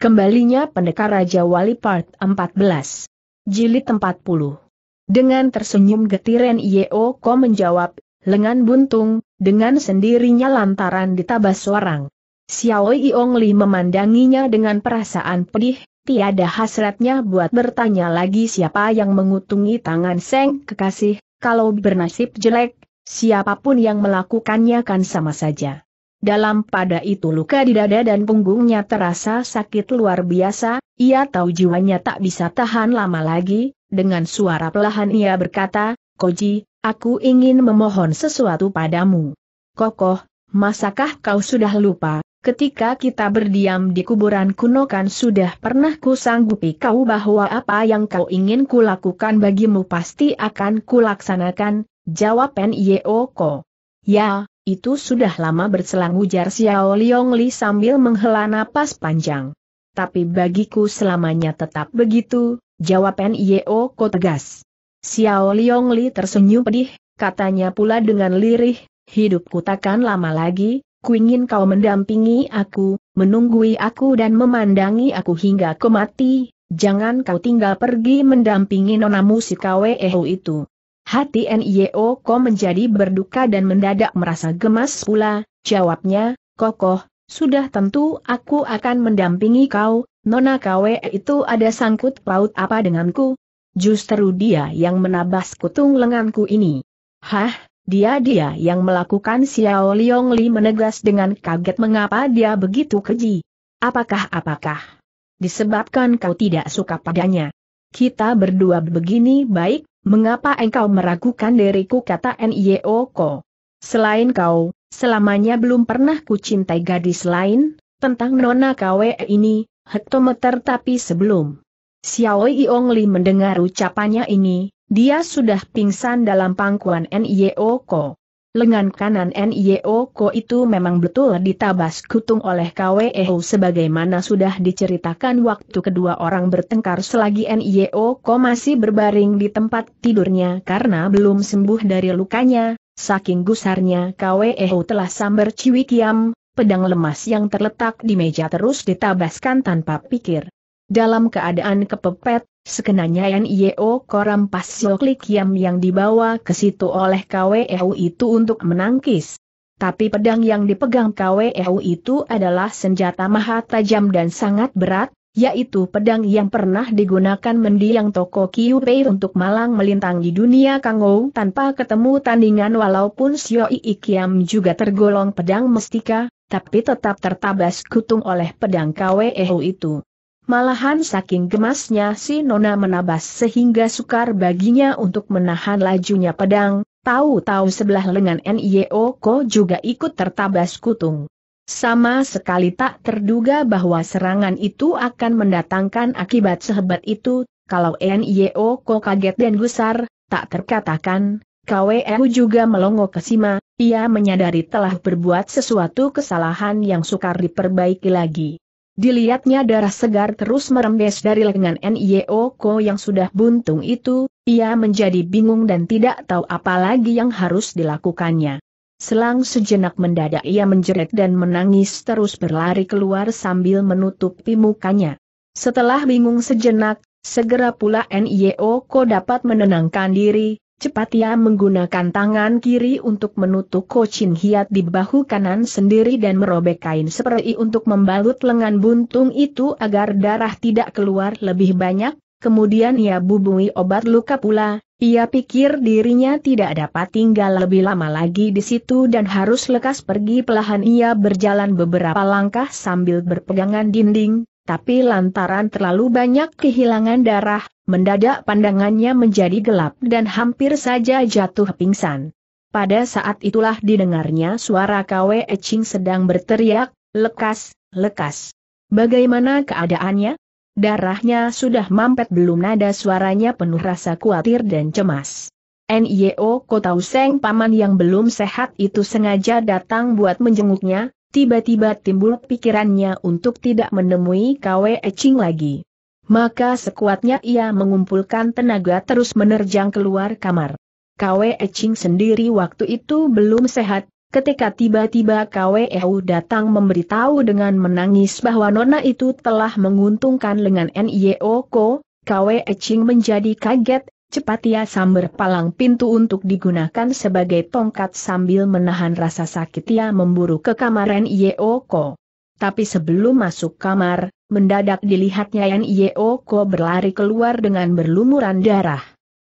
Kembalinya Pendekar Raja Wali Part 14. Jilid 40. Dengan tersenyum getiren Yeo Ko menjawab, lengan buntung, dengan sendirinya lantaran ditabas seorang. Xiao Yong Li memandanginya dengan perasaan pedih, tiada hasratnya buat bertanya lagi siapa yang mengutungi tangan Seng kekasih, kalau bernasib jelek, siapapun yang melakukannya kan sama saja. Dalam pada itu luka di dada dan punggungnya terasa sakit luar biasa, ia tahu jiwanya tak bisa tahan lama lagi, dengan suara perlahan ia berkata, Koji, aku ingin memohon sesuatu padamu. Kokoh, masakah kau sudah lupa, ketika kita berdiam di kuburan kuno kan sudah pernah kusanggupi kau bahwa apa yang kau ingin kulakukan bagimu pasti akan kulaksanakan, jawab N.Y.O.Ko. Ya, itu sudah lama berselang ujar Xiao Liong Li sambil menghela napas panjang. Tapi bagiku selamanya tetap begitu, jawab N.I.O. Ko tegas. Xiao Liong Li tersenyum pedih, katanya pula dengan lirih, hidupku takkan lama lagi, kuingin kau mendampingi aku, menunggui aku dan memandangi aku hingga ku mati, jangan kau tinggal pergi mendampingi nonamu si Kwehu itu. Hati NIO Ko menjadi berduka dan mendadak merasa gemas pula, jawabnya, Kokoh, sudah tentu aku akan mendampingi kau, Nona Kwe itu ada sangkut paut apa denganku? Justru dia yang menabas kutung lenganku ini. Hah, dia-dia yang melakukan Xiao Liong Li menegas dengan kaget mengapa dia begitu keji. Apakah-apakah? Disebabkan kau tidak suka padanya. Kita berdua begini baik Mengapa engkau meragukan diriku kata N.I.O.Ko? Selain kau, selamanya belum pernah kucintai gadis lain, tentang nona kawe ini, hektometer tapi sebelum. Xiao Yongli mendengar ucapannya ini, dia sudah pingsan dalam pangkuan N.I.O.Ko. Lengan kanan NIO Ko itu memang betul ditabas kutung oleh KWEO sebagaimana sudah diceritakan waktu kedua orang bertengkar selagi NIO Ko masih berbaring di tempat tidurnya karena belum sembuh dari lukanya, saking gusarnya KWEO telah sambar ciwikiam pedang lemas yang terletak di meja terus ditabaskan tanpa pikir. Dalam keadaan kepepet, Sekenanya NIO Koram Pasio Kiam yang dibawa ke situ oleh KWEU itu untuk menangkis. Tapi pedang yang dipegang KWEU itu adalah senjata maha tajam dan sangat berat, yaitu pedang yang pernah digunakan mendiang toko Kiupei untuk malang melintang di dunia Kangou tanpa ketemu tandingan walaupun Sio Ikiam juga tergolong pedang mestika, tapi tetap tertabas kutung oleh pedang KWEU itu. Malahan saking gemasnya si Nona menabas sehingga sukar baginya untuk menahan lajunya pedang, tahu-tahu sebelah lengan NIO e Ko juga ikut tertabas kutung. Sama sekali tak terduga bahwa serangan itu akan mendatangkan akibat sehebat itu, kalau NIO e Ko kaget dan gusar, tak terkatakan, KWU juga melongo ke Sima, ia menyadari telah berbuat sesuatu kesalahan yang sukar diperbaiki lagi. Dilihatnya darah segar terus merembes dari lengan N.I.O. Ko yang sudah buntung itu, ia menjadi bingung dan tidak tahu apa lagi yang harus dilakukannya. Selang sejenak mendadak ia menjerit dan menangis terus berlari keluar sambil menutupi mukanya. Setelah bingung sejenak, segera pula N.I.O. Ko dapat menenangkan diri, Cepat ia menggunakan tangan kiri untuk menutup kocin hiat di bahu kanan sendiri dan merobek kain seperti untuk membalut lengan buntung itu agar darah tidak keluar lebih banyak, kemudian ia bubungi obat luka pula, ia pikir dirinya tidak dapat tinggal lebih lama lagi di situ dan harus lekas pergi pelahan ia berjalan beberapa langkah sambil berpegangan dinding, tapi lantaran terlalu banyak kehilangan darah, mendadak pandangannya menjadi gelap dan hampir saja jatuh pingsan. Pada saat itulah didengarnya suara Kwe Ching sedang berteriak, lekas, lekas. Bagaimana keadaannya? Darahnya sudah mampet belum nada suaranya penuh rasa khawatir dan cemas. NIO Kotauseng Paman yang belum sehat itu sengaja datang buat menjenguknya, Tiba-tiba timbul pikirannya untuk tidak menemui Kwe Eching lagi. Maka sekuatnya ia mengumpulkan tenaga terus menerjang keluar kamar. Kwe Eching sendiri waktu itu belum sehat, ketika tiba-tiba Kwe Ehu datang memberitahu dengan menangis bahwa Nona itu telah menguntungkan lengan Nio Ko, Kwe Eching menjadi kaget, Cepat ia samber palang pintu untuk digunakan sebagai tongkat sambil menahan rasa sakit ia memburu ke kamar Yeoko. Tapi sebelum masuk kamar, mendadak dilihatnya Yeoko berlari keluar dengan berlumuran darah.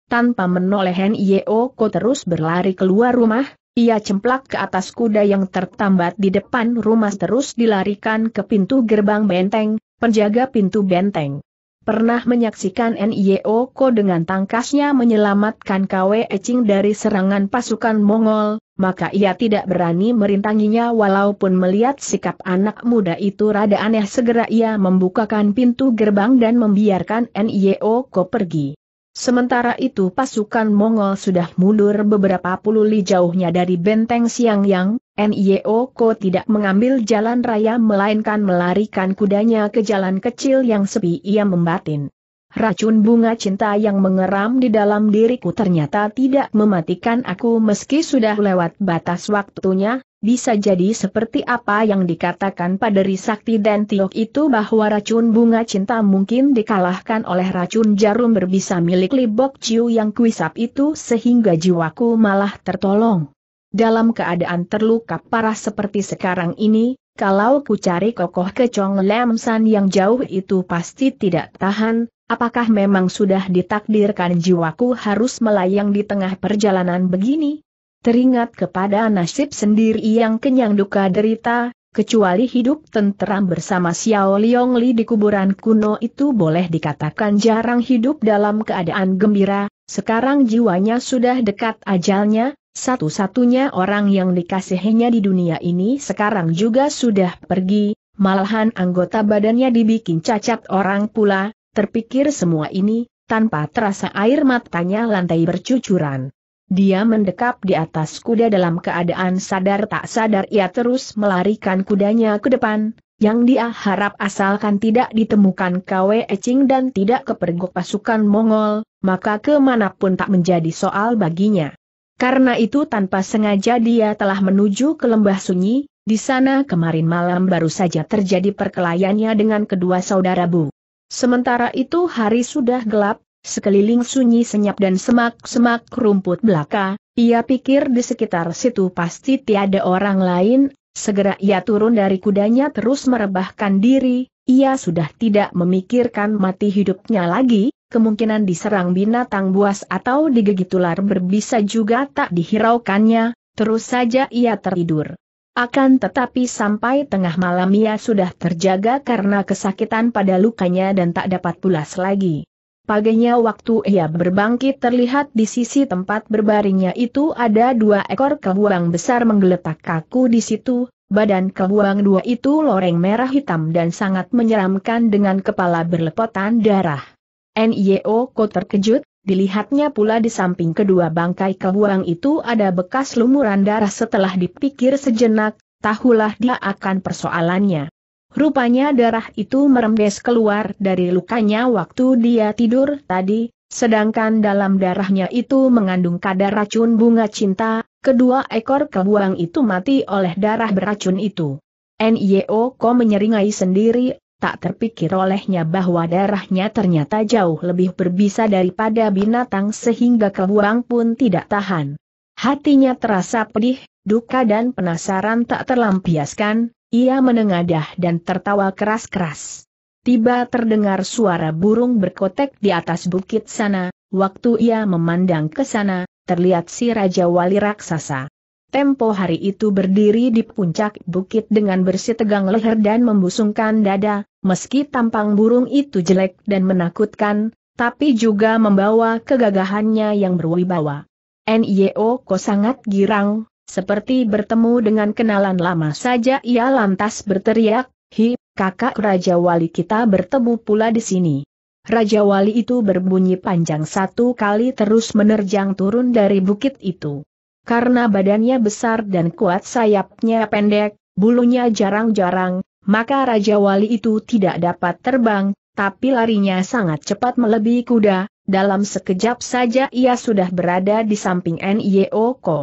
Tanpa menoleh Yeoko terus berlari keluar rumah, ia cemplak ke atas kuda yang tertambat di depan rumah terus dilarikan ke pintu gerbang benteng, penjaga pintu benteng. Pernah menyaksikan NIO Ko dengan tangkasnya menyelamatkan KWE Ching dari serangan pasukan Mongol, maka ia tidak berani merintanginya walaupun melihat sikap anak muda itu rada aneh segera ia membukakan pintu gerbang dan membiarkan NIO Ko pergi. Sementara itu pasukan Mongol sudah mundur beberapa puluh li jauhnya dari benteng Siang Yang, NIO e Ko tidak mengambil jalan raya melainkan melarikan kudanya ke jalan kecil yang sepi ia membatin. Racun bunga cinta yang mengeram di dalam diriku ternyata tidak mematikan aku meski sudah lewat batas waktunya, bisa jadi seperti apa yang dikatakan pada Risakti dan Tiok itu bahwa racun bunga cinta mungkin dikalahkan oleh racun jarum berbisa milik Libok Ciu yang kuisap itu sehingga jiwaku malah tertolong. Dalam keadaan terluka parah seperti sekarang ini, kalau ku cari kokoh kecong lemsan yang jauh itu pasti tidak tahan, apakah memang sudah ditakdirkan jiwaku harus melayang di tengah perjalanan begini? Teringat kepada nasib sendiri yang kenyang duka derita, kecuali hidup tenteram bersama Xiao Liong Li di kuburan kuno itu boleh dikatakan jarang hidup dalam keadaan gembira, sekarang jiwanya sudah dekat ajalnya, satu-satunya orang yang dikasihinya di dunia ini sekarang juga sudah pergi, malahan anggota badannya dibikin cacat orang pula, terpikir semua ini, tanpa terasa air matanya lantai bercucuran. Dia mendekap di atas kuda dalam keadaan sadar tak sadar ia terus melarikan kudanya ke depan, yang dia harap asalkan tidak ditemukan kawe Ecing dan tidak kepergok pasukan Mongol, maka kemanapun tak menjadi soal baginya. Karena itu tanpa sengaja dia telah menuju ke lembah sunyi, di sana kemarin malam baru saja terjadi perkelahiannya dengan kedua saudara Bu. Sementara itu hari sudah gelap, sekeliling sunyi senyap dan semak-semak rumput belaka, ia pikir di sekitar situ pasti tiada orang lain, segera ia turun dari kudanya terus merebahkan diri, ia sudah tidak memikirkan mati hidupnya lagi, kemungkinan diserang binatang buas atau digigit ular berbisa juga tak dihiraukannya, terus saja ia tertidur. Akan tetapi sampai tengah malam ia sudah terjaga karena kesakitan pada lukanya dan tak dapat pulas lagi. Paginya waktu ia berbangkit terlihat di sisi tempat berbaringnya itu ada dua ekor kebuang besar menggeletak kaku di situ, badan kebuang dua itu loreng merah hitam dan sangat menyeramkan dengan kepala berlepotan darah. NIO e Ko terkejut, dilihatnya pula di samping kedua bangkai kebuang itu ada bekas lumuran darah setelah dipikir sejenak, tahulah dia akan persoalannya. Rupanya darah itu merembes keluar dari lukanya waktu dia tidur tadi, sedangkan dalam darahnya itu mengandung kadar racun bunga cinta, kedua ekor kebuang itu mati oleh darah beracun itu. NIO e Ko menyeringai sendiri tak terpikir olehnya bahwa darahnya ternyata jauh lebih berbisa daripada binatang sehingga kebuang pun tidak tahan. Hatinya terasa pedih, duka dan penasaran tak terlampiaskan, ia menengadah dan tertawa keras-keras. Tiba terdengar suara burung berkotek di atas bukit sana, waktu ia memandang ke sana, terlihat si Raja Wali Raksasa tempo hari itu berdiri di puncak bukit dengan bersih tegang leher dan membusungkan dada, meski tampang burung itu jelek dan menakutkan, tapi juga membawa kegagahannya yang berwibawa. NIO Ko sangat girang, seperti bertemu dengan kenalan lama saja ia lantas berteriak, Hi, kakak Raja Wali kita bertemu pula di sini. Raja Wali itu berbunyi panjang satu kali terus menerjang turun dari bukit itu. Karena badannya besar dan kuat sayapnya pendek, bulunya jarang-jarang, maka Raja Wali itu tidak dapat terbang, tapi larinya sangat cepat melebihi kuda, dalam sekejap saja ia sudah berada di samping Ko.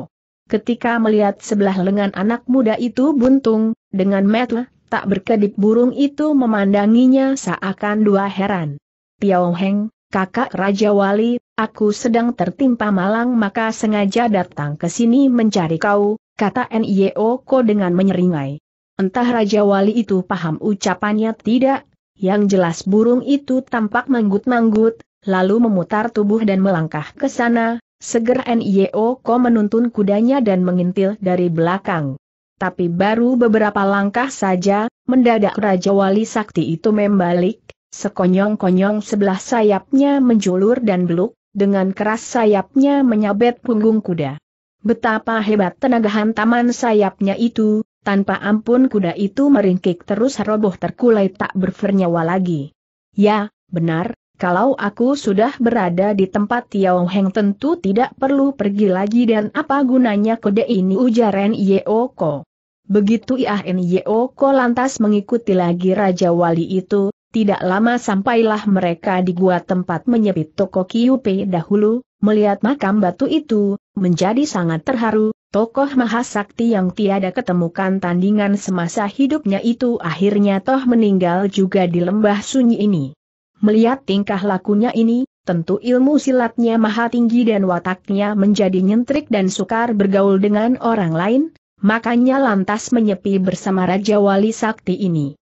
Ketika melihat sebelah lengan anak muda itu buntung, dengan mata tak berkedip burung itu memandanginya seakan dua heran. Piao Heng, kakak Raja Wali, aku sedang tertimpa malang maka sengaja datang ke sini mencari kau, kata Nio Ko dengan menyeringai. Entah Raja Wali itu paham ucapannya tidak, yang jelas burung itu tampak manggut-manggut, lalu memutar tubuh dan melangkah ke sana, Seger Ko menuntun kudanya dan mengintil dari belakang. Tapi baru beberapa langkah saja, mendadak Raja Wali Sakti itu membalik, Sekonyong-konyong sebelah sayapnya menjulur dan beluk, dengan keras sayapnya menyabet punggung kuda. Betapa hebat tenaga hantaman sayapnya itu, tanpa ampun kuda itu meringkik terus roboh terkulai tak bernyawa lagi. Ya, benar, kalau aku sudah berada di tempat Tiao Heng tentu tidak perlu pergi lagi dan apa gunanya kuda ini ujar Yeoko. Begitu Iah Yeoko lantas mengikuti lagi Raja Wali itu, tidak lama sampailah mereka di gua tempat menyepit toko Kiupe dahulu, melihat makam batu itu, menjadi sangat terharu, tokoh mahasakti yang tiada ketemukan tandingan semasa hidupnya itu akhirnya toh meninggal juga di lembah sunyi ini. Melihat tingkah lakunya ini, tentu ilmu silatnya maha tinggi dan wataknya menjadi nyentrik dan sukar bergaul dengan orang lain, makanya lantas menyepi bersama Raja Wali Sakti ini.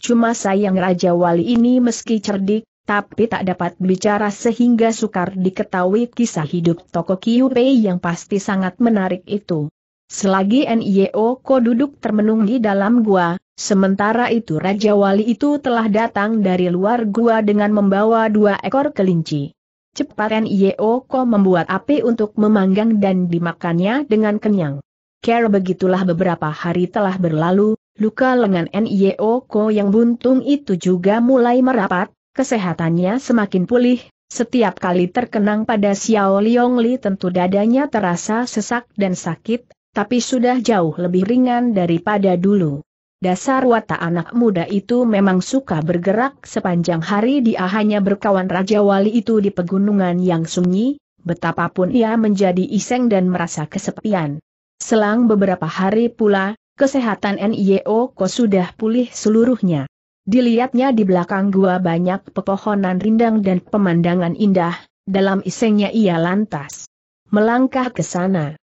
Cuma sayang Raja Wali ini meski cerdik, tapi tak dapat bicara sehingga sukar diketahui kisah hidup toko Kiupei yang pasti sangat menarik itu. Selagi N.I.O. Ko duduk termenung di dalam gua, sementara itu Raja Wali itu telah datang dari luar gua dengan membawa dua ekor kelinci. Cepat N.I.O. Ko membuat api untuk memanggang dan dimakannya dengan kenyang. Care begitulah beberapa hari telah berlalu, Luka lengan NIO Ko yang buntung itu juga mulai merapat, kesehatannya semakin pulih, setiap kali terkenang pada Xiao Liong Li tentu dadanya terasa sesak dan sakit, tapi sudah jauh lebih ringan daripada dulu. Dasar watak anak muda itu memang suka bergerak sepanjang hari dia hanya berkawan Raja Wali itu di pegunungan yang sunyi, betapapun ia menjadi iseng dan merasa kesepian. Selang beberapa hari pula, kesehatan NIO Ko sudah pulih seluruhnya. Dilihatnya di belakang gua banyak pepohonan rindang dan pemandangan indah, dalam isengnya ia lantas melangkah ke sana.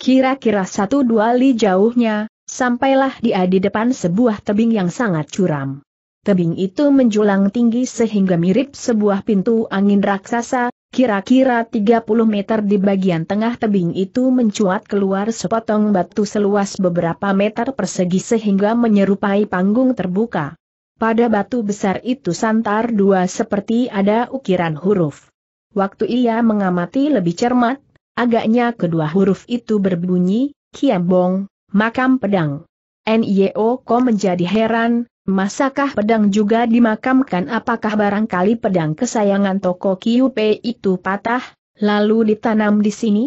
Kira-kira satu dua li jauhnya, sampailah dia di depan sebuah tebing yang sangat curam. Tebing itu menjulang tinggi sehingga mirip sebuah pintu angin raksasa, Kira-kira 30 meter di bagian tengah tebing itu mencuat keluar sepotong batu seluas beberapa meter persegi sehingga menyerupai panggung terbuka. Pada batu besar itu santar dua seperti ada ukiran huruf. Waktu ia mengamati lebih cermat, agaknya kedua huruf itu berbunyi, Kiambong, makam pedang. NIO menjadi heran, Masakah pedang juga dimakamkan apakah barangkali pedang kesayangan toko Kiupe itu patah, lalu ditanam di sini?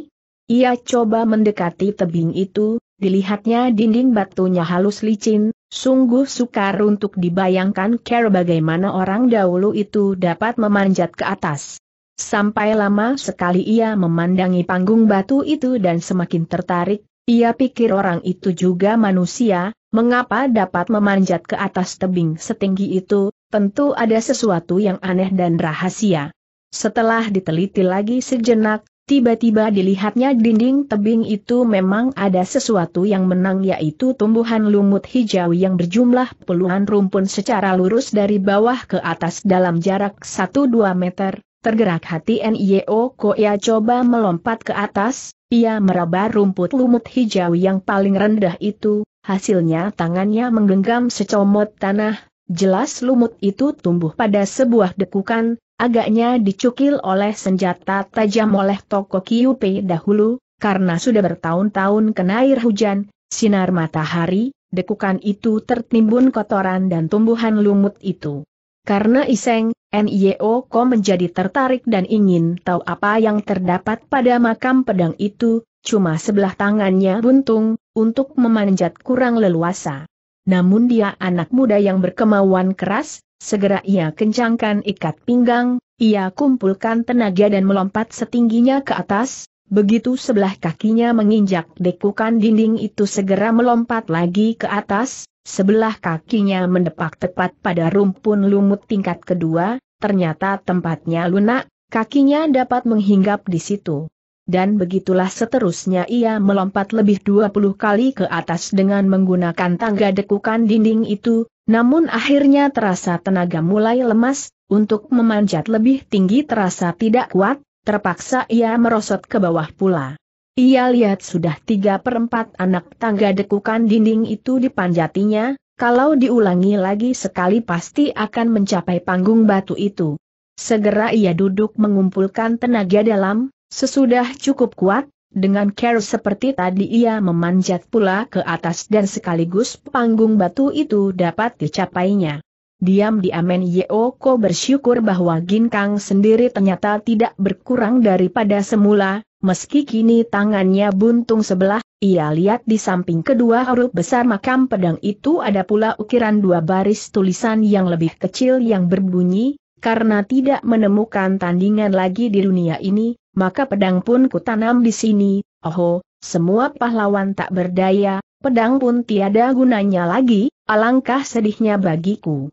Ia coba mendekati tebing itu, dilihatnya dinding batunya halus licin, sungguh sukar untuk dibayangkan care bagaimana orang dahulu itu dapat memanjat ke atas. Sampai lama sekali ia memandangi panggung batu itu dan semakin tertarik, ia pikir orang itu juga manusia, mengapa dapat memanjat ke atas tebing setinggi itu, tentu ada sesuatu yang aneh dan rahasia. Setelah diteliti lagi sejenak, tiba-tiba dilihatnya dinding tebing itu memang ada sesuatu yang menang yaitu tumbuhan lumut hijau yang berjumlah puluhan rumpun secara lurus dari bawah ke atas dalam jarak 1-2 meter, tergerak hati NIO Koya coba melompat ke atas, ia meraba rumput lumut hijau yang paling rendah itu, hasilnya tangannya menggenggam secomot tanah, jelas lumut itu tumbuh pada sebuah dekukan, agaknya dicukil oleh senjata tajam oleh toko Kiyupe dahulu, karena sudah bertahun-tahun kena air hujan, sinar matahari, dekukan itu tertimbun kotoran dan tumbuhan lumut itu. Karena Iseng, NIO Ko menjadi tertarik dan ingin tahu apa yang terdapat pada makam pedang itu, cuma sebelah tangannya buntung, untuk memanjat kurang leluasa. Namun dia anak muda yang berkemauan keras, segera ia kencangkan ikat pinggang, ia kumpulkan tenaga dan melompat setingginya ke atas, Begitu sebelah kakinya menginjak dekukan dinding itu segera melompat lagi ke atas, sebelah kakinya mendepak tepat pada rumpun lumut tingkat kedua, ternyata tempatnya lunak, kakinya dapat menghinggap di situ. Dan begitulah seterusnya ia melompat lebih 20 kali ke atas dengan menggunakan tangga dekukan dinding itu, namun akhirnya terasa tenaga mulai lemas, untuk memanjat lebih tinggi terasa tidak kuat, terpaksa ia merosot ke bawah pula. Ia lihat sudah tiga perempat anak tangga dekukan dinding itu dipanjatinya, kalau diulangi lagi sekali pasti akan mencapai panggung batu itu. Segera ia duduk mengumpulkan tenaga dalam, sesudah cukup kuat, dengan care seperti tadi ia memanjat pula ke atas dan sekaligus panggung batu itu dapat dicapainya diam di Amen Yeoko bersyukur bahwa Ginkang sendiri ternyata tidak berkurang daripada semula, meski kini tangannya buntung sebelah, ia lihat di samping kedua huruf besar makam pedang itu ada pula ukiran dua baris tulisan yang lebih kecil yang berbunyi, karena tidak menemukan tandingan lagi di dunia ini, maka pedang pun kutanam di sini, oho, semua pahlawan tak berdaya, pedang pun tiada gunanya lagi, alangkah sedihnya bagiku.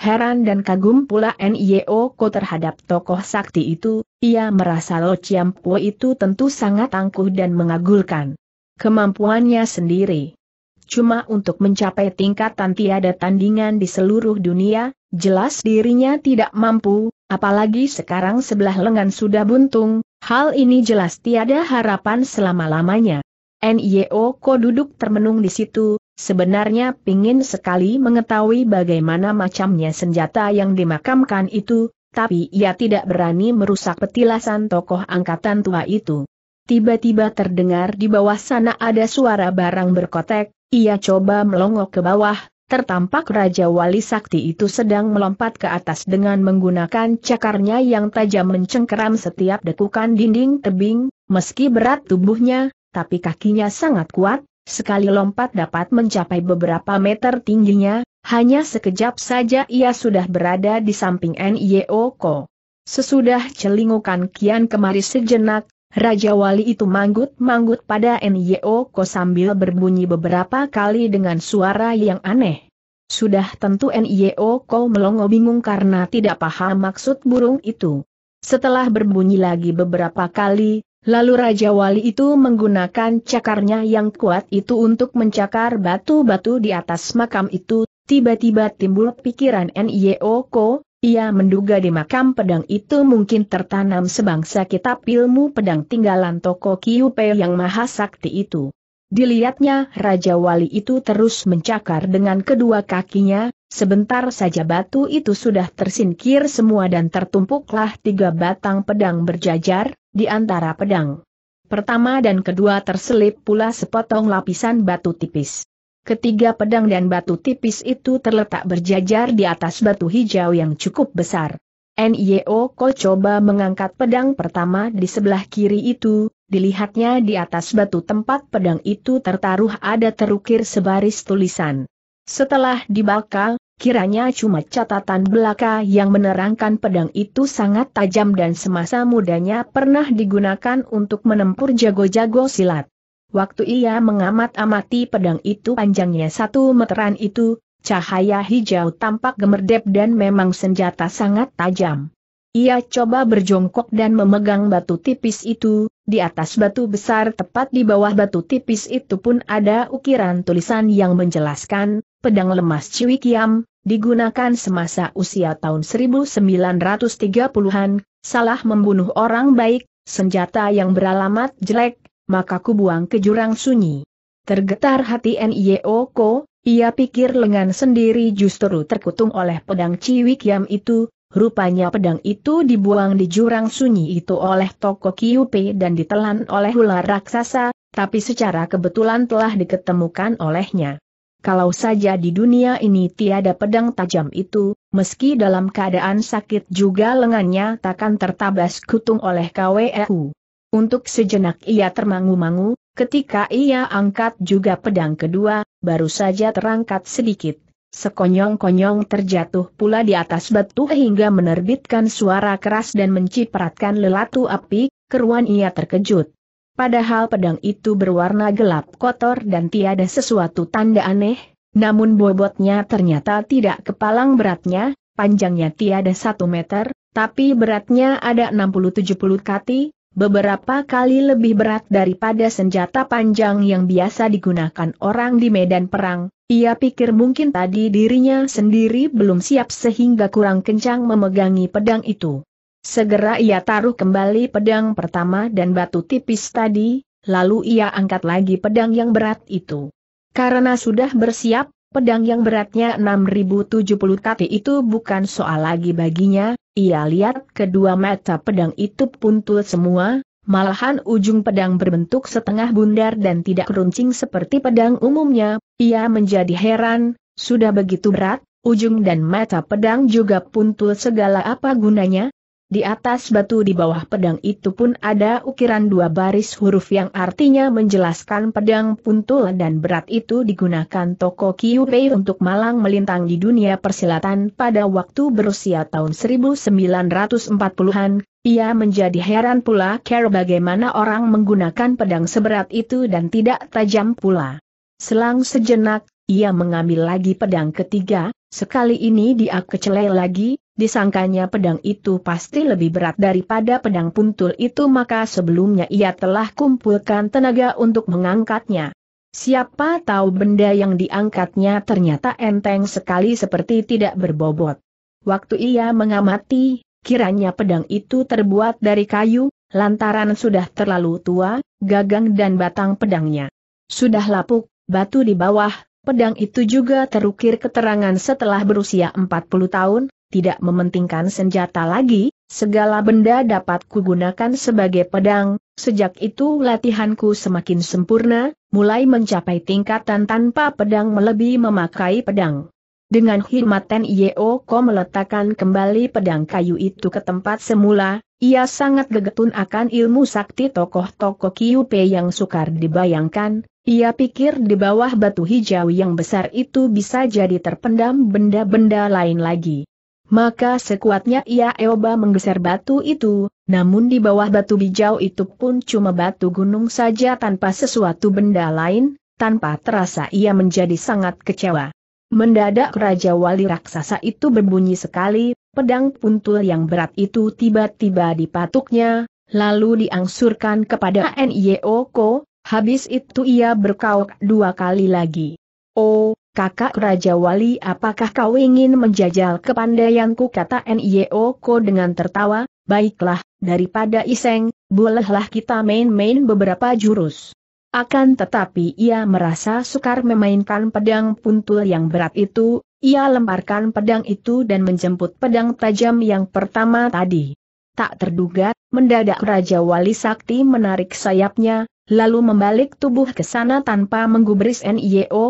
Heran dan kagum pula Nio Ko terhadap tokoh sakti itu, ia merasa Lo Chiam Po itu tentu sangat angkuh dan mengagulkan. Kemampuannya sendiri. Cuma untuk mencapai tingkatan tiada tandingan di seluruh dunia, jelas dirinya tidak mampu, apalagi sekarang sebelah lengan sudah buntung, hal ini jelas tiada harapan selama-lamanya. NIO Ko duduk termenung di situ, sebenarnya pingin sekali mengetahui bagaimana macamnya senjata yang dimakamkan itu, tapi ia tidak berani merusak petilasan tokoh angkatan tua itu. Tiba-tiba terdengar di bawah sana ada suara barang berkotek, ia coba melongok ke bawah, tertampak Raja Wali Sakti itu sedang melompat ke atas dengan menggunakan cakarnya yang tajam mencengkeram setiap dekukan dinding tebing, meski berat tubuhnya, tapi kakinya sangat kuat, sekali lompat dapat mencapai beberapa meter tingginya, hanya sekejap saja ia sudah berada di samping Nioko. Sesudah celingukan kian kemari sejenak, Raja Wali itu manggut-manggut pada Nioko sambil berbunyi beberapa kali dengan suara yang aneh. Sudah tentu Nioko melongo bingung karena tidak paham maksud burung itu. Setelah berbunyi lagi beberapa kali, Lalu Raja Wali itu menggunakan cakarnya yang kuat itu untuk mencakar batu-batu di atas makam itu, tiba-tiba timbul pikiran N.I.O. Ko, ia menduga di makam pedang itu mungkin tertanam sebangsa kitab ilmu pedang tinggalan toko Kiupe yang maha sakti itu. Dilihatnya Raja Wali itu terus mencakar dengan kedua kakinya, sebentar saja batu itu sudah tersingkir semua dan tertumpuklah tiga batang pedang berjajar, di antara pedang. Pertama dan kedua terselip pula sepotong lapisan batu tipis. Ketiga pedang dan batu tipis itu terletak berjajar di atas batu hijau yang cukup besar. Nyo Ko coba mengangkat pedang pertama di sebelah kiri itu, Dilihatnya di atas batu tempat pedang itu tertaruh ada terukir sebaris tulisan. Setelah dibakar, kiranya cuma catatan belaka yang menerangkan pedang itu sangat tajam dan semasa mudanya pernah digunakan untuk menempur jago-jago silat. Waktu ia mengamat-amati pedang itu panjangnya satu meteran itu, cahaya hijau tampak gemerdep dan memang senjata sangat tajam. Ia coba berjongkok dan memegang batu tipis itu, di atas batu besar tepat di bawah batu tipis itu pun ada ukiran tulisan yang menjelaskan, pedang lemas Ciwikiam, digunakan semasa usia tahun 1930-an, salah membunuh orang baik, senjata yang beralamat jelek, maka kubuang ke jurang sunyi. Tergetar hati N.I.O.Ko, ia pikir lengan sendiri justru terkutung oleh pedang Ciwikiam itu, Rupanya pedang itu dibuang di jurang sunyi itu oleh toko Kiupe dan ditelan oleh ular raksasa, tapi secara kebetulan telah diketemukan olehnya. Kalau saja di dunia ini tiada pedang tajam itu, meski dalam keadaan sakit juga lengannya takkan tertabas kutung oleh KWEU. Untuk sejenak ia termangu-mangu, ketika ia angkat juga pedang kedua, baru saja terangkat sedikit Sekonyong-konyong terjatuh pula di atas batu hingga menerbitkan suara keras dan mencipratkan lelatu api, keruan ia terkejut. Padahal pedang itu berwarna gelap kotor dan tiada sesuatu tanda aneh, namun bobotnya ternyata tidak kepalang beratnya, panjangnya tiada satu meter, tapi beratnya ada 60-70 kati, beberapa kali lebih berat daripada senjata panjang yang biasa digunakan orang di medan perang, ia pikir mungkin tadi dirinya sendiri belum siap sehingga kurang kencang memegangi pedang itu. Segera ia taruh kembali pedang pertama dan batu tipis tadi, lalu ia angkat lagi pedang yang berat itu. Karena sudah bersiap, pedang yang beratnya 6070 kati itu bukan soal lagi baginya, ia lihat kedua mata pedang itu puntul semua, malahan ujung pedang berbentuk setengah bundar dan tidak runcing seperti pedang umumnya, ia menjadi heran, sudah begitu berat, ujung dan mata pedang juga puntul segala apa gunanya. Di atas batu di bawah pedang itu pun ada ukiran dua baris huruf yang artinya menjelaskan pedang puntul dan berat itu digunakan toko Kiupei untuk malang melintang di dunia persilatan pada waktu berusia tahun 1940-an. Ia menjadi heran pula care bagaimana orang menggunakan pedang seberat itu dan tidak tajam pula. Selang sejenak, ia mengambil lagi pedang ketiga, sekali ini dia kecelai lagi, disangkanya pedang itu pasti lebih berat daripada pedang puntul itu maka sebelumnya ia telah kumpulkan tenaga untuk mengangkatnya. Siapa tahu benda yang diangkatnya ternyata enteng sekali seperti tidak berbobot. Waktu ia mengamati, kiranya pedang itu terbuat dari kayu, lantaran sudah terlalu tua, gagang dan batang pedangnya. Sudah lapuk, batu di bawah, pedang itu juga terukir keterangan setelah berusia 40 tahun, tidak mementingkan senjata lagi, segala benda dapat kugunakan sebagai pedang, sejak itu latihanku semakin sempurna, mulai mencapai tingkatan tanpa pedang melebihi memakai pedang. Dengan hikmat Ten Yeo Ko meletakkan kembali pedang kayu itu ke tempat semula, ia sangat gegetun akan ilmu sakti tokoh-tokoh Kiupe yang sukar dibayangkan, ia pikir di bawah batu hijau yang besar itu bisa jadi terpendam benda-benda lain lagi. Maka sekuatnya ia Eoba menggeser batu itu, namun di bawah batu hijau itu pun cuma batu gunung saja tanpa sesuatu benda lain, tanpa terasa ia menjadi sangat kecewa. Mendadak Raja Wali Raksasa itu berbunyi sekali, Pedang puntul yang berat itu tiba-tiba dipatuknya, lalu diangsurkan kepada Ko. habis itu ia berkauk dua kali lagi. Oh, kakak Raja Wali apakah kau ingin menjajal kepandaianku kata Ko dengan tertawa, baiklah, daripada iseng, bolehlah kita main-main beberapa jurus. Akan tetapi ia merasa sukar memainkan pedang puntul yang berat itu, ia lemparkan pedang itu dan menjemput pedang tajam yang pertama tadi. Tak terduga, mendadak Raja Wali Sakti menarik sayapnya, lalu membalik tubuh ke sana tanpa menggubris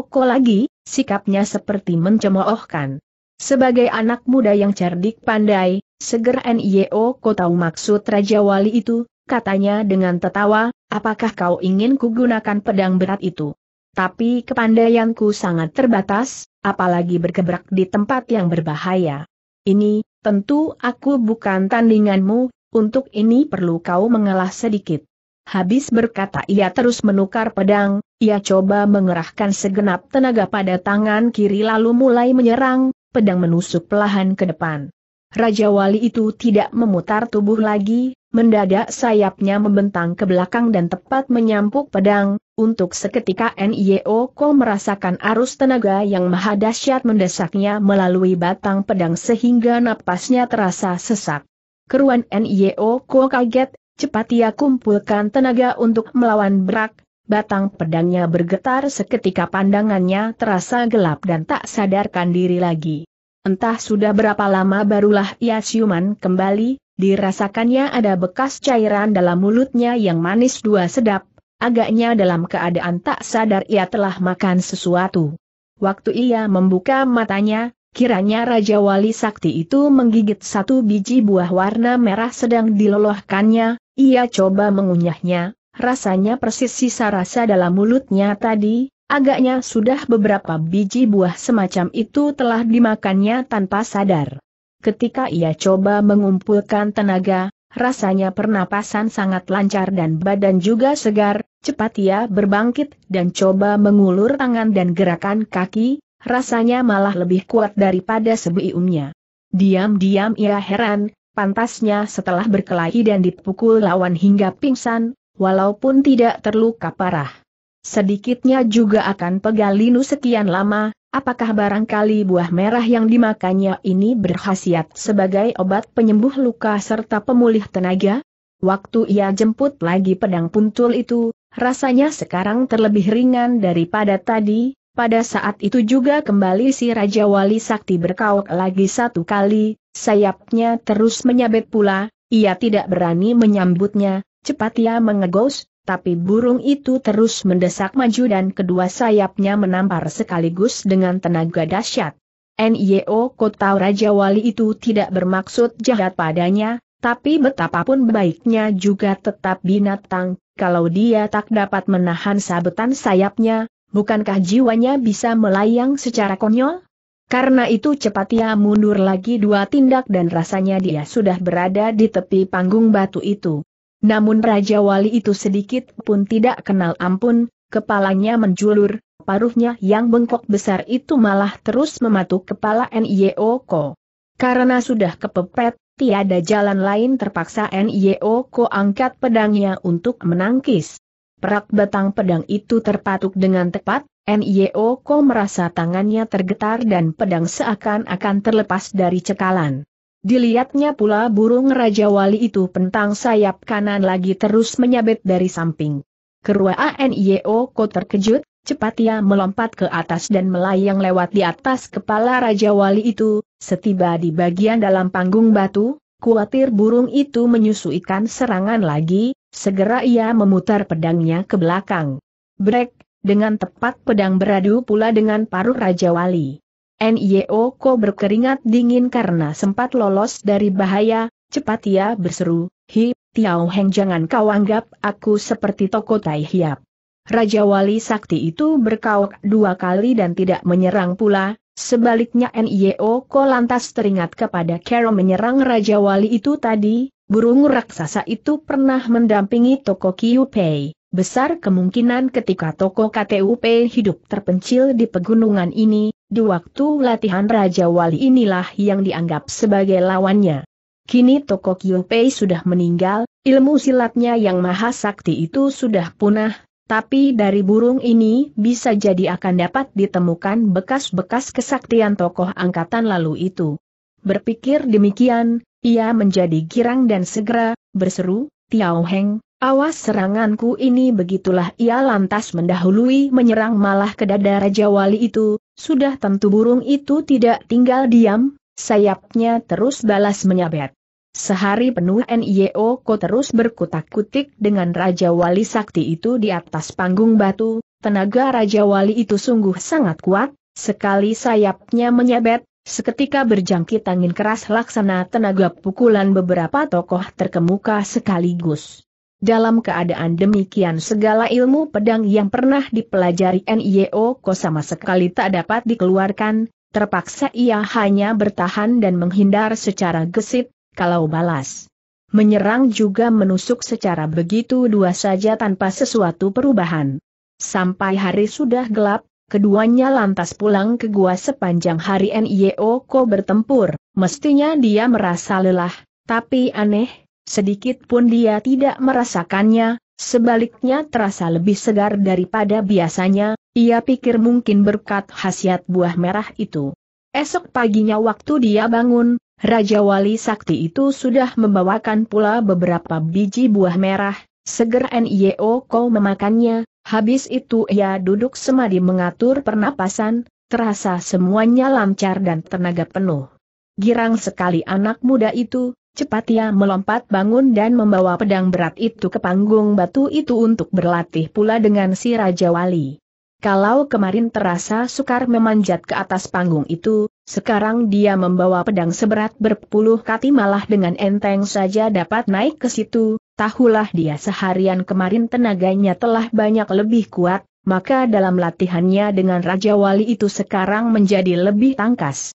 Ko lagi, sikapnya seperti mencemoohkan. Sebagai anak muda yang cerdik pandai, segera Ko tahu maksud Raja Wali itu, katanya dengan tertawa, apakah kau ingin kugunakan pedang berat itu? Tapi kepandaianku sangat terbatas, apalagi bergebrak di tempat yang berbahaya. Ini, tentu aku bukan tandinganmu, untuk ini perlu kau mengalah sedikit. Habis berkata ia terus menukar pedang, ia coba mengerahkan segenap tenaga pada tangan kiri lalu mulai menyerang, pedang menusuk pelahan ke depan. Raja Wali itu tidak memutar tubuh lagi, mendadak sayapnya membentang ke belakang dan tepat menyampuk pedang, untuk seketika NIO Ko merasakan arus tenaga yang maha dahsyat mendesaknya melalui batang pedang sehingga napasnya terasa sesak. Keruan NIO Ko kaget, cepat ia kumpulkan tenaga untuk melawan berak, batang pedangnya bergetar seketika pandangannya terasa gelap dan tak sadarkan diri lagi. Entah sudah berapa lama barulah ia siuman kembali, dirasakannya ada bekas cairan dalam mulutnya yang manis dua sedap, agaknya dalam keadaan tak sadar ia telah makan sesuatu. Waktu ia membuka matanya, Kiranya Raja Wali Sakti itu menggigit satu biji buah warna merah sedang dilolohkannya, ia coba mengunyahnya, rasanya persis sisa rasa dalam mulutnya tadi, Agaknya sudah beberapa biji buah semacam itu telah dimakannya tanpa sadar. Ketika ia coba mengumpulkan tenaga, rasanya pernapasan sangat lancar dan badan juga segar, cepat ia berbangkit dan coba mengulur tangan dan gerakan kaki, rasanya malah lebih kuat daripada sebelumnya. Diam-diam ia heran, pantasnya setelah berkelahi dan dipukul lawan hingga pingsan, walaupun tidak terluka parah. Sedikitnya juga akan pegalinu sekian lama, apakah barangkali buah merah yang dimakannya ini berkhasiat sebagai obat penyembuh luka serta pemulih tenaga? Waktu ia jemput lagi pedang puntul itu, rasanya sekarang terlebih ringan daripada tadi, pada saat itu juga kembali si Raja Wali Sakti berkauk lagi satu kali, sayapnya terus menyabet pula, ia tidak berani menyambutnya, cepat ia mengegos, tapi burung itu terus mendesak maju dan kedua sayapnya menampar sekaligus dengan tenaga dahsyat. Nyo, Kota Raja Wali itu tidak bermaksud jahat padanya, tapi betapapun baiknya juga tetap binatang, kalau dia tak dapat menahan sabetan sayapnya, bukankah jiwanya bisa melayang secara konyol? Karena itu cepat ia mundur lagi dua tindak dan rasanya dia sudah berada di tepi panggung batu itu. Namun Raja Wali itu sedikit pun tidak kenal ampun, kepalanya menjulur, paruhnya yang bengkok besar itu malah terus mematuk kepala N.I.O.Ko. Karena sudah kepepet, tiada jalan lain terpaksa N.I.O.Ko angkat pedangnya untuk menangkis. Perak batang pedang itu terpatuk dengan tepat, N.I.O.Ko merasa tangannya tergetar dan pedang seakan-akan terlepas dari cekalan. Dilihatnya pula burung Raja Wali itu pentang sayap kanan lagi terus menyabet dari samping. Kerua Anio e kau terkejut, cepat ia melompat ke atas dan melayang lewat di atas kepala Raja Wali itu, setiba di bagian dalam panggung batu, kuatir burung itu menyusuikan serangan lagi, segera ia memutar pedangnya ke belakang. Brek, dengan tepat pedang beradu pula dengan paruh Raja Wali. Nio ko berkeringat dingin karena sempat lolos dari bahaya, cepat ia berseru, Hi, Tiao Heng jangan kau anggap aku seperti toko Tai Hiap. Raja Wali Sakti itu berkauk dua kali dan tidak menyerang pula, sebaliknya Nio ko lantas teringat kepada Carol menyerang Raja Wali itu tadi, burung raksasa itu pernah mendampingi toko Kiu Pei. Besar kemungkinan ketika toko KTUP hidup terpencil di pegunungan ini, di waktu latihan Raja Wali inilah yang dianggap sebagai lawannya. Kini toko Kiopei sudah meninggal, ilmu silatnya yang maha sakti itu sudah punah, tapi dari burung ini bisa jadi akan dapat ditemukan bekas-bekas kesaktian tokoh angkatan lalu itu. Berpikir demikian, ia menjadi girang dan segera, berseru, Tiao Heng, Awas seranganku ini begitulah ia lantas mendahului menyerang malah ke dada Raja Wali itu, sudah tentu burung itu tidak tinggal diam, sayapnya terus balas menyabet. Sehari penuh NIO Ko terus berkutak-kutik dengan Raja Wali Sakti itu di atas panggung batu, tenaga Raja Wali itu sungguh sangat kuat, sekali sayapnya menyabet, Seketika berjangkit angin keras laksana tenaga pukulan beberapa tokoh terkemuka sekaligus. Dalam keadaan demikian segala ilmu pedang yang pernah dipelajari NIO Ko sama sekali tak dapat dikeluarkan, terpaksa ia hanya bertahan dan menghindar secara gesit, kalau balas. Menyerang juga menusuk secara begitu dua saja tanpa sesuatu perubahan. Sampai hari sudah gelap, keduanya lantas pulang ke gua sepanjang hari NIO Ko bertempur, mestinya dia merasa lelah, tapi aneh, sedikit pun dia tidak merasakannya, sebaliknya terasa lebih segar daripada biasanya, ia pikir mungkin berkat khasiat buah merah itu. Esok paginya waktu dia bangun, Raja Wali Sakti itu sudah membawakan pula beberapa biji buah merah, seger NIO kau memakannya, habis itu ia duduk semadi mengatur pernapasan, terasa semuanya lancar dan tenaga penuh. Girang sekali anak muda itu, Cepat ia melompat bangun dan membawa pedang berat itu ke panggung batu itu untuk berlatih pula dengan si Raja Wali. Kalau kemarin terasa sukar memanjat ke atas panggung itu, sekarang dia membawa pedang seberat berpuluh kati malah dengan enteng saja dapat naik ke situ, tahulah dia seharian kemarin tenaganya telah banyak lebih kuat, maka dalam latihannya dengan Raja Wali itu sekarang menjadi lebih tangkas.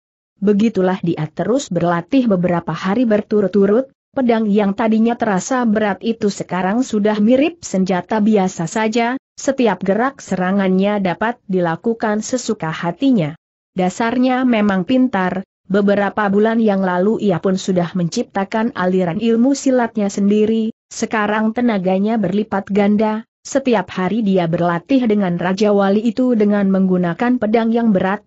Begitulah dia terus berlatih beberapa hari berturut-turut, pedang yang tadinya terasa berat itu sekarang sudah mirip senjata biasa saja, setiap gerak serangannya dapat dilakukan sesuka hatinya. Dasarnya memang pintar, beberapa bulan yang lalu ia pun sudah menciptakan aliran ilmu silatnya sendiri, sekarang tenaganya berlipat ganda, setiap hari dia berlatih dengan Raja Wali itu dengan menggunakan pedang yang berat,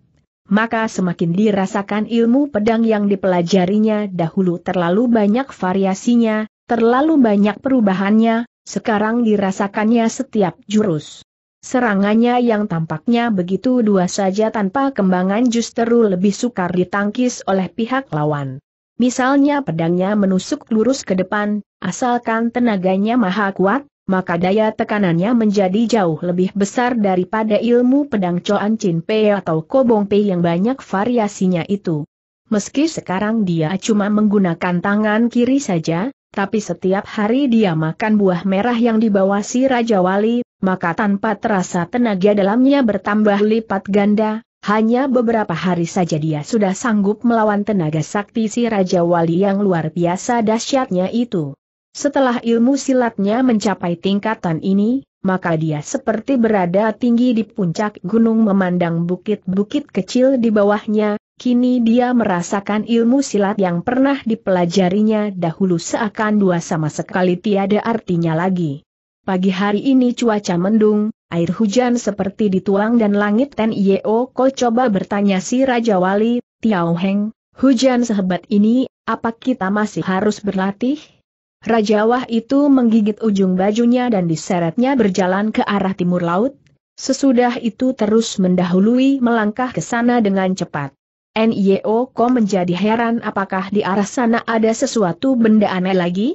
maka semakin dirasakan ilmu pedang yang dipelajarinya dahulu terlalu banyak variasinya, terlalu banyak perubahannya, sekarang dirasakannya setiap jurus. Serangannya yang tampaknya begitu dua saja tanpa kembangan justru lebih sukar ditangkis oleh pihak lawan. Misalnya pedangnya menusuk lurus ke depan, asalkan tenaganya maha kuat, maka daya tekanannya menjadi jauh lebih besar daripada ilmu pedang Coan Chin Pei atau Kobong Pei yang banyak variasinya itu. Meski sekarang dia cuma menggunakan tangan kiri saja, tapi setiap hari dia makan buah merah yang dibawa si Raja Wali, maka tanpa terasa tenaga dalamnya bertambah lipat ganda, hanya beberapa hari saja dia sudah sanggup melawan tenaga sakti si Raja Wali yang luar biasa dahsyatnya itu. Setelah ilmu silatnya mencapai tingkatan ini, maka dia seperti berada tinggi di puncak gunung memandang bukit-bukit kecil di bawahnya, kini dia merasakan ilmu silat yang pernah dipelajarinya dahulu seakan dua sama sekali tiada artinya lagi. Pagi hari ini cuaca mendung, air hujan seperti dituang dan langit Ten Yeo Ko coba bertanya si Raja Wali, Tiao Heng, hujan sehebat ini, apa kita masih harus berlatih? Raja Wah itu menggigit ujung bajunya dan diseretnya berjalan ke arah timur laut. Sesudah itu terus mendahului melangkah ke sana dengan cepat. NIO e Ko menjadi heran apakah di arah sana ada sesuatu benda aneh lagi?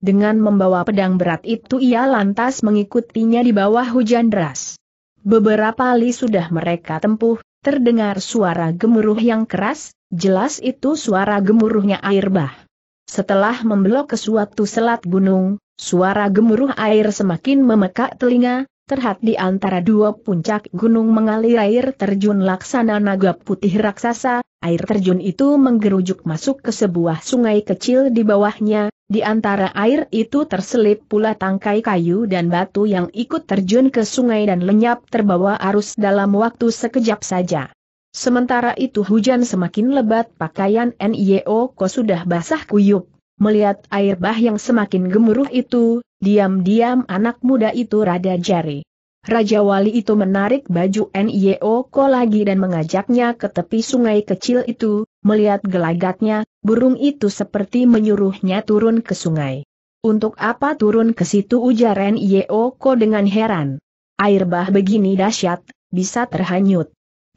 Dengan membawa pedang berat itu ia lantas mengikutinya di bawah hujan deras. Beberapa li sudah mereka tempuh, terdengar suara gemuruh yang keras, jelas itu suara gemuruhnya air bah. Setelah membelok ke suatu selat gunung, suara gemuruh air semakin memekak telinga, Terhad di antara dua puncak gunung mengalir air terjun laksana naga putih raksasa, air terjun itu menggerujuk masuk ke sebuah sungai kecil di bawahnya, di antara air itu terselip pula tangkai kayu dan batu yang ikut terjun ke sungai dan lenyap terbawa arus dalam waktu sekejap saja. Sementara itu hujan semakin lebat pakaian NIO Ko sudah basah kuyup. Melihat air bah yang semakin gemuruh itu, diam-diam anak muda itu rada jari. Raja Wali itu menarik baju NIO Ko lagi dan mengajaknya ke tepi sungai kecil itu, melihat gelagatnya, burung itu seperti menyuruhnya turun ke sungai. Untuk apa turun ke situ ujar NIO Ko dengan heran. Air bah begini dahsyat, bisa terhanyut.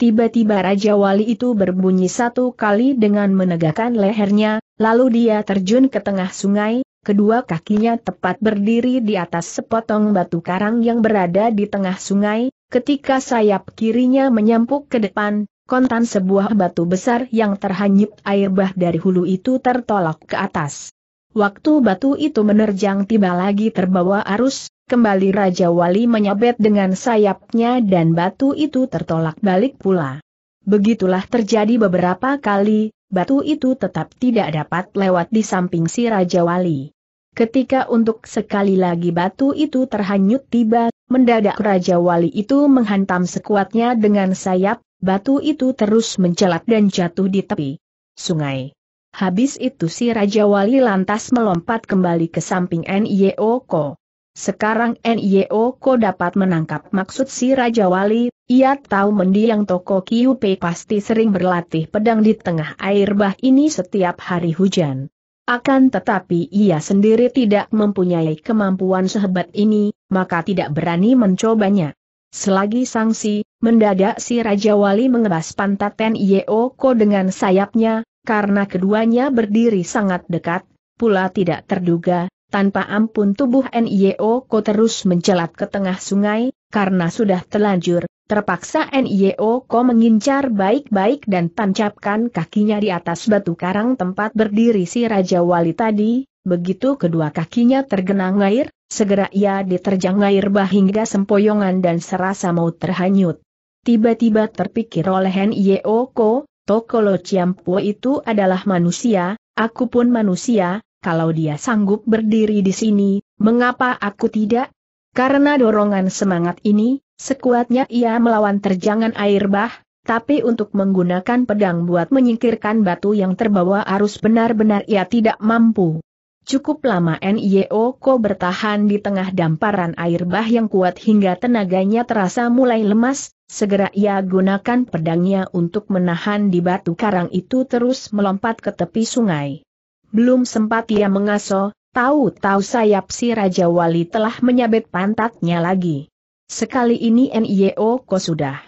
Tiba-tiba Raja Wali itu berbunyi satu kali dengan menegakkan lehernya, lalu dia terjun ke tengah sungai, kedua kakinya tepat berdiri di atas sepotong batu karang yang berada di tengah sungai, ketika sayap kirinya menyampuk ke depan, kontan sebuah batu besar yang terhanyut air bah dari hulu itu tertolak ke atas. Waktu batu itu menerjang tiba lagi terbawa arus, Kembali Raja Wali menyabet dengan sayapnya dan batu itu tertolak balik pula. Begitulah terjadi beberapa kali, batu itu tetap tidak dapat lewat di samping si Raja Wali. Ketika untuk sekali lagi batu itu terhanyut tiba, mendadak Raja Wali itu menghantam sekuatnya dengan sayap, batu itu terus mencelat dan jatuh di tepi sungai. Habis itu si Raja Wali lantas melompat kembali ke samping N.I.O.Ko. Sekarang Nioko dapat menangkap maksud si Raja Wali, ia tahu mendiang toko Kiupe pasti sering berlatih pedang di tengah air bah ini setiap hari hujan. Akan tetapi ia sendiri tidak mempunyai kemampuan sehebat ini, maka tidak berani mencobanya. Selagi sangsi, mendadak si Raja Wali mengebas pantat Nioko dengan sayapnya, karena keduanya berdiri sangat dekat, pula tidak terduga, tanpa ampun tubuh Nio Ko terus mencelat ke tengah sungai, karena sudah telanjur, terpaksa Nio Ko mengincar baik-baik dan tancapkan kakinya di atas batu karang tempat berdiri si Raja Wali tadi, begitu kedua kakinya tergenang air, segera ia diterjang air bah hingga sempoyongan dan serasa mau terhanyut. Tiba-tiba terpikir oleh Nio Ko, Tokolo Ciampo itu adalah manusia, aku pun manusia, kalau dia sanggup berdiri di sini, mengapa aku tidak? Karena dorongan semangat ini, sekuatnya ia melawan terjangan air bah, tapi untuk menggunakan pedang buat menyingkirkan batu yang terbawa arus benar-benar ia tidak mampu. Cukup lama Nio Ko bertahan di tengah damparan air bah yang kuat hingga tenaganya terasa mulai lemas, segera ia gunakan pedangnya untuk menahan di batu karang itu terus melompat ke tepi sungai. Belum sempat ia mengaso, tahu-tahu sayap si Raja Wali telah menyabet pantatnya lagi. Sekali ini NIO kau sudah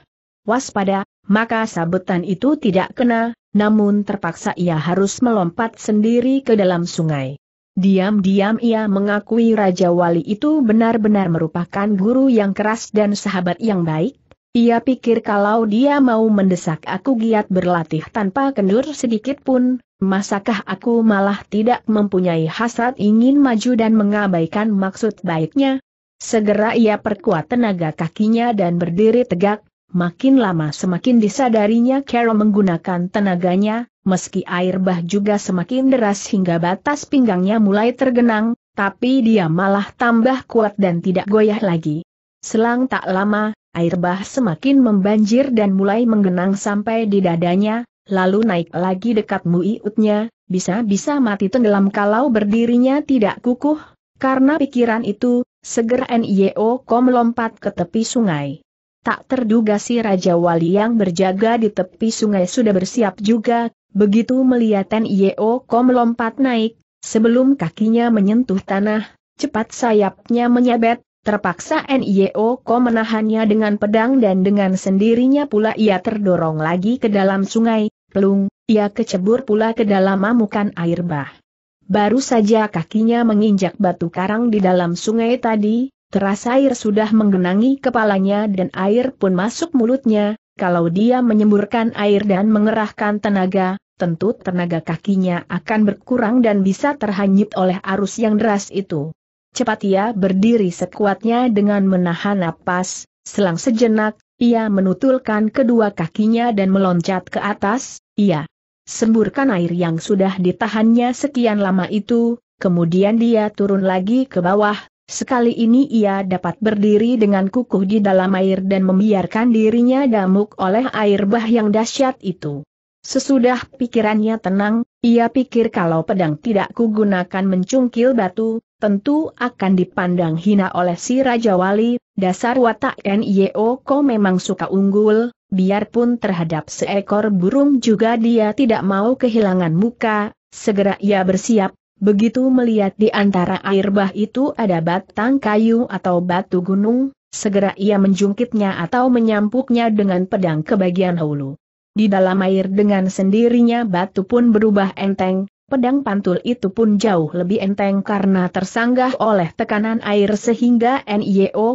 waspada, maka sabetan itu tidak kena, namun terpaksa ia harus melompat sendiri ke dalam sungai. Diam-diam ia mengakui Raja Wali itu benar-benar merupakan guru yang keras dan sahabat yang baik, ia pikir kalau dia mau mendesak aku giat berlatih tanpa kendur sedikit pun, masakah aku malah tidak mempunyai hasrat ingin maju dan mengabaikan maksud baiknya? Segera ia perkuat tenaga kakinya dan berdiri tegak, makin lama semakin disadarinya Carol menggunakan tenaganya, meski air bah juga semakin deras hingga batas pinggangnya mulai tergenang, tapi dia malah tambah kuat dan tidak goyah lagi. Selang tak lama, air bah semakin membanjir dan mulai menggenang sampai di dadanya, lalu naik lagi dekat muiutnya, bisa-bisa mati tenggelam kalau berdirinya tidak kukuh, karena pikiran itu, segera NIO kom melompat ke tepi sungai. Tak terduga si Raja Wali yang berjaga di tepi sungai sudah bersiap juga, begitu melihat NIO kom melompat naik, sebelum kakinya menyentuh tanah, cepat sayapnya menyabet, Terpaksa NIO Ko menahannya dengan pedang dan dengan sendirinya pula ia terdorong lagi ke dalam sungai, pelung, ia kecebur pula ke dalam amukan air bah. Baru saja kakinya menginjak batu karang di dalam sungai tadi, terasa air sudah menggenangi kepalanya dan air pun masuk mulutnya, kalau dia menyemburkan air dan mengerahkan tenaga, tentu tenaga kakinya akan berkurang dan bisa terhanyut oleh arus yang deras itu. Cepat ia berdiri sekuatnya dengan menahan napas, selang sejenak, ia menutulkan kedua kakinya dan meloncat ke atas, ia semburkan air yang sudah ditahannya sekian lama itu, kemudian dia turun lagi ke bawah, sekali ini ia dapat berdiri dengan kukuh di dalam air dan membiarkan dirinya damuk oleh air bah yang dahsyat itu. Sesudah pikirannya tenang, ia pikir kalau pedang tidak kugunakan mencungkil batu, tentu akan dipandang hina oleh si Raja Wali, dasar watak Nio Ko memang suka unggul, biarpun terhadap seekor burung juga dia tidak mau kehilangan muka, segera ia bersiap, begitu melihat di antara air bah itu ada batang kayu atau batu gunung, segera ia menjungkitnya atau menyampuknya dengan pedang ke bagian hulu. Di dalam air dengan sendirinya batu pun berubah enteng, Pedang pantul itu pun jauh lebih enteng karena tersanggah oleh tekanan air sehingga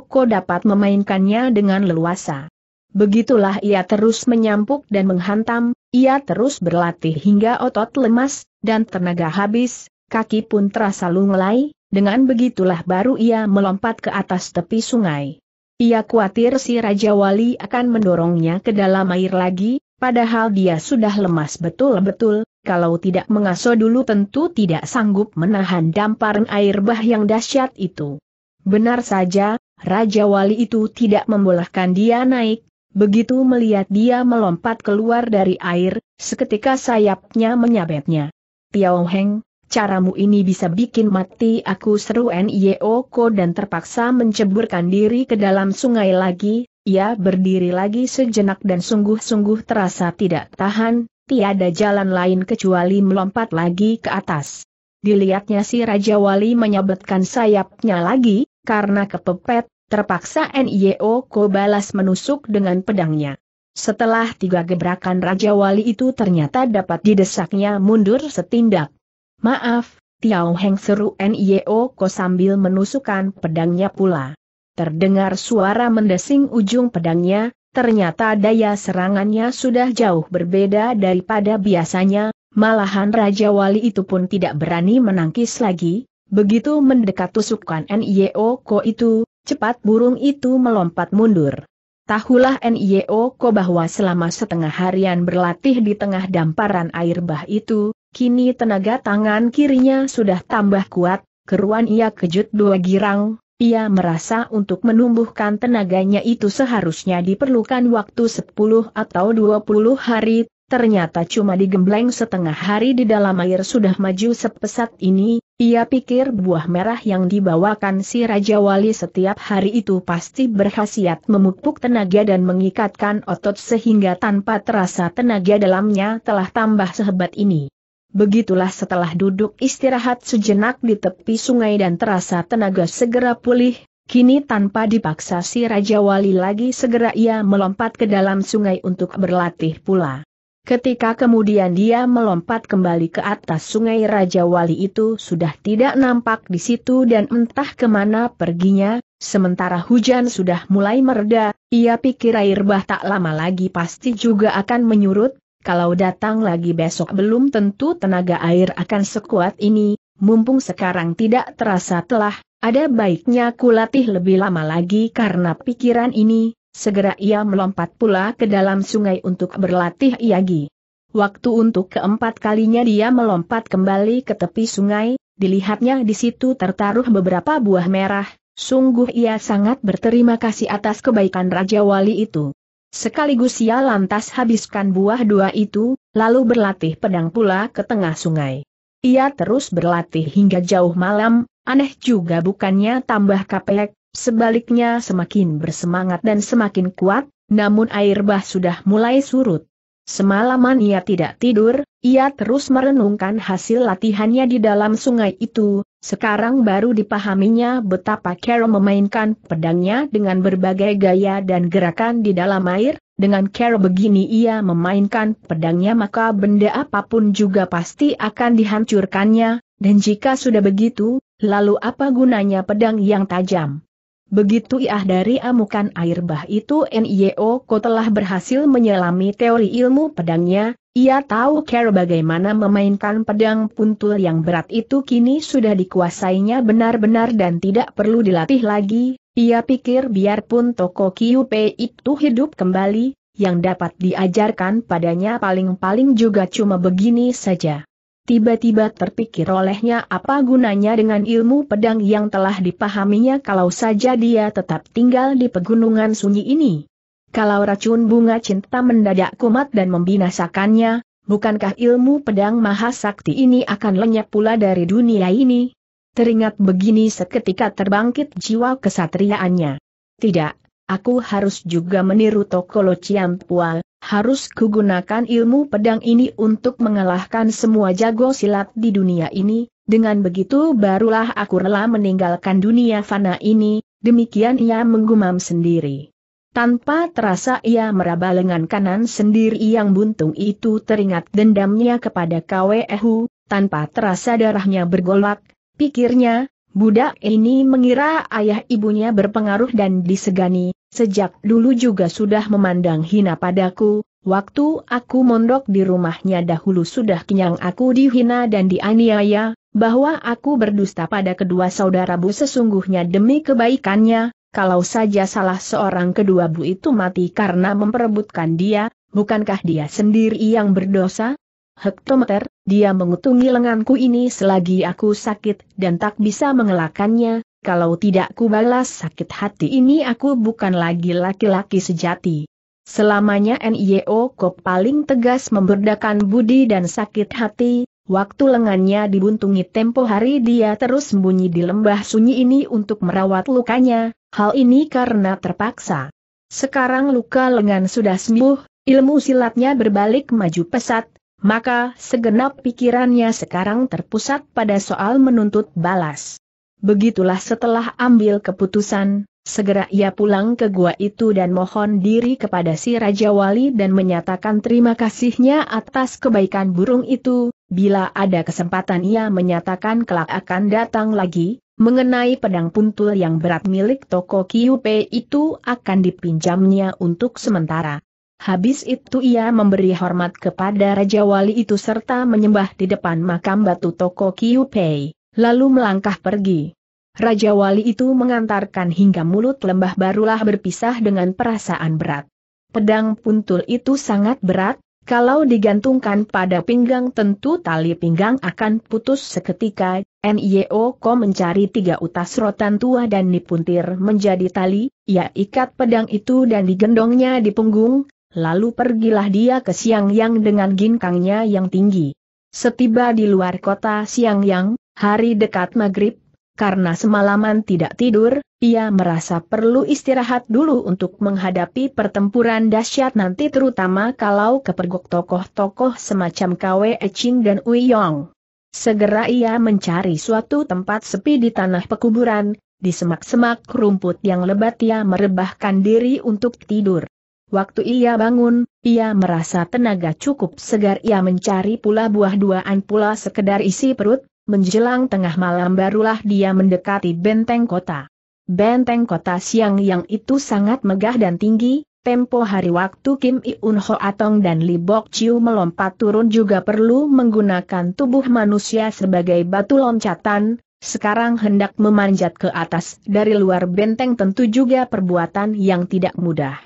Ko dapat memainkannya dengan leluasa. Begitulah ia terus menyampuk dan menghantam, ia terus berlatih hingga otot lemas, dan tenaga habis, kaki pun terasa lunglai, dengan begitulah baru ia melompat ke atas tepi sungai. Ia khawatir si Raja Wali akan mendorongnya ke dalam air lagi, padahal dia sudah lemas betul-betul, kalau tidak mengaso dulu tentu tidak sanggup menahan damparan air bah yang dahsyat itu. Benar saja, Raja Wali itu tidak membolehkan dia naik, begitu melihat dia melompat keluar dari air, seketika sayapnya menyabetnya. Tiao Heng, caramu ini bisa bikin mati aku seru Nio Ko dan terpaksa menceburkan diri ke dalam sungai lagi, ia berdiri lagi sejenak dan sungguh-sungguh terasa tidak tahan, tiada jalan lain kecuali melompat lagi ke atas. Dilihatnya si Raja Wali menyabetkan sayapnya lagi, karena kepepet, terpaksa NIO Ko balas menusuk dengan pedangnya. Setelah tiga gebrakan Raja Wali itu ternyata dapat didesaknya mundur setindak. Maaf, Tiao Heng seru NIO Ko sambil menusukkan pedangnya pula. Terdengar suara mendesing ujung pedangnya, Ternyata daya serangannya sudah jauh berbeda daripada biasanya, malahan Raja Wali itu pun tidak berani menangkis lagi, begitu mendekat tusukan NIO Ko itu, cepat burung itu melompat mundur. Tahulah NIO Ko bahwa selama setengah harian berlatih di tengah damparan air bah itu, kini tenaga tangan kirinya sudah tambah kuat, keruan ia kejut dua girang, ia merasa untuk menumbuhkan tenaganya itu seharusnya diperlukan waktu 10 atau 20 hari, ternyata cuma digembleng setengah hari di dalam air sudah maju sepesat ini, ia pikir buah merah yang dibawakan si Raja Wali setiap hari itu pasti berkhasiat memupuk tenaga dan mengikatkan otot sehingga tanpa terasa tenaga dalamnya telah tambah sehebat ini. Begitulah setelah duduk istirahat sejenak di tepi sungai dan terasa tenaga segera pulih, kini tanpa dipaksa si Raja Wali lagi segera ia melompat ke dalam sungai untuk berlatih pula. Ketika kemudian dia melompat kembali ke atas sungai Raja Wali itu sudah tidak nampak di situ dan entah kemana perginya, sementara hujan sudah mulai mereda, ia pikir air bah tak lama lagi pasti juga akan menyurut, kalau datang lagi besok belum tentu tenaga air akan sekuat ini, mumpung sekarang tidak terasa telah, ada baiknya kulatih lebih lama lagi karena pikiran ini, segera ia melompat pula ke dalam sungai untuk berlatih iagi. Waktu untuk keempat kalinya dia melompat kembali ke tepi sungai, dilihatnya di situ tertaruh beberapa buah merah, sungguh ia sangat berterima kasih atas kebaikan Raja Wali itu. Sekaligus ia lantas habiskan buah dua itu, lalu berlatih pedang pula ke tengah sungai. Ia terus berlatih hingga jauh malam, aneh juga bukannya tambah kapek, sebaliknya semakin bersemangat dan semakin kuat, namun air bah sudah mulai surut. Semalaman ia tidak tidur, ia terus merenungkan hasil latihannya di dalam sungai itu, sekarang baru dipahaminya betapa Carol memainkan pedangnya dengan berbagai gaya dan gerakan di dalam air, dengan Carol begini ia memainkan pedangnya maka benda apapun juga pasti akan dihancurkannya, dan jika sudah begitu, lalu apa gunanya pedang yang tajam? Begitu Iah dari amukan air bah itu Nio Ko telah berhasil menyelami teori ilmu pedangnya, ia tahu cara bagaimana memainkan pedang puntul yang berat itu kini sudah dikuasainya benar-benar dan tidak perlu dilatih lagi, ia pikir biarpun toko Kiyupe itu hidup kembali, yang dapat diajarkan padanya paling-paling juga cuma begini saja. Tiba-tiba terpikir olehnya apa gunanya dengan ilmu pedang yang telah dipahaminya kalau saja dia tetap tinggal di pegunungan sunyi ini. Kalau racun bunga cinta mendadak kumat dan membinasakannya, bukankah ilmu pedang maha sakti ini akan lenyap pula dari dunia ini? Teringat begini seketika terbangkit jiwa kesatriaannya. Tidak, aku harus juga meniru Tokolo Ciampua, harus kugunakan ilmu pedang ini untuk mengalahkan semua jago silat di dunia ini, dengan begitu barulah aku rela meninggalkan dunia fana ini, demikian ia menggumam sendiri. Tanpa terasa ia meraba lengan kanan sendiri yang buntung itu teringat dendamnya kepada Kwehu, tanpa terasa darahnya bergolak, pikirnya, budak ini mengira ayah ibunya berpengaruh dan disegani, Sejak dulu juga sudah memandang hina padaku, waktu aku mondok di rumahnya dahulu sudah kenyang aku dihina dan dianiaya, bahwa aku berdusta pada kedua saudara bu sesungguhnya demi kebaikannya, kalau saja salah seorang kedua bu itu mati karena memperebutkan dia, bukankah dia sendiri yang berdosa? Hektometer, dia mengutungi lenganku ini selagi aku sakit dan tak bisa mengelakannya, kalau tidak kubalas sakit hati ini aku bukan lagi laki-laki sejati. Selamanya NIO Kop paling tegas memberdakan budi dan sakit hati, waktu lengannya dibuntungi tempo hari dia terus sembunyi di lembah sunyi ini untuk merawat lukanya, hal ini karena terpaksa. Sekarang luka lengan sudah sembuh, ilmu silatnya berbalik maju pesat, maka segenap pikirannya sekarang terpusat pada soal menuntut balas. Begitulah setelah ambil keputusan, segera ia pulang ke gua itu dan mohon diri kepada si Raja Wali dan menyatakan terima kasihnya atas kebaikan burung itu, bila ada kesempatan ia menyatakan kelak akan datang lagi, mengenai pedang puntul yang berat milik toko Kiupe itu akan dipinjamnya untuk sementara. Habis itu ia memberi hormat kepada Raja Wali itu serta menyembah di depan makam batu toko Kiyupei lalu melangkah pergi. Raja Wali itu mengantarkan hingga mulut lembah barulah berpisah dengan perasaan berat. Pedang puntul itu sangat berat, kalau digantungkan pada pinggang tentu tali pinggang akan putus seketika, NIO mencari tiga utas rotan tua dan dipuntir menjadi tali, ia ikat pedang itu dan digendongnya di punggung, lalu pergilah dia ke Siang Yang dengan ginkangnya yang tinggi. Setiba di luar kota Siang Yang, hari dekat maghrib, karena semalaman tidak tidur, ia merasa perlu istirahat dulu untuk menghadapi pertempuran dahsyat nanti terutama kalau kepergok tokoh-tokoh semacam Kwe Ching dan Yong. Segera ia mencari suatu tempat sepi di tanah pekuburan, di semak-semak rumput yang lebat ia merebahkan diri untuk tidur. Waktu ia bangun, ia merasa tenaga cukup segar ia mencari pula buah-buahan pula sekedar isi perut, menjelang tengah malam barulah dia mendekati benteng kota. Benteng kota siang yang itu sangat megah dan tinggi, tempo hari waktu Kim Iun Ho Atong dan Li Bok Chiu melompat turun juga perlu menggunakan tubuh manusia sebagai batu loncatan, sekarang hendak memanjat ke atas dari luar benteng tentu juga perbuatan yang tidak mudah.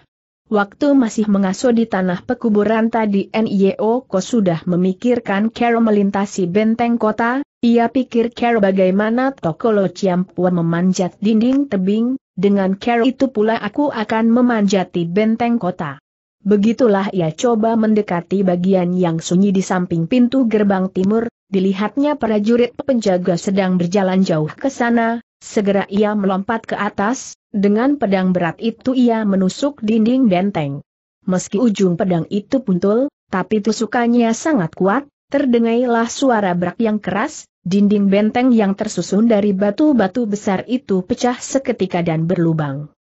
Waktu masih mengasuh di tanah pekuburan tadi NIO Ko sudah memikirkan Kero melintasi benteng kota, ia pikir Kero bagaimana Tokolo Ciampuan memanjat dinding tebing, dengan Kero itu pula aku akan memanjati benteng kota. Begitulah ia coba mendekati bagian yang sunyi di samping pintu gerbang timur, dilihatnya prajurit penjaga sedang berjalan jauh ke sana, Segera ia melompat ke atas, dengan pedang berat itu ia menusuk dinding benteng. Meski ujung pedang itu puntul, tapi tusukannya sangat kuat, terdengailah suara berak yang keras, dinding benteng yang tersusun dari batu-batu besar itu pecah seketika dan berlubang.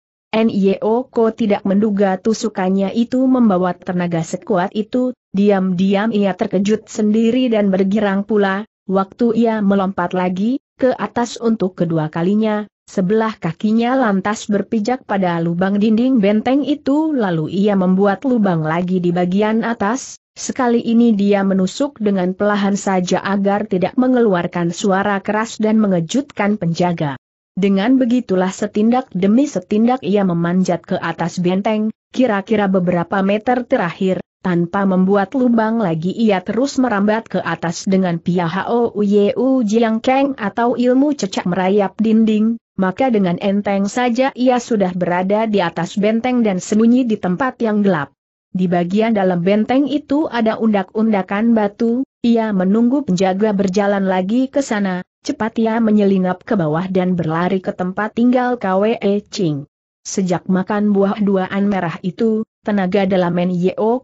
Ko tidak menduga tusukannya itu membawa tenaga sekuat itu, diam-diam ia terkejut sendiri dan bergirang pula, waktu ia melompat lagi, ke atas untuk kedua kalinya, sebelah kakinya lantas berpijak pada lubang dinding benteng itu lalu ia membuat lubang lagi di bagian atas, sekali ini dia menusuk dengan pelahan saja agar tidak mengeluarkan suara keras dan mengejutkan penjaga. Dengan begitulah setindak demi setindak ia memanjat ke atas benteng, kira-kira beberapa meter terakhir, tanpa membuat lubang lagi ia terus merambat ke atas dengan Piahao Uyeu Jiang Keng atau ilmu cecak merayap dinding, maka dengan enteng saja ia sudah berada di atas benteng dan sembunyi di tempat yang gelap. Di bagian dalam benteng itu ada undak-undakan batu, ia menunggu penjaga berjalan lagi ke sana, cepat ia menyelinap ke bawah dan berlari ke tempat tinggal KWE Ching. Sejak makan buah duaan merah itu, tenaga dalam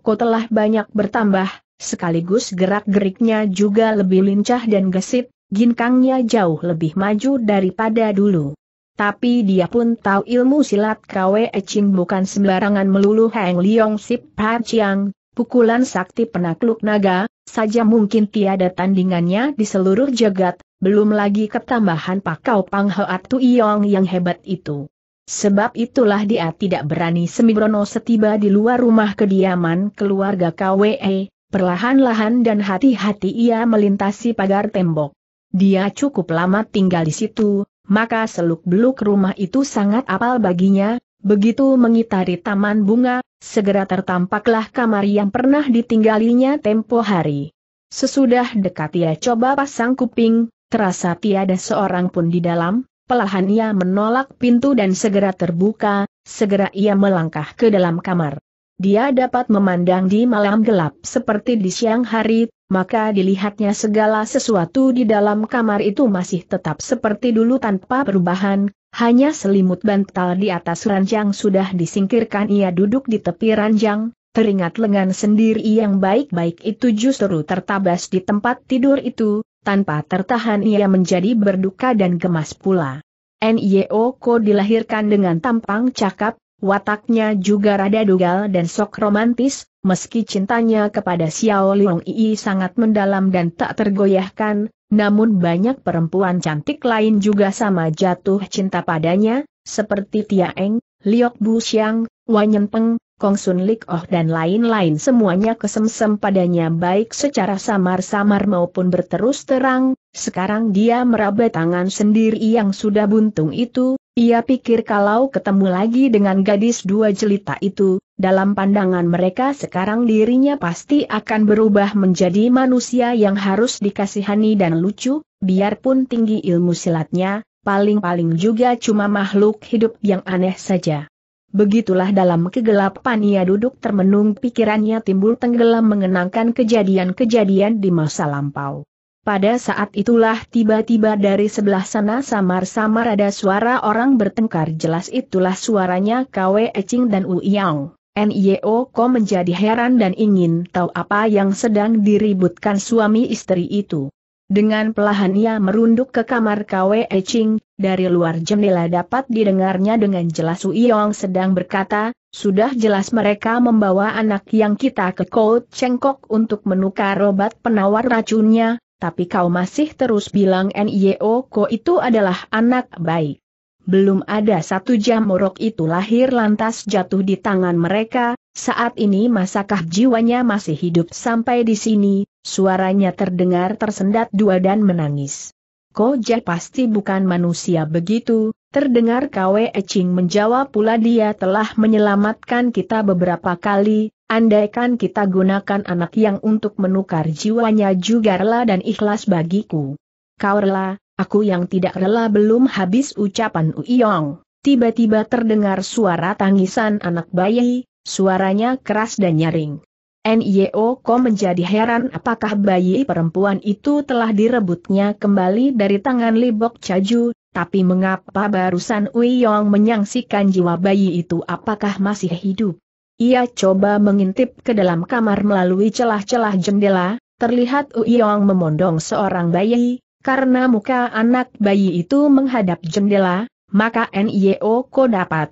Ko telah banyak bertambah, sekaligus gerak-geriknya juga lebih lincah dan gesit, ginkangnya jauh lebih maju daripada dulu. Tapi dia pun tahu ilmu silat Kwe Eching bukan sembarangan melulu Heng Liong Sip Ha Chiang, pukulan sakti penakluk naga, saja mungkin tiada tandingannya di seluruh jagat, belum lagi ketambahan pakau Pang Hoat Yong yang hebat itu. Sebab itulah dia tidak berani sembrono setiba di luar rumah kediaman keluarga KWE, perlahan-lahan dan hati-hati ia melintasi pagar tembok. Dia cukup lama tinggal di situ, maka seluk-beluk rumah itu sangat apal baginya, begitu mengitari taman bunga, segera tertampaklah kamar yang pernah ditinggalinya tempo hari. Sesudah dekat ia coba pasang kuping, terasa tiada seorang pun di dalam, Pelahan ia menolak pintu dan segera terbuka, segera ia melangkah ke dalam kamar. Dia dapat memandang di malam gelap seperti di siang hari, maka dilihatnya segala sesuatu di dalam kamar itu masih tetap seperti dulu tanpa perubahan, hanya selimut bantal di atas ranjang sudah disingkirkan ia duduk di tepi ranjang, teringat lengan sendiri yang baik-baik itu justru tertabas di tempat tidur itu, tanpa tertahan ia menjadi berduka dan gemas pula. N.Y.O. Ko dilahirkan dengan tampang cakap, wataknya juga rada dugal dan sok romantis, meski cintanya kepada Xiao Liong Yi sangat mendalam dan tak tergoyahkan, namun banyak perempuan cantik lain juga sama jatuh cinta padanya, seperti Tia Eng, Liok Bu Xiang, Wanyen Peng, Kong Sun Lik Oh dan lain-lain semuanya kesemsem padanya baik secara samar-samar maupun berterus terang, sekarang dia meraba tangan sendiri yang sudah buntung itu, ia pikir kalau ketemu lagi dengan gadis dua jelita itu, dalam pandangan mereka sekarang dirinya pasti akan berubah menjadi manusia yang harus dikasihani dan lucu, biarpun tinggi ilmu silatnya, paling-paling juga cuma makhluk hidup yang aneh saja. Begitulah dalam kegelapan ia duduk termenung pikirannya timbul tenggelam mengenangkan kejadian-kejadian di masa lampau. Pada saat itulah tiba-tiba dari sebelah sana samar-samar ada suara orang bertengkar jelas itulah suaranya Kwe Ecing dan Uyang. NIO Ko menjadi heran dan ingin tahu apa yang sedang diributkan suami istri itu. Dengan pelahan ia merunduk ke kamar Kwe Eching, dari luar jendela dapat didengarnya dengan jelas Uyong sedang berkata, sudah jelas mereka membawa anak yang kita ke Kout Cengkok untuk menukar obat penawar racunnya, tapi kau masih terus bilang N.I.O. Ko itu adalah anak baik. Belum ada satu jam Morok itu lahir lantas jatuh di tangan mereka, saat ini masakah jiwanya masih hidup sampai di sini, Suaranya terdengar tersendat dua dan menangis. Koja pasti bukan manusia begitu, terdengar Kwe Eching menjawab pula dia telah menyelamatkan kita beberapa kali, andaikan kita gunakan anak yang untuk menukar jiwanya juga rela dan ikhlas bagiku. Kau rela, aku yang tidak rela belum habis ucapan Uyong. Tiba-tiba terdengar suara tangisan anak bayi, suaranya keras dan nyaring. NIO Ko menjadi heran apakah bayi perempuan itu telah direbutnya kembali dari tangan Libok Caju, tapi mengapa barusan Yong menyangsikan jiwa bayi itu apakah masih hidup? Ia coba mengintip ke dalam kamar melalui celah-celah jendela, terlihat Yong memondong seorang bayi, karena muka anak bayi itu menghadap jendela, maka NIO Ko dapat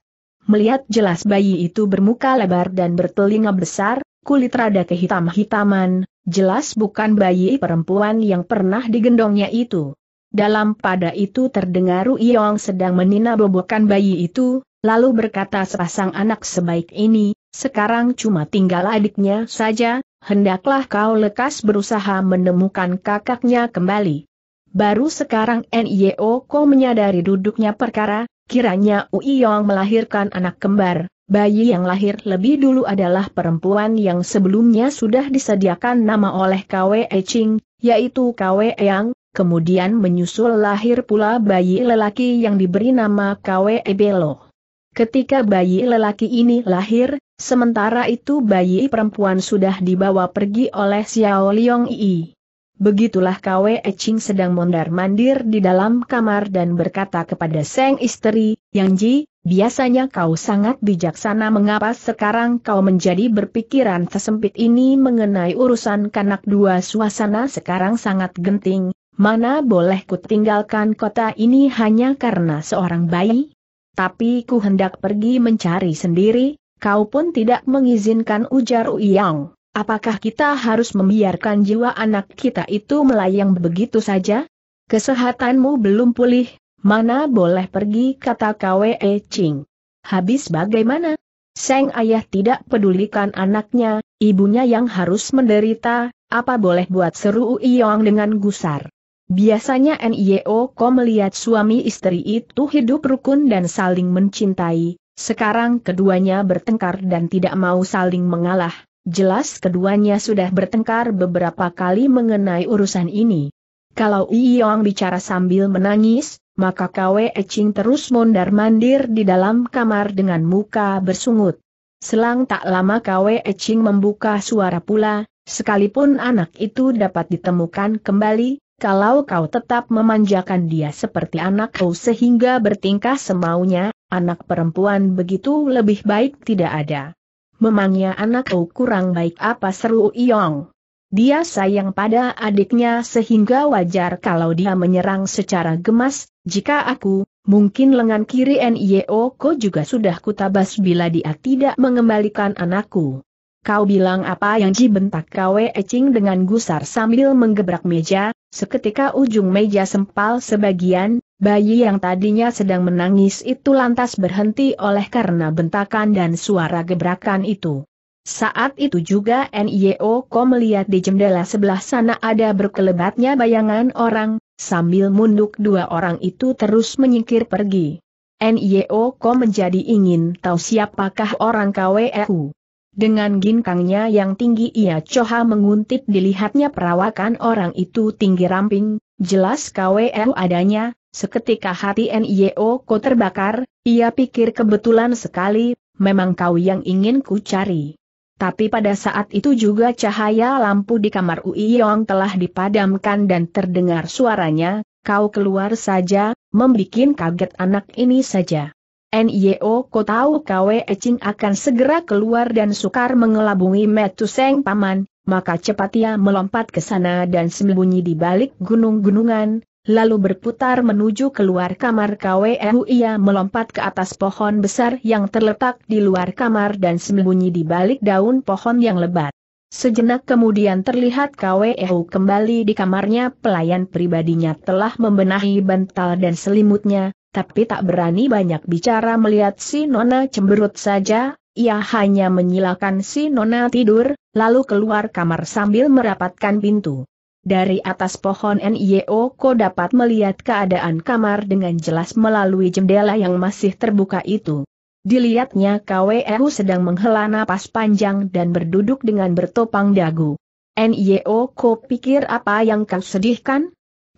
melihat jelas bayi itu bermuka lebar dan bertelinga besar, kulit rada kehitam-hitaman, jelas bukan bayi perempuan yang pernah digendongnya itu. Dalam pada itu terdengar Uyong sedang menina bobokan bayi itu, lalu berkata sepasang anak sebaik ini, sekarang cuma tinggal adiknya saja, hendaklah kau lekas berusaha menemukan kakaknya kembali. Baru sekarang NIO kau menyadari duduknya perkara, kiranya Uyong melahirkan anak kembar, Bayi yang lahir lebih dulu adalah perempuan yang sebelumnya sudah disediakan nama oleh KWE Ching, yaitu KWE Yang, kemudian menyusul lahir pula bayi lelaki yang diberi nama KWE Belo. Ketika bayi lelaki ini lahir, sementara itu bayi perempuan sudah dibawa pergi oleh Xiao Liong Yi. Begitulah Kwe Eching sedang mondar-mandir di dalam kamar dan berkata kepada Seng Istri, Yang Ji, biasanya kau sangat bijaksana mengapa sekarang kau menjadi berpikiran sesempit ini mengenai urusan kanak dua suasana sekarang sangat genting, mana boleh ku tinggalkan kota ini hanya karena seorang bayi? Tapi ku hendak pergi mencari sendiri, kau pun tidak mengizinkan ujar Uyang. Apakah kita harus membiarkan jiwa anak kita itu melayang begitu saja? Kesehatanmu belum pulih, mana boleh pergi kata Kwe Ching. Habis bagaimana? Seng ayah tidak pedulikan anaknya, ibunya yang harus menderita, apa boleh buat seru Uiyong dengan gusar. Biasanya NIO e Ko melihat suami istri itu hidup rukun dan saling mencintai, sekarang keduanya bertengkar dan tidak mau saling mengalah. Jelas keduanya sudah bertengkar beberapa kali mengenai urusan ini. Kalau Iyong bicara sambil menangis, maka Kwe Eching terus mondar-mandir di dalam kamar dengan muka bersungut. Selang tak lama Kwe Eching membuka suara pula, sekalipun anak itu dapat ditemukan kembali, kalau kau tetap memanjakan dia seperti anak kau sehingga bertingkah semaunya, anak perempuan begitu lebih baik tidak ada memangnya anakku kurang baik apa seru Iyong. Dia sayang pada adiknya sehingga wajar kalau dia menyerang secara gemas, jika aku, mungkin lengan kiri NIO ko juga sudah kutabas bila dia tidak mengembalikan anakku. Kau bilang apa yang ji bentak kawe Ecing dengan gusar sambil menggebrak meja, seketika ujung meja sempal sebagian, Bayi yang tadinya sedang menangis itu lantas berhenti oleh karena bentakan dan suara gebrakan itu. Saat itu juga NIO Ko melihat di jendela sebelah sana ada berkelebatnya bayangan orang, sambil munduk dua orang itu terus menyingkir pergi. NIO Ko menjadi ingin tahu siapakah orang KWEU. Dengan ginkangnya yang tinggi ia coha menguntit dilihatnya perawakan orang itu tinggi ramping, Jelas KWL adanya, seketika hati NIO ko terbakar, ia pikir kebetulan sekali, memang kau yang ingin ku cari. Tapi pada saat itu juga cahaya lampu di kamar Ui Yong telah dipadamkan dan terdengar suaranya, kau keluar saja, membuat kaget anak ini saja. NIO ko tahu Kwe Ching akan segera keluar dan sukar mengelabungi Seng Paman, maka cepat ia melompat ke sana dan sembunyi di balik gunung-gunungan, lalu berputar menuju keluar kamar Kwe Ehu ia melompat ke atas pohon besar yang terletak di luar kamar dan sembunyi di balik daun pohon yang lebat. Sejenak kemudian terlihat KWEU kembali di kamarnya pelayan pribadinya telah membenahi bantal dan selimutnya, tapi tak berani banyak bicara melihat si Nona cemberut saja, ia hanya menyilakan si Nona tidur, lalu keluar kamar sambil merapatkan pintu. Dari atas pohon NIO Ko dapat melihat keadaan kamar dengan jelas melalui jendela yang masih terbuka itu. Dilihatnya KWU sedang menghela napas panjang dan berduduk dengan bertopang dagu. NIO Ko pikir apa yang kau sedihkan?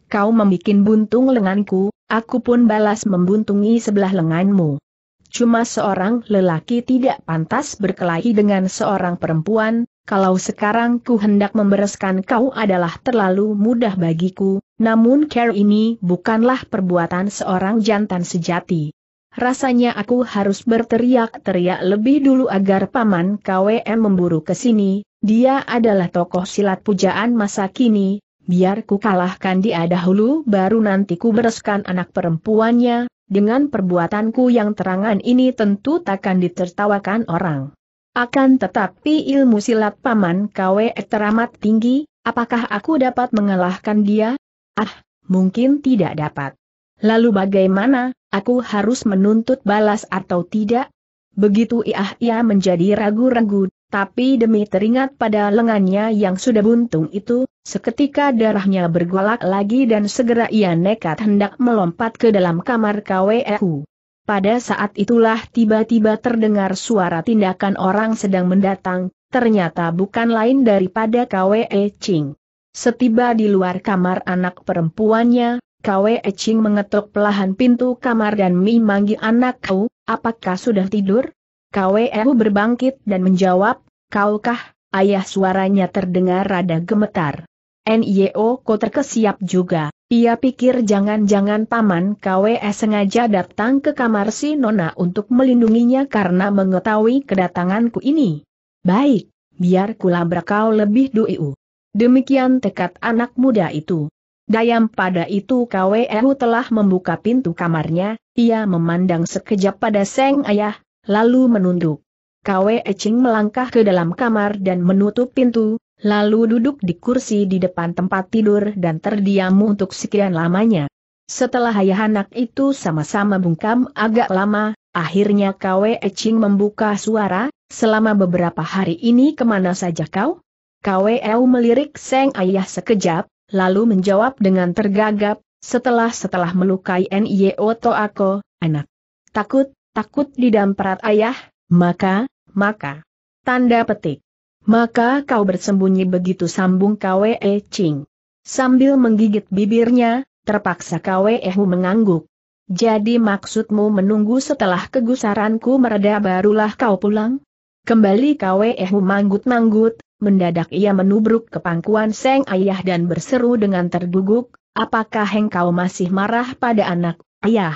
kau membuat buntung lenganku, aku pun balas membuntungi sebelah lenganmu. Cuma seorang lelaki tidak pantas berkelahi dengan seorang perempuan, kalau sekarang ku hendak membereskan kau adalah terlalu mudah bagiku, namun care ini bukanlah perbuatan seorang jantan sejati. Rasanya aku harus berteriak-teriak lebih dulu agar paman KWM memburu ke sini, dia adalah tokoh silat pujaan masa kini, biar ku kalahkan dia dahulu baru nanti ku bereskan anak perempuannya, dengan perbuatanku yang terangan ini tentu takkan ditertawakan orang. Akan tetapi ilmu silat paman kwe teramat tinggi, apakah aku dapat mengalahkan dia? Ah, mungkin tidak dapat. Lalu bagaimana, aku harus menuntut balas atau tidak? Begitu Iah ia menjadi ragu-ragu, tapi demi teringat pada lengannya yang sudah buntung itu, seketika darahnya bergolak lagi dan segera ia nekat hendak melompat ke dalam kamar KWEU. Pada saat itulah tiba-tiba terdengar suara tindakan orang sedang mendatang, ternyata bukan lain daripada KWE Ching. Setiba di luar kamar anak perempuannya, KWE Ching mengetuk pelahan pintu kamar dan memanggil anak kau, apakah sudah tidur? KWU berbangkit dan menjawab, kaukah, ayah suaranya terdengar rada gemetar. NIO ko terkesiap juga, ia pikir jangan-jangan paman KWE sengaja datang ke kamar si Nona untuk melindunginya karena mengetahui kedatanganku ini. Baik, biar kulabrak kau lebih duiu. Demikian tekad anak muda itu. Dayam pada itu KWU telah membuka pintu kamarnya, ia memandang sekejap pada Seng Ayah, lalu menunduk. Kwe Eching melangkah ke dalam kamar dan menutup pintu, lalu duduk di kursi di depan tempat tidur dan terdiam untuk sekian lamanya. Setelah ayah anak itu sama-sama bungkam agak lama, akhirnya Kwe Eching membuka suara, selama beberapa hari ini kemana saja kau? Kwe Eu melirik Seng Ayah sekejap, lalu menjawab dengan tergagap, setelah setelah melukai Nio Toako, anak. Takut, takut didamprat ayah, maka, maka. Tanda petik. Maka kau bersembunyi begitu sambung Kwe Ching. Sambil menggigit bibirnya, terpaksa Kwe Hu mengangguk. Jadi maksudmu menunggu setelah kegusaranku mereda barulah kau pulang? Kembali Kwe Hu manggut-manggut, mendadak ia menubruk ke pangkuan Seng Ayah dan berseru dengan terguguk, apakah engkau masih marah pada anak, ayah?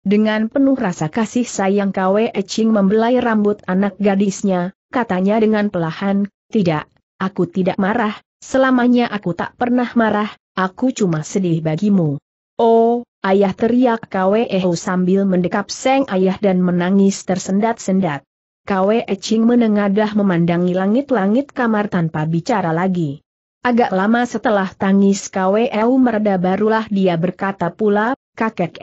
Dengan penuh rasa kasih sayang Kwe Eching membelai rambut anak gadisnya, katanya dengan pelahan, tidak, aku tidak marah, selamanya aku tak pernah marah, aku cuma sedih bagimu. Oh, ayah teriak Kwe Eho sambil mendekap seng ayah dan menangis tersendat-sendat. Kwe Eching menengadah memandangi langit-langit kamar tanpa bicara lagi. Agak lama setelah tangis KWEU mereda barulah dia berkata pula, kakek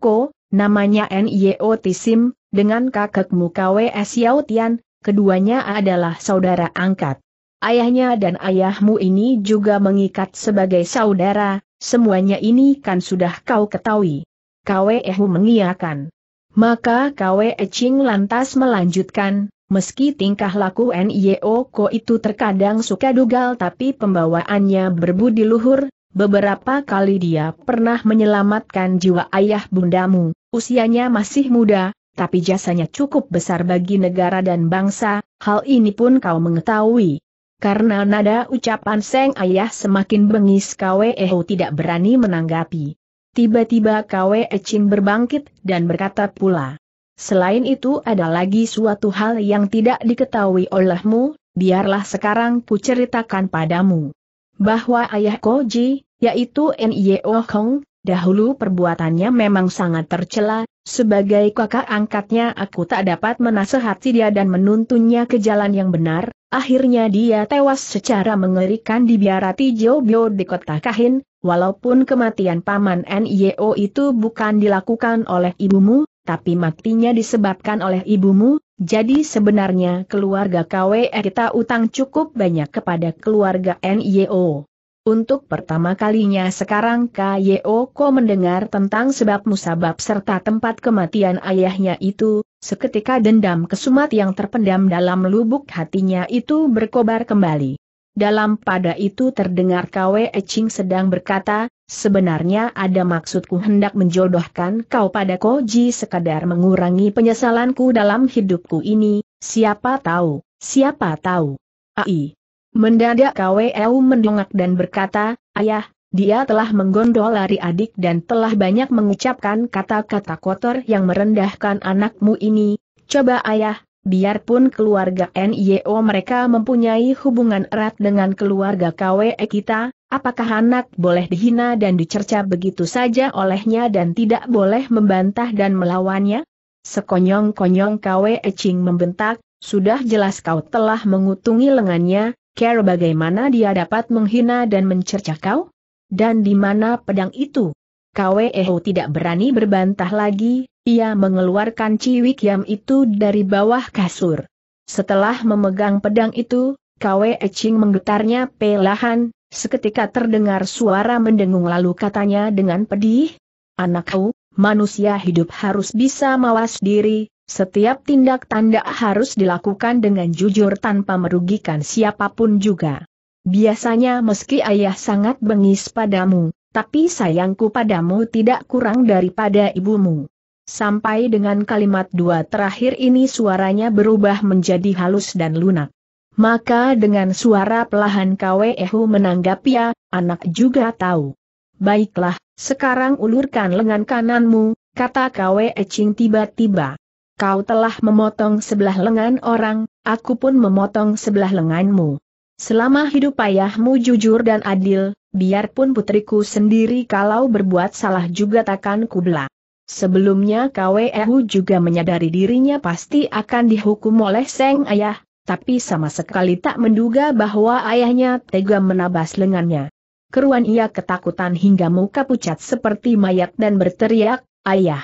Ko, namanya Nio Tisim, dengan kakekmu KWS Tian, keduanya adalah saudara angkat. Ayahnya dan ayahmu ini juga mengikat sebagai saudara, semuanya ini kan sudah kau ketahui. KWEU mengiakan. Maka KWE Ching lantas melanjutkan, Meski tingkah laku NIO Ko itu terkadang suka dugal tapi pembawaannya berbudi luhur, beberapa kali dia pernah menyelamatkan jiwa ayah bundamu, usianya masih muda, tapi jasanya cukup besar bagi negara dan bangsa, hal ini pun kau mengetahui. Karena nada ucapan Seng Ayah semakin bengis Eho tidak berani menanggapi. Tiba-tiba Kwe Ecing berbangkit dan berkata pula, Selain itu ada lagi suatu hal yang tidak diketahui olehmu, biarlah sekarang ku ceritakan padamu. Bahwa ayah Koji, yaitu N.Y.O. Hong, dahulu perbuatannya memang sangat tercela, sebagai kakak angkatnya aku tak dapat menasehati dia dan menuntunnya ke jalan yang benar, akhirnya dia tewas secara mengerikan di biara Tijobyo di kota Kahin, walaupun kematian paman N.Y.O. itu bukan dilakukan oleh ibumu, tapi matinya disebabkan oleh ibumu, jadi sebenarnya keluarga KWE kita utang cukup banyak kepada keluarga Nyo. Untuk pertama kalinya sekarang K.Y.O. Ko mendengar tentang sebab musabab serta tempat kematian ayahnya itu, seketika dendam kesumat yang terpendam dalam lubuk hatinya itu berkobar kembali. Dalam pada itu terdengar Kwe Ching sedang berkata, Sebenarnya ada maksudku hendak menjodohkan kau pada Koji sekadar mengurangi penyesalanku dalam hidupku ini, siapa tahu, siapa tahu. Ai. Mendadak KWEU mendongak dan berkata, Ayah, dia telah menggondol lari adik dan telah banyak mengucapkan kata-kata kotor yang merendahkan anakmu ini. Coba ayah, Biarpun keluarga NIO mereka mempunyai hubungan erat dengan keluarga KWE kita, apakah anak boleh dihina dan dicerca begitu saja olehnya dan tidak boleh membantah dan melawannya? Sekonyong-konyong KWE Ching membentak, sudah jelas kau telah mengutungi lengannya, care bagaimana dia dapat menghina dan mencerca kau? Dan di mana pedang itu? Kweho tidak berani berbantah lagi, ia mengeluarkan ciwik yam itu dari bawah kasur. Setelah memegang pedang itu, Kwe Eching menggetarnya pelahan, seketika terdengar suara mendengung lalu katanya dengan pedih, Anakku, manusia hidup harus bisa mawas diri, setiap tindak tanda harus dilakukan dengan jujur tanpa merugikan siapapun juga. Biasanya meski ayah sangat bengis padamu, tapi sayangku padamu tidak kurang daripada ibumu. Sampai dengan kalimat dua terakhir ini suaranya berubah menjadi halus dan lunak. Maka dengan suara pelahan Kwehu menanggapi ya, anak juga tahu. Baiklah, sekarang ulurkan lengan kananmu, kata Kwe Ecing tiba-tiba. Kau telah memotong sebelah lengan orang, aku pun memotong sebelah lenganmu. Selama hidup ayahmu jujur dan adil, biarpun putriku sendiri kalau berbuat salah juga takkan kubla. Sebelumnya KWEU juga menyadari dirinya pasti akan dihukum oleh Seng Ayah, tapi sama sekali tak menduga bahwa ayahnya tega menabas lengannya. Keruan ia ketakutan hingga muka pucat seperti mayat dan berteriak, Ayah!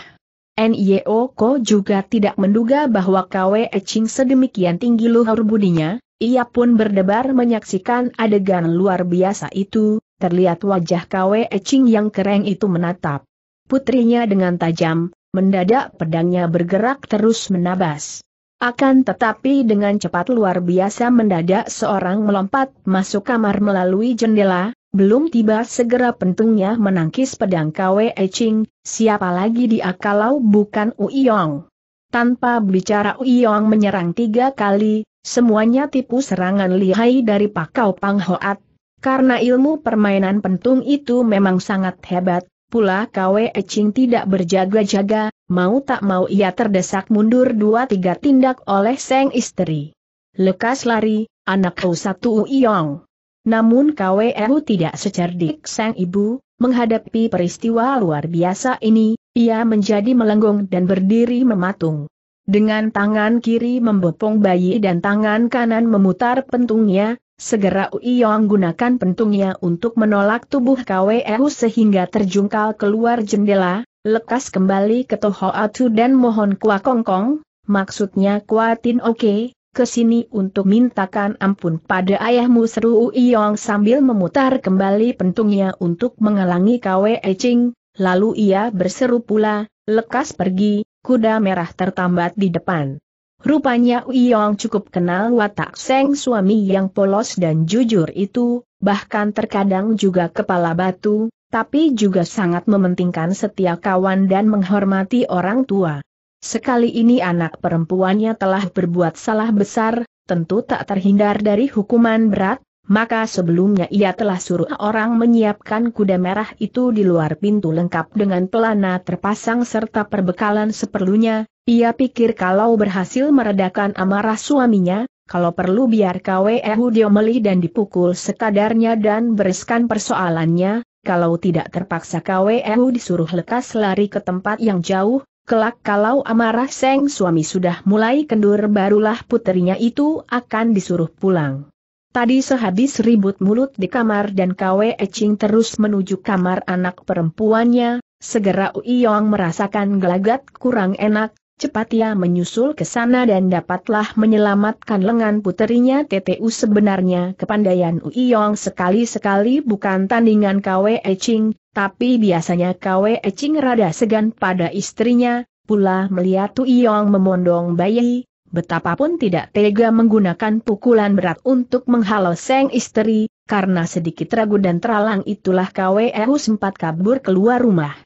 N.Y.O. Ko juga tidak menduga bahwa KWE Ching sedemikian tinggi luhur budinya, ia pun berdebar menyaksikan adegan luar biasa itu, terlihat wajah Kwe Eching yang kereng itu menatap. Putrinya dengan tajam, mendadak pedangnya bergerak terus menabas. Akan tetapi dengan cepat luar biasa mendadak seorang melompat masuk kamar melalui jendela, belum tiba segera pentungnya menangkis pedang Kwe Eching, siapa lagi dia kalau bukan Uyong. Tanpa bicara Uyong menyerang tiga kali, semuanya tipu serangan lihai dari Pakau Hoat. Karena ilmu permainan pentung itu memang sangat hebat, pula Kwe Ching tidak berjaga-jaga, mau tak mau ia terdesak mundur dua tiga tindak oleh sang istri. Lekas lari, anak U satu Uyong. Namun Kwe Ehu tidak secerdik sang ibu, menghadapi peristiwa luar biasa ini, ia menjadi melenggung dan berdiri mematung. Dengan tangan kiri membopong bayi dan tangan kanan memutar pentungnya, Segera Uiyong gunakan pentungnya untuk menolak tubuh KWEU sehingga terjungkal keluar jendela, lekas kembali ke Toho Atu dan mohon Kua Kongkong, maksudnya Kua Tin Oke, ke sini untuk mintakan ampun pada ayahmu seru Uiyong sambil memutar kembali pentungnya untuk menghalangi KWE Ching, lalu ia berseru pula, lekas pergi, kuda merah tertambat di depan. Rupanya Yong cukup kenal watak Seng suami yang polos dan jujur itu, bahkan terkadang juga kepala batu, tapi juga sangat mementingkan setia kawan dan menghormati orang tua. Sekali ini anak perempuannya telah berbuat salah besar, tentu tak terhindar dari hukuman berat, maka sebelumnya ia telah suruh orang menyiapkan kuda merah itu di luar pintu lengkap dengan pelana terpasang serta perbekalan seperlunya, ia pikir kalau berhasil meredakan amarah suaminya, kalau perlu biar KWEHU diomeli dan dipukul sekadarnya dan bereskan persoalannya, kalau tidak terpaksa KWEHU disuruh lekas lari ke tempat yang jauh, kelak kalau amarah seng suami sudah mulai kendur barulah puterinya itu akan disuruh pulang. Tadi sehabis ribut mulut di kamar dan KWE Eching terus menuju kamar anak perempuannya, segera yong merasakan gelagat kurang enak, Cepat ia menyusul ke sana dan dapatlah menyelamatkan lengan puterinya TTU sebenarnya kepandaian Yong sekali-sekali bukan tandingan KW Eching, tapi biasanya KW Eching rada segan pada istrinya, pula melihat Ui Yong memondong bayi, betapapun tidak tega menggunakan pukulan berat untuk menghalau seng istri, karena sedikit ragu dan teralang itulah KW Ehu sempat kabur keluar rumah.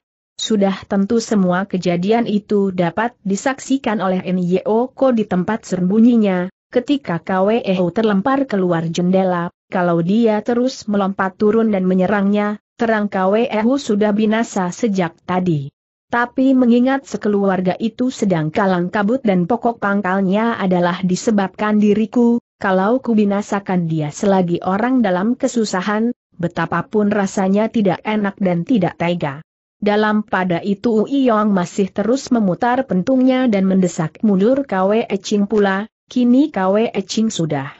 Sudah tentu semua kejadian itu dapat disaksikan oleh Nyo Ko di tempat sembunyinya, ketika Kweo terlempar keluar jendela, kalau dia terus melompat turun dan menyerangnya, terang Kweo sudah binasa sejak tadi. Tapi mengingat sekeluarga itu sedang kalang kabut dan pokok pangkalnya adalah disebabkan diriku, kalau kubinasakan dia selagi orang dalam kesusahan, betapapun rasanya tidak enak dan tidak tega. Dalam pada itu Ui Yong masih terus memutar pentungnya dan mendesak mundur Kwe Ching pula, kini Kwe Ching sudah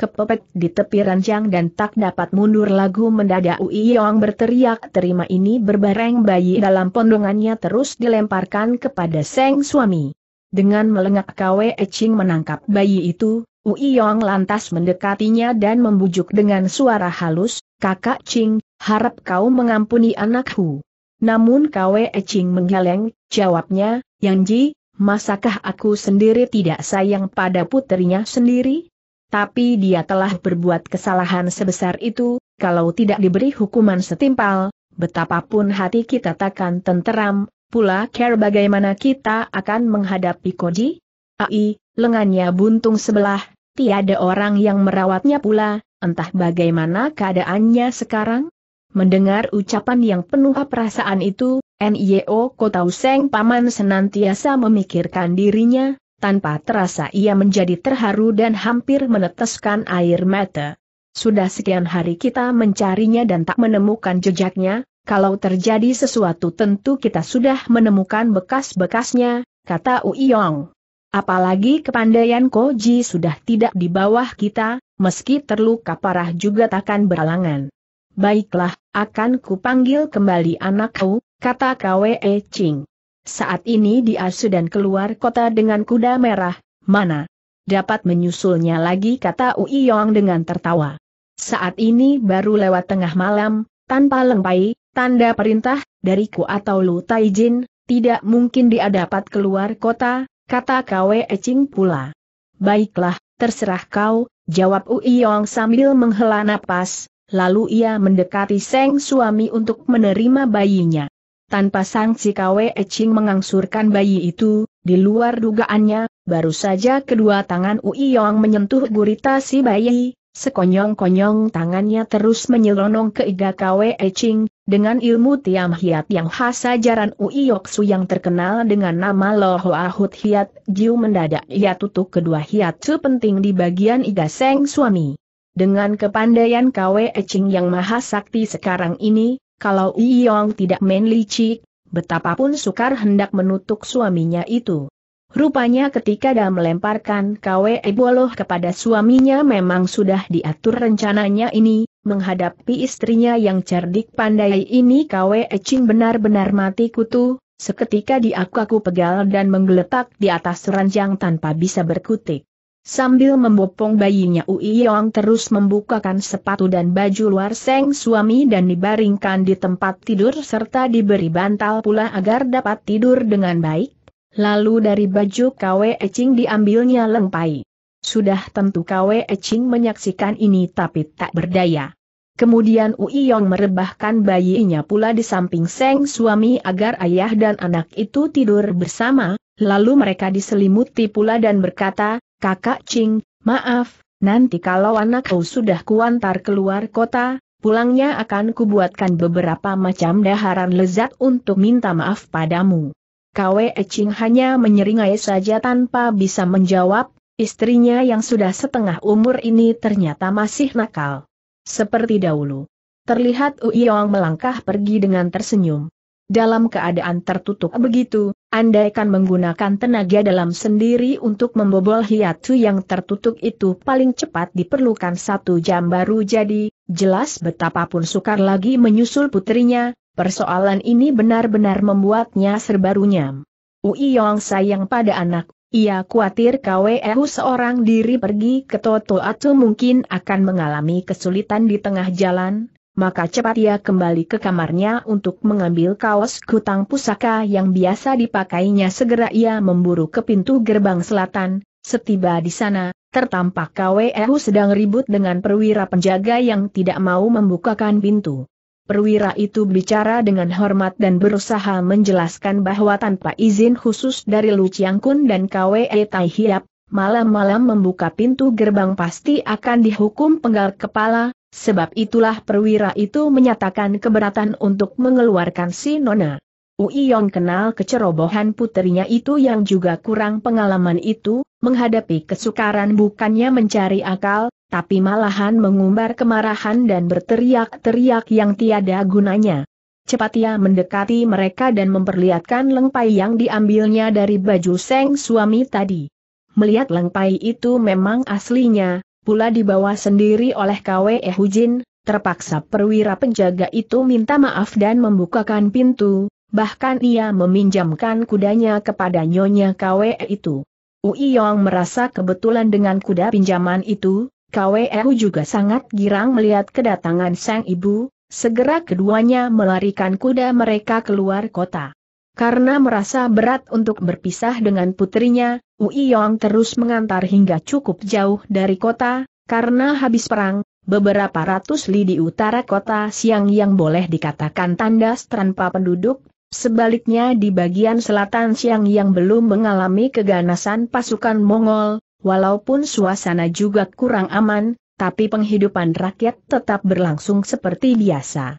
kepepet di tepi ranjang dan tak dapat mundur lagu mendadak Ui Yong berteriak terima ini berbareng bayi dalam pondongannya terus dilemparkan kepada Seng suami. Dengan melengak Kwe Ching menangkap bayi itu, Ui Yong lantas mendekatinya dan membujuk dengan suara halus, kakak Ching, harap kau mengampuni anakku. Namun Kwe Eching menggeleng, jawabnya, Yang Ji, masakah aku sendiri tidak sayang pada putrinya sendiri? Tapi dia telah berbuat kesalahan sebesar itu, kalau tidak diberi hukuman setimpal, betapapun hati kita takkan tenteram, pula care bagaimana kita akan menghadapi Koji? Ai, lengannya buntung sebelah, tiada orang yang merawatnya pula, entah bagaimana keadaannya sekarang? Mendengar ucapan yang penuh perasaan itu, N.I.O. Kota Useng Paman senantiasa memikirkan dirinya, tanpa terasa ia menjadi terharu dan hampir meneteskan air mata. Sudah sekian hari kita mencarinya dan tak menemukan jejaknya, kalau terjadi sesuatu tentu kita sudah menemukan bekas-bekasnya, kata Uiyong. Apalagi kepandaian Koji sudah tidak di bawah kita, meski terluka parah juga takkan beralangan. Baiklah, akan kupanggil kembali anakku, kata Kwe Ching. Saat ini dia sudah keluar kota dengan kuda merah, mana? Dapat menyusulnya lagi kata Ui Yong dengan tertawa. Saat ini baru lewat tengah malam, tanpa lempai, tanda perintah, dariku atau Lu Taijin, tidak mungkin dia dapat keluar kota, kata Kwe Ching pula. Baiklah, terserah kau, jawab Yong sambil menghela napas, lalu ia mendekati Seng suami untuk menerima bayinya. Tanpa sangsi Kwe Ching mengangsurkan bayi itu, di luar dugaannya, baru saja kedua tangan Ui Yong menyentuh gurita si bayi, sekonyong-konyong tangannya terus menyelonong ke iga Kwe Ching, dengan ilmu Tiam Hiat yang khas ajaran Ui Yoksu yang terkenal dengan nama Loho Ahut Hiat Jiu mendadak ia tutup kedua hiat penting di bagian iga Seng suami. Dengan kepandaian Kwe Eching yang maha sakti sekarang ini, kalau Iyong tidak main licik, betapapun sukar hendak menutup suaminya itu. Rupanya ketika dia melemparkan Kwe Boloh kepada suaminya memang sudah diatur rencananya ini, menghadapi istrinya yang cerdik pandai ini Kwe Eching benar-benar mati kutu, seketika diaku aku pegal dan menggeletak di atas ranjang tanpa bisa berkutik. Sambil membopong bayinya Ui Yong terus membukakan sepatu dan baju luar seng suami dan dibaringkan di tempat tidur serta diberi bantal pula agar dapat tidur dengan baik. Lalu dari baju Kwe Ecing diambilnya lengpai. Sudah tentu Kwe Ecing menyaksikan ini tapi tak berdaya. Kemudian Ui Yong merebahkan bayinya pula di samping seng suami agar ayah dan anak itu tidur bersama, lalu mereka diselimuti pula dan berkata, Kakak Ching, maaf, nanti kalau anakku sudah kuantar keluar kota, pulangnya akan kubuatkan beberapa macam daharan lezat untuk minta maaf padamu. Kwe Ching hanya menyeringai saja tanpa bisa menjawab, istrinya yang sudah setengah umur ini ternyata masih nakal. Seperti dahulu. Terlihat Uyong melangkah pergi dengan tersenyum. Dalam keadaan tertutup begitu, Andaikan menggunakan tenaga dalam sendiri untuk membobol hiatu yang tertutup itu paling cepat diperlukan satu jam baru jadi, jelas betapapun sukar lagi menyusul putrinya, persoalan ini benar-benar membuatnya serba runyam. Ui Yong sayang pada anak, ia khawatir KWEU seorang diri pergi ke Toto atau mungkin akan mengalami kesulitan di tengah jalan, maka cepat ia kembali ke kamarnya untuk mengambil kaos kutang pusaka yang biasa dipakainya. Segera ia memburu ke pintu gerbang selatan, setiba di sana, tertampak KWU sedang ribut dengan perwira penjaga yang tidak mau membukakan pintu. Perwira itu bicara dengan hormat dan berusaha menjelaskan bahwa tanpa izin khusus dari Lu Chiang Kun dan KWE Tai Hiap, malam-malam membuka pintu gerbang pasti akan dihukum penggal kepala, Sebab itulah perwira itu menyatakan keberatan untuk mengeluarkan si Nona. Uiyong kenal kecerobohan putrinya itu yang juga kurang pengalaman itu, menghadapi kesukaran bukannya mencari akal, tapi malahan mengumbar kemarahan dan berteriak-teriak yang tiada gunanya. Cepat ia mendekati mereka dan memperlihatkan lengpai yang diambilnya dari baju seng suami tadi. Melihat lengpai itu memang aslinya, pula dibawa sendiri oleh KWE Hujin, terpaksa perwira penjaga itu minta maaf dan membukakan pintu, bahkan ia meminjamkan kudanya kepada nyonya KWE itu. Uiyong merasa kebetulan dengan kuda pinjaman itu, KWE juga sangat girang melihat kedatangan sang ibu, segera keduanya melarikan kuda mereka keluar kota. Karena merasa berat untuk berpisah dengan putrinya, Ui Yong terus mengantar hingga cukup jauh dari kota, karena habis perang, beberapa ratus li di utara kota Siang yang boleh dikatakan tandas tanpa penduduk, sebaliknya di bagian selatan Siang yang belum mengalami keganasan pasukan Mongol, walaupun suasana juga kurang aman, tapi penghidupan rakyat tetap berlangsung seperti biasa.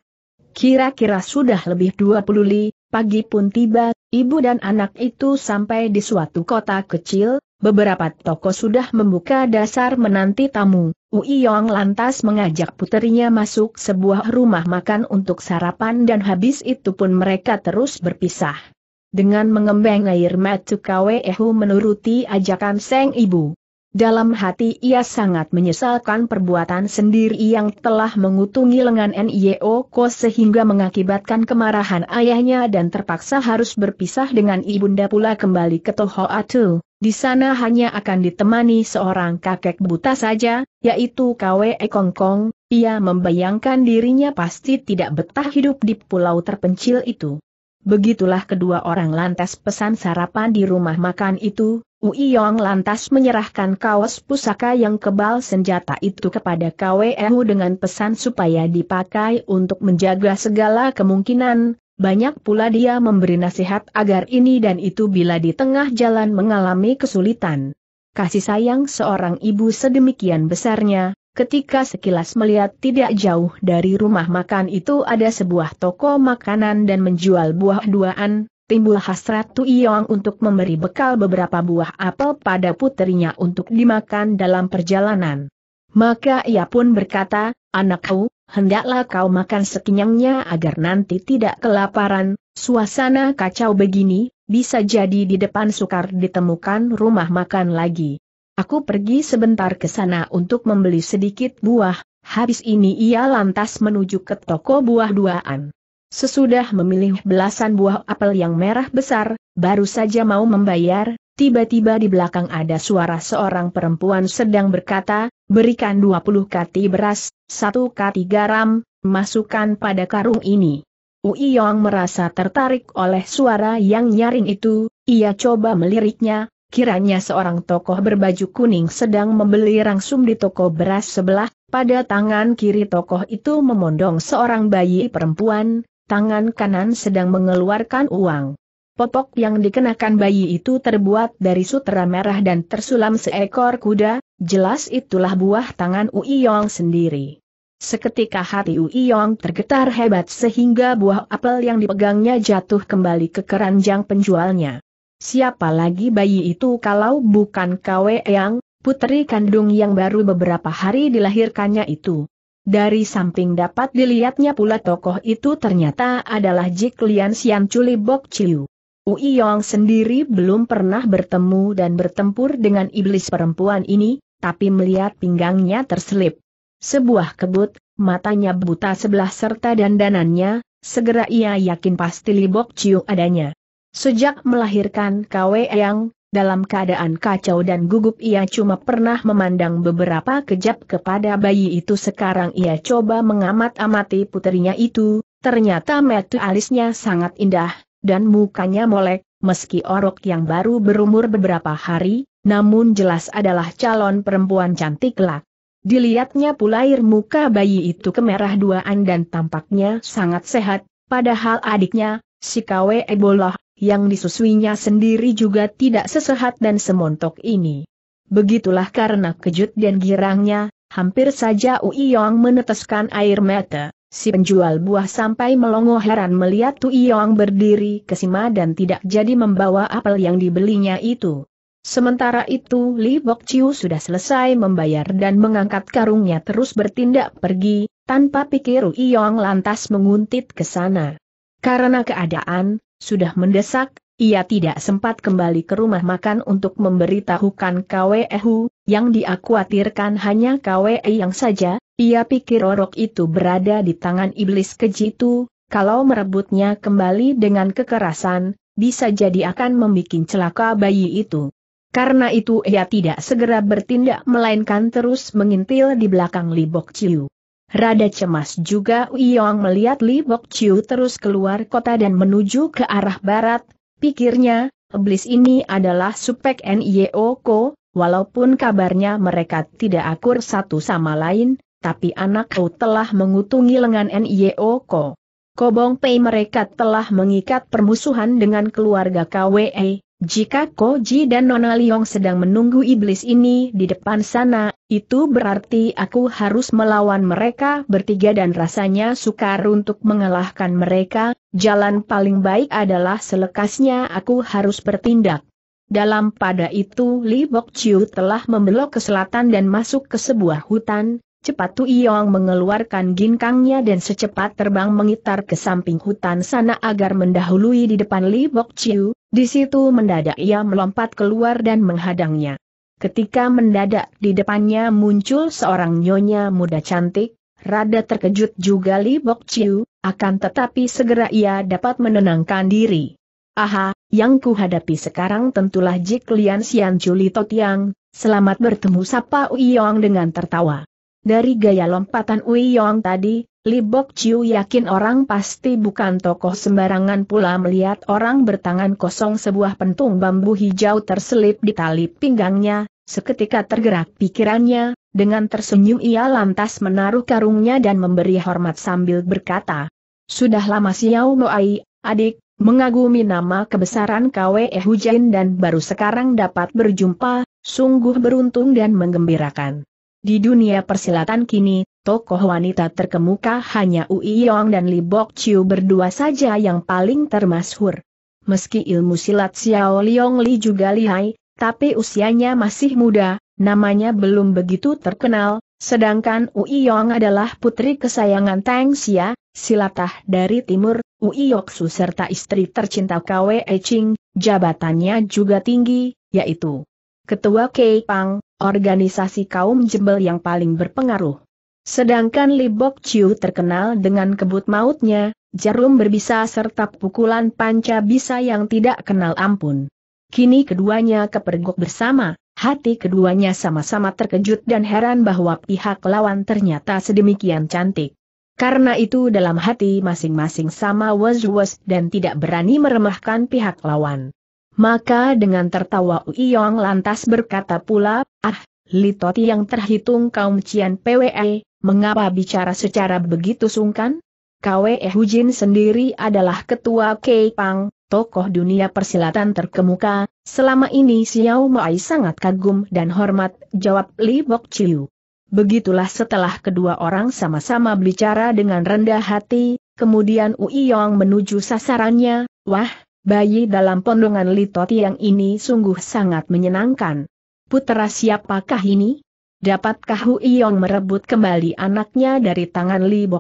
Kira-kira sudah lebih 20 li, Pagi pun tiba, ibu dan anak itu sampai di suatu kota kecil, beberapa toko sudah membuka dasar menanti tamu. Yong lantas mengajak puterinya masuk sebuah rumah makan untuk sarapan dan habis itu pun mereka terus berpisah. Dengan mengembang air mata KWEHU Ehu menuruti ajakan Seng Ibu, dalam hati ia sangat menyesalkan perbuatan sendiri yang telah mengutungi lengan NIO Ko sehingga mengakibatkan kemarahan ayahnya dan terpaksa harus berpisah dengan ibunda pula kembali ke Toho Atu. Di sana hanya akan ditemani seorang kakek buta saja, yaitu Kwe Kongkong. Ia membayangkan dirinya pasti tidak betah hidup di pulau terpencil itu. Begitulah kedua orang lantas pesan sarapan di rumah makan itu, yong lantas menyerahkan kaos pusaka yang kebal senjata itu kepada KWU dengan pesan supaya dipakai untuk menjaga segala kemungkinan, banyak pula dia memberi nasihat agar ini dan itu bila di tengah jalan mengalami kesulitan. Kasih sayang seorang ibu sedemikian besarnya, Ketika sekilas melihat tidak jauh dari rumah makan itu ada sebuah toko makanan dan menjual buah-buahan, timbul hasrat Tu Yong untuk memberi bekal beberapa buah apel pada putrinya untuk dimakan dalam perjalanan. Maka ia pun berkata, anakku, hendaklah kau makan sekenyangnya agar nanti tidak kelaparan, suasana kacau begini, bisa jadi di depan sukar ditemukan rumah makan lagi. Aku pergi sebentar ke sana untuk membeli sedikit buah, habis ini ia lantas menuju ke toko buah duaan. Sesudah memilih belasan buah apel yang merah besar, baru saja mau membayar, tiba-tiba di belakang ada suara seorang perempuan sedang berkata, berikan 20 kati beras, satu kati garam, masukkan pada karung ini. Ui Yong merasa tertarik oleh suara yang nyaring itu, ia coba meliriknya, kiranya seorang tokoh berbaju kuning sedang membeli rangsum di toko beras sebelah, pada tangan kiri tokoh itu memondong seorang bayi perempuan, tangan kanan sedang mengeluarkan uang. Popok yang dikenakan bayi itu terbuat dari sutra merah dan tersulam seekor kuda, jelas itulah buah tangan Uiyong sendiri. Seketika hati Uiyong tergetar hebat sehingga buah apel yang dipegangnya jatuh kembali ke keranjang penjualnya. Siapa lagi bayi itu kalau bukan Kwe Yang, putri kandung yang baru beberapa hari dilahirkannya itu. Dari samping dapat dilihatnya pula tokoh itu ternyata adalah Jik Lian Sian Chuli Bok Chiu. Ui Yong sendiri belum pernah bertemu dan bertempur dengan iblis perempuan ini, tapi melihat pinggangnya terselip. Sebuah kebut, matanya buta sebelah serta dandanannya, segera ia yakin pasti Li Bok Chiu adanya. Sejak melahirkan Yang, dalam keadaan kacau dan gugup ia cuma pernah memandang beberapa kejap kepada bayi itu sekarang ia coba mengamat-amati puterinya itu, ternyata metu alisnya sangat indah, dan mukanya molek, meski orok yang baru berumur beberapa hari, namun jelas adalah calon perempuan cantik lah. Dilihatnya pula air muka bayi itu kemerah duaan dan tampaknya sangat sehat, padahal adiknya, si Kawe Ebolah, yang disusuinya sendiri juga tidak sesehat dan semontok ini. Begitulah karena kejut dan girangnya, hampir saja Uiyong meneteskan air mata. Si penjual buah sampai melongo heran melihat Uiyong berdiri kesima dan tidak jadi membawa apel yang dibelinya itu. Sementara itu Li Bok Chiu sudah selesai membayar dan mengangkat karungnya terus bertindak pergi, tanpa pikir Uiyong lantas menguntit ke sana. Karena keadaan, sudah mendesak, ia tidak sempat kembali ke rumah makan untuk memberitahukan KWEHU, yang dikhawatirkan hanya KWE yang saja, ia pikir rorok itu berada di tangan iblis keji itu, kalau merebutnya kembali dengan kekerasan, bisa jadi akan membuat celaka bayi itu. Karena itu ia tidak segera bertindak melainkan terus mengintil di belakang Libok Ciu. Rada cemas juga Uyong melihat Li Bok Chiu terus keluar kota dan menuju ke arah barat, pikirnya, iblis ini adalah supek NIO Ko, walaupun kabarnya mereka tidak akur satu sama lain, tapi anak Ko telah mengutungi lengan NIO Ko. Kobong Pei mereka telah mengikat permusuhan dengan keluarga KWE, jika Koji dan Nona Liong sedang menunggu iblis ini di depan sana, itu berarti aku harus melawan mereka bertiga dan rasanya sukar untuk mengalahkan mereka, jalan paling baik adalah selekasnya aku harus bertindak. Dalam pada itu Li Bok Chiu telah membelok ke selatan dan masuk ke sebuah hutan, Cepat Tu Yong mengeluarkan ginkangnya dan secepat terbang mengitar ke samping hutan sana agar mendahului di depan Li Bok Chiu, di situ mendadak ia melompat keluar dan menghadangnya. Ketika mendadak di depannya muncul seorang nyonya muda cantik, rada terkejut juga Li Bok Chiu, akan tetapi segera ia dapat menenangkan diri. Aha, yang kuhadapi sekarang tentulah Jik Lian Sian Juli Totiang, selamat bertemu Sapa Uyong dengan tertawa. Dari gaya lompatan Ui Yong tadi, Li Bok Chiu yakin orang pasti bukan tokoh sembarangan pula melihat orang bertangan kosong sebuah pentung bambu hijau terselip di tali pinggangnya, seketika tergerak pikirannya, dengan tersenyum ia lantas menaruh karungnya dan memberi hormat sambil berkata, Sudah lama Xiao Moai, adik, mengagumi nama kebesaran KWE Hujain dan baru sekarang dapat berjumpa, sungguh beruntung dan menggembirakan. Di dunia persilatan kini, tokoh wanita terkemuka hanya Ui Yong dan Li Bok Chiu berdua saja yang paling termasyhur. Meski ilmu silat Xiao Liong Li juga lihai, tapi usianya masih muda, namanya belum begitu terkenal, sedangkan Ui Yong adalah putri kesayangan Tang Xia, silatah dari timur, Ui Yoksu serta istri tercinta Kwe Eching, Ching, jabatannya juga tinggi, yaitu Ketua Kei Pang, organisasi kaum jembel yang paling berpengaruh. Sedangkan Bok Chiu terkenal dengan kebut mautnya, jarum berbisa serta pukulan panca bisa yang tidak kenal ampun. Kini keduanya kepergok bersama, hati keduanya sama-sama terkejut dan heran bahwa pihak lawan ternyata sedemikian cantik. Karena itu dalam hati masing-masing sama was-was dan tidak berani meremahkan pihak lawan. Maka dengan tertawa Uyong lantas berkata pula, ah, Litoti yang terhitung kaum Cian PWE, mengapa bicara secara begitu sungkan? KWE Hujin sendiri adalah ketua Keipang, tokoh dunia persilatan terkemuka, selama ini Xiao Mai sangat kagum dan hormat, jawab Li Bok Chiu. Begitulah setelah kedua orang sama-sama bicara dengan rendah hati, kemudian Ui Yong menuju sasarannya, wah, Bayi dalam pondongan Litoti yang ini sungguh sangat menyenangkan. Putera siapakah ini? Dapatkah Hu Yong merebut kembali anaknya dari tangan Li Bo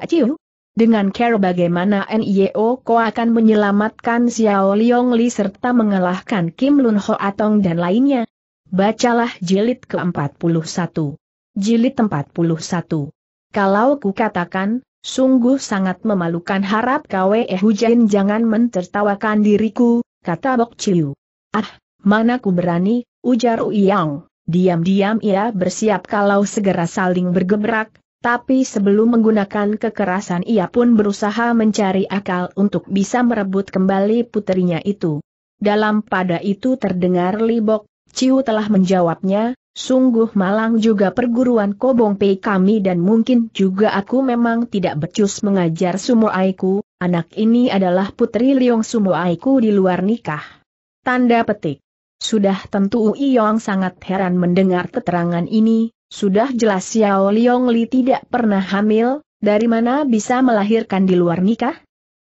Dengan care bagaimana NIO Ko akan menyelamatkan Xiao Liong Li serta mengalahkan Kim Lun Ho Atong dan lainnya. Bacalah jilid ke-41. Jilid 41. Kalau ku katakan, Sungguh sangat memalukan harap eh Hujan jangan mentertawakan diriku, kata Bok Chiu. Ah, mana ku berani, ujar Uyang. Diam-diam ia bersiap kalau segera saling bergebrak, tapi sebelum menggunakan kekerasan ia pun berusaha mencari akal untuk bisa merebut kembali putrinya itu. Dalam pada itu terdengar Libok, Ciu telah menjawabnya, Sungguh malang juga perguruan Kobong Pei kami dan mungkin juga aku memang tidak becus mengajar sumo aiku. anak ini adalah putri Liong sumo aiku di luar nikah. Tanda petik. Sudah tentu Ui Yong sangat heran mendengar keterangan ini, sudah jelas Xiao Liong Li tidak pernah hamil, dari mana bisa melahirkan di luar nikah?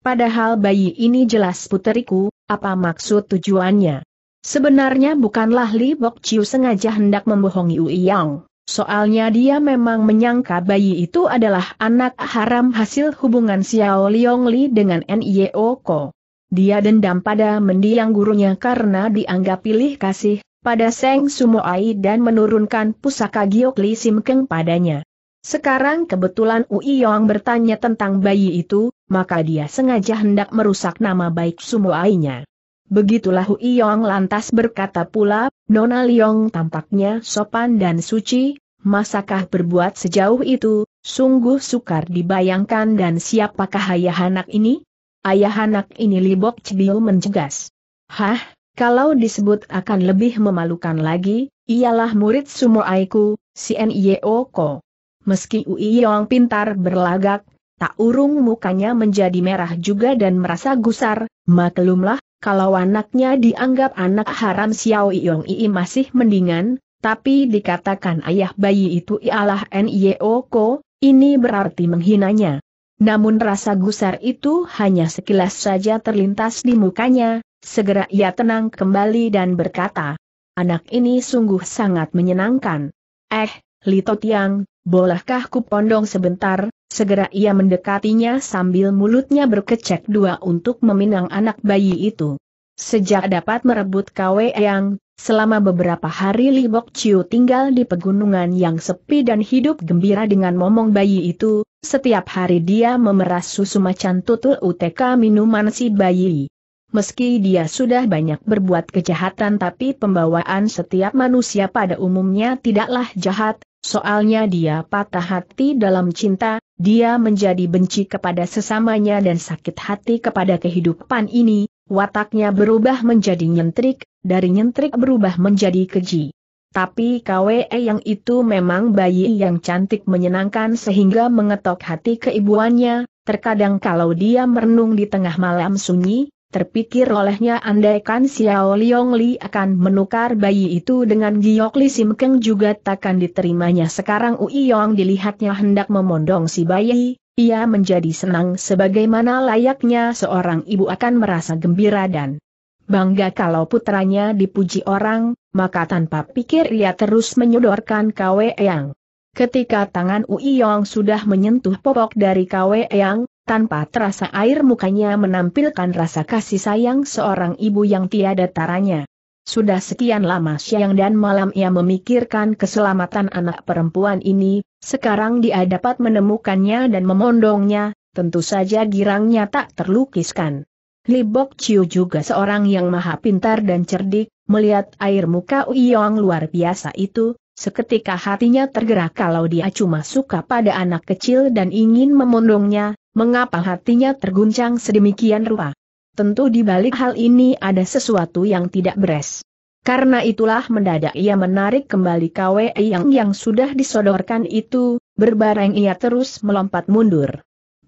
Padahal bayi ini jelas puteriku, apa maksud tujuannya? Sebenarnya bukanlah Li Bok Chiu sengaja hendak membohongi Ui Yang. Soalnya dia memang menyangka bayi itu adalah anak haram hasil hubungan Xiao Liong Li dengan N.I.O. Ko. Dia dendam pada mendiang gurunya karena dianggap pilih kasih pada Seng Ai dan menurunkan pusaka Giok Li Sim Keng padanya. Sekarang kebetulan Ui Yong bertanya tentang bayi itu, maka dia sengaja hendak merusak nama baik Sumoainya. Begitulah Hui Yong lantas berkata pula, Nona Liong tampaknya sopan dan suci, masakah berbuat sejauh itu, sungguh sukar dibayangkan dan siapakah ayah anak ini? Ayah anak ini Libok cebil menjegas. Hah, kalau disebut akan lebih memalukan lagi, ialah murid sumoaiku, si N.I.O. Ko. Meski Ui Yong pintar berlagak, tak urung mukanya menjadi merah juga dan merasa gusar, maklumlah, kalau anaknya dianggap anak haram Xiao Yong Ii masih mendingan, tapi dikatakan ayah bayi itu ialah Nio Ko, ini berarti menghinanya. Namun rasa gusar itu hanya sekilas saja terlintas di mukanya, segera ia tenang kembali dan berkata, anak ini sungguh sangat menyenangkan. Eh, Lito Tiang, bolehkah pondong sebentar, Segera ia mendekatinya sambil mulutnya berkecek dua untuk meminang anak bayi itu. Sejak dapat merebut Kwe Yang, selama beberapa hari Li Bok Chiu tinggal di pegunungan yang sepi dan hidup gembira dengan momong bayi itu, setiap hari dia memeras susu macan tutul UTK minuman si bayi. Meski dia sudah banyak berbuat kejahatan tapi pembawaan setiap manusia pada umumnya tidaklah jahat, Soalnya dia patah hati dalam cinta, dia menjadi benci kepada sesamanya dan sakit hati kepada kehidupan ini, wataknya berubah menjadi nyentrik, dari nyentrik berubah menjadi keji. Tapi KWE yang itu memang bayi yang cantik menyenangkan sehingga mengetok hati keibuannya, terkadang kalau dia merenung di tengah malam sunyi, Terpikir olehnya andaikan Xiao Liong Li akan menukar bayi itu dengan Giok Li Sim Keng juga takkan diterimanya sekarang Ui Yong dilihatnya hendak memondong si bayi, ia menjadi senang sebagaimana layaknya seorang ibu akan merasa gembira dan bangga kalau putranya dipuji orang, maka tanpa pikir ia terus menyodorkan Kwe Yang. Ketika tangan Ui Yong sudah menyentuh popok dari Kwe Yang, tanpa terasa air mukanya menampilkan rasa kasih sayang seorang ibu yang tiada taranya. Sudah sekian lama siang dan malam ia memikirkan keselamatan anak perempuan ini, sekarang dia dapat menemukannya dan memondongnya, tentu saja girangnya tak terlukiskan. Libok Bok Chiu juga seorang yang maha pintar dan cerdik, melihat air muka Uyong luar biasa itu, seketika hatinya tergerak kalau dia cuma suka pada anak kecil dan ingin memondongnya, mengapa hatinya terguncang sedemikian rupa. Tentu di balik hal ini ada sesuatu yang tidak beres. Karena itulah mendadak ia menarik kembali KWE yang yang sudah disodorkan itu, berbareng ia terus melompat mundur.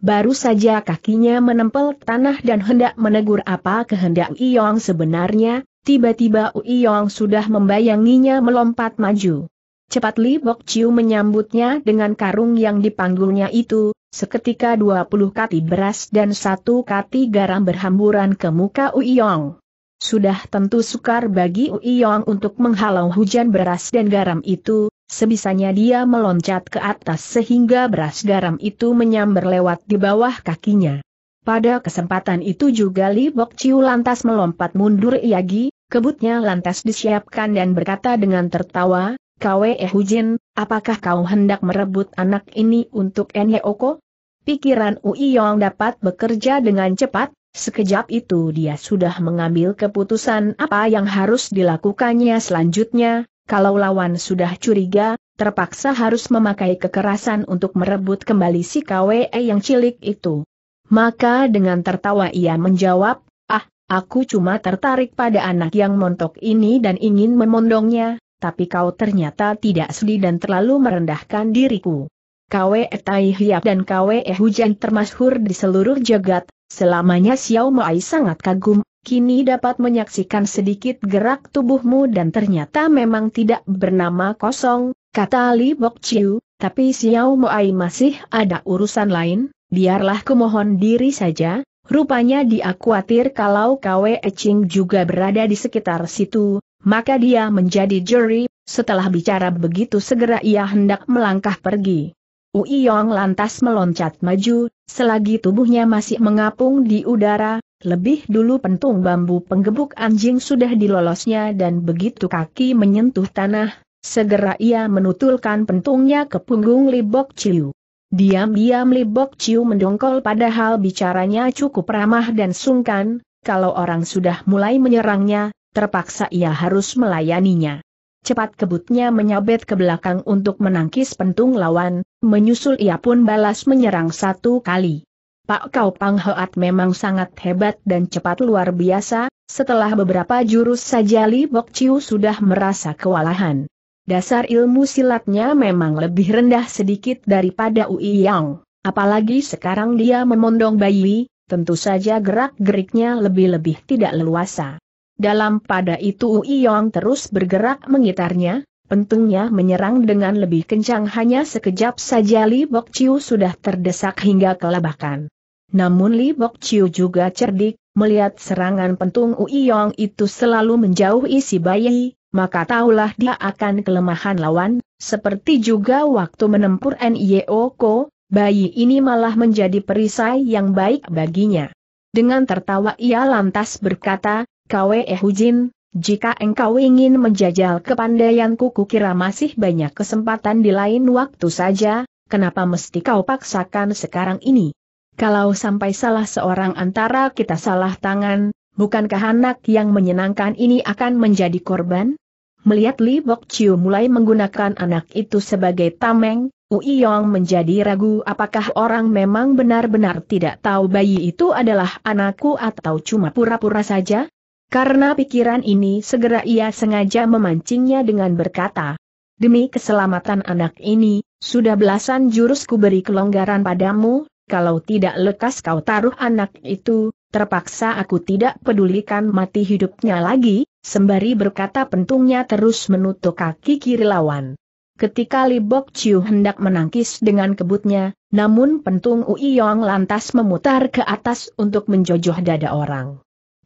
Baru saja kakinya menempel tanah dan hendak menegur apa kehendak Iyong sebenarnya, tiba-tiba Iyong sudah membayanginya melompat maju. Cepat Li Bok Chiu menyambutnya dengan karung yang dipanggulnya itu, Seketika dua puluh kati beras dan satu kati garam berhamburan ke muka Uyong. Sudah tentu sukar bagi Uyong untuk menghalau hujan beras dan garam itu, sebisanya dia meloncat ke atas sehingga beras garam itu menyambar lewat di bawah kakinya. Pada kesempatan itu juga Li Bok Chiu lantas melompat mundur Iyagi, kebutnya lantas disiapkan dan berkata dengan tertawa, Kwe Hujin, Apakah kau hendak merebut anak ini untuk Enyeoko? Pikiran Ui Uiyong dapat bekerja dengan cepat, sekejap itu dia sudah mengambil keputusan apa yang harus dilakukannya selanjutnya, kalau lawan sudah curiga, terpaksa harus memakai kekerasan untuk merebut kembali si KWE yang cilik itu. Maka dengan tertawa ia menjawab, ah, aku cuma tertarik pada anak yang montok ini dan ingin memondongnya, tapi kau ternyata tidak sedih dan terlalu merendahkan diriku. Kwe eh Tai Hiap dan Kwe eh Hujan termasyhur di seluruh jagat, selamanya Xiao Mai sangat kagum, kini dapat menyaksikan sedikit gerak tubuhmu dan ternyata memang tidak bernama kosong, kata Li Bok Chiu, tapi Xiao Mai masih ada urusan lain, biarlah kumohon diri saja, rupanya dia khawatir kalau Kwe eh Ching juga berada di sekitar situ, maka dia menjadi juri, setelah bicara begitu segera ia hendak melangkah pergi. Ui Yong lantas meloncat maju, selagi tubuhnya masih mengapung di udara, lebih dulu pentung bambu penggebuk anjing sudah dilolosnya dan begitu kaki menyentuh tanah, segera ia menutulkan pentungnya ke punggung Libok Ciu. Diam-diam Libok Ciu mendongkol padahal bicaranya cukup ramah dan sungkan, kalau orang sudah mulai menyerangnya, terpaksa ia harus melayaninya. Cepat kebutnya menyabet ke belakang untuk menangkis pentung lawan, menyusul ia pun balas menyerang satu kali. Pak Kau Pang Hoat memang sangat hebat dan cepat luar biasa, setelah beberapa jurus saja Li Bok Chiu sudah merasa kewalahan. Dasar ilmu silatnya memang lebih rendah sedikit daripada Ui Yang, apalagi sekarang dia memondong bayi, tentu saja gerak-geriknya lebih-lebih tidak leluasa. Dalam pada itu Uiyong terus bergerak mengitarnya, Pentungnya menyerang dengan lebih kencang hanya sekejap saja Li Bok Chiu sudah terdesak hingga kelabakan. Namun Li Bok Chiu juga cerdik, melihat serangan pentung Ui Yong itu selalu menjauh isi bayi, maka tahulah dia akan kelemahan lawan, seperti juga waktu menempur Nio Ko, bayi ini malah menjadi perisai yang baik baginya. Dengan tertawa ia lantas berkata, Kwe Hujin, jika engkau ingin menjajal kepandaianku kukira masih banyak kesempatan di lain waktu saja, kenapa mesti kau paksakan sekarang ini? Kalau sampai salah seorang antara kita salah tangan, bukankah anak yang menyenangkan ini akan menjadi korban? Melihat Li Bok Chiu mulai menggunakan anak itu sebagai tameng, Ui Yong menjadi ragu apakah orang memang benar-benar tidak tahu bayi itu adalah anakku atau cuma pura-pura saja? Karena pikiran ini segera ia sengaja memancingnya dengan berkata, Demi keselamatan anak ini, sudah belasan jurusku beri kelonggaran padamu, kalau tidak lekas kau taruh anak itu, terpaksa aku tidak pedulikan mati hidupnya lagi, sembari berkata pentungnya terus menutup kaki kiri lawan. Ketika Li Bok Chiu hendak menangkis dengan kebutnya, namun pentung Ui Yong lantas memutar ke atas untuk menjojoh dada orang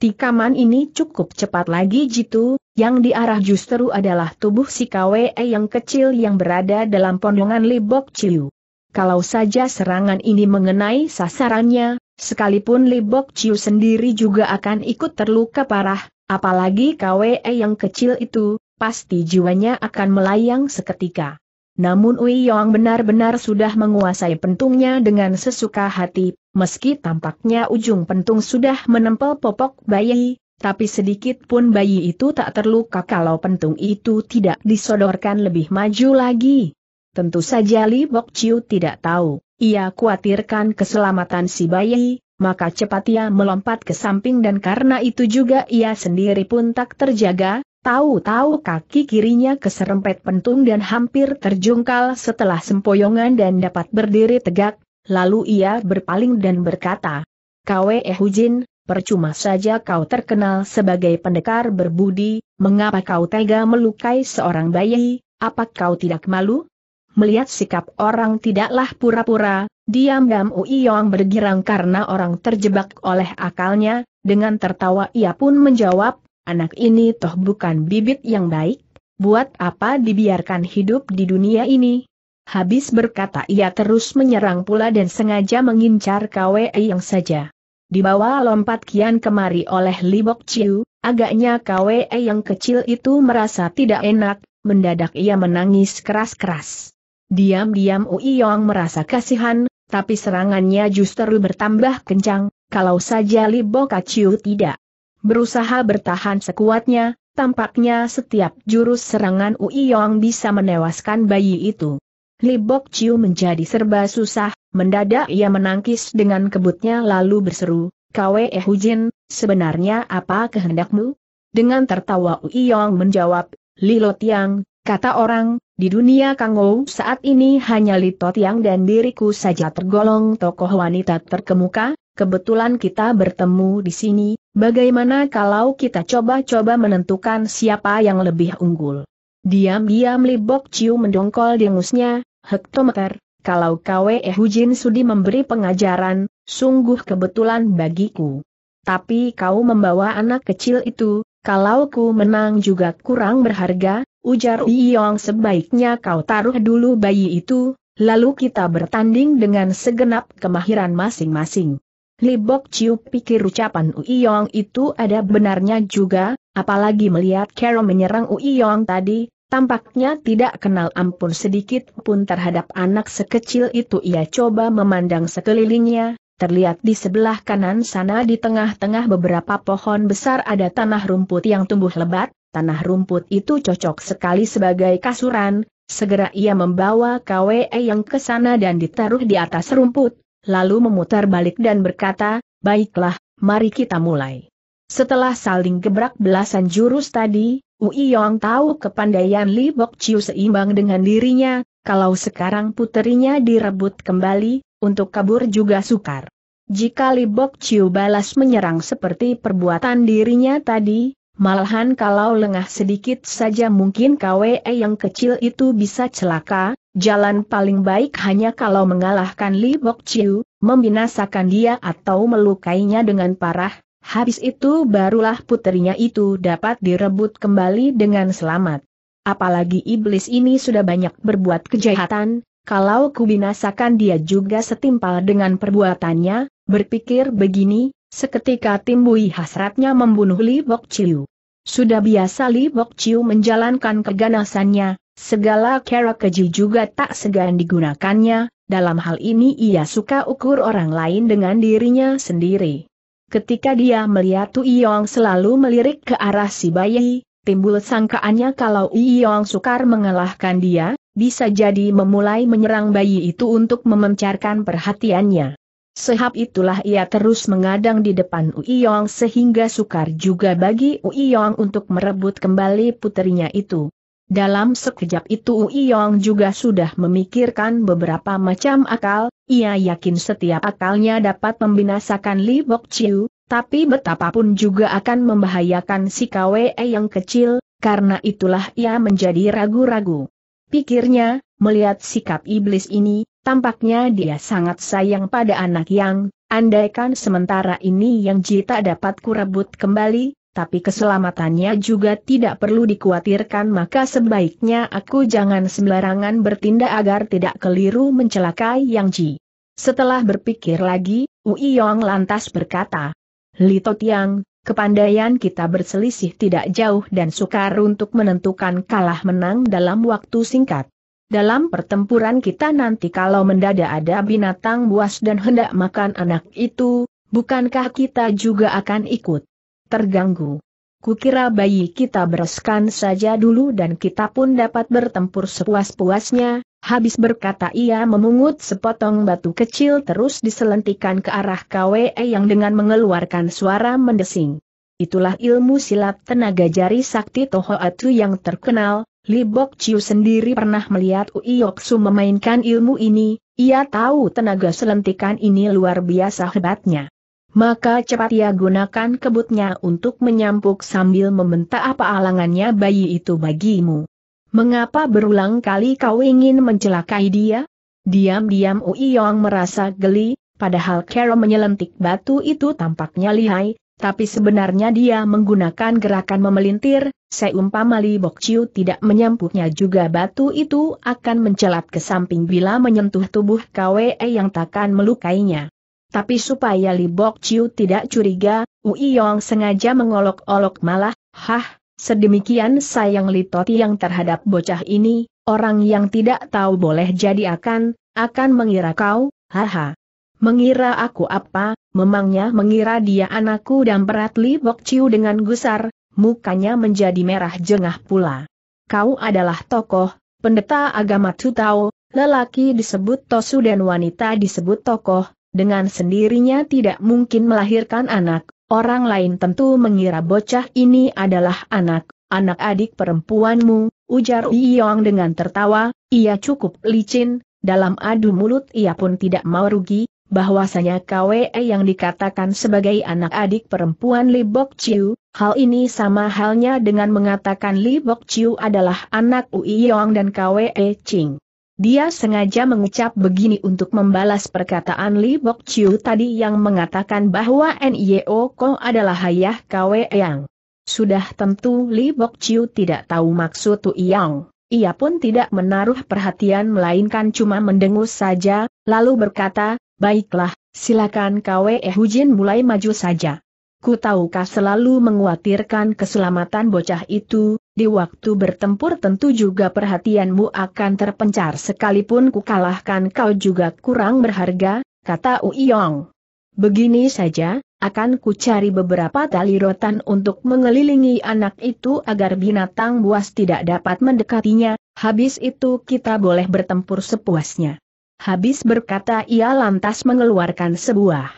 tikaman ini cukup cepat lagi jitu, yang diarah justru adalah tubuh si KWE yang kecil yang berada dalam pondongan Libok Ciu. Kalau saja serangan ini mengenai sasarannya, sekalipun Libok Ciu sendiri juga akan ikut terluka parah, apalagi KWE yang kecil itu, pasti jiwanya akan melayang seketika. Namun Wei Yong benar-benar sudah menguasai pentungnya dengan sesuka hati, meski tampaknya ujung pentung sudah menempel popok bayi, tapi sedikit pun bayi itu tak terluka kalau pentung itu tidak disodorkan lebih maju lagi. Tentu saja Li Bok Chiu tidak tahu, ia khawatirkan keselamatan si bayi, maka cepat ia melompat ke samping dan karena itu juga ia sendiri pun tak terjaga, tahu-tahu kaki kirinya keserempet pentung dan hampir terjungkal setelah sempoyongan dan dapat berdiri tegak, lalu ia berpaling dan berkata, Kwe eh, Hujin, Percuma saja kau terkenal sebagai pendekar berbudi, mengapa kau tega melukai seorang bayi, apa kau tidak malu? melihat sikap orang tidaklah pura-pura, diam-diam Uiyong bergirang karena orang terjebak oleh akalnya, dengan tertawa ia pun menjawab, anak ini toh bukan bibit yang baik, buat apa dibiarkan hidup di dunia ini? Habis berkata ia terus menyerang pula dan sengaja mengincar KWE yang saja. Dibawa lompat kian kemari oleh Libok Chiu, agaknya KWE yang kecil itu merasa tidak enak, mendadak ia menangis keras-keras. Diam-diam Ui Yong merasa kasihan, tapi serangannya justru bertambah kencang, kalau saja Bo Kaciu tidak berusaha bertahan sekuatnya, tampaknya setiap jurus serangan Ui Yong bisa menewaskan bayi itu. Libok Ciu menjadi serba susah, mendadak ia menangkis dengan kebutnya lalu berseru, Kwe Hujin, sebenarnya apa kehendakmu? Dengan tertawa Ui Yong menjawab, Lilo Tiang, Kata orang, di dunia Kangou saat ini hanya Li yang dan diriku saja tergolong tokoh wanita terkemuka, kebetulan kita bertemu di sini, bagaimana kalau kita coba-coba menentukan siapa yang lebih unggul. Diam-diam Li Bok Chiu mendongkol dengusnya, hektometer, kalau Kwe Hujin Sudi memberi pengajaran, sungguh kebetulan bagiku. Tapi kau membawa anak kecil itu, kalau ku menang juga kurang berharga, ujar Yong sebaiknya kau taruh dulu bayi itu, lalu kita bertanding dengan segenap kemahiran masing-masing. Li Bok Chiu pikir ucapan Yong itu ada benarnya juga, apalagi melihat Carol menyerang Yong tadi, tampaknya tidak kenal ampun sedikit pun terhadap anak sekecil itu ia coba memandang sekelilingnya, Terlihat di sebelah kanan sana di tengah-tengah beberapa pohon besar ada tanah rumput yang tumbuh lebat, tanah rumput itu cocok sekali sebagai kasuran, segera ia membawa KWE yang ke sana dan ditaruh di atas rumput, lalu memutar balik dan berkata, baiklah, mari kita mulai. Setelah saling gebrak belasan jurus tadi, Ui Yong tahu kepandaian Li Bok Chiu seimbang dengan dirinya, kalau sekarang puterinya direbut kembali, untuk kabur juga sukar. Jika Li Bok Chiu balas menyerang seperti perbuatan dirinya tadi, Malahan kalau lengah sedikit saja mungkin KWE yang kecil itu bisa celaka, jalan paling baik hanya kalau mengalahkan Li Bok Chiu, membinasakan dia atau melukainya dengan parah, habis itu barulah putrinya itu dapat direbut kembali dengan selamat. Apalagi iblis ini sudah banyak berbuat kejahatan, kalau kubinasakan dia juga setimpal dengan perbuatannya, berpikir begini, Seketika timbui hasratnya membunuh Li Bok Chiu. Sudah biasa Li Bok Chiu menjalankan keganasannya, segala cara keji juga tak segan digunakannya, dalam hal ini ia suka ukur orang lain dengan dirinya sendiri. Ketika dia melihat Tu Yong selalu melirik ke arah si bayi, timbul sangkaannya kalau Yong sukar mengalahkan dia, bisa jadi memulai menyerang bayi itu untuk memencarkan perhatiannya. Sehab itulah ia terus mengadang di depan Uiyong sehingga sukar juga bagi Uiyong untuk merebut kembali puterinya itu. Dalam sekejap itu Uiyong juga sudah memikirkan beberapa macam akal, ia yakin setiap akalnya dapat membinasakan Li Bok Chiu, tapi betapapun juga akan membahayakan si KWE yang kecil, karena itulah ia menjadi ragu-ragu. Pikirnya, melihat sikap iblis ini, Tampaknya dia sangat sayang pada anak yang, andaikan sementara ini yang Jita dapat kurebut kembali, tapi keselamatannya juga tidak perlu dikhawatirkan maka sebaiknya aku jangan sembarangan bertindak agar tidak keliru mencelakai Yang Ji. Setelah berpikir lagi, Ui Yong lantas berkata, Litot Yang, kepandaian kita berselisih tidak jauh dan sukar untuk menentukan kalah menang dalam waktu singkat dalam pertempuran kita nanti kalau mendadak ada binatang buas dan hendak makan anak itu, bukankah kita juga akan ikut terganggu? Kukira bayi kita bereskan saja dulu dan kita pun dapat bertempur sepuas-puasnya, habis berkata ia memungut sepotong batu kecil terus diselentikan ke arah KWE yang dengan mengeluarkan suara mendesing. Itulah ilmu silat tenaga jari sakti Toho Tohoatu yang terkenal, Li Bok Chiu sendiri pernah melihat Su memainkan ilmu ini, ia tahu tenaga selentikan ini luar biasa hebatnya. Maka cepat ia gunakan kebutnya untuk menyampuk sambil membentak apa alangannya bayi itu bagimu. Mengapa berulang kali kau ingin mencelakai dia? Diam-diam Uiyong merasa geli, padahal Carol menyelentik batu itu tampaknya lihai, tapi sebenarnya dia menggunakan gerakan memelintir, Seumpama Li Bok Chiu tidak menyampuknya juga batu itu akan mencelat ke samping bila menyentuh tubuh KWE yang takkan melukainya. Tapi supaya Li Bok Chiu tidak curiga, Ui Yong sengaja mengolok-olok malah, hah, sedemikian sayang Li Toti yang terhadap bocah ini, orang yang tidak tahu boleh jadi akan, akan mengira kau, haha. Mengira aku apa, memangnya mengira dia anakku dan berat Li Bok Chiu dengan gusar, mukanya menjadi merah jengah pula. Kau adalah tokoh, pendeta agama Tutao, lelaki disebut Tosu dan wanita disebut tokoh, dengan sendirinya tidak mungkin melahirkan anak, orang lain tentu mengira bocah ini adalah anak, anak adik perempuanmu, ujar Yong dengan tertawa, ia cukup licin, dalam adu mulut ia pun tidak mau rugi, bahwasanya KWE yang dikatakan sebagai anak adik perempuan Li Bok Chiu, hal ini sama halnya dengan mengatakan Li Bok Chiu adalah anak Ui Yong dan KWE Ching. Dia sengaja mengucap begini untuk membalas perkataan Li Bok Chiu tadi yang mengatakan bahwa N.I.O. Ko adalah ayah KW e Yang. Sudah tentu Li Bok Chiu tidak tahu maksud Ui Yong. Ia pun tidak menaruh perhatian melainkan cuma mendengus saja, lalu berkata, Baiklah, silakan KWE Hujin mulai maju saja. Ku kau selalu menguatirkan keselamatan bocah itu, di waktu bertempur tentu juga perhatianmu akan terpencar sekalipun ku kalahkan kau juga kurang berharga, kata Uiyong. Begini saja, akan ku cari beberapa tali rotan untuk mengelilingi anak itu agar binatang buas tidak dapat mendekatinya, habis itu kita boleh bertempur sepuasnya. Habis berkata ia lantas mengeluarkan sebuah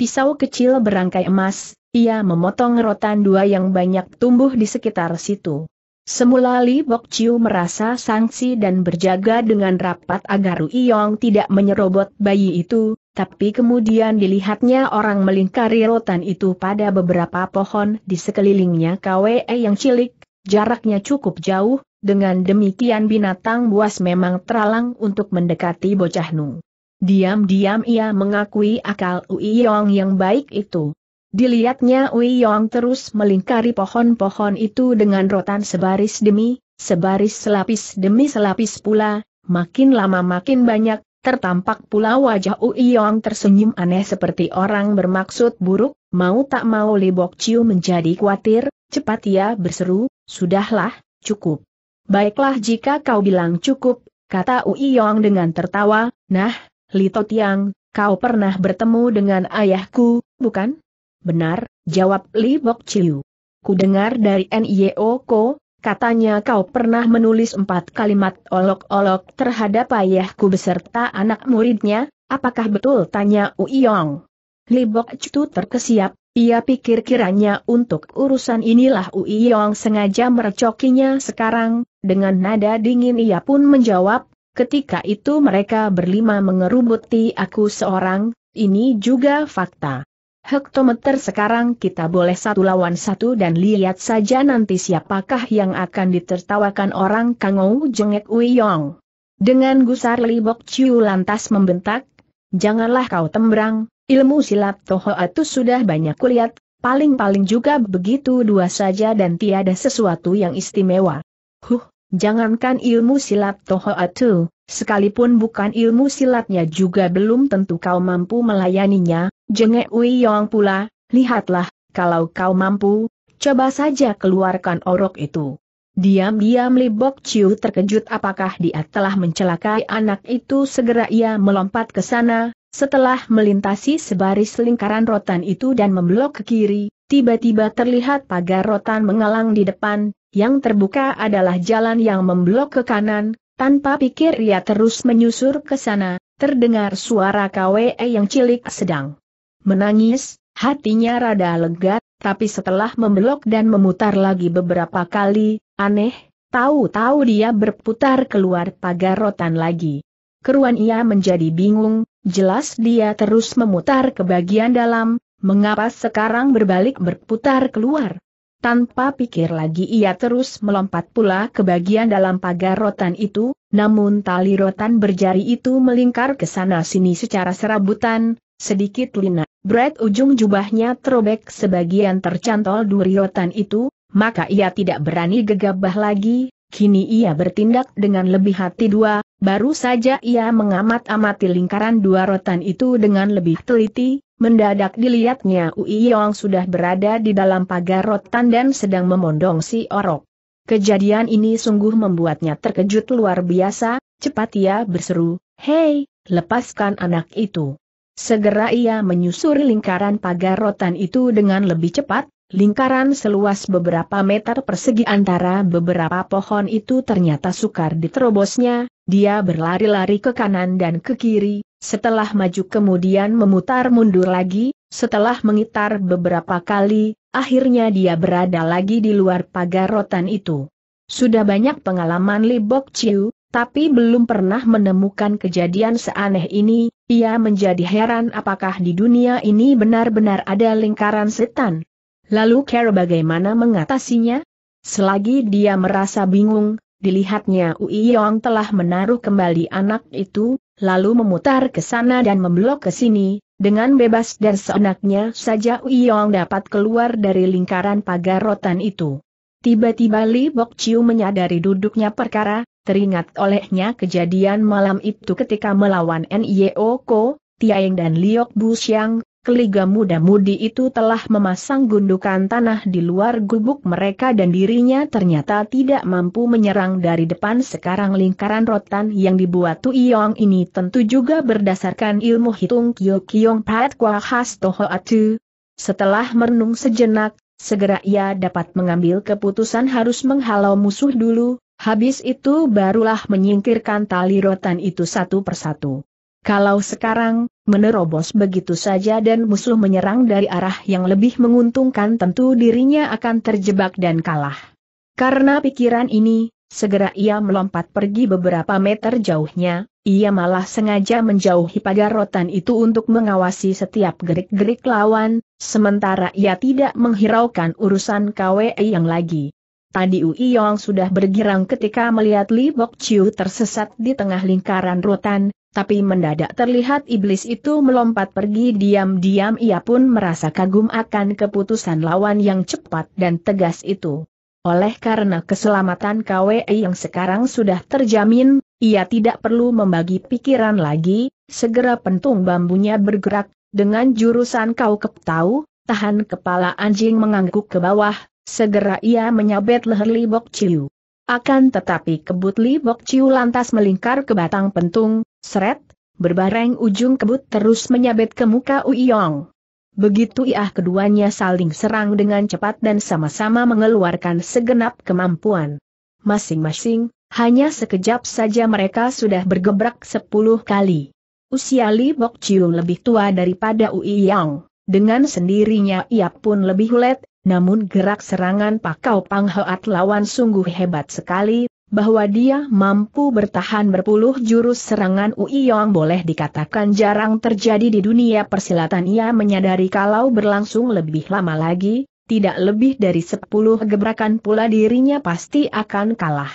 pisau kecil berangkai emas, ia memotong rotan dua yang banyak tumbuh di sekitar situ. Semula Li Bok Chiu merasa sanksi dan berjaga dengan rapat agar Yong tidak menyerobot bayi itu, tapi kemudian dilihatnya orang melingkari rotan itu pada beberapa pohon di sekelilingnya KWE yang cilik, jaraknya cukup jauh, dengan demikian binatang buas memang teralang untuk mendekati bocah Nung. Diam-diam ia mengakui akal Ui Yong yang baik itu. Dilihatnya Ui Yong terus melingkari pohon-pohon itu dengan rotan sebaris demi, sebaris selapis demi selapis pula, makin lama makin banyak, tertampak pula wajah Ui Yong tersenyum aneh seperti orang bermaksud buruk, mau tak mau Bok Ciu menjadi khawatir, cepat ia berseru, sudahlah, cukup. Baiklah jika kau bilang cukup, kata Yong dengan tertawa, nah, Lito Tiang, kau pernah bertemu dengan ayahku, bukan? Benar, jawab Li Bok Chiu. Ku dengar dari N.I.O. Ko, katanya kau pernah menulis empat kalimat olok-olok terhadap ayahku beserta anak muridnya, apakah betul? Tanya Yong. Li Bok Chiu terkesiap, ia pikir kiranya untuk urusan inilah Ui Yong sengaja merecokinya sekarang, dengan nada dingin ia pun menjawab, ketika itu mereka berlima mengerubuti aku seorang, ini juga fakta. Hektometer sekarang kita boleh satu lawan satu dan lihat saja nanti siapakah yang akan ditertawakan orang Kangou jengek Ui Yong. Dengan gusar Libok Ciu lantas membentak, janganlah kau tembrang, Ilmu silat Toho Atu sudah banyak kulihat, paling-paling juga begitu dua saja dan tiada sesuatu yang istimewa. Huh, jangankan ilmu silat Toho Atu, sekalipun bukan ilmu silatnya juga belum tentu kau mampu melayaninya, jengek Ui Yong pula, lihatlah, kalau kau mampu, coba saja keluarkan orok itu. Diam-diam Li Bok Chiu terkejut apakah dia telah mencelakai anak itu segera ia melompat ke sana, setelah melintasi sebaris lingkaran rotan itu dan memblok ke kiri, tiba-tiba terlihat pagar rotan mengalang di depan, yang terbuka adalah jalan yang memblok ke kanan, tanpa pikir ia terus menyusur ke sana, terdengar suara KWE yang cilik sedang menangis, hatinya rada lega, tapi setelah memblok dan memutar lagi beberapa kali, aneh, tahu-tahu dia berputar keluar pagar rotan lagi. Keruan ia menjadi bingung, Jelas dia terus memutar ke bagian dalam, mengapa sekarang berbalik berputar keluar? Tanpa pikir lagi ia terus melompat pula ke bagian dalam pagar rotan itu, namun tali rotan berjari itu melingkar ke sana-sini secara serabutan, sedikit lina. Brett ujung jubahnya terobek sebagian tercantol duri rotan itu, maka ia tidak berani gegabah lagi, Kini ia bertindak dengan lebih hati dua, Baru saja ia mengamat-amati lingkaran dua rotan itu dengan lebih teliti, mendadak dilihatnya Ui Yong sudah berada di dalam pagar rotan dan sedang memondong si orok. Kejadian ini sungguh membuatnya terkejut luar biasa, cepat ia berseru, Hei, lepaskan anak itu. Segera ia menyusuri lingkaran pagar rotan itu dengan lebih cepat, lingkaran seluas beberapa meter persegi antara beberapa pohon itu ternyata sukar diterobosnya, dia berlari-lari ke kanan dan ke kiri, setelah maju kemudian memutar mundur lagi, setelah mengitar beberapa kali, akhirnya dia berada lagi di luar pagar rotan itu. Sudah banyak pengalaman Li Bok Chiu, tapi belum pernah menemukan kejadian seaneh ini, ia menjadi heran apakah di dunia ini benar-benar ada lingkaran setan. Lalu cara bagaimana mengatasinya? Selagi dia merasa bingung, Dilihatnya Ui Yong telah menaruh kembali anak itu, lalu memutar ke sana dan memblok ke sini, dengan bebas dan seenaknya saja Ui Yong dapat keluar dari lingkaran pagar rotan itu. Tiba-tiba Li Bok Chiu menyadari duduknya perkara, teringat olehnya kejadian malam itu ketika melawan N.I.O. Ko, Tiaeng dan Liok Bu Xiang, keliga muda-mudi itu telah memasang gundukan tanah di luar gubuk mereka dan dirinya ternyata tidak mampu menyerang dari depan sekarang lingkaran rotan yang dibuat Tuiyong ini tentu juga berdasarkan ilmu hitung Kyong Pat Kwa Has Toho Atu. Setelah merenung sejenak, segera ia dapat mengambil keputusan harus menghalau musuh dulu, habis itu barulah menyingkirkan tali rotan itu satu persatu. Kalau sekarang, Menerobos begitu saja dan musuh menyerang dari arah yang lebih menguntungkan tentu dirinya akan terjebak dan kalah. Karena pikiran ini, segera ia melompat pergi beberapa meter jauhnya, ia malah sengaja menjauhi pagar rotan itu untuk mengawasi setiap gerik-gerik lawan, sementara ia tidak menghiraukan urusan KWE yang lagi. Tadi Ui Yong sudah bergirang ketika melihat Li Bok Chiu tersesat di tengah lingkaran rotan, tapi mendadak terlihat iblis itu melompat pergi diam-diam ia pun merasa kagum akan keputusan lawan yang cepat dan tegas itu. Oleh karena keselamatan KWE yang sekarang sudah terjamin, ia tidak perlu membagi pikiran lagi, segera pentung bambunya bergerak, dengan jurusan kau keptau, tahan kepala anjing mengangguk ke bawah, segera ia menyabet leher Li Bok Ciu. Akan tetapi kebut Li Bok Ciu lantas melingkar ke batang pentung, Seret, berbareng ujung kebut terus menyabet ke muka Uyong. Begitu ia keduanya saling serang dengan cepat dan sama-sama mengeluarkan segenap kemampuan. Masing-masing, hanya sekejap saja mereka sudah bergebrak sepuluh kali. Usia Li Bok Chiu lebih tua daripada Uyong. Dengan sendirinya ia pun lebih hulet, namun gerak serangan Pakau Pang Hoat lawan sungguh hebat sekali, bahwa dia mampu bertahan berpuluh jurus serangan Ui Yong boleh dikatakan jarang terjadi di dunia persilatan ia menyadari kalau berlangsung lebih lama lagi, tidak lebih dari sepuluh gebrakan pula dirinya pasti akan kalah.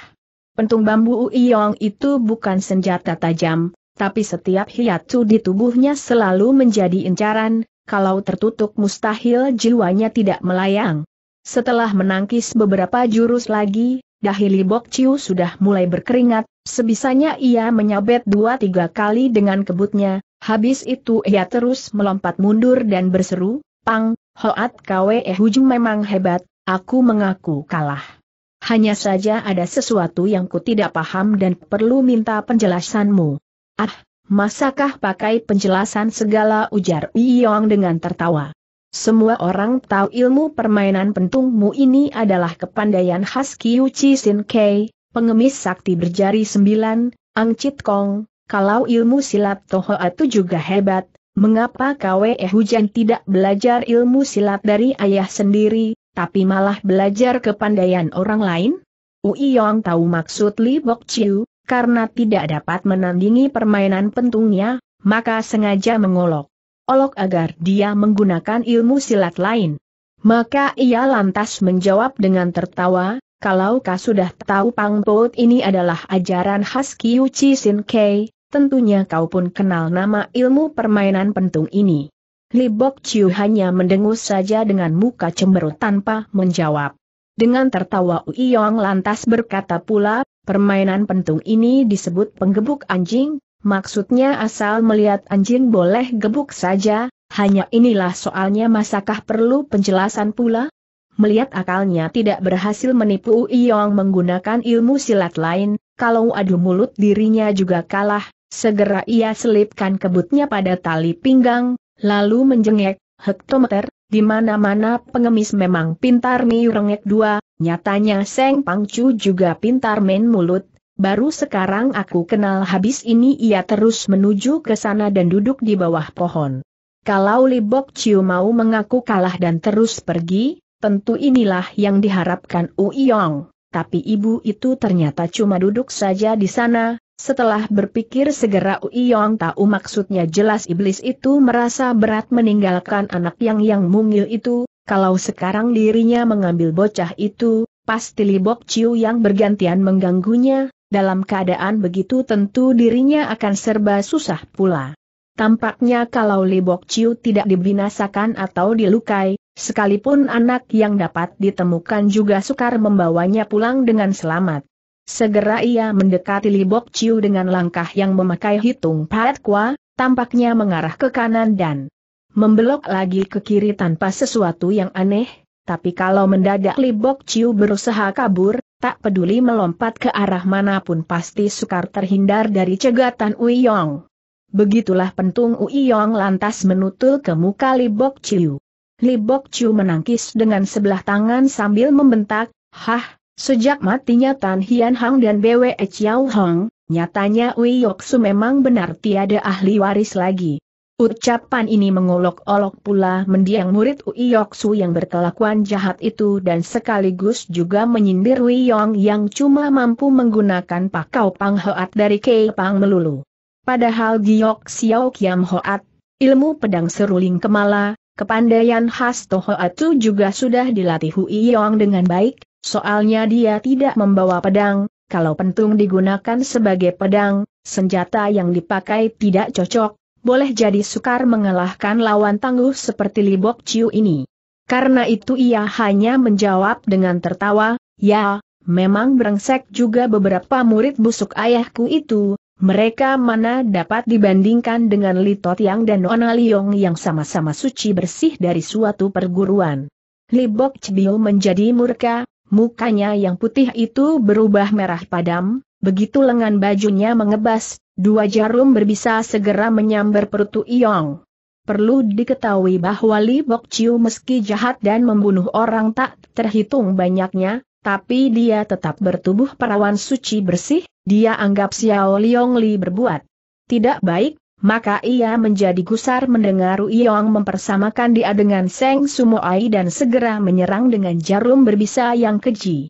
Pentung bambu Ui Yong itu bukan senjata tajam, tapi setiap hiatu di tubuhnya selalu menjadi incaran, kalau tertutup mustahil jiwanya tidak melayang. Setelah menangkis beberapa jurus lagi, dahi Bok Ciu sudah mulai berkeringat, sebisanya ia menyabet dua tiga kali dengan kebutnya, habis itu ia terus melompat mundur dan berseru, Pang, Hoat Kwe eh Hujung memang hebat, aku mengaku kalah. Hanya saja ada sesuatu yang ku tidak paham dan perlu minta penjelasanmu. Ah, masakah pakai penjelasan segala ujar Yong dengan tertawa. Semua orang tahu ilmu permainan pentungmu ini adalah kepandaian khas Kyu Chi Sin Kei, pengemis sakti berjari sembilan, Ang Chit Kong, kalau ilmu silat Toho itu juga hebat, mengapa Kwe Hujan tidak belajar ilmu silat dari ayah sendiri, tapi malah belajar kepandaian orang lain? Ui Yong tahu maksud Li Bok Chiu, karena tidak dapat menandingi permainan pentungnya, maka sengaja mengolok olok agar dia menggunakan ilmu silat lain. Maka ia lantas menjawab dengan tertawa, kalau kau sudah tahu pangpot ini adalah ajaran khas Chi Sin Kei, tentunya kau pun kenal nama ilmu permainan pentung ini. Libok Chiu hanya mendengus saja dengan muka cemberut tanpa menjawab. Dengan tertawa Uiyong lantas berkata pula, permainan pentung ini disebut penggebuk anjing, Maksudnya asal melihat anjing boleh gebuk saja, hanya inilah soalnya masakah perlu penjelasan pula? Melihat akalnya tidak berhasil menipu Iyong menggunakan ilmu silat lain, kalau adu mulut dirinya juga kalah, segera ia selipkan kebutnya pada tali pinggang, lalu menjengek, hektometer, di mana-mana pengemis memang pintar mirengek dua, nyatanya Seng Pangcu juga pintar main mulut, baru sekarang aku kenal habis ini ia terus menuju ke sana dan duduk di bawah pohon. Kalau Libok Ciu mau mengaku kalah dan terus pergi, tentu inilah yang diharapkan Uyong. Tapi ibu itu ternyata cuma duduk saja di sana, setelah berpikir segera Uyong tahu maksudnya jelas iblis itu merasa berat meninggalkan anak yang yang mungil itu, kalau sekarang dirinya mengambil bocah itu, pasti Libok Ciu yang bergantian mengganggunya, dalam keadaan begitu tentu dirinya akan serba susah pula. Tampaknya kalau Libok Chiu tidak dibinasakan atau dilukai, sekalipun anak yang dapat ditemukan juga sukar membawanya pulang dengan selamat. Segera ia mendekati Libok Chiu dengan langkah yang memakai hitung Kwa, tampaknya mengarah ke kanan dan membelok lagi ke kiri tanpa sesuatu yang aneh, tapi kalau mendadak Libok Chiu berusaha kabur, tak peduli melompat ke arah manapun pasti sukar terhindar dari cegatan Uyong. Begitulah pentung Uyong lantas menutul ke muka Libok Ciu. Libok Chiu menangkis dengan sebelah tangan sambil membentak, Hah, sejak matinya Tan Hian Hang dan Bwe Chiao Hong, nyatanya Uyok Su memang benar tiada ahli waris lagi. Ucapan ini mengolok-olok pula mendiang murid Ui Yoksu yang berkelakuan jahat itu dan sekaligus juga menyindir Ui Yong yang cuma mampu menggunakan pakau Pang Hoat dari Kei Pang melulu. Padahal Giok Xiao Kiam Hoat, ilmu pedang seruling kemala, kepandaian khas Hoat itu juga sudah dilatih Ui Yong dengan baik, soalnya dia tidak membawa pedang, kalau pentung digunakan sebagai pedang, senjata yang dipakai tidak cocok, boleh jadi sukar mengalahkan lawan tangguh seperti Libok Ciu ini. Karena itu ia hanya menjawab dengan tertawa, ya, memang berengsek juga beberapa murid busuk ayahku itu, mereka mana dapat dibandingkan dengan Li Yang dan Nona Liong yang sama-sama suci bersih dari suatu perguruan. Libok Bok menjadi murka, mukanya yang putih itu berubah merah padam, Begitu lengan bajunya mengebas, dua jarum berbisa segera menyambar perut Tu Perlu diketahui bahwa Li Bok Chiu meski jahat dan membunuh orang tak terhitung banyaknya, tapi dia tetap bertubuh perawan suci bersih, dia anggap Xiao Liong Li berbuat tidak baik, maka ia menjadi gusar mendengar Uyong mempersamakan dia dengan Seng Sumoai dan segera menyerang dengan jarum berbisa yang keji.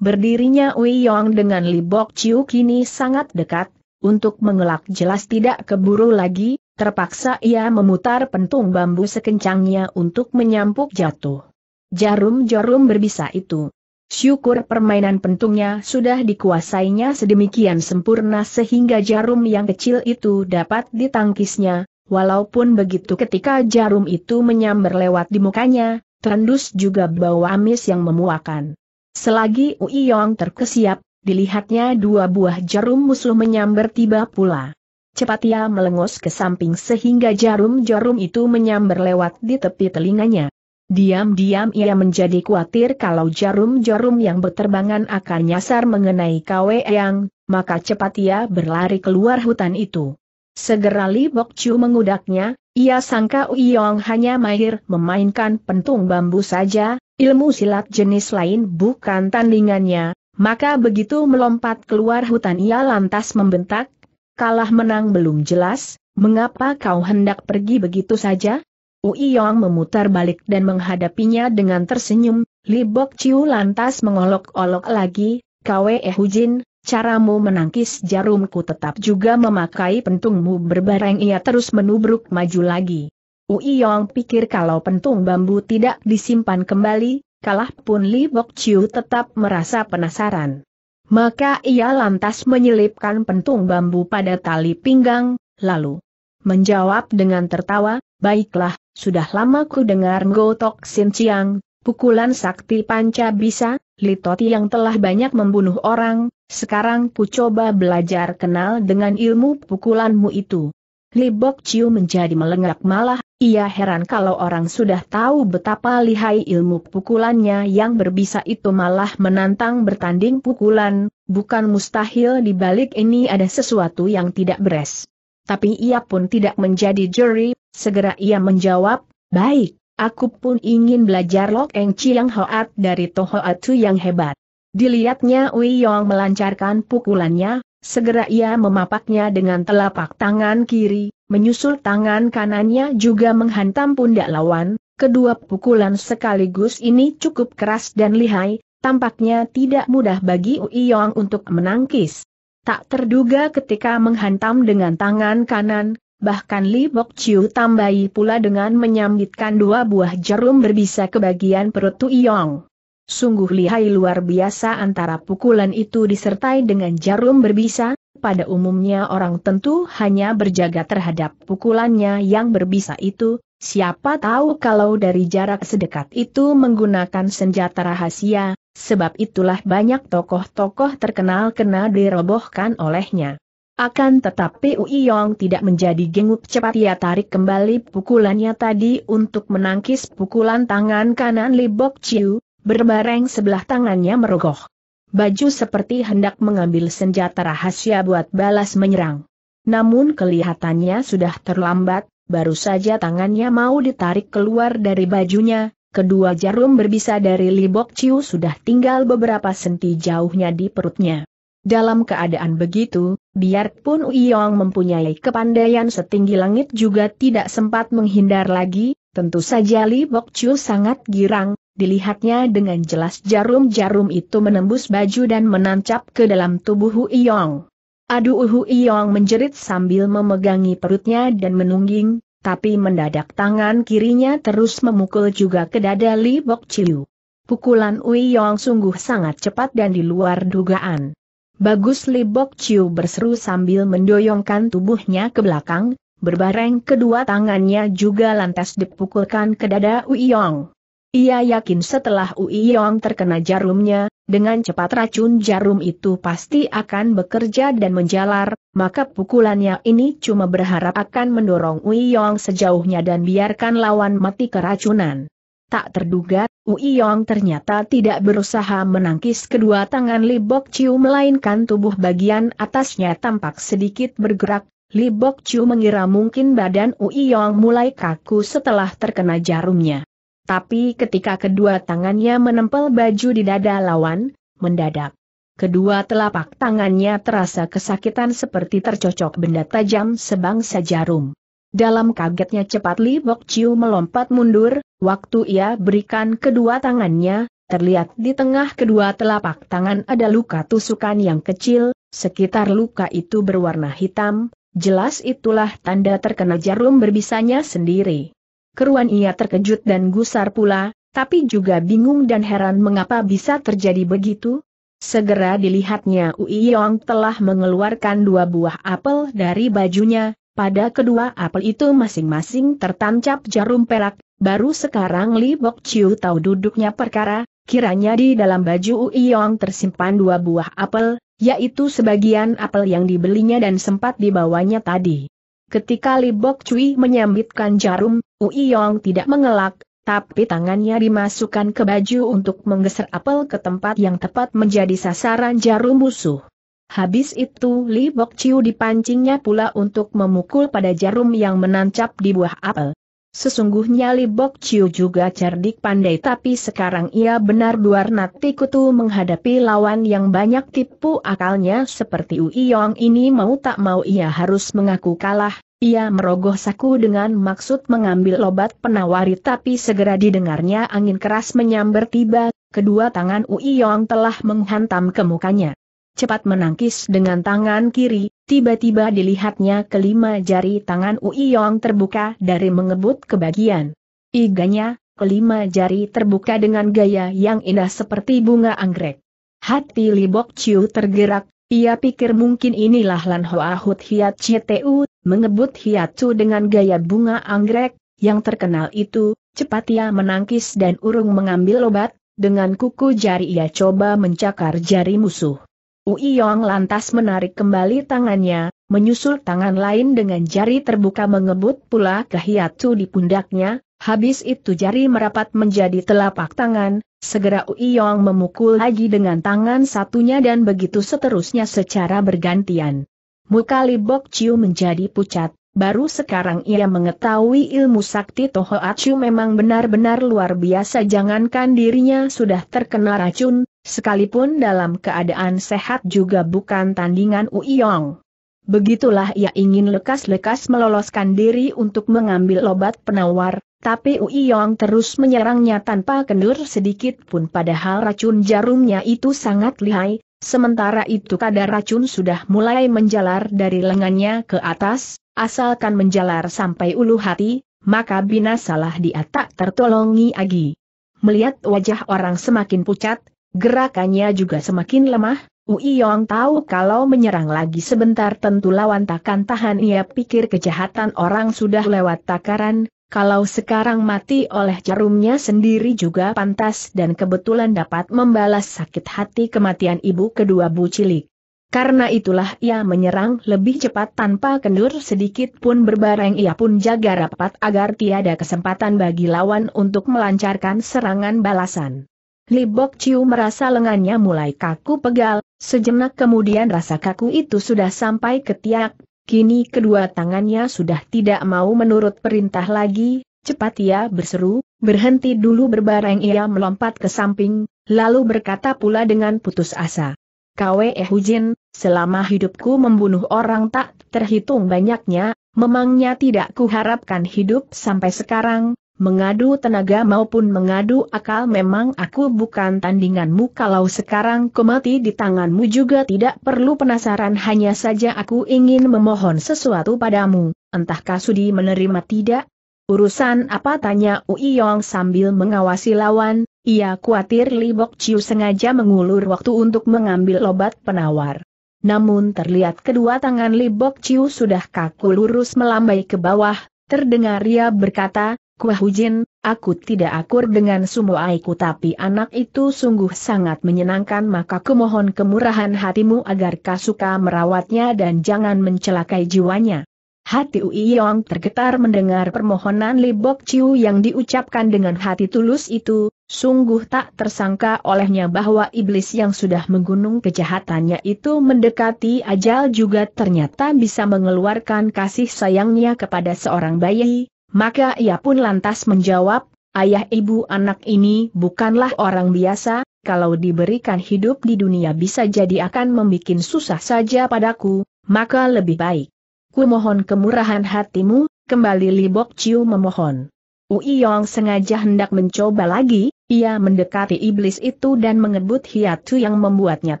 Berdirinya Wei Yong dengan Li Bok Chiu kini sangat dekat, untuk mengelak jelas tidak keburu lagi, terpaksa ia memutar pentung bambu sekencangnya untuk menyampuk jatuh. Jarum-jarum berbisa itu. Syukur permainan pentungnya sudah dikuasainya sedemikian sempurna sehingga jarum yang kecil itu dapat ditangkisnya, walaupun begitu ketika jarum itu menyambar lewat di mukanya, terendus juga bau amis yang memuakan. Selagi Ui Yong terkesiap, dilihatnya dua buah jarum musuh menyambar tiba pula. Cepat ia melengos ke samping sehingga jarum-jarum itu menyambar lewat di tepi telinganya. Diam-diam ia menjadi khawatir kalau jarum-jarum yang berterbangan akan nyasar mengenai Kwe Yang, maka cepat ia berlari keluar hutan itu. Segera Li Bok Chu mengudaknya, ia sangka Uyong hanya mahir memainkan pentung bambu saja, ilmu silat jenis lain bukan tandingannya, maka begitu melompat keluar hutan ia lantas membentak, kalah menang belum jelas, mengapa kau hendak pergi begitu saja? Uyong memutar balik dan menghadapinya dengan tersenyum, Libok Ciu lantas mengolok-olok lagi, Kwe Hujin, Caramu menangkis jarumku tetap juga memakai pentungmu berbareng ia terus menubruk maju lagi. Uiyong pikir kalau pentung bambu tidak disimpan kembali, kalah pun Li Bok Chiu tetap merasa penasaran. Maka ia lantas menyelipkan pentung bambu pada tali pinggang, lalu menjawab dengan tertawa, baiklah, sudah lama ku dengar Tok Sin Chiang, pukulan sakti panca bisa, Litoti yang telah banyak membunuh orang, sekarang ku coba belajar kenal dengan ilmu pukulanmu itu. Libok Ciu menjadi melengak malah, ia heran kalau orang sudah tahu betapa lihai ilmu pukulannya yang berbisa itu malah menantang bertanding pukulan, bukan mustahil di balik ini ada sesuatu yang tidak beres. Tapi ia pun tidak menjadi juri, segera ia menjawab, baik, Aku pun ingin belajar Lok Eng Chiang Hoat dari Tohoatu yang hebat. Dilihatnya Wei Yong melancarkan pukulannya, segera ia memapaknya dengan telapak tangan kiri, menyusul tangan kanannya juga menghantam pundak lawan, kedua pukulan sekaligus ini cukup keras dan lihai, tampaknya tidak mudah bagi Wei Yong untuk menangkis. Tak terduga ketika menghantam dengan tangan kanan, Bahkan Li Bok Chiu tambahi pula dengan menyambitkan dua buah jarum berbisa ke bagian perut Tu Yong. Sungguh lihai luar biasa antara pukulan itu disertai dengan jarum berbisa, pada umumnya orang tentu hanya berjaga terhadap pukulannya yang berbisa itu, siapa tahu kalau dari jarak sedekat itu menggunakan senjata rahasia, sebab itulah banyak tokoh-tokoh terkenal kena dirobohkan olehnya. Akan tetapi Ui Yong tidak menjadi gengup cepat ia tarik kembali pukulannya tadi untuk menangkis pukulan tangan kanan Li Bok Chiu, berbareng sebelah tangannya merogoh. Baju seperti hendak mengambil senjata rahasia buat balas menyerang. Namun kelihatannya sudah terlambat, baru saja tangannya mau ditarik keluar dari bajunya, kedua jarum berbisa dari Li Bok Chiu sudah tinggal beberapa senti jauhnya di perutnya. Dalam keadaan begitu, biarpun Uyong mempunyai kepandaian setinggi langit juga tidak sempat menghindar lagi, tentu saja Li Bok Chu sangat girang, dilihatnya dengan jelas jarum-jarum itu menembus baju dan menancap ke dalam tubuh Uyong. Aduh Uyong menjerit sambil memegangi perutnya dan menungging, tapi mendadak tangan kirinya terus memukul juga ke dada Li Bok Chiu. Pukulan Uyong sungguh sangat cepat dan di luar dugaan. Bagus Libok Chiu berseru sambil mendoyongkan tubuhnya ke belakang, berbareng kedua tangannya juga lantas dipukulkan ke dada Uiyong. Ia yakin setelah Uiyong terkena jarumnya, dengan cepat racun jarum itu pasti akan bekerja dan menjalar, maka pukulannya ini cuma berharap akan mendorong Uiyong sejauhnya dan biarkan lawan mati keracunan. Tak terduga, Yong ternyata tidak berusaha menangkis kedua tangan Li Bok Chiu melainkan tubuh bagian atasnya tampak sedikit bergerak, Li Bok Chiu mengira mungkin badan Yong mulai kaku setelah terkena jarumnya. Tapi ketika kedua tangannya menempel baju di dada lawan, mendadak. Kedua telapak tangannya terasa kesakitan seperti tercocok benda tajam sebangsa jarum. Dalam kagetnya cepat Li Bok Chiu melompat mundur, waktu ia berikan kedua tangannya, terlihat di tengah kedua telapak tangan ada luka tusukan yang kecil, sekitar luka itu berwarna hitam, jelas itulah tanda terkena jarum berbisanya sendiri. Keruan ia terkejut dan gusar pula, tapi juga bingung dan heran mengapa bisa terjadi begitu, Segera dilihatnya Ui Yong telah mengeluarkan dua buah apel dari bajunya, pada kedua apel itu masing-masing tertancap jarum perak, baru sekarang Li Bok Chiu tahu duduknya perkara, kiranya di dalam baju Uiyong tersimpan dua buah apel, yaitu sebagian apel yang dibelinya dan sempat dibawanya tadi. Ketika Li Bok Chui menyambitkan jarum, Uiyong tidak mengelak, tapi tangannya dimasukkan ke baju untuk menggeser apel ke tempat yang tepat menjadi sasaran jarum musuh. Habis itu Li Bok Chiu dipancingnya pula untuk memukul pada jarum yang menancap di buah apel. Sesungguhnya Li Bok Chiu juga cerdik pandai tapi sekarang ia benar nanti kutu menghadapi lawan yang banyak tipu akalnya seperti Ui Yong ini mau tak mau ia harus mengaku kalah, ia merogoh saku dengan maksud mengambil lobat penawari tapi segera didengarnya angin keras menyambar tiba, kedua tangan Ui Yong telah menghantam ke mukanya cepat menangkis dengan tangan kiri, tiba-tiba dilihatnya kelima jari tangan Ui Yong terbuka dari mengebut ke bagian. Iganya, kelima jari terbuka dengan gaya yang indah seperti bunga anggrek. Hati Libok Chiu tergerak, ia pikir mungkin inilah Lan Hoa Hut Hiat CTU, mengebut Hiatsu dengan gaya bunga anggrek, yang terkenal itu, cepat ia menangkis dan urung mengambil obat, dengan kuku jari ia coba mencakar jari musuh. Ui Yong lantas menarik kembali tangannya, menyusul tangan lain dengan jari terbuka mengebut pula ke hiatu di pundaknya, habis itu jari merapat menjadi telapak tangan, segera Ui Yong memukul lagi dengan tangan satunya dan begitu seterusnya secara bergantian. Muka Bok Chiu menjadi pucat, baru sekarang ia mengetahui ilmu sakti Toho Acu memang benar-benar luar biasa jangankan dirinya sudah terkena racun, Sekalipun dalam keadaan sehat juga bukan tandingan Uiyong. Begitulah ia ingin lekas-lekas meloloskan diri untuk mengambil obat penawar, tapi Uiyong terus menyerangnya tanpa kendur sedikit pun padahal racun jarumnya itu sangat lihai, sementara itu kadar racun sudah mulai menjalar dari lengannya ke atas, asalkan menjalar sampai ulu hati, maka binasalah dia tak tertolongi agi. Melihat wajah orang semakin pucat, Gerakannya juga semakin lemah, Ui Yong tahu kalau menyerang lagi sebentar tentu lawan takkan tahan ia pikir kejahatan orang sudah lewat takaran, kalau sekarang mati oleh jarumnya sendiri juga pantas dan kebetulan dapat membalas sakit hati kematian ibu kedua Bu Cilik. Karena itulah ia menyerang lebih cepat tanpa kendur sedikit pun berbareng ia pun jaga rapat agar tiada kesempatan bagi lawan untuk melancarkan serangan balasan. Li Bok Chiu merasa lengannya mulai kaku pegal, sejenak kemudian rasa kaku itu sudah sampai ke tiak, kini kedua tangannya sudah tidak mau menurut perintah lagi, cepat ia berseru, berhenti dulu berbareng ia melompat ke samping, lalu berkata pula dengan putus asa. Kwe Hujin, selama hidupku membunuh orang tak terhitung banyaknya, memangnya tidak kuharapkan hidup sampai sekarang, Mengadu tenaga maupun mengadu akal memang aku bukan tandinganmu kalau sekarang ku di tanganmu juga tidak perlu penasaran hanya saja aku ingin memohon sesuatu padamu, entahkah sudi menerima tidak? Urusan apa tanya Ui Yong sambil mengawasi lawan, ia khawatir Li Bok Chiu sengaja mengulur waktu untuk mengambil obat penawar. Namun terlihat kedua tangan Li Bok Chiu sudah kaku lurus melambai ke bawah, terdengar ia berkata, Kuahujin, aku tidak akur dengan aku tapi anak itu sungguh sangat menyenangkan maka kemohon kemurahan hatimu agar kasuka merawatnya dan jangan mencelakai jiwanya. Hati Ui Yong tergetar mendengar permohonan Li Bok Chiu yang diucapkan dengan hati tulus itu, sungguh tak tersangka olehnya bahwa iblis yang sudah menggunung kejahatannya itu mendekati ajal juga ternyata bisa mengeluarkan kasih sayangnya kepada seorang bayi, maka ia pun lantas menjawab, ayah ibu anak ini bukanlah orang biasa, kalau diberikan hidup di dunia bisa jadi akan membuat susah saja padaku, maka lebih baik. Ku mohon kemurahan hatimu, kembali Libok Ciu memohon. Uiyong sengaja hendak mencoba lagi, ia mendekati iblis itu dan mengebut hiatu yang membuatnya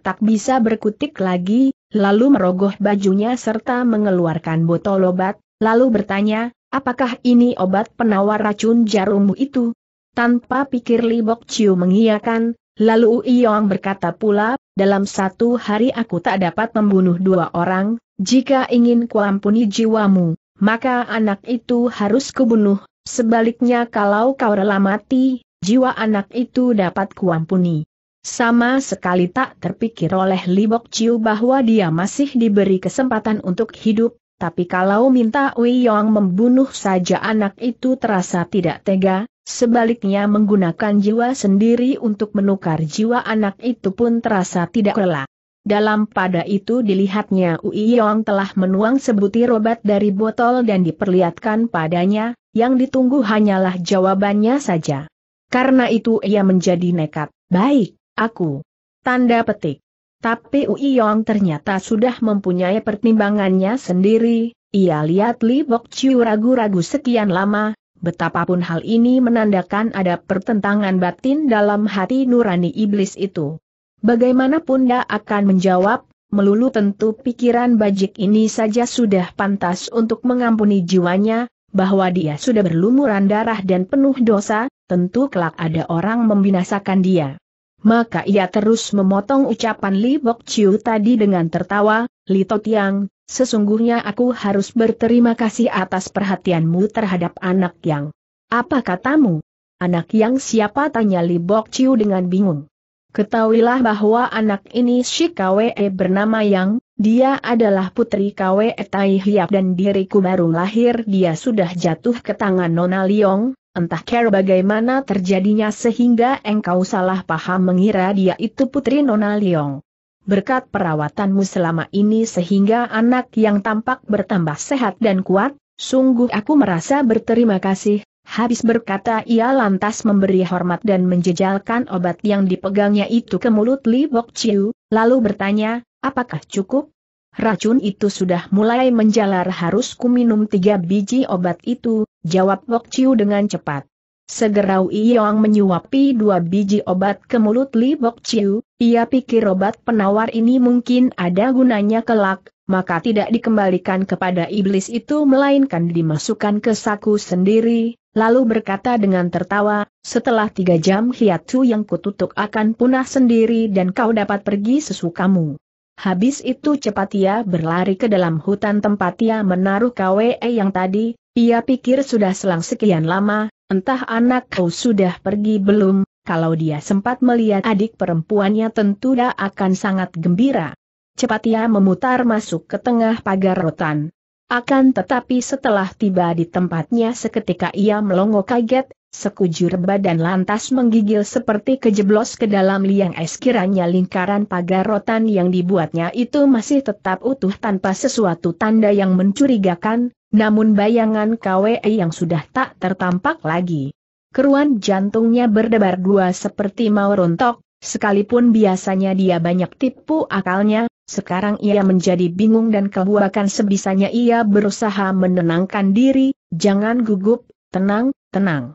tak bisa berkutik lagi, lalu merogoh bajunya serta mengeluarkan botol obat, lalu bertanya, Apakah ini obat penawar racun jarummu itu? Tanpa pikir Libok Chiu mengiyakan, lalu Yong berkata pula, dalam satu hari aku tak dapat membunuh dua orang, jika ingin kuampuni jiwamu, maka anak itu harus kubunuh, sebaliknya kalau kau rela mati, jiwa anak itu dapat kuampuni. Sama sekali tak terpikir oleh Libok Chiu bahwa dia masih diberi kesempatan untuk hidup, tapi kalau minta Wei Yong membunuh saja anak itu terasa tidak tega, sebaliknya menggunakan jiwa sendiri untuk menukar jiwa anak itu pun terasa tidak rela. Dalam pada itu dilihatnya Ui Yong telah menuang sebutir obat dari botol dan diperlihatkan padanya, yang ditunggu hanyalah jawabannya saja. Karena itu ia menjadi nekat, baik, aku. Tanda petik. Tapi Ui Yong ternyata sudah mempunyai pertimbangannya sendiri, ia lihat Li Bok Chiu ragu-ragu sekian lama, betapapun hal ini menandakan ada pertentangan batin dalam hati nurani iblis itu. Bagaimanapun dia akan menjawab, melulu tentu pikiran bajik ini saja sudah pantas untuk mengampuni jiwanya, bahwa dia sudah berlumuran darah dan penuh dosa, tentu kelak ada orang membinasakan dia. Maka ia terus memotong ucapan Li Bok Chiu tadi dengan tertawa, Li Totiang, sesungguhnya aku harus berterima kasih atas perhatianmu terhadap anak yang. Apa katamu? Anak yang siapa tanya Li Bok Chiu dengan bingung. Ketahuilah bahwa anak ini si Kwe e bernama Yang, dia adalah putri Kwe e Tai Hiap dan diriku baru lahir dia sudah jatuh ke tangan Nona Liong, Entah care bagaimana terjadinya sehingga engkau salah paham mengira dia itu putri Nona Leong. Berkat perawatanmu selama ini sehingga anak yang tampak bertambah sehat dan kuat, sungguh aku merasa berterima kasih. Habis berkata ia lantas memberi hormat dan menjejalkan obat yang dipegangnya itu ke mulut Li Bok Chiu, lalu bertanya, apakah cukup? Racun itu sudah mulai menjalar harus kuminum tiga biji obat itu, jawab Wok Chiu dengan cepat. Segera Yong menyuapi dua biji obat ke mulut Li Wok Chiu, ia pikir obat penawar ini mungkin ada gunanya kelak, maka tidak dikembalikan kepada iblis itu melainkan dimasukkan ke saku sendiri, lalu berkata dengan tertawa, setelah tiga jam hiatu yang kututuk akan punah sendiri dan kau dapat pergi sesukamu. Habis itu cepat ia berlari ke dalam hutan tempat ia menaruh KWE yang tadi, ia pikir sudah selang sekian lama, entah anak kau sudah pergi belum, kalau dia sempat melihat adik perempuannya tentu dia akan sangat gembira. Cepat ia memutar masuk ke tengah pagar rotan. Akan tetapi setelah tiba di tempatnya seketika ia melongo kaget, Sekujur badan lantas menggigil seperti kejeblos ke dalam liang es kiranya lingkaran pagar rotan yang dibuatnya itu masih tetap utuh tanpa sesuatu tanda yang mencurigakan, namun bayangan KWE yang sudah tak tertampak lagi. Keruan jantungnya berdebar dua seperti mau rontok, sekalipun biasanya dia banyak tipu akalnya, sekarang ia menjadi bingung dan kebuakan sebisanya ia berusaha menenangkan diri, jangan gugup, tenang, tenang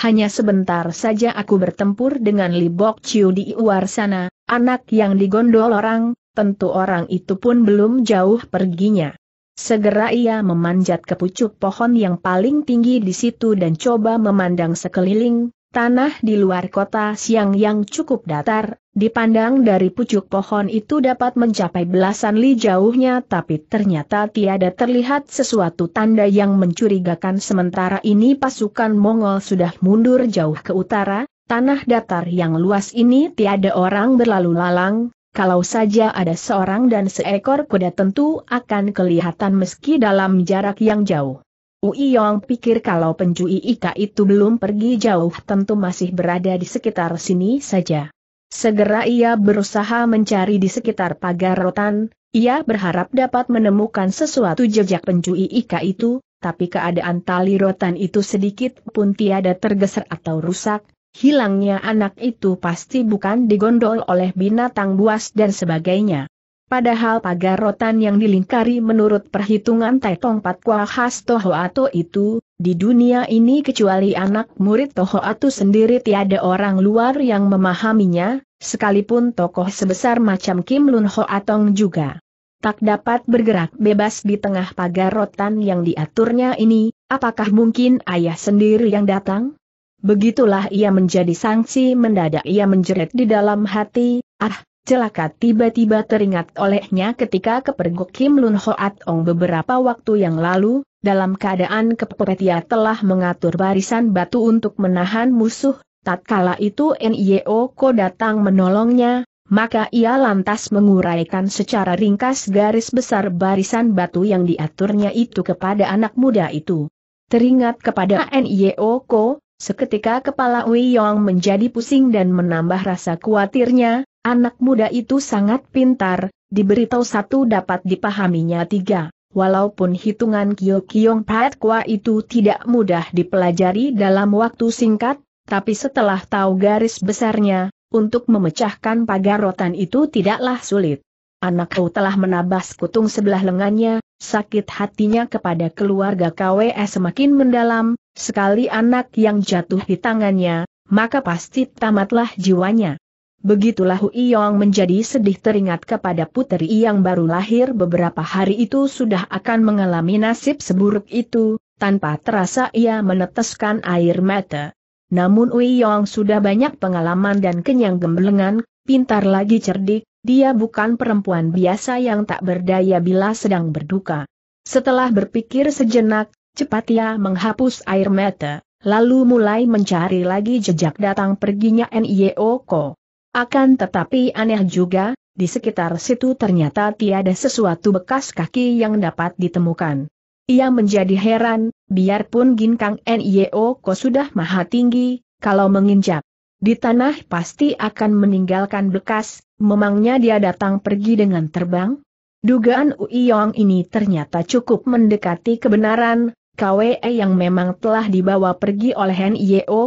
hanya sebentar saja aku bertempur dengan Li Bok Chiu di luar sana, anak yang digondol orang, tentu orang itu pun belum jauh perginya. Segera ia memanjat ke pucuk pohon yang paling tinggi di situ dan coba memandang sekeliling, Tanah di luar kota siang yang cukup datar, dipandang dari pucuk pohon itu dapat mencapai belasan li jauhnya tapi ternyata tiada terlihat sesuatu tanda yang mencurigakan sementara ini pasukan Mongol sudah mundur jauh ke utara, tanah datar yang luas ini tiada orang berlalu lalang, kalau saja ada seorang dan seekor kuda tentu akan kelihatan meski dalam jarak yang jauh. Ui Yong pikir kalau penjui Ika itu belum pergi jauh tentu masih berada di sekitar sini saja. Segera ia berusaha mencari di sekitar pagar rotan, ia berharap dapat menemukan sesuatu jejak penjui Ika itu, tapi keadaan tali rotan itu sedikit pun tiada tergeser atau rusak, hilangnya anak itu pasti bukan digondol oleh binatang buas dan sebagainya. Padahal pagar rotan yang dilingkari menurut perhitungan Taitong Patwa khas Ato itu, di dunia ini kecuali anak murid Toho Ato sendiri tiada orang luar yang memahaminya, sekalipun tokoh sebesar macam Kim Lun Atong juga. Tak dapat bergerak bebas di tengah pagar rotan yang diaturnya ini, apakah mungkin ayah sendiri yang datang? Begitulah ia menjadi sanksi mendadak ia menjerit di dalam hati, ah, celaka tiba-tiba teringat olehnya ketika kepergok Kim Lun Hoat Ong beberapa waktu yang lalu, dalam keadaan kepepetia telah mengatur barisan batu untuk menahan musuh, tatkala itu N.I.O. Ko datang menolongnya, maka ia lantas menguraikan secara ringkas garis besar barisan batu yang diaturnya itu kepada anak muda itu. Teringat kepada N.I.O. Ko, seketika kepala Wei Yong menjadi pusing dan menambah rasa khawatirnya, Anak muda itu sangat pintar, diberitahu satu dapat dipahaminya tiga. Walaupun hitungan Kyokyong Kwa itu tidak mudah dipelajari dalam waktu singkat, tapi setelah tahu garis besarnya, untuk memecahkan pagar rotan itu tidaklah sulit. Anak Anakku telah menabas kutung sebelah lengannya, sakit hatinya kepada keluarga Kwe semakin mendalam, sekali anak yang jatuh di tangannya, maka pasti tamatlah jiwanya. Begitulah Yong menjadi sedih teringat kepada puteri yang baru lahir beberapa hari itu sudah akan mengalami nasib seburuk itu, tanpa terasa ia meneteskan air mata. Namun Yong sudah banyak pengalaman dan kenyang gemblengan, pintar lagi cerdik, dia bukan perempuan biasa yang tak berdaya bila sedang berduka. Setelah berpikir sejenak, cepat ia menghapus air mata lalu mulai mencari lagi jejak datang perginya Nio Ko. Akan tetapi aneh juga, di sekitar situ ternyata tiada sesuatu bekas kaki yang dapat ditemukan. Ia menjadi heran, biarpun Ginkang Nio Ko sudah maha tinggi, kalau menginjak di tanah pasti akan meninggalkan bekas, memangnya dia datang pergi dengan terbang? Dugaan Uiyong ini ternyata cukup mendekati kebenaran, KWE yang memang telah dibawa pergi oleh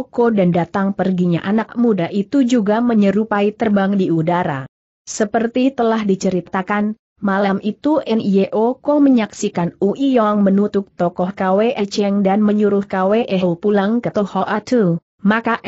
Ko dan datang perginya anak muda itu juga menyerupai terbang di udara. Seperti telah diceritakan, malam itu Ko menyaksikan Ui Yong menutup tokoh KWE Cheng dan menyuruh KWE Ho pulang ke Toho Tu. Maka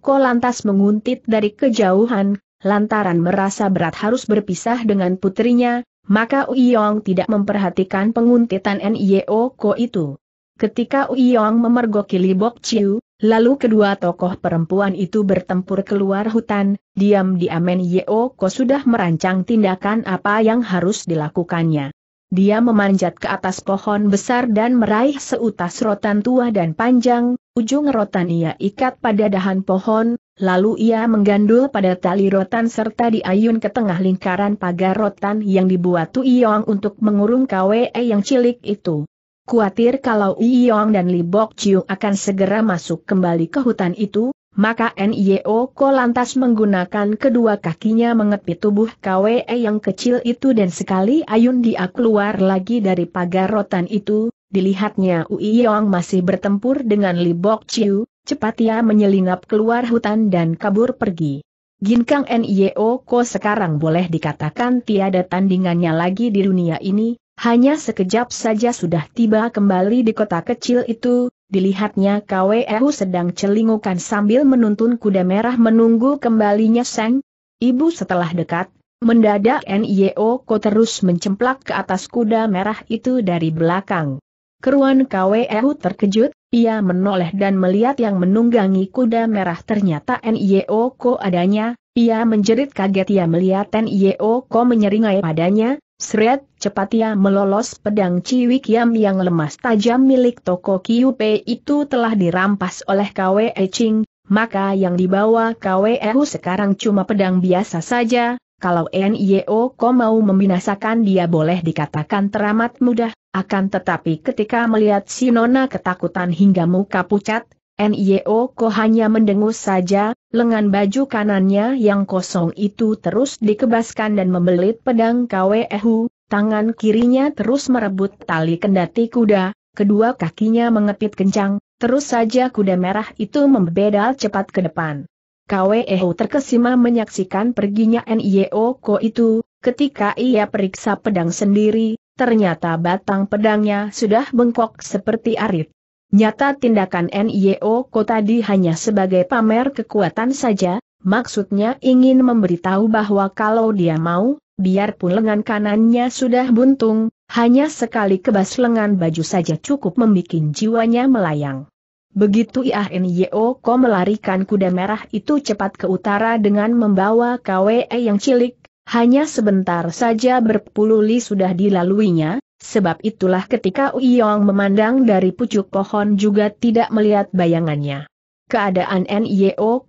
Ko lantas menguntit dari kejauhan, lantaran merasa berat harus berpisah dengan putrinya, maka Uyong tidak memperhatikan penguntitan Nio Ko itu. Ketika Uyong memergoki Libok Chiu, lalu kedua tokoh perempuan itu bertempur keluar hutan, diam-diam Nio Ko sudah merancang tindakan apa yang harus dilakukannya. Dia memanjat ke atas pohon besar dan meraih seutas rotan tua dan panjang, Ujung rotan ia ikat pada dahan pohon, lalu ia menggandul pada tali rotan serta diayun ke tengah lingkaran pagar rotan yang dibuat Yong untuk mengurung KWE yang cilik itu. Kuatir kalau Yong dan Libok Chiu akan segera masuk kembali ke hutan itu, maka NIO Ko lantas menggunakan kedua kakinya mengepit tubuh KWE yang kecil itu dan sekali ayun dia keluar lagi dari pagar rotan itu, Dilihatnya Ui Yong masih bertempur dengan Li Bok Chiu, cepat ia menyelinap keluar hutan dan kabur pergi. Ginkang Nio oh Ko sekarang boleh dikatakan tiada tandingannya lagi di dunia ini, hanya sekejap saja sudah tiba kembali di kota kecil itu, dilihatnya KWEU sedang celingukan sambil menuntun kuda merah menunggu kembalinya Seng. Ibu setelah dekat, mendadak Nio oh Ko terus mencemplak ke atas kuda merah itu dari belakang. Keruan KWU terkejut, ia menoleh dan melihat yang menunggangi kuda merah ternyata Nio Ko adanya, ia menjerit kaget ia melihat Nio Ko menyeringai padanya, seret cepat ia melolos pedang Ciwi Kiam yang lemas tajam milik toko Kiupe itu telah dirampas oleh KWE Ching, maka yang dibawa KWU e sekarang cuma pedang biasa saja, kalau NIO Ko mau membinasakan dia boleh dikatakan teramat mudah, akan tetapi ketika melihat si Nona ketakutan hingga muka pucat, NIO Ko hanya mendengus saja, lengan baju kanannya yang kosong itu terus dikebaskan dan membelit pedang Kwehu, tangan kirinya terus merebut tali kendati kuda, kedua kakinya mengepit kencang, terus saja kuda merah itu membedal cepat ke depan. KWEO terkesima menyaksikan perginya NIO Ko itu, ketika ia periksa pedang sendiri, ternyata batang pedangnya sudah bengkok seperti arit. Nyata tindakan NIO Ko tadi hanya sebagai pamer kekuatan saja, maksudnya ingin memberitahu bahwa kalau dia mau, biarpun lengan kanannya sudah buntung, hanya sekali kebas lengan baju saja cukup membuat jiwanya melayang. Begitu Ian ko melarikan kuda merah itu cepat ke utara dengan membawa KWE yang cilik, hanya sebentar saja berpuluh li sudah dilaluinya, sebab itulah ketika Uyong memandang dari pucuk pohon juga tidak melihat bayangannya. Keadaan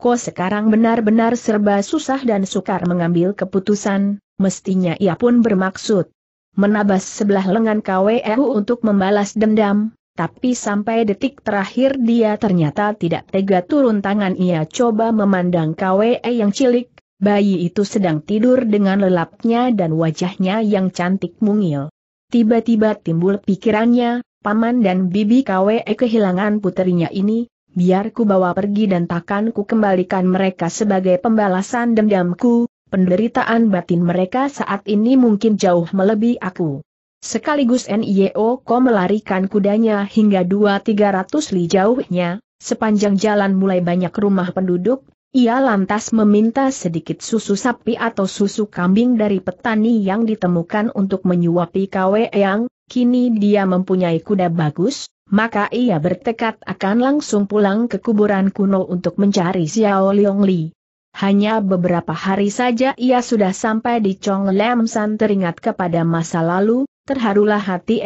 Ko sekarang benar-benar serba susah dan sukar mengambil keputusan, mestinya ia pun bermaksud menabas sebelah lengan KWE untuk membalas dendam, tapi sampai detik terakhir dia ternyata tidak tega turun tangan ia coba memandang KWE yang cilik, bayi itu sedang tidur dengan lelapnya dan wajahnya yang cantik mungil. Tiba-tiba timbul pikirannya, paman dan bibi KWE kehilangan puterinya ini, biar ku bawa pergi dan takkan ku kembalikan mereka sebagai pembalasan dendamku, penderitaan batin mereka saat ini mungkin jauh melebihi aku. Sekaligus NIO Ko melarikan kudanya hingga 2-300 li jauhnya, sepanjang jalan mulai banyak rumah penduduk, ia lantas meminta sedikit susu sapi atau susu kambing dari petani yang ditemukan untuk menyuapi Kwe yang, kini dia mempunyai kuda bagus, maka ia bertekad akan langsung pulang ke kuburan kuno untuk mencari Xiao Liong Li. Hanya beberapa hari saja ia sudah sampai di Chong Lam San teringat kepada masa lalu, terharulah hati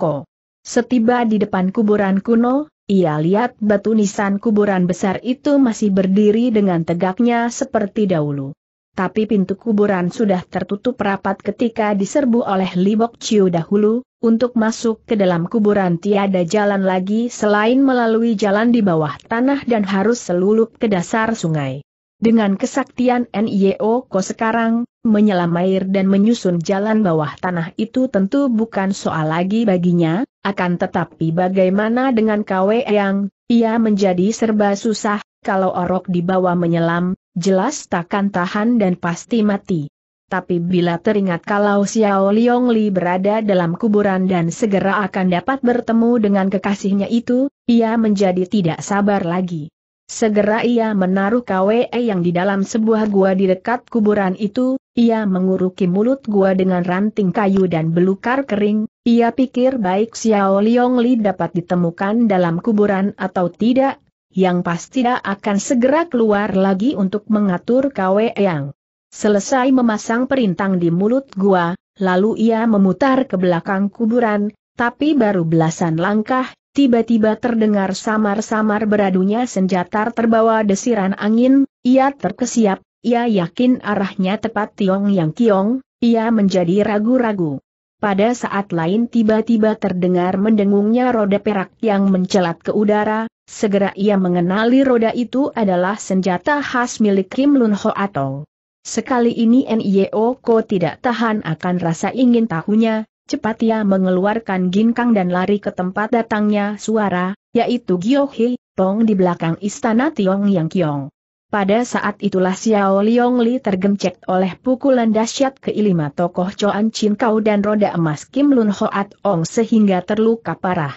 Ko. Setiba di depan kuburan kuno, ia lihat batu nisan kuburan besar itu masih berdiri dengan tegaknya seperti dahulu. Tapi pintu kuburan sudah tertutup rapat ketika diserbu oleh Libok Chiu dahulu, untuk masuk ke dalam kuburan tiada jalan lagi selain melalui jalan di bawah tanah dan harus selulup ke dasar sungai. Dengan kesaktian NIO Ko sekarang, menyelam air dan menyusun jalan bawah tanah itu tentu bukan soal lagi baginya, akan tetapi bagaimana dengan KW yang, ia menjadi serba susah, kalau orok di bawah menyelam, jelas takkan tahan dan pasti mati. Tapi bila teringat kalau Xiao Liong Li berada dalam kuburan dan segera akan dapat bertemu dengan kekasihnya itu, ia menjadi tidak sabar lagi. Segera ia menaruh KWE yang di dalam sebuah gua di dekat kuburan itu, ia menguruki mulut gua dengan ranting kayu dan belukar kering, ia pikir baik Xiao Liong Li dapat ditemukan dalam kuburan atau tidak, yang pasti tidak akan segera keluar lagi untuk mengatur KWE yang. Selesai memasang perintang di mulut gua, lalu ia memutar ke belakang kuburan, tapi baru belasan langkah, Tiba-tiba terdengar samar-samar beradunya senjata terbawa desiran angin, ia terkesiap, ia yakin arahnya tepat Tiong Yang Kiong, ia menjadi ragu-ragu. Pada saat lain tiba-tiba terdengar mendengungnya roda perak yang mencelat ke udara, segera ia mengenali roda itu adalah senjata khas milik Kim Lun Ho atau. Sekali ini NIO Ko tidak tahan akan rasa ingin tahunya, Cepat ia mengeluarkan ginkang dan lari ke tempat datangnya suara, yaitu Hee Tong di belakang istana Tiong Yang Kiong. Pada saat itulah Xiao Liong Li tergencet oleh pukulan dahsyat ke lima tokoh Choan Chin Kau dan roda emas Kim Lun Hoat Ong sehingga terluka parah.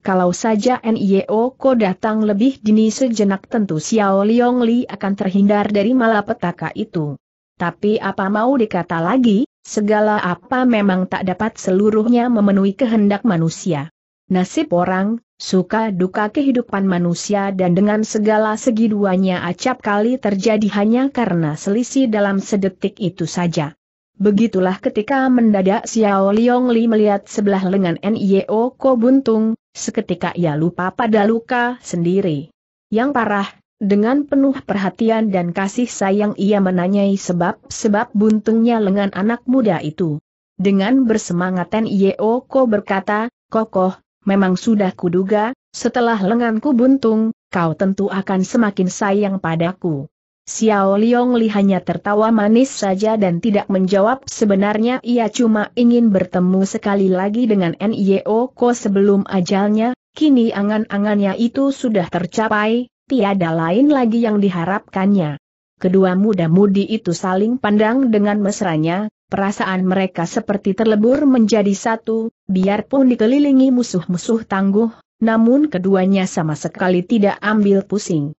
Kalau saja NIO e Ko datang lebih dini sejenak tentu Xiao Liong Li akan terhindar dari malapetaka itu. Tapi apa mau dikata lagi, Segala apa memang tak dapat seluruhnya memenuhi kehendak manusia. Nasib orang, suka duka kehidupan manusia dan dengan segala segi duanya acap kali terjadi hanya karena selisih dalam sedetik itu saja. Begitulah ketika mendadak Xiao Liong Li melihat sebelah lengan Nio Ko buntung, seketika ia lupa pada luka sendiri. Yang parah, dengan penuh perhatian dan kasih sayang ia menanyai sebab-sebab buntungnya lengan anak muda itu. Dengan bersemangat Yeo Ko berkata, Kokoh, memang sudah kuduga, setelah lenganku buntung, kau tentu akan semakin sayang padaku. Xiao Liong Li hanya tertawa manis saja dan tidak menjawab sebenarnya ia cuma ingin bertemu sekali lagi dengan Yeo Ko sebelum ajalnya, kini angan-angannya itu sudah tercapai, tiada lain lagi yang diharapkannya. Kedua muda-mudi itu saling pandang dengan mesranya, perasaan mereka seperti terlebur menjadi satu, biarpun dikelilingi musuh-musuh tangguh, namun keduanya sama sekali tidak ambil pusing.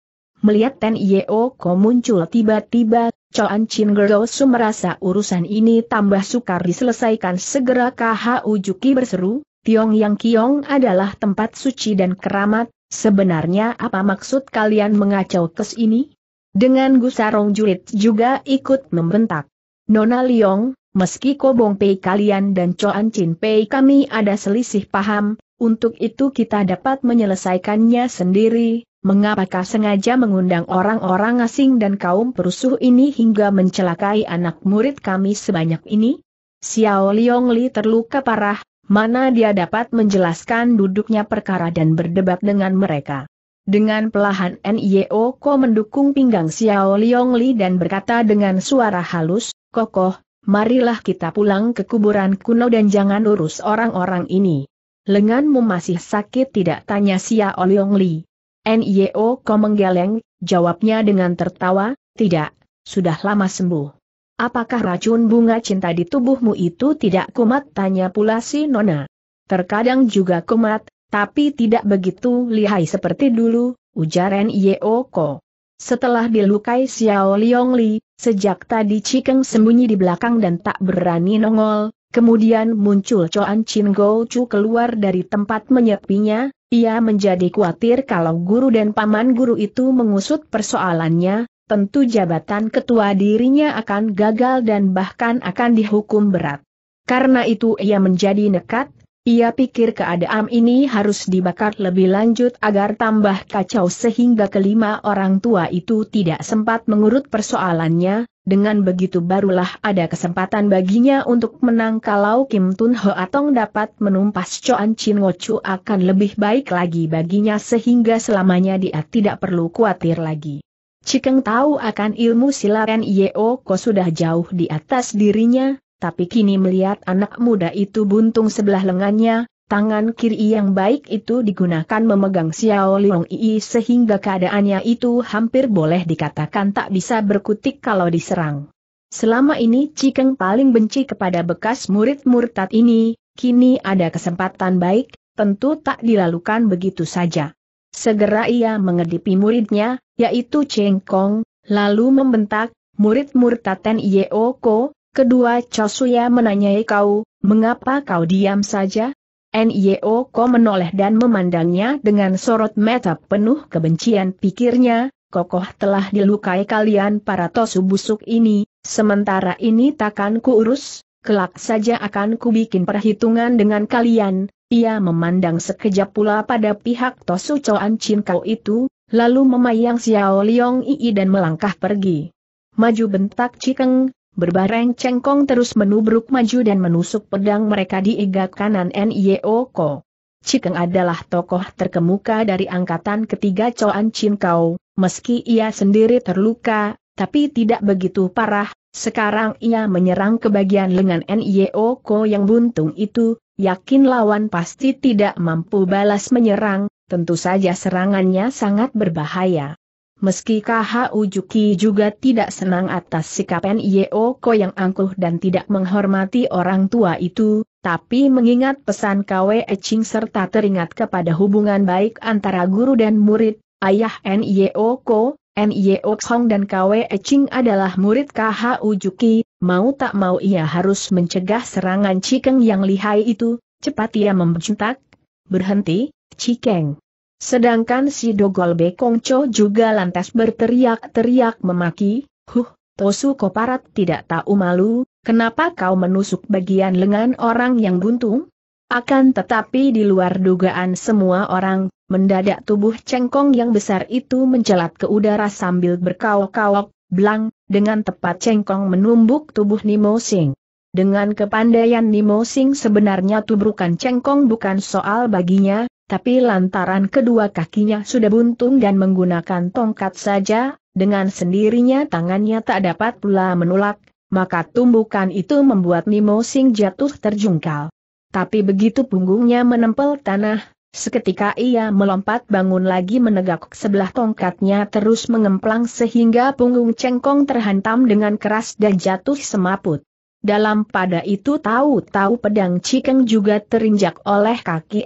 Melihat Ten Yeoko muncul tiba-tiba, Choan Chin Gerdosu merasa urusan ini tambah sukar diselesaikan segera KHU Juki berseru, Tiong Yang Kiong adalah tempat suci dan keramat, Sebenarnya apa maksud kalian mengacau kes ini? Dengan gusarong jurit juga ikut membentak. Nona Liong, meski Kobong Pei kalian dan coan cin Pei kami ada selisih paham, untuk itu kita dapat menyelesaikannya sendiri, mengapakah sengaja mengundang orang-orang asing dan kaum perusuh ini hingga mencelakai anak murid kami sebanyak ini? Xiao Liong Li terluka parah, mana dia dapat menjelaskan duduknya perkara dan berdebat dengan mereka. Dengan pelahan NIO Ko mendukung pinggang Xiao Liong Li dan berkata dengan suara halus, Kokoh, marilah kita pulang ke kuburan kuno dan jangan urus orang-orang ini. Lenganmu masih sakit tidak tanya Xiao Liong Li. NIO Ko menggeleng, jawabnya dengan tertawa, tidak, sudah lama sembuh. Apakah racun bunga cinta di tubuhmu itu tidak kumat? Tanya pula si Nona. Terkadang juga kumat, tapi tidak begitu lihai seperti dulu, ujar Yeoko. Setelah dilukai Xiao Li, sejak tadi Cikeng sembunyi di belakang dan tak berani nongol, kemudian muncul Choan Chin Go Chu keluar dari tempat menyepinya, ia menjadi khawatir kalau guru dan paman guru itu mengusut persoalannya, tentu jabatan ketua dirinya akan gagal dan bahkan akan dihukum berat. Karena itu ia menjadi nekat, ia pikir keadaan ini harus dibakar lebih lanjut agar tambah kacau sehingga kelima orang tua itu tidak sempat mengurut persoalannya, dengan begitu barulah ada kesempatan baginya untuk menang kalau Kim Tun Ho Atong dapat menumpas Choan Chin Ngo Chu akan lebih baik lagi baginya sehingga selamanya dia tidak perlu khawatir lagi. Cikeng tahu akan ilmu silat N.I.O. Ko sudah jauh di atas dirinya, tapi kini melihat anak muda itu buntung sebelah lengannya, tangan kiri yang baik itu digunakan memegang Xiao Liong Yi sehingga keadaannya itu hampir boleh dikatakan tak bisa berkutik kalau diserang. Selama ini Cikeng paling benci kepada bekas murid murtad ini, kini ada kesempatan baik, tentu tak dilalukan begitu saja. Segera ia mengedipi muridnya, yaitu Cheng Kong, lalu membentak, murid murtaten Yeoko, kedua Chosuya menanyai kau, mengapa kau diam saja? Ko menoleh dan memandangnya dengan sorot mata penuh kebencian pikirnya, kokoh telah dilukai kalian para tosu busuk ini, sementara ini takkan kuurus, kelak saja akan kubikin perhitungan dengan kalian, ia memandang sekejap pula pada pihak Tosu Coan Chin Kau itu, lalu memayang Xiao Liong Ii dan melangkah pergi. Maju bentak Cikeng, berbareng cengkong terus menubruk maju dan menusuk pedang mereka di iga kanan Nio Ko. Cikeng adalah tokoh terkemuka dari angkatan ketiga Coan Chin Kau, meski ia sendiri terluka, tapi tidak begitu parah, sekarang ia menyerang ke bagian lengan Nio Ko yang buntung itu, yakin lawan pasti tidak mampu balas menyerang, tentu saja serangannya sangat berbahaya. Meski KH Ujuki juga tidak senang atas sikap NIO Ko yang angkuh dan tidak menghormati orang tua itu, tapi mengingat pesan KW Eching serta teringat kepada hubungan baik antara guru dan murid, ayah NIO Ko, NIO Xong dan KW Eching adalah murid KH Ujuki, Mau tak mau ia harus mencegah serangan Cikeng yang lihai itu, cepat ia membentak, berhenti, Cikeng. Sedangkan si Dogol Bekongco juga lantas berteriak-teriak memaki, huh, Tosu Koparat tidak tahu malu, kenapa kau menusuk bagian lengan orang yang buntung? Akan tetapi di luar dugaan semua orang, mendadak tubuh cengkong yang besar itu mencelat ke udara sambil berkaok-kaok, Blang, dengan tepat cengkong menumbuk tubuh Nimo Sing. Dengan kepandaian Nimo Sing sebenarnya tubrukan cengkong bukan soal baginya, tapi lantaran kedua kakinya sudah buntung dan menggunakan tongkat saja, dengan sendirinya tangannya tak dapat pula menolak, maka tumbukan itu membuat Nimo Sing jatuh terjungkal. Tapi begitu punggungnya menempel tanah, Seketika ia melompat bangun lagi menegak sebelah tongkatnya terus mengemplang sehingga punggung cengkong terhantam dengan keras dan jatuh semaput. Dalam pada itu tahu-tahu pedang Cikeng juga terinjak oleh kaki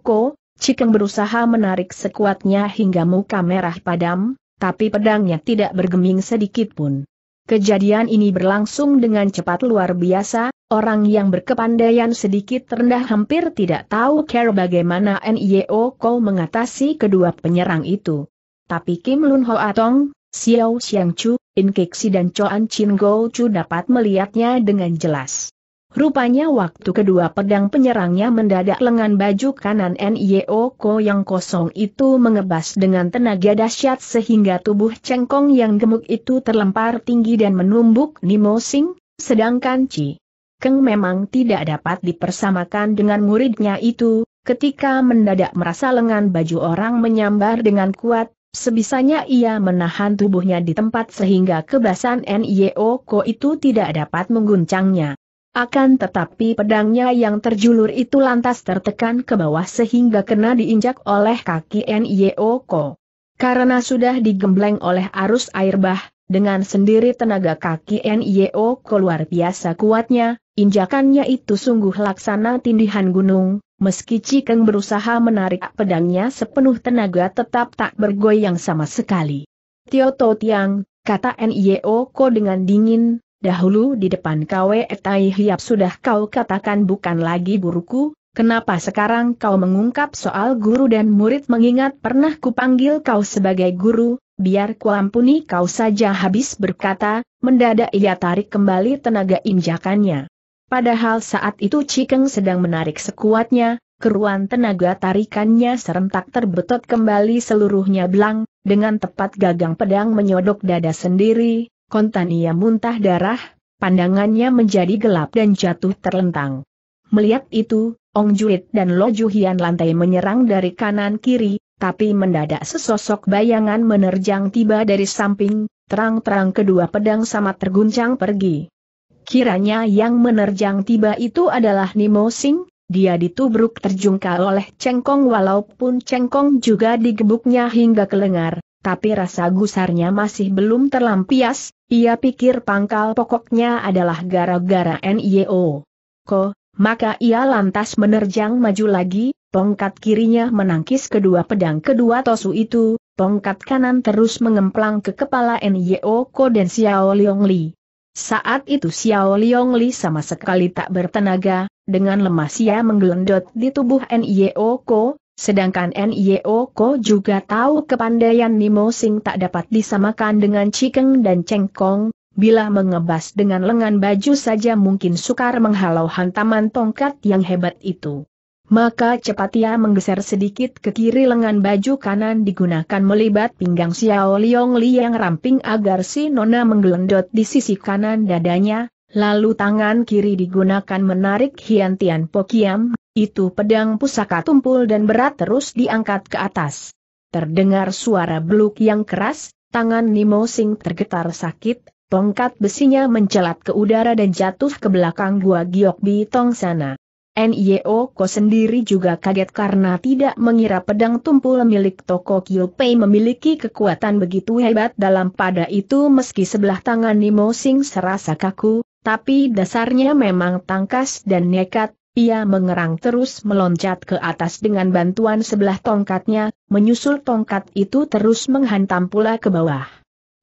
Ko. Cikeng berusaha menarik sekuatnya hingga muka merah padam, tapi pedangnya tidak bergeming sedikit pun. Kejadian ini berlangsung dengan cepat luar biasa, Orang yang berkepandaian sedikit rendah hampir tidak tahu care bagaimana NIO Ko mengatasi kedua penyerang itu. Tapi Kim Lun Ho Atong, Xiao Xiang Chu, In Kixi dan Chuan Chin Go Chu dapat melihatnya dengan jelas. Rupanya waktu kedua pedang penyerangnya mendadak lengan baju kanan NIO Ko yang kosong itu mengebas dengan tenaga dahsyat sehingga tubuh cengkong yang gemuk itu terlempar tinggi dan menumbuk Nimo Sing, sedangkan Chi Keng memang tidak dapat dipersamakan dengan muridnya itu, ketika mendadak merasa lengan baju orang menyambar dengan kuat, sebisanya ia menahan tubuhnya di tempat sehingga kebasan N.I.O. Ko itu tidak dapat mengguncangnya. Akan tetapi pedangnya yang terjulur itu lantas tertekan ke bawah sehingga kena diinjak oleh kaki N.I.O. Ko. Karena sudah digembleng oleh arus air bah, dengan sendiri tenaga kaki NIO keluar biasa kuatnya, injakannya itu sungguh laksana tindihan gunung, meski Cikeng berusaha menarik pedangnya sepenuh tenaga tetap tak bergoyang sama sekali. Tio To Tiang, kata NIO Ko dengan dingin, dahulu di depan KWE Tai Hiap sudah kau katakan bukan lagi buruku. Kenapa sekarang kau mengungkap soal guru dan murid mengingat pernah kupanggil kau sebagai guru, biar kuampuni kau saja habis berkata, mendadak ia tarik kembali tenaga injakannya. Padahal saat itu Cikeng sedang menarik sekuatnya, keruan tenaga tarikannya serentak terbetot kembali seluruhnya belang, dengan tepat gagang pedang menyodok dada sendiri, kontan ia muntah darah, pandangannya menjadi gelap dan jatuh terlentang. Melihat itu, Ong Juit dan Lo Juhian lantai menyerang dari kanan kiri, tapi mendadak sesosok bayangan menerjang tiba dari samping, terang-terang kedua pedang sama terguncang pergi. Kiranya yang menerjang tiba itu adalah Nimo Sing, dia ditubruk terjungkal oleh cengkong walaupun cengkong juga digebuknya hingga kelengar. tapi rasa gusarnya masih belum terlampias, ia pikir pangkal pokoknya adalah gara-gara NIO. Ko, maka ia lantas menerjang maju lagi, Tongkat kirinya menangkis kedua pedang kedua Tosu itu, tongkat kanan terus mengemplang ke kepala Nyo Ko dan Xiao Liong Li. Saat itu Xiao Liong Li sama sekali tak bertenaga, dengan lemas ia menggelendot di tubuh Nyo Ko, sedangkan Nyo Ko juga tahu kepandaian Nimo Sing tak dapat disamakan dengan Cikeng dan Cengkong, Bila mengebas dengan lengan baju saja mungkin sukar menghalau hantaman tongkat yang hebat itu. Maka cepat ia menggeser sedikit ke kiri lengan baju kanan digunakan melibat pinggang Xiao Liong Li yang ramping agar si Nona menggelendot di sisi kanan dadanya, lalu tangan kiri digunakan menarik Hian Tian Pokiam, itu pedang pusaka tumpul dan berat terus diangkat ke atas. Terdengar suara beluk yang keras, tangan Nimo Sing tergetar sakit, tongkat besinya mencelat ke udara dan jatuh ke belakang gua Giok Bi Tong sana. Nio Ko sendiri juga kaget karena tidak mengira pedang tumpul milik toko Kiopei memiliki kekuatan begitu hebat dalam pada itu meski sebelah tangan Nimo Sing serasa kaku, tapi dasarnya memang tangkas dan nekat, ia mengerang terus meloncat ke atas dengan bantuan sebelah tongkatnya, menyusul tongkat itu terus menghantam pula ke bawah.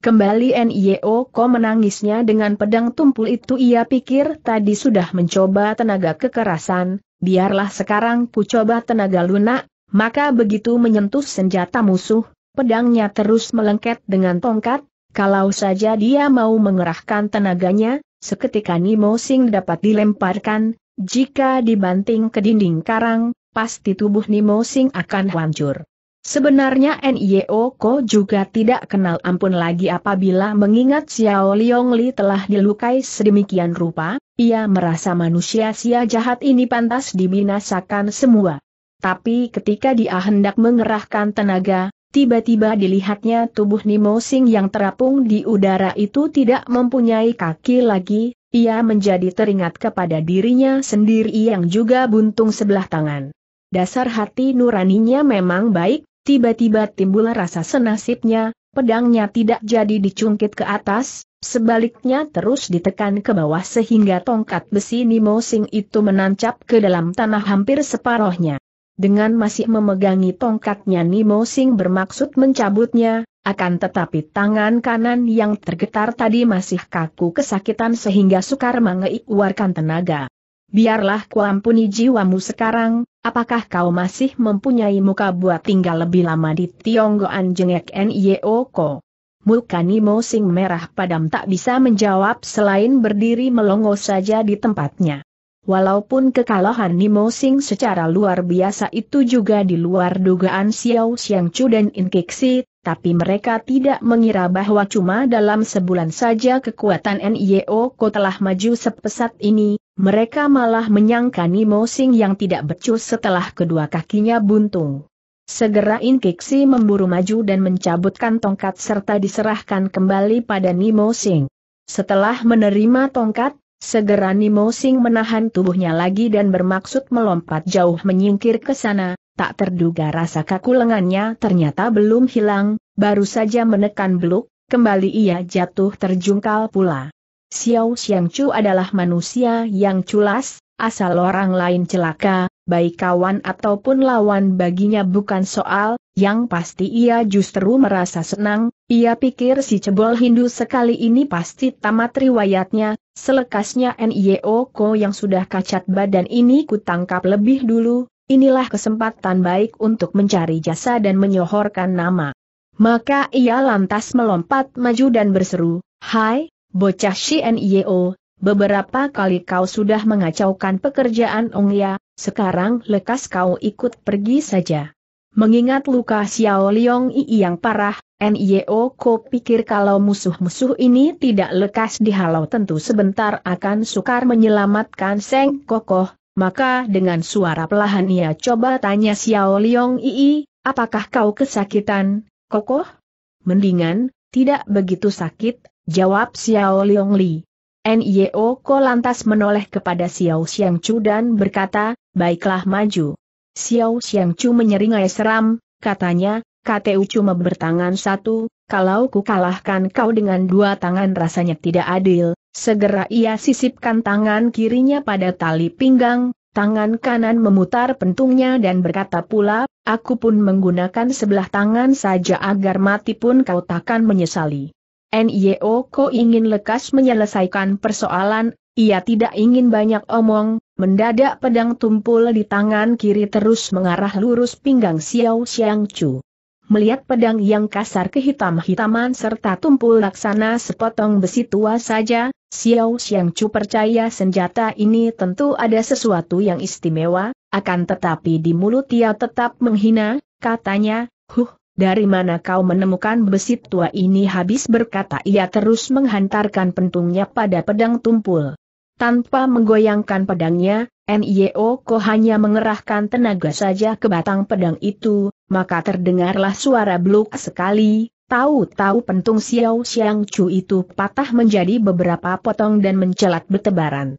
Kembali NIO Ko menangisnya dengan pedang tumpul itu ia pikir tadi sudah mencoba tenaga kekerasan, biarlah sekarang ku coba tenaga lunak, maka begitu menyentuh senjata musuh, pedangnya terus melengket dengan tongkat, kalau saja dia mau mengerahkan tenaganya, seketika Nimo Sing dapat dilemparkan, jika dibanting ke dinding karang, pasti tubuh Nimo Sing akan hancur. Sebenarnya NIO Ko juga tidak kenal ampun lagi apabila mengingat Xiao Liong Li telah dilukai sedemikian rupa, ia merasa manusia-sia jahat ini pantas dibinasakan semua. Tapi ketika dia hendak mengerahkan tenaga, tiba-tiba dilihatnya tubuh Nimo Sing yang terapung di udara itu tidak mempunyai kaki lagi, ia menjadi teringat kepada dirinya sendiri yang juga buntung sebelah tangan. Dasar hati nuraninya memang baik, Tiba-tiba timbul rasa senasibnya, pedangnya tidak jadi dicungkit ke atas, sebaliknya terus ditekan ke bawah sehingga tongkat besi Nimo Sing itu menancap ke dalam tanah hampir separohnya. Dengan masih memegangi tongkatnya Nimo Sing bermaksud mencabutnya, akan tetapi tangan kanan yang tergetar tadi masih kaku kesakitan sehingga sukar mengeluarkan tenaga biarlah kuampuni jiwamu sekarang, apakah kau masih mempunyai muka buat tinggal lebih lama di Tionggoan jengek Nioko? Muka Nimo Sing merah padam tak bisa menjawab selain berdiri melongo saja di tempatnya. Walaupun kekalahan Nimo Sing secara luar biasa itu juga di luar dugaan Xiao Xiang Chu dan Inkeksi tapi mereka tidak mengira bahwa cuma dalam sebulan saja kekuatan NIO Ko telah maju sepesat ini, mereka malah menyangka Nimo Sing yang tidak becus setelah kedua kakinya buntung. Segera Inkiksi memburu maju dan mencabutkan tongkat serta diserahkan kembali pada Nimo Sing. Setelah menerima tongkat, segera Nimo Sing menahan tubuhnya lagi dan bermaksud melompat jauh menyingkir ke sana, Tak terduga rasa kaku lengannya ternyata belum hilang, baru saja menekan beluk, kembali ia jatuh terjungkal pula. Xiao Xiangchu adalah manusia yang culas, asal orang lain celaka, baik kawan ataupun lawan baginya bukan soal, yang pasti ia justru merasa senang, ia pikir si cebol Hindu sekali ini pasti tamat riwayatnya, selekasnya Ko yang sudah kacat badan ini kutangkap lebih dulu, Inilah kesempatan baik untuk mencari jasa dan menyohorkan nama. Maka ia lantas melompat maju dan berseru, Hai, bocah Shien beberapa kali kau sudah mengacaukan pekerjaan Ong Ya. sekarang lekas kau ikut pergi saja. Mengingat luka Xiao Liong Yi yang parah, NIO Ko pikir kalau musuh-musuh ini tidak lekas dihalau tentu sebentar akan sukar menyelamatkan Seng Kokoh, maka dengan suara pelahan ia coba tanya Xiao Liong Ii, apakah kau kesakitan, kokoh? Mendingan, tidak begitu sakit, jawab Xiao Liong Li. Nio Ko lantas menoleh kepada Xiao Xiang Chu dan berkata, baiklah maju. Xiao Xiang Chu menyeringai seram, katanya, KTU cuma bertangan satu, kalau ku kalahkan kau dengan dua tangan rasanya tidak adil, Segera ia sisipkan tangan kirinya pada tali pinggang, tangan kanan memutar pentungnya dan berkata pula, aku pun menggunakan sebelah tangan saja agar mati pun kau takkan menyesali. N.I.O. Ko ingin lekas menyelesaikan persoalan, ia tidak ingin banyak omong, mendadak pedang tumpul di tangan kiri terus mengarah lurus pinggang Xiao Xiang Chu. Melihat pedang yang kasar kehitam-hitaman serta tumpul laksana sepotong besi tua saja, Xiao Chu percaya senjata ini tentu ada sesuatu yang istimewa, akan tetapi di mulut ia tetap menghina, katanya, huh, dari mana kau menemukan besi tua ini habis berkata ia terus menghantarkan pentungnya pada pedang tumpul. Tanpa menggoyangkan pedangnya, NIO Ko hanya mengerahkan tenaga saja ke batang pedang itu, maka terdengarlah suara bluk sekali, Tahu-tahu pentung Xiao Xiang Chu itu patah menjadi beberapa potong dan mencelat bertebaran.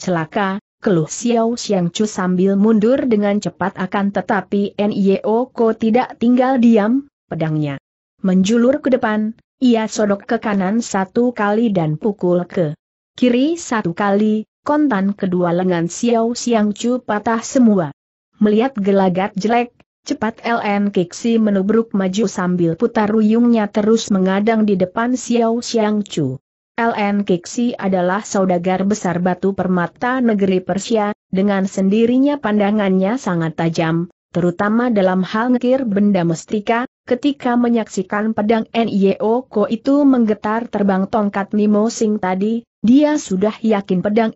Celaka, keluh Xiao Xiang Chu sambil mundur dengan cepat akan tetapi Nio e Ko tidak tinggal diam, pedangnya. Menjulur ke depan, ia sodok ke kanan satu kali dan pukul ke kiri satu kali, kontan kedua lengan Xiao Xiang Chu patah semua. Melihat gelagat jelek, Cepat LN Kixi menubruk maju sambil putar ruyungnya terus mengadang di depan Xiao Xiang LN Kixi adalah saudagar besar batu permata negeri Persia, dengan sendirinya pandangannya sangat tajam, terutama dalam hal ngekir benda mestika, ketika menyaksikan pedang NIO Ko itu menggetar terbang tongkat Nimo Sing tadi, dia sudah yakin pedang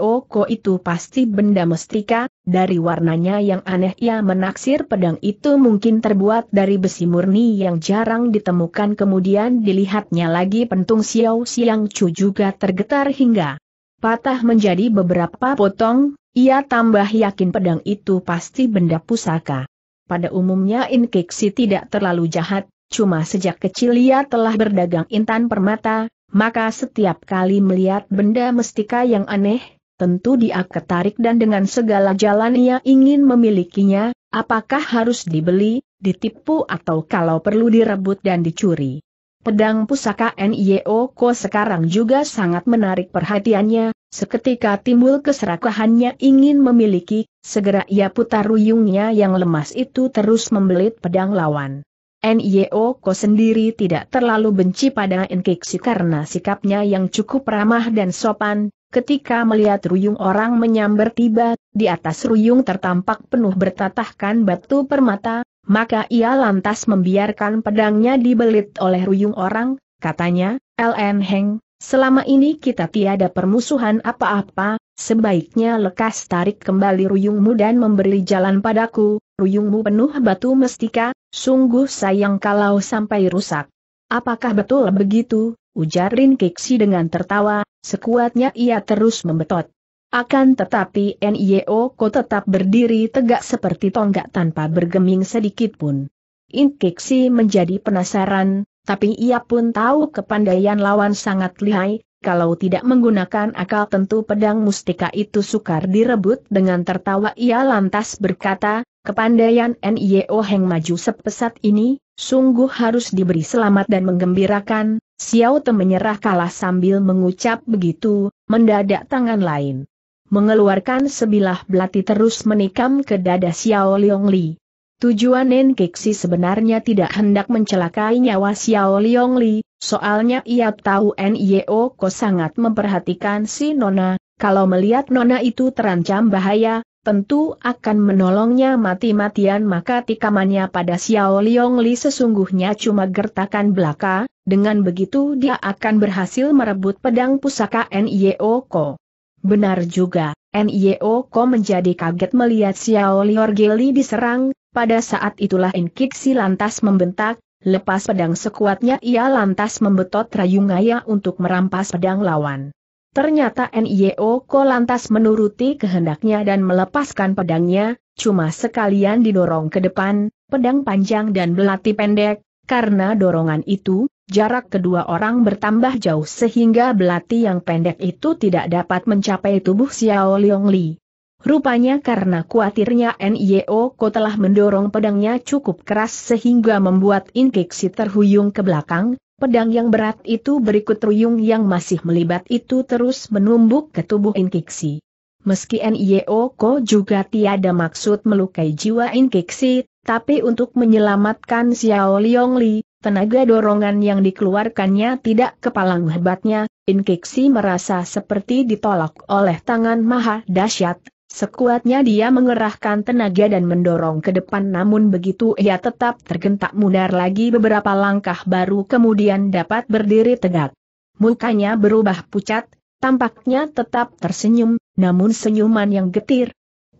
Ko itu pasti benda mestika, dari warnanya yang aneh ia menaksir pedang itu mungkin terbuat dari besi murni yang jarang ditemukan kemudian dilihatnya lagi pentung Xiao Siang Chu juga tergetar hingga patah menjadi beberapa potong, ia tambah yakin pedang itu pasti benda pusaka. Pada umumnya Inkexi tidak terlalu jahat, cuma sejak kecil ia telah berdagang intan permata, maka setiap kali melihat benda mestika yang aneh, tentu dia ketarik dan dengan segala jalan ia ingin memilikinya, apakah harus dibeli, ditipu atau kalau perlu direbut dan dicuri. Pedang pusaka NIO Ko sekarang juga sangat menarik perhatiannya, seketika timbul keserakahannya ingin memiliki, segera ia putar ruyungnya yang lemas itu terus membelit pedang lawan. Nio Ko sendiri tidak terlalu benci pada Nkiksi karena sikapnya yang cukup ramah dan sopan, ketika melihat ruyung orang menyambar tiba, di atas ruyung tertampak penuh bertatahkan batu permata, maka ia lantas membiarkan pedangnya dibelit oleh ruyung orang, katanya, LN Heng, selama ini kita tiada permusuhan apa-apa, sebaiknya lekas tarik kembali ruyungmu dan memberi jalan padaku, payungmu penuh batu mestika, sungguh sayang kalau sampai rusak. Apakah betul begitu, ujar Rin Kixi dengan tertawa, sekuatnya ia terus membetot. Akan tetapi NIO e Ko tetap berdiri tegak seperti tonggak tanpa bergeming sedikit pun. Inkiksi menjadi penasaran, tapi ia pun tahu kepandaian lawan sangat lihai, kalau tidak menggunakan akal tentu pedang mustika itu sukar direbut dengan tertawa ia lantas berkata, Kepandaian NIO Heng maju sepesat ini, sungguh harus diberi selamat dan menggembirakan, Xiao Te menyerah kalah sambil mengucap begitu, mendadak tangan lain. Mengeluarkan sebilah belati terus menikam ke dada Xiao Liong Li. Tujuan Keksi sebenarnya tidak hendak mencelakai nyawa Xiao Liong Li, soalnya ia tahu NIO Ko sangat memperhatikan si Nona, kalau melihat Nona itu terancam bahaya, tentu akan menolongnya mati-matian maka tikamannya pada Xiao Liong Li sesungguhnya cuma gertakan belaka, dengan begitu dia akan berhasil merebut pedang pusaka N.I.O. Ko. Benar juga, N.I.O. Ko menjadi kaget melihat Xiao Liorgeli Li diserang, pada saat itulah Inkiksi lantas membentak, lepas pedang sekuatnya ia lantas membetot Rayungaya ayah untuk merampas pedang lawan. Ternyata NIO Ko lantas menuruti kehendaknya dan melepaskan pedangnya, cuma sekalian didorong ke depan, pedang panjang dan belati pendek, karena dorongan itu, jarak kedua orang bertambah jauh sehingga belati yang pendek itu tidak dapat mencapai tubuh Xiao Liong Li. Rupanya karena kuatirnya NIO Ko telah mendorong pedangnya cukup keras sehingga membuat Inkiksi terhuyung ke belakang, Pedang yang berat itu berikut ruyung yang masih melibat itu terus menumbuk ke tubuh Inkiksi. Meski Nio Ko juga tiada maksud melukai jiwa Inkiksi, tapi untuk menyelamatkan Xiao Li, tenaga dorongan yang dikeluarkannya tidak kepalang hebatnya, Inkiksi merasa seperti ditolak oleh tangan maha dahsyat, Sekuatnya dia mengerahkan tenaga dan mendorong ke depan namun begitu ia tetap tergentak mundar lagi beberapa langkah baru kemudian dapat berdiri tegak. Mukanya berubah pucat, tampaknya tetap tersenyum, namun senyuman yang getir.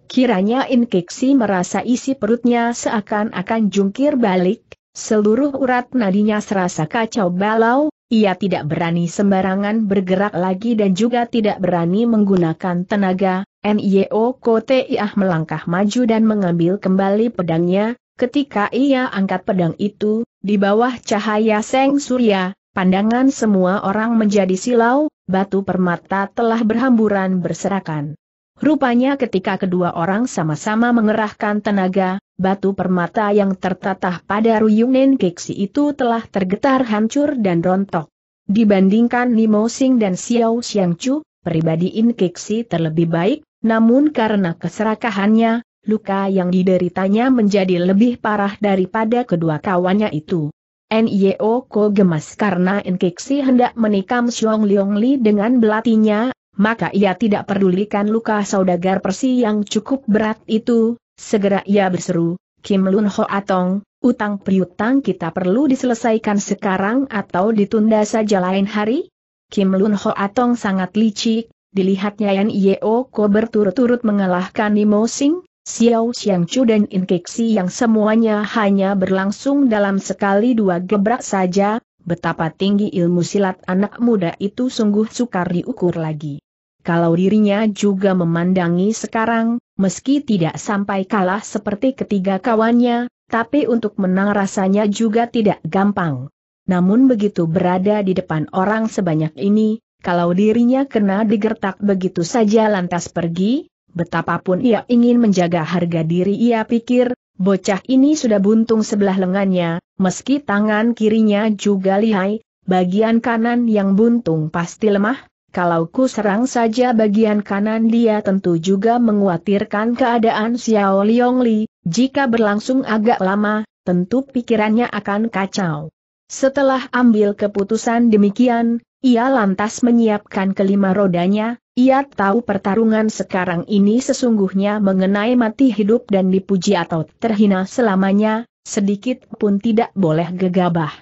Kiranya Inkeksi merasa isi perutnya seakan-akan jungkir balik, seluruh urat nadinya serasa kacau balau, ia tidak berani sembarangan bergerak lagi dan juga tidak berani menggunakan tenaga, Mio ia melangkah maju dan mengambil kembali pedangnya, ketika ia angkat pedang itu, di bawah cahaya Seng Surya, pandangan semua orang menjadi silau, batu permata telah berhamburan berserakan. Rupanya ketika kedua orang sama-sama mengerahkan tenaga, batu permata yang tertatah pada Ruyunen Keksi itu telah tergetar hancur dan rontok. Dibandingkan Nimo Sing dan Xiao Xiangchu, pribadi Inkeksi Keksi terlebih baik, namun karena keserakahannya, luka yang dideritanya menjadi lebih parah daripada kedua kawannya itu. Nio Ko gemas karena Nkiksi hendak menikam Xiong Leong Li dengan belatinya, maka ia tidak pedulikan luka saudagar persi yang cukup berat itu, segera ia berseru, Kim Lun Ho Atong, utang piutang kita perlu diselesaikan sekarang atau ditunda saja lain hari? Kim Lun Ho Atong sangat licik, dilihatnya Yan Yeo Ko berturut-turut mengalahkan Nimo Sing, Xiao Xiang Chu dan In Keksi yang semuanya hanya berlangsung dalam sekali dua gebrak saja, betapa tinggi ilmu silat anak muda itu sungguh sukar diukur lagi. Kalau dirinya juga memandangi sekarang, meski tidak sampai kalah seperti ketiga kawannya, tapi untuk menang rasanya juga tidak gampang. Namun begitu berada di depan orang sebanyak ini, kalau dirinya kena digertak begitu saja lantas pergi, betapapun ia ingin menjaga harga diri ia pikir, bocah ini sudah buntung sebelah lengannya, meski tangan kirinya juga lihai, bagian kanan yang buntung pasti lemah, kalau ku serang saja bagian kanan dia tentu juga menguatirkan keadaan Xiao Liong Li, jika berlangsung agak lama, tentu pikirannya akan kacau. Setelah ambil keputusan demikian, ia lantas menyiapkan kelima rodanya, ia tahu pertarungan sekarang ini sesungguhnya mengenai mati hidup dan dipuji atau terhina selamanya, sedikit pun tidak boleh gegabah.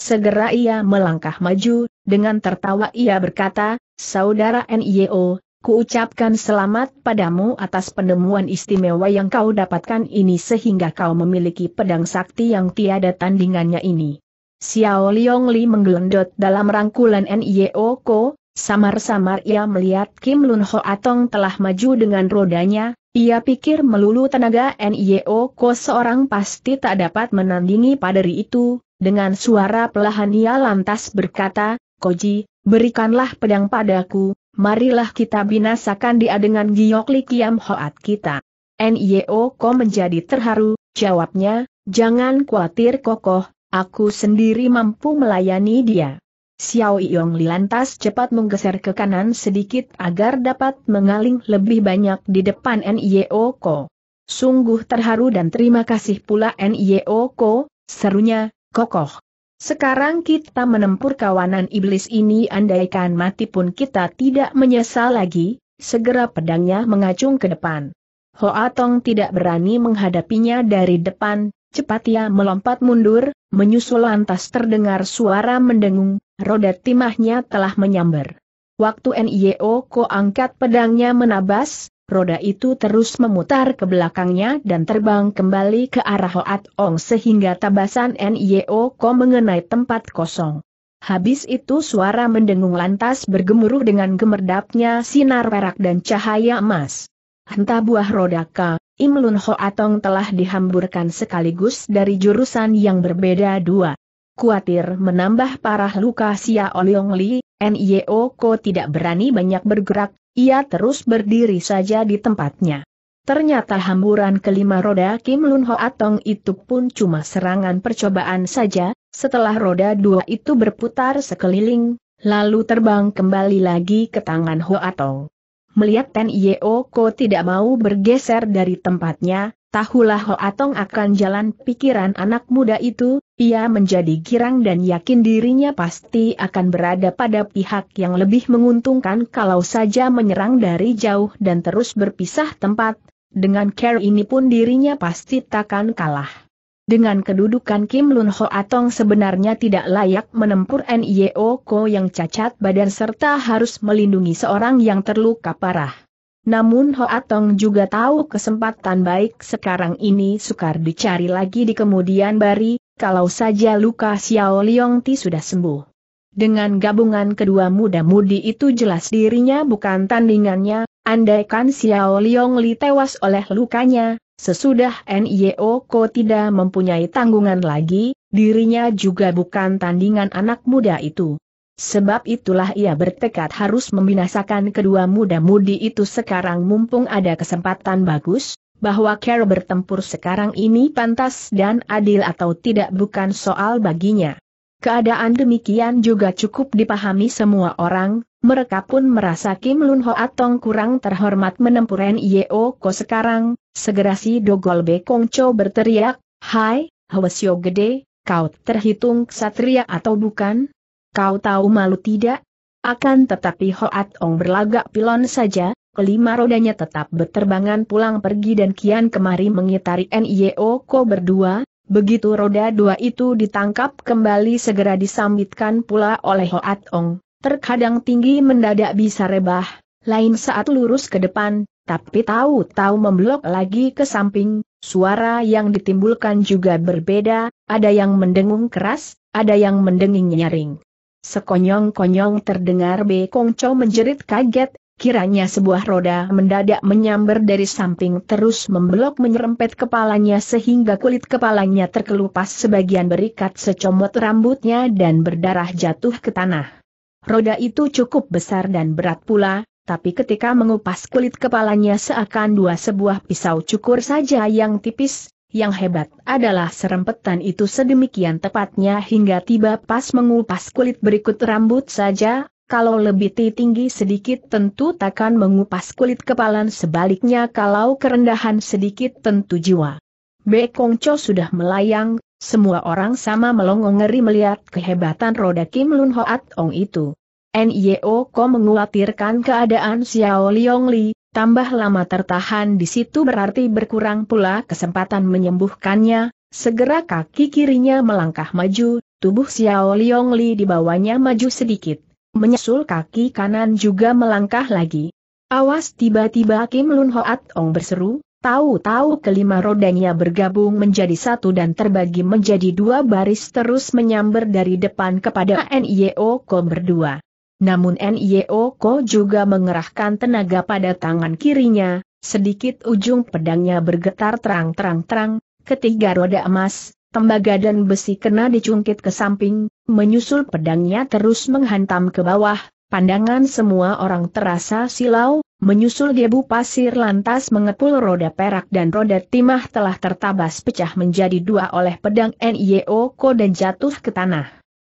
Segera ia melangkah maju, dengan tertawa ia berkata, Saudara NIO, kuucapkan selamat padamu atas penemuan istimewa yang kau dapatkan ini sehingga kau memiliki pedang sakti yang tiada tandingannya ini. Xiao Liong Li menggelendot dalam rangkulan N.I.O. Ko, samar-samar ia melihat Kim Lun Ho Atong telah maju dengan rodanya, ia pikir melulu tenaga N.I.O. Ko seorang pasti tak dapat menandingi paderi itu, dengan suara pelahan ia lantas berkata, Koji, berikanlah pedang padaku, marilah kita binasakan dia dengan giok li kiam hoat kita. N.I.O. Ko menjadi terharu, jawabnya, jangan khawatir kokoh, Aku sendiri mampu melayani dia. Xiao Yong Li lantas cepat menggeser ke kanan sedikit agar dapat mengaling lebih banyak di depan N.I.O. Ko. Sungguh terharu dan terima kasih pula N.I.O. Ko, serunya, kokoh. Sekarang kita menempur kawanan iblis ini andaikan mati pun kita tidak menyesal lagi, segera pedangnya mengacung ke depan. Hoa Tong tidak berani menghadapinya dari depan, Cepat ia melompat mundur, menyusul lantas terdengar suara mendengung, roda timahnya telah menyambar. Waktu NIO Ko angkat pedangnya menabas, roda itu terus memutar ke belakangnya dan terbang kembali ke arah Hoat Ong sehingga tabasan NIO Ko mengenai tempat kosong. Habis itu suara mendengung lantas bergemuruh dengan gemerdapnya sinar perak dan cahaya emas. Henta buah roda ka, Im Lun Ho Atong telah dihamburkan sekaligus dari jurusan yang berbeda dua. Kuatir menambah parah luka Sia Oliong Li, Nio Ko tidak berani banyak bergerak, ia terus berdiri saja di tempatnya. Ternyata hamburan kelima roda Kim Lun Ho Atong itu pun cuma serangan percobaan saja, setelah roda dua itu berputar sekeliling, lalu terbang kembali lagi ke tangan Ho Atong. Melihat Yeo ko tidak mau bergeser dari tempatnya, tahulah Ho Atong akan jalan pikiran anak muda itu, ia menjadi girang dan yakin dirinya pasti akan berada pada pihak yang lebih menguntungkan kalau saja menyerang dari jauh dan terus berpisah tempat, dengan care ini pun dirinya pasti takkan kalah. Dengan kedudukan Kim Lun Ho Atong sebenarnya tidak layak menempur NIO Ko yang cacat badan serta harus melindungi seorang yang terluka parah. Namun Ho Atong juga tahu kesempatan baik sekarang ini sukar dicari lagi di kemudian bari, kalau saja luka Xiao Liong Ti sudah sembuh. Dengan gabungan kedua muda-mudi itu jelas dirinya bukan tandingannya, andaikan Xiao Liong Li tewas oleh lukanya, Sesudah NIO Ko tidak mempunyai tanggungan lagi, dirinya juga bukan tandingan anak muda itu. Sebab itulah ia bertekad harus membinasakan kedua muda-mudi itu sekarang mumpung ada kesempatan bagus, bahwa Care bertempur sekarang ini pantas dan adil atau tidak bukan soal baginya. Keadaan demikian juga cukup dipahami semua orang, mereka pun merasa Kim Lun Ho Atong kurang terhormat menempuran Yeo Ko sekarang, Segera si Dogol Bekongco berteriak, Hai, Hwasyo Gede, kau terhitung ksatria atau bukan? Kau tahu malu tidak? Akan tetapi Hoat Ong berlagak pilon saja, kelima rodanya tetap berterbangan pulang pergi dan kian kemari mengitari NIO e Ko berdua, begitu roda dua itu ditangkap kembali segera disambitkan pula oleh Hoat Ong, terkadang tinggi mendadak bisa rebah, lain saat lurus ke depan, tapi tahu-tahu memblok lagi ke samping, suara yang ditimbulkan juga berbeda, ada yang mendengung keras, ada yang mendenging nyaring. Sekonyong-konyong terdengar B. Kongco menjerit kaget, kiranya sebuah roda mendadak menyambar dari samping terus memblok menyerempet kepalanya sehingga kulit kepalanya terkelupas sebagian berikat secomot rambutnya dan berdarah jatuh ke tanah. Roda itu cukup besar dan berat pula, tapi ketika mengupas kulit kepalanya seakan dua sebuah pisau cukur saja yang tipis, yang hebat adalah serempetan itu sedemikian tepatnya hingga tiba pas mengupas kulit berikut rambut saja, kalau lebih tinggi sedikit tentu takkan mengupas kulit kepalan sebaliknya kalau kerendahan sedikit tentu jiwa. Bekongco sudah melayang, semua orang sama melongo ngeri melihat kehebatan roda Kim Lun Hoat Ong itu. NIO Ko menguatirkan keadaan Xiao Liong Li, tambah lama tertahan di situ berarti berkurang pula kesempatan menyembuhkannya, segera kaki kirinya melangkah maju, tubuh Xiao Liong Li dibawanya maju sedikit, Menyusul kaki kanan juga melangkah lagi. Awas tiba-tiba Kim Lun Hoat Ong berseru, tahu-tahu kelima rodanya bergabung menjadi satu dan terbagi menjadi dua baris terus menyambar dari depan kepada NIO Ko berdua. Namun Nio Ko juga mengerahkan tenaga pada tangan kirinya, sedikit ujung pedangnya bergetar terang-terang-terang, ketiga roda emas, tembaga dan besi kena dicungkit ke samping, menyusul pedangnya terus menghantam ke bawah, pandangan semua orang terasa silau, menyusul debu pasir lantas mengepul roda perak dan roda timah telah tertabas pecah menjadi dua oleh pedang Nio Ko dan jatuh ke tanah.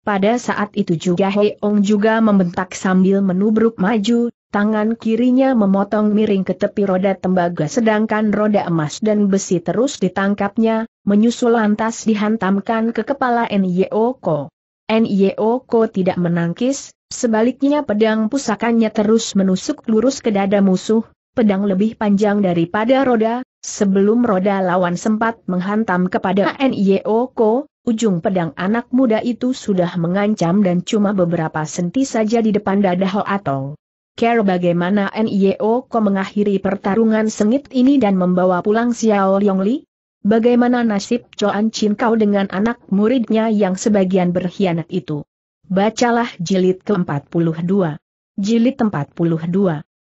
Pada saat itu juga Hee-ong juga membentak sambil menubruk maju, tangan kirinya memotong miring ke tepi roda tembaga sedangkan roda emas dan besi terus ditangkapnya, menyusul lantas dihantamkan ke kepala Ko. Nyeoko. Ko tidak menangkis, sebaliknya pedang pusakanya terus menusuk lurus ke dada musuh, pedang lebih panjang daripada roda, sebelum roda lawan sempat menghantam kepada Ko. Ujung pedang anak muda itu sudah mengancam dan cuma beberapa senti saja di depan dada Ho Atong. Care bagaimana NIO Ko mengakhiri pertarungan sengit ini dan membawa pulang Xiao Yongli? Bagaimana nasib Choan Chin kau dengan anak muridnya yang sebagian berkhianat itu? Bacalah jilid ke-42. Jilid 42.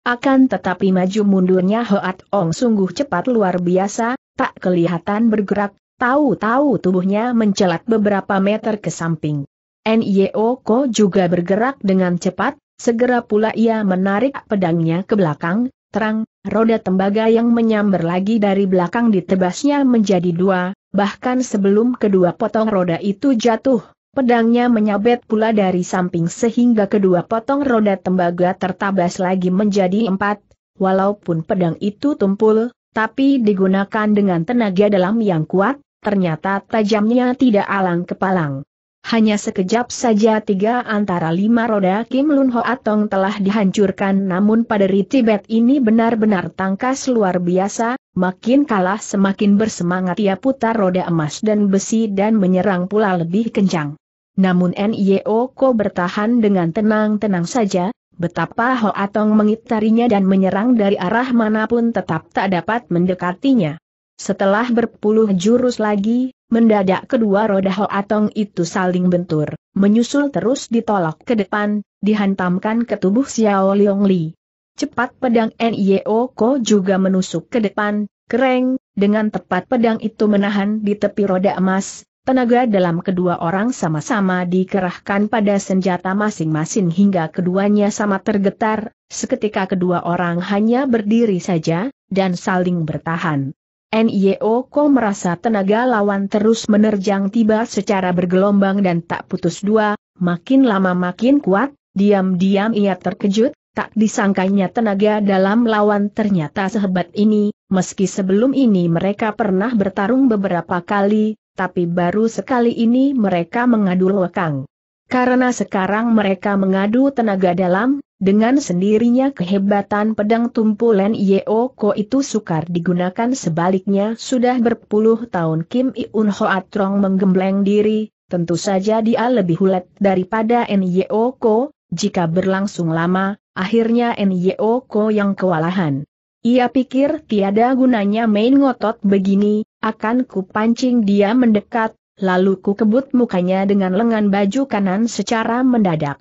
Akan tetapi maju mundurnya Hoat Ong sungguh cepat luar biasa, tak kelihatan bergerak, Tahu-tahu tubuhnya mencelat beberapa meter ke samping. Nio Ko juga bergerak dengan cepat, segera pula ia menarik pedangnya ke belakang, terang, roda tembaga yang menyambar lagi dari belakang ditebasnya menjadi dua, bahkan sebelum kedua potong roda itu jatuh. Pedangnya menyabet pula dari samping sehingga kedua potong roda tembaga tertabas lagi menjadi empat, walaupun pedang itu tumpul, tapi digunakan dengan tenaga dalam yang kuat, Ternyata tajamnya tidak alang kepalang. Hanya sekejap saja tiga antara lima roda Kim Lun Ho Atong telah dihancurkan namun pada Tibet ini benar-benar tangkas luar biasa, makin kalah semakin bersemangat ia putar roda emas dan besi dan menyerang pula lebih kencang. Namun N.Y.O. Ko bertahan dengan tenang-tenang saja, betapa Ho Atong mengitarinya dan menyerang dari arah manapun tetap tak dapat mendekatinya. Setelah berpuluh jurus lagi, mendadak kedua roda Hoatong itu saling bentur, menyusul terus ditolak ke depan, dihantamkan ke tubuh Xiao Liong Li. Cepat pedang Nio Ko juga menusuk ke depan, kereng, dengan tepat pedang itu menahan di tepi roda emas, tenaga dalam kedua orang sama-sama dikerahkan pada senjata masing-masing hingga keduanya sama tergetar, seketika kedua orang hanya berdiri saja, dan saling bertahan. NIO e Ko merasa tenaga lawan terus menerjang tiba secara bergelombang dan tak putus dua, makin lama makin kuat, diam-diam ia terkejut, tak disangkanya tenaga dalam lawan ternyata sehebat ini, meski sebelum ini mereka pernah bertarung beberapa kali, tapi baru sekali ini mereka mengadu lekang. Karena sekarang mereka mengadu tenaga dalam, dengan sendirinya kehebatan pedang tumpulan Yeoko itu sukar digunakan sebaliknya sudah berpuluh tahun Kim Iun Hoatrong menggembleng diri, tentu saja dia lebih hulet daripada Nyeoko, jika berlangsung lama, akhirnya Nyeoko yang kewalahan. Ia pikir tiada gunanya main ngotot begini, akan ku pancing dia mendekat, lalu ku kebut mukanya dengan lengan baju kanan secara mendadak.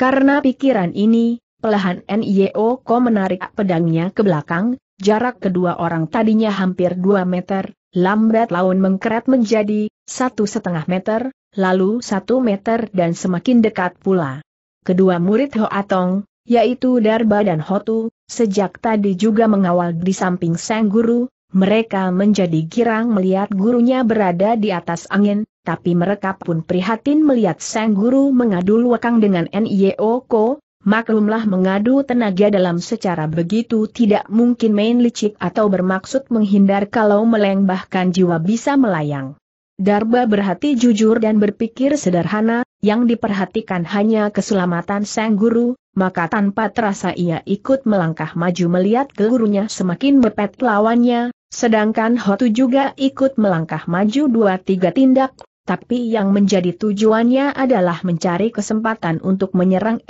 Karena pikiran ini, pelahan Nio Ko menarik pedangnya ke belakang, jarak kedua orang tadinya hampir 2 meter, lambat laun mengkeret menjadi satu setengah meter, lalu satu meter dan semakin dekat pula. Kedua murid Ho Hoatong, yaitu Darba dan Hotu, sejak tadi juga mengawal di samping sang guru, mereka menjadi girang melihat gurunya berada di atas angin, tapi mereka pun prihatin melihat Sang Guru mengadu luakang dengan NIO Ko, maklumlah mengadu tenaga dalam secara begitu tidak mungkin main licik atau bermaksud menghindar kalau meleng bahkan jiwa bisa melayang. Darba berhati jujur dan berpikir sederhana, yang diperhatikan hanya keselamatan sang guru, maka tanpa terasa ia ikut melangkah maju melihat gurunya semakin mepet lawannya, sedangkan Hotu juga ikut melangkah maju dua tiga tindak, tapi yang menjadi tujuannya adalah mencari kesempatan untuk menyerang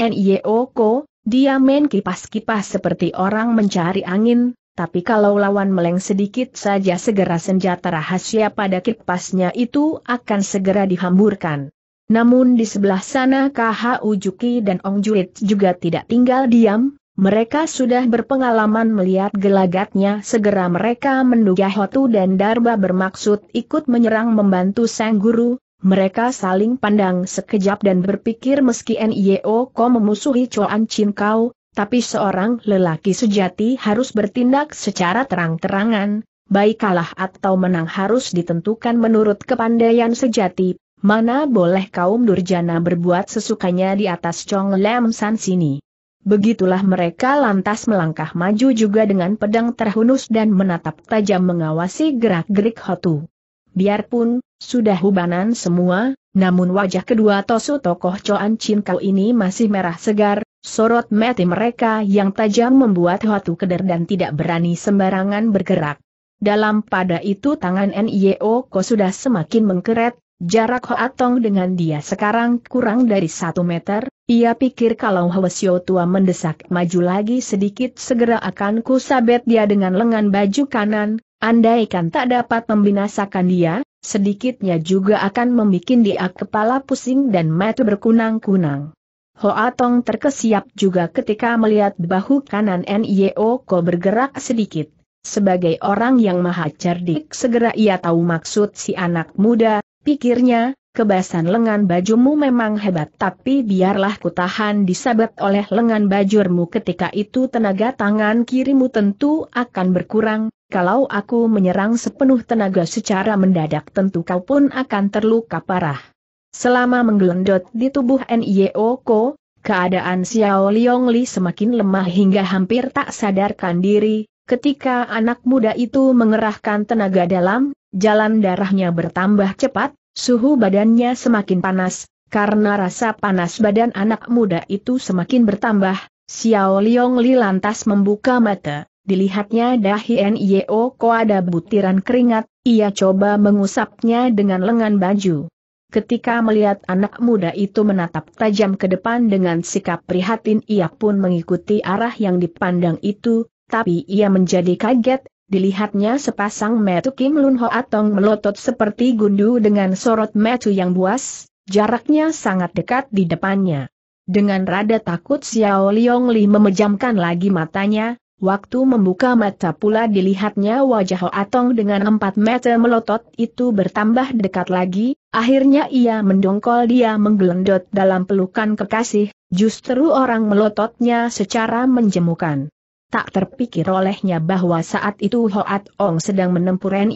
Ko. dia main kipas-kipas seperti orang mencari angin, tapi kalau lawan meleng sedikit saja segera senjata rahasia pada kipasnya itu akan segera dihamburkan. Namun di sebelah sana KH Ujuki dan Ong Jurit juga tidak tinggal diam, mereka sudah berpengalaman melihat gelagatnya segera mereka menduga Hotu dan Darba bermaksud ikut menyerang membantu sang guru, mereka saling pandang sekejap dan berpikir meski NIO Ko memusuhi Choan Chin Kau, tapi seorang lelaki sejati harus bertindak secara terang-terangan, baik kalah atau menang harus ditentukan menurut kepandaian sejati, mana boleh kaum durjana berbuat sesukanya di atas Chong Lam San sini. Begitulah mereka lantas melangkah maju juga dengan pedang terhunus dan menatap tajam mengawasi gerak-gerik Hotu. Biarpun, sudah hubanan semua, namun wajah kedua Tosu tokoh Coan Chin Kau ini masih merah segar, sorot mati mereka yang tajam membuat Hotu keder dan tidak berani sembarangan bergerak. Dalam pada itu tangan NIO Ko sudah semakin mengkeret, Jarak Hoatong dengan dia sekarang kurang dari satu meter, ia pikir kalau Sio tua mendesak maju lagi sedikit segera akan kusabet dia dengan lengan baju kanan, andaikan tak dapat membinasakan dia, sedikitnya juga akan membuat dia kepala pusing dan mata berkunang-kunang. Hoatong terkesiap juga ketika melihat bahu kanan Nio Ko bergerak sedikit. Sebagai orang yang maha cerdik segera ia tahu maksud si anak muda, Pikirnya, kebasan lengan bajumu memang hebat tapi biarlah kutahan disabet oleh lengan bajurmu ketika itu tenaga tangan kirimu tentu akan berkurang, kalau aku menyerang sepenuh tenaga secara mendadak tentu kau pun akan terluka parah. Selama menggelendot di tubuh N.I.O. Ko, keadaan Xiao Liong Li semakin lemah hingga hampir tak sadarkan diri, ketika anak muda itu mengerahkan tenaga dalam, jalan darahnya bertambah cepat, Suhu badannya semakin panas, karena rasa panas badan anak muda itu semakin bertambah, Xiao Liong Li lantas membuka mata, dilihatnya dahi Nio Ko ada butiran keringat, ia coba mengusapnya dengan lengan baju. Ketika melihat anak muda itu menatap tajam ke depan dengan sikap prihatin ia pun mengikuti arah yang dipandang itu, tapi ia menjadi kaget, dilihatnya sepasang metu Kim Lun Ho Atong melotot seperti gundu dengan sorot metu yang buas, jaraknya sangat dekat di depannya. Dengan rada takut Xiao Liong Li memejamkan lagi matanya, Waktu membuka mata pula dilihatnya wajah Ho Atong dengan empat meter melotot itu bertambah dekat lagi, akhirnya ia mendongkol dia menggelendot dalam pelukan kekasih, justru orang melototnya secara menjemukan. Tak terpikir olehnya bahwa saat itu Hoat Ong sedang menempur Ren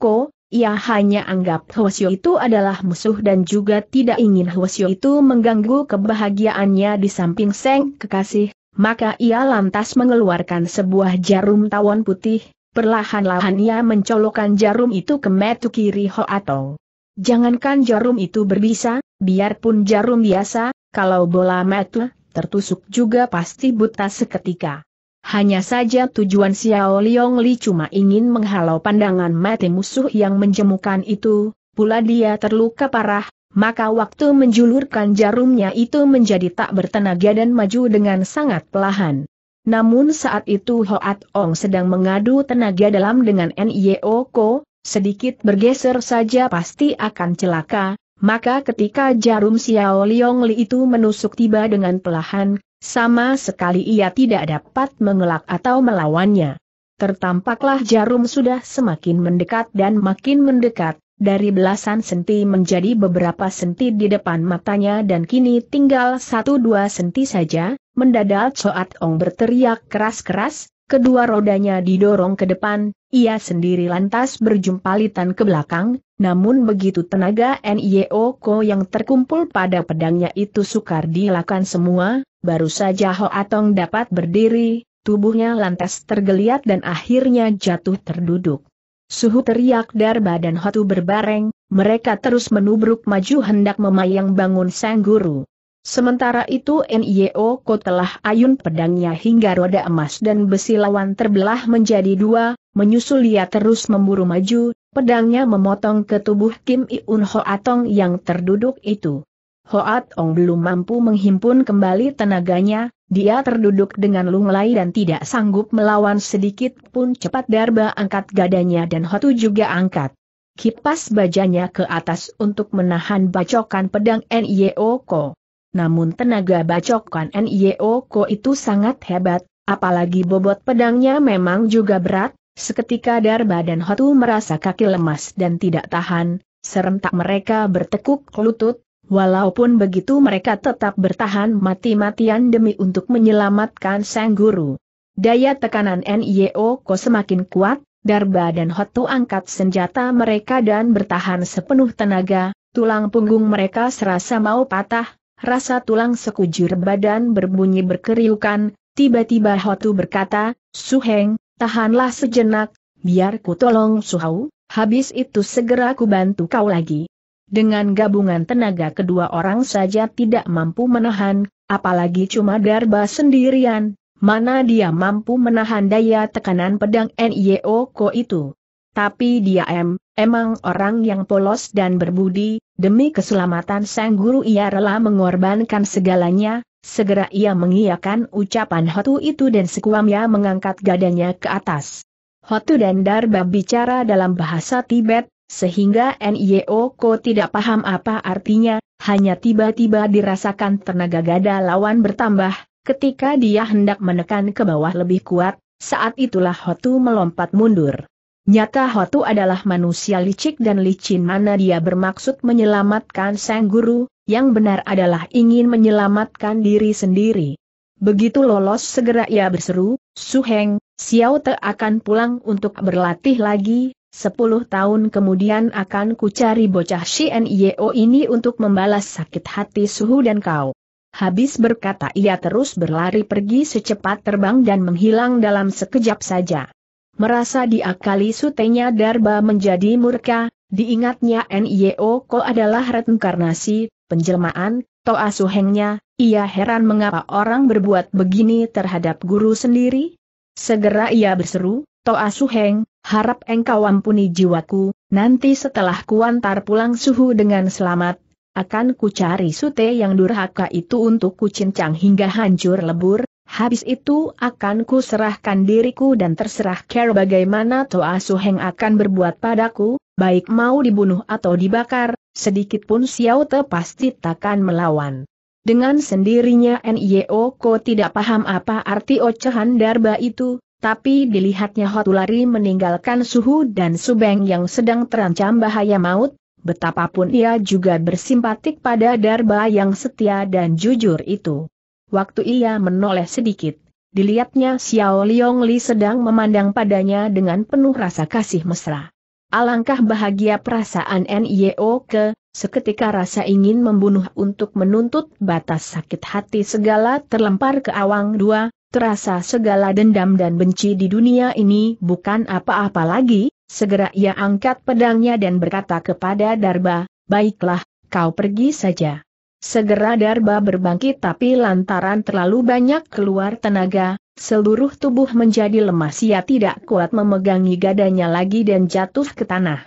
Ko, ia hanya anggap Hwasyo itu adalah musuh dan juga tidak ingin Hwasyo itu mengganggu kebahagiaannya di samping Seng kekasih, maka ia lantas mengeluarkan sebuah jarum tawon putih, perlahan-lahan ia mencolokkan jarum itu ke metu kiri Hoat Ong. Jangankan jarum itu berbisa, biarpun jarum biasa, kalau bola metu, tertusuk juga pasti buta seketika. Hanya saja tujuan Xiao Liong Li cuma ingin menghalau pandangan mati musuh yang menjemukan itu, pula dia terluka parah, maka waktu menjulurkan jarumnya itu menjadi tak bertenaga dan maju dengan sangat perlahan. Namun saat itu Hoat Ong sedang mengadu tenaga dalam dengan Nio Ko, sedikit bergeser saja pasti akan celaka, maka ketika jarum Xiao Liong Li itu menusuk tiba dengan pelahan, sama sekali ia tidak dapat mengelak atau melawannya. Tertampaklah jarum sudah semakin mendekat dan makin mendekat, dari belasan senti menjadi beberapa senti di depan matanya dan kini tinggal satu dua senti saja, mendadak Coat Ong berteriak keras-keras, kedua rodanya didorong ke depan, ia sendiri lantas berjumpalitan ke belakang, namun begitu tenaga N.I.O. E Ko yang terkumpul pada pedangnya itu sukar dilakukan semua, baru saja Hoatong Atong dapat berdiri, tubuhnya lantas tergeliat dan akhirnya jatuh terduduk. Suhu teriak darba dan Hotu berbareng, mereka terus menubruk maju hendak memayang bangun sang guru. Sementara itu Nio Ko telah ayun pedangnya hingga roda emas dan besi lawan terbelah menjadi dua, menyusul ia terus memburu maju, pedangnya memotong ke tubuh Kim Iun Ho Atong yang terduduk itu. Hoat Ong belum mampu menghimpun kembali tenaganya, dia terduduk dengan lunglai dan tidak sanggup melawan sedikit pun cepat darba angkat gadanya dan Hotu juga angkat. Kipas bajanya ke atas untuk menahan bacokan pedang Nyeoko. Namun tenaga bacokan Nyeoko itu sangat hebat, apalagi bobot pedangnya memang juga berat, seketika darba dan Hotu merasa kaki lemas dan tidak tahan, serentak mereka bertekuk lutut, Walaupun begitu mereka tetap bertahan mati-matian demi untuk menyelamatkan sang guru. Daya tekanan NIO Ko semakin kuat, Darba dan Hotu angkat senjata mereka dan bertahan sepenuh tenaga, tulang punggung mereka serasa mau patah, rasa tulang sekujur badan berbunyi berkeriukan, tiba-tiba Hotu berkata, Suheng, tahanlah sejenak, biar ku tolong Suhau, habis itu segera ku bantu kau lagi. Dengan gabungan tenaga kedua orang saja tidak mampu menahan, apalagi cuma Darba sendirian, mana dia mampu menahan daya tekanan pedang Nioko itu. Tapi dia em, emang orang yang polos dan berbudi, demi keselamatan sang guru ia rela mengorbankan segalanya, segera ia mengiyakan ucapan Hotu itu dan sekuamnya mengangkat gadanya ke atas. Hotu dan Darba bicara dalam bahasa Tibet, sehingga Ko tidak paham apa artinya, hanya tiba-tiba dirasakan tenaga gada lawan bertambah, ketika dia hendak menekan ke bawah lebih kuat, saat itulah Hotu melompat mundur. Nyata Hotu adalah manusia licik dan licin mana dia bermaksud menyelamatkan sang guru, yang benar adalah ingin menyelamatkan diri sendiri. Begitu lolos segera ia berseru, Suheng, Xiao Te akan pulang untuk berlatih lagi, Sepuluh tahun kemudian akan kucari bocah Shien Yeo ini untuk membalas sakit hati suhu dan kau. Habis berkata ia terus berlari pergi secepat terbang dan menghilang dalam sekejap saja. Merasa diakali sutenya Darba menjadi murka, diingatnya Nio Ko adalah reinkarnasi, penjelmaan, Toa Suhengnya, ia heran mengapa orang berbuat begini terhadap guru sendiri. Segera ia berseru, Toa Suheng, harap engkau ampuni jiwaku, nanti setelah kuantar pulang suhu dengan selamat, akan ku cari sute yang durhaka itu untuk kucincang hingga hancur lebur, habis itu akan ku serahkan diriku dan terserah care bagaimana Toa Suheng akan berbuat padaku, baik mau dibunuh atau dibakar, sedikit pun Xiao Te pasti takkan melawan. Dengan sendirinya Nio Ko tidak paham apa arti ocehan darba itu, tapi dilihatnya Hotulari meninggalkan Suhu dan Subeng yang sedang terancam bahaya maut, betapapun ia juga bersimpatik pada Darba yang setia dan jujur itu. Waktu ia menoleh sedikit, dilihatnya Xiao Liong Li sedang memandang padanya dengan penuh rasa kasih mesra. Alangkah bahagia perasaan NIO ke, seketika rasa ingin membunuh untuk menuntut batas sakit hati segala terlempar ke awang dua, terasa segala dendam dan benci di dunia ini bukan apa-apa lagi, segera ia angkat pedangnya dan berkata kepada Darba, baiklah, kau pergi saja. Segera Darba berbangkit tapi lantaran terlalu banyak keluar tenaga, seluruh tubuh menjadi lemas ia tidak kuat memegangi gadanya lagi dan jatuh ke tanah.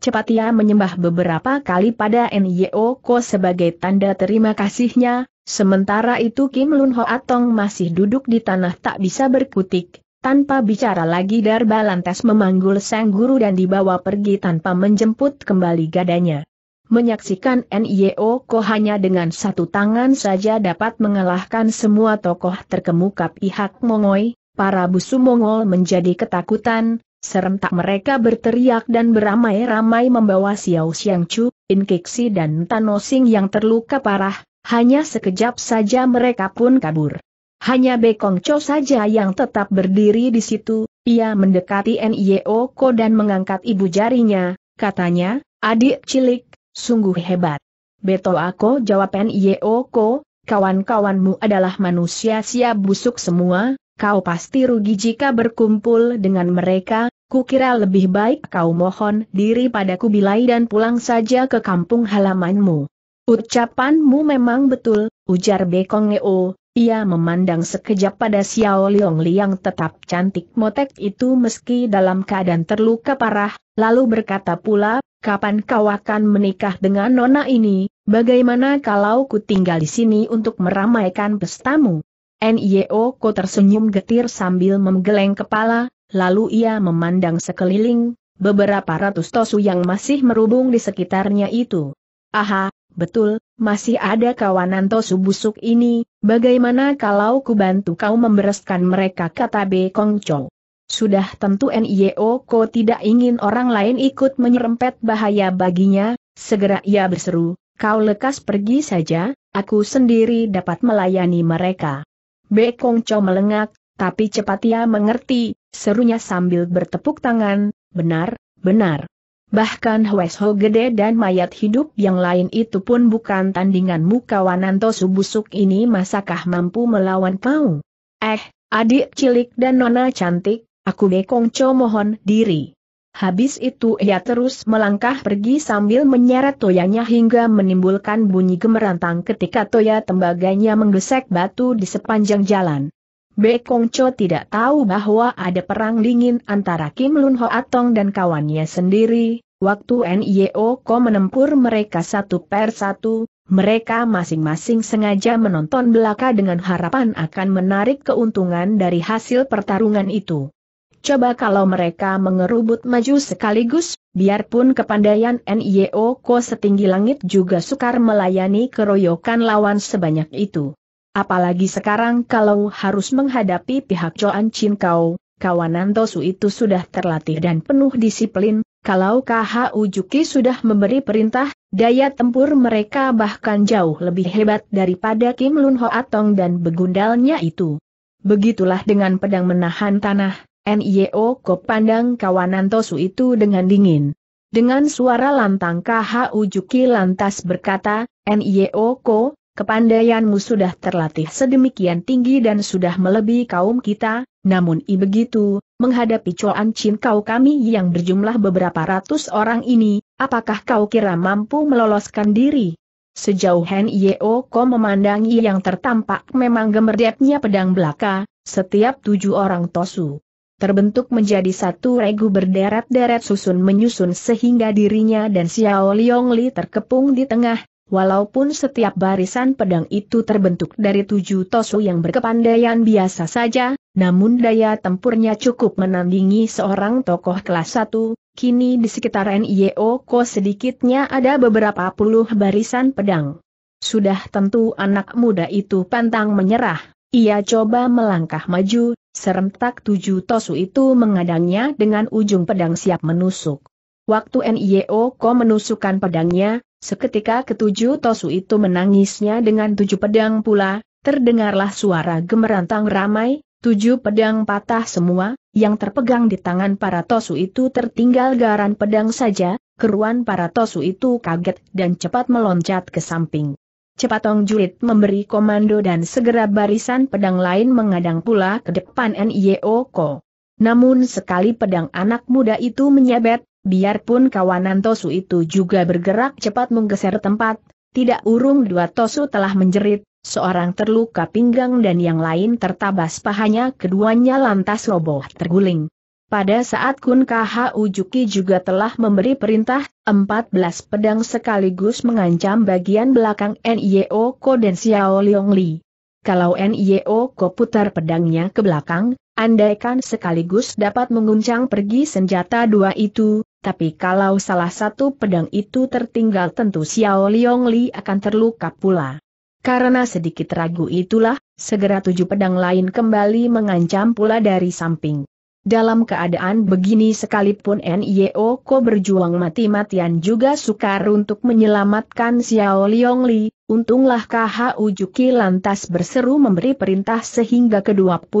Cepat ia menyembah beberapa kali pada NYO sebagai tanda terima kasihnya, Sementara itu Kim Lun Ho Atong masih duduk di tanah tak bisa berkutik, tanpa bicara lagi Darba lantas memanggul sang guru dan dibawa pergi tanpa menjemput kembali gadanya. Menyaksikan NIO Ko hanya dengan satu tangan saja dapat mengalahkan semua tokoh terkemuka pihak Mongoy, para busu Mongol menjadi ketakutan, serentak mereka berteriak dan beramai-ramai membawa Xiao Xiang Chu, Inkiksi dan Tanosing yang terluka parah, hanya sekejap saja mereka pun kabur. Hanya Bekong Cho saja yang tetap berdiri di situ, ia mendekati Nio Ko dan mengangkat ibu jarinya, katanya, adik cilik, sungguh hebat. Beto aku jawab Nio Ko, kawan-kawanmu adalah manusia siap busuk semua, kau pasti rugi jika berkumpul dengan mereka, kukira lebih baik kau mohon diri padaku bilai dan pulang saja ke kampung halamanmu. Ucapanmu memang betul, ujar Bekong Neo, ia memandang sekejap pada Xiao Liong Liang tetap cantik motek itu meski dalam keadaan terluka parah, lalu berkata pula, kapan kau akan menikah dengan nona ini, bagaimana kalau ku tinggal di sini untuk meramaikan pestamu? N.I.O. Ko tersenyum getir sambil menggeleng kepala, lalu ia memandang sekeliling, beberapa ratus tosu yang masih merubung di sekitarnya itu. Aha, Betul, masih ada kawanan Tosu busuk ini, bagaimana kalau kubantu kau membereskan mereka kata B. Kong Chow. Sudah tentu NIO Ko tidak ingin orang lain ikut menyerempet bahaya baginya, segera ia berseru, kau lekas pergi saja, aku sendiri dapat melayani mereka. B. Kong Chow melengak, tapi cepat ia mengerti, serunya sambil bertepuk tangan, benar, benar. Bahkan Hwesho gede dan mayat hidup yang lain itu pun bukan tandinganmu kawanan Tosu busuk ini masakah mampu melawan kau? Eh, adik cilik dan nona cantik, aku bekongco mohon diri. Habis itu ia terus melangkah pergi sambil menyeret toyanya hingga menimbulkan bunyi gemerantang ketika toya tembaganya menggesek batu di sepanjang jalan. Bekong Cho tidak tahu bahwa ada perang dingin antara Kim Lun Ho Atong dan kawannya sendiri, waktu NIO Ko menempur mereka satu per satu, mereka masing-masing sengaja menonton belaka dengan harapan akan menarik keuntungan dari hasil pertarungan itu. Coba kalau mereka mengerubut maju sekaligus, biarpun kepandaian NIO Ko setinggi langit juga sukar melayani keroyokan lawan sebanyak itu. Apalagi sekarang kalau harus menghadapi pihak Joan Chin Kau, kawanan Tosu itu sudah terlatih dan penuh disiplin, kalau KH Ujuki sudah memberi perintah, daya tempur mereka bahkan jauh lebih hebat daripada Kim Lun Ho Atong dan begundalnya itu. Begitulah dengan pedang menahan tanah, NIO Kop pandang kawanan Tosu itu dengan dingin. Dengan suara lantang KH Ujuki lantas berkata, NIO Ko, Kepandaianmu sudah terlatih sedemikian tinggi dan sudah melebihi kaum kita, namun i begitu, menghadapi Coan Chin kau kami yang berjumlah beberapa ratus orang ini, apakah kau kira mampu meloloskan diri? Sejauh Hen Yeo Ko memandangi yang tertampak memang gemerdepnya pedang belaka, setiap tujuh orang tosu terbentuk menjadi satu regu berderet-deret susun menyusun sehingga dirinya dan Xiao Liong Li terkepung di tengah, Walaupun setiap barisan pedang itu terbentuk dari tujuh tosu yang berkepandaian biasa saja, namun daya tempurnya cukup menandingi seorang tokoh kelas satu. kini di sekitar NIO Ko sedikitnya ada beberapa puluh barisan pedang. Sudah tentu anak muda itu pantang menyerah, ia coba melangkah maju, serentak tujuh tosu itu mengadangnya dengan ujung pedang siap menusuk. Waktu NIO Ko menusukkan pedangnya, Seketika ketujuh tosu itu menangisnya dengan tujuh pedang pula, terdengarlah suara gemerantang ramai, tujuh pedang patah semua, yang terpegang di tangan para tosu itu tertinggal garan pedang saja, keruan para tosu itu kaget dan cepat meloncat ke samping. Cepat Tong Julit memberi komando dan segera barisan pedang lain mengadang pula ke depan N.I.O.Ko. E Namun sekali pedang anak muda itu menyebet, Biarpun kawanan Tosu itu juga bergerak cepat menggeser tempat, tidak urung dua Tosu telah menjerit, seorang terluka pinggang dan yang lain tertabas pahanya keduanya lantas roboh terguling. Pada saat Kun Kaha Ujuki juga telah memberi perintah, 14 pedang sekaligus mengancam bagian belakang NIO Ko dan Xiao Leong Li. Kalau NIO Ko putar pedangnya ke belakang, andaikan sekaligus dapat menguncang pergi senjata dua itu, tapi kalau salah satu pedang itu tertinggal tentu Xiao Liong Li akan terluka pula. Karena sedikit ragu itulah, segera tujuh pedang lain kembali mengancam pula dari samping. Dalam keadaan begini sekalipun NIO Ko berjuang mati-matian juga sukar untuk menyelamatkan Xiao Li, untunglah K.H.U. Ujuki lantas berseru memberi perintah sehingga ke-21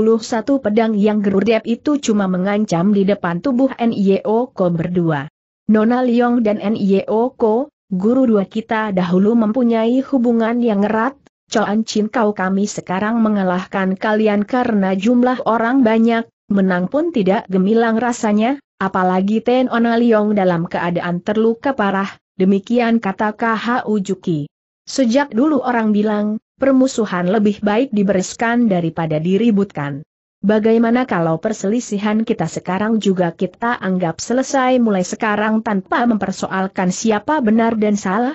pedang yang gerudep itu cuma mengancam di depan tubuh NIO Ko berdua. Nona Liong dan NIO Ko, guru dua kita dahulu mempunyai hubungan yang erat, Coan Chin kau kami sekarang mengalahkan kalian karena jumlah orang banyak, menang pun tidak gemilang rasanya, apalagi Ten Ona Liong dalam keadaan terluka parah, demikian kata KH Ujuki. Sejak dulu orang bilang, permusuhan lebih baik dibereskan daripada diributkan. Bagaimana kalau perselisihan kita sekarang juga kita anggap selesai mulai sekarang tanpa mempersoalkan siapa benar dan salah?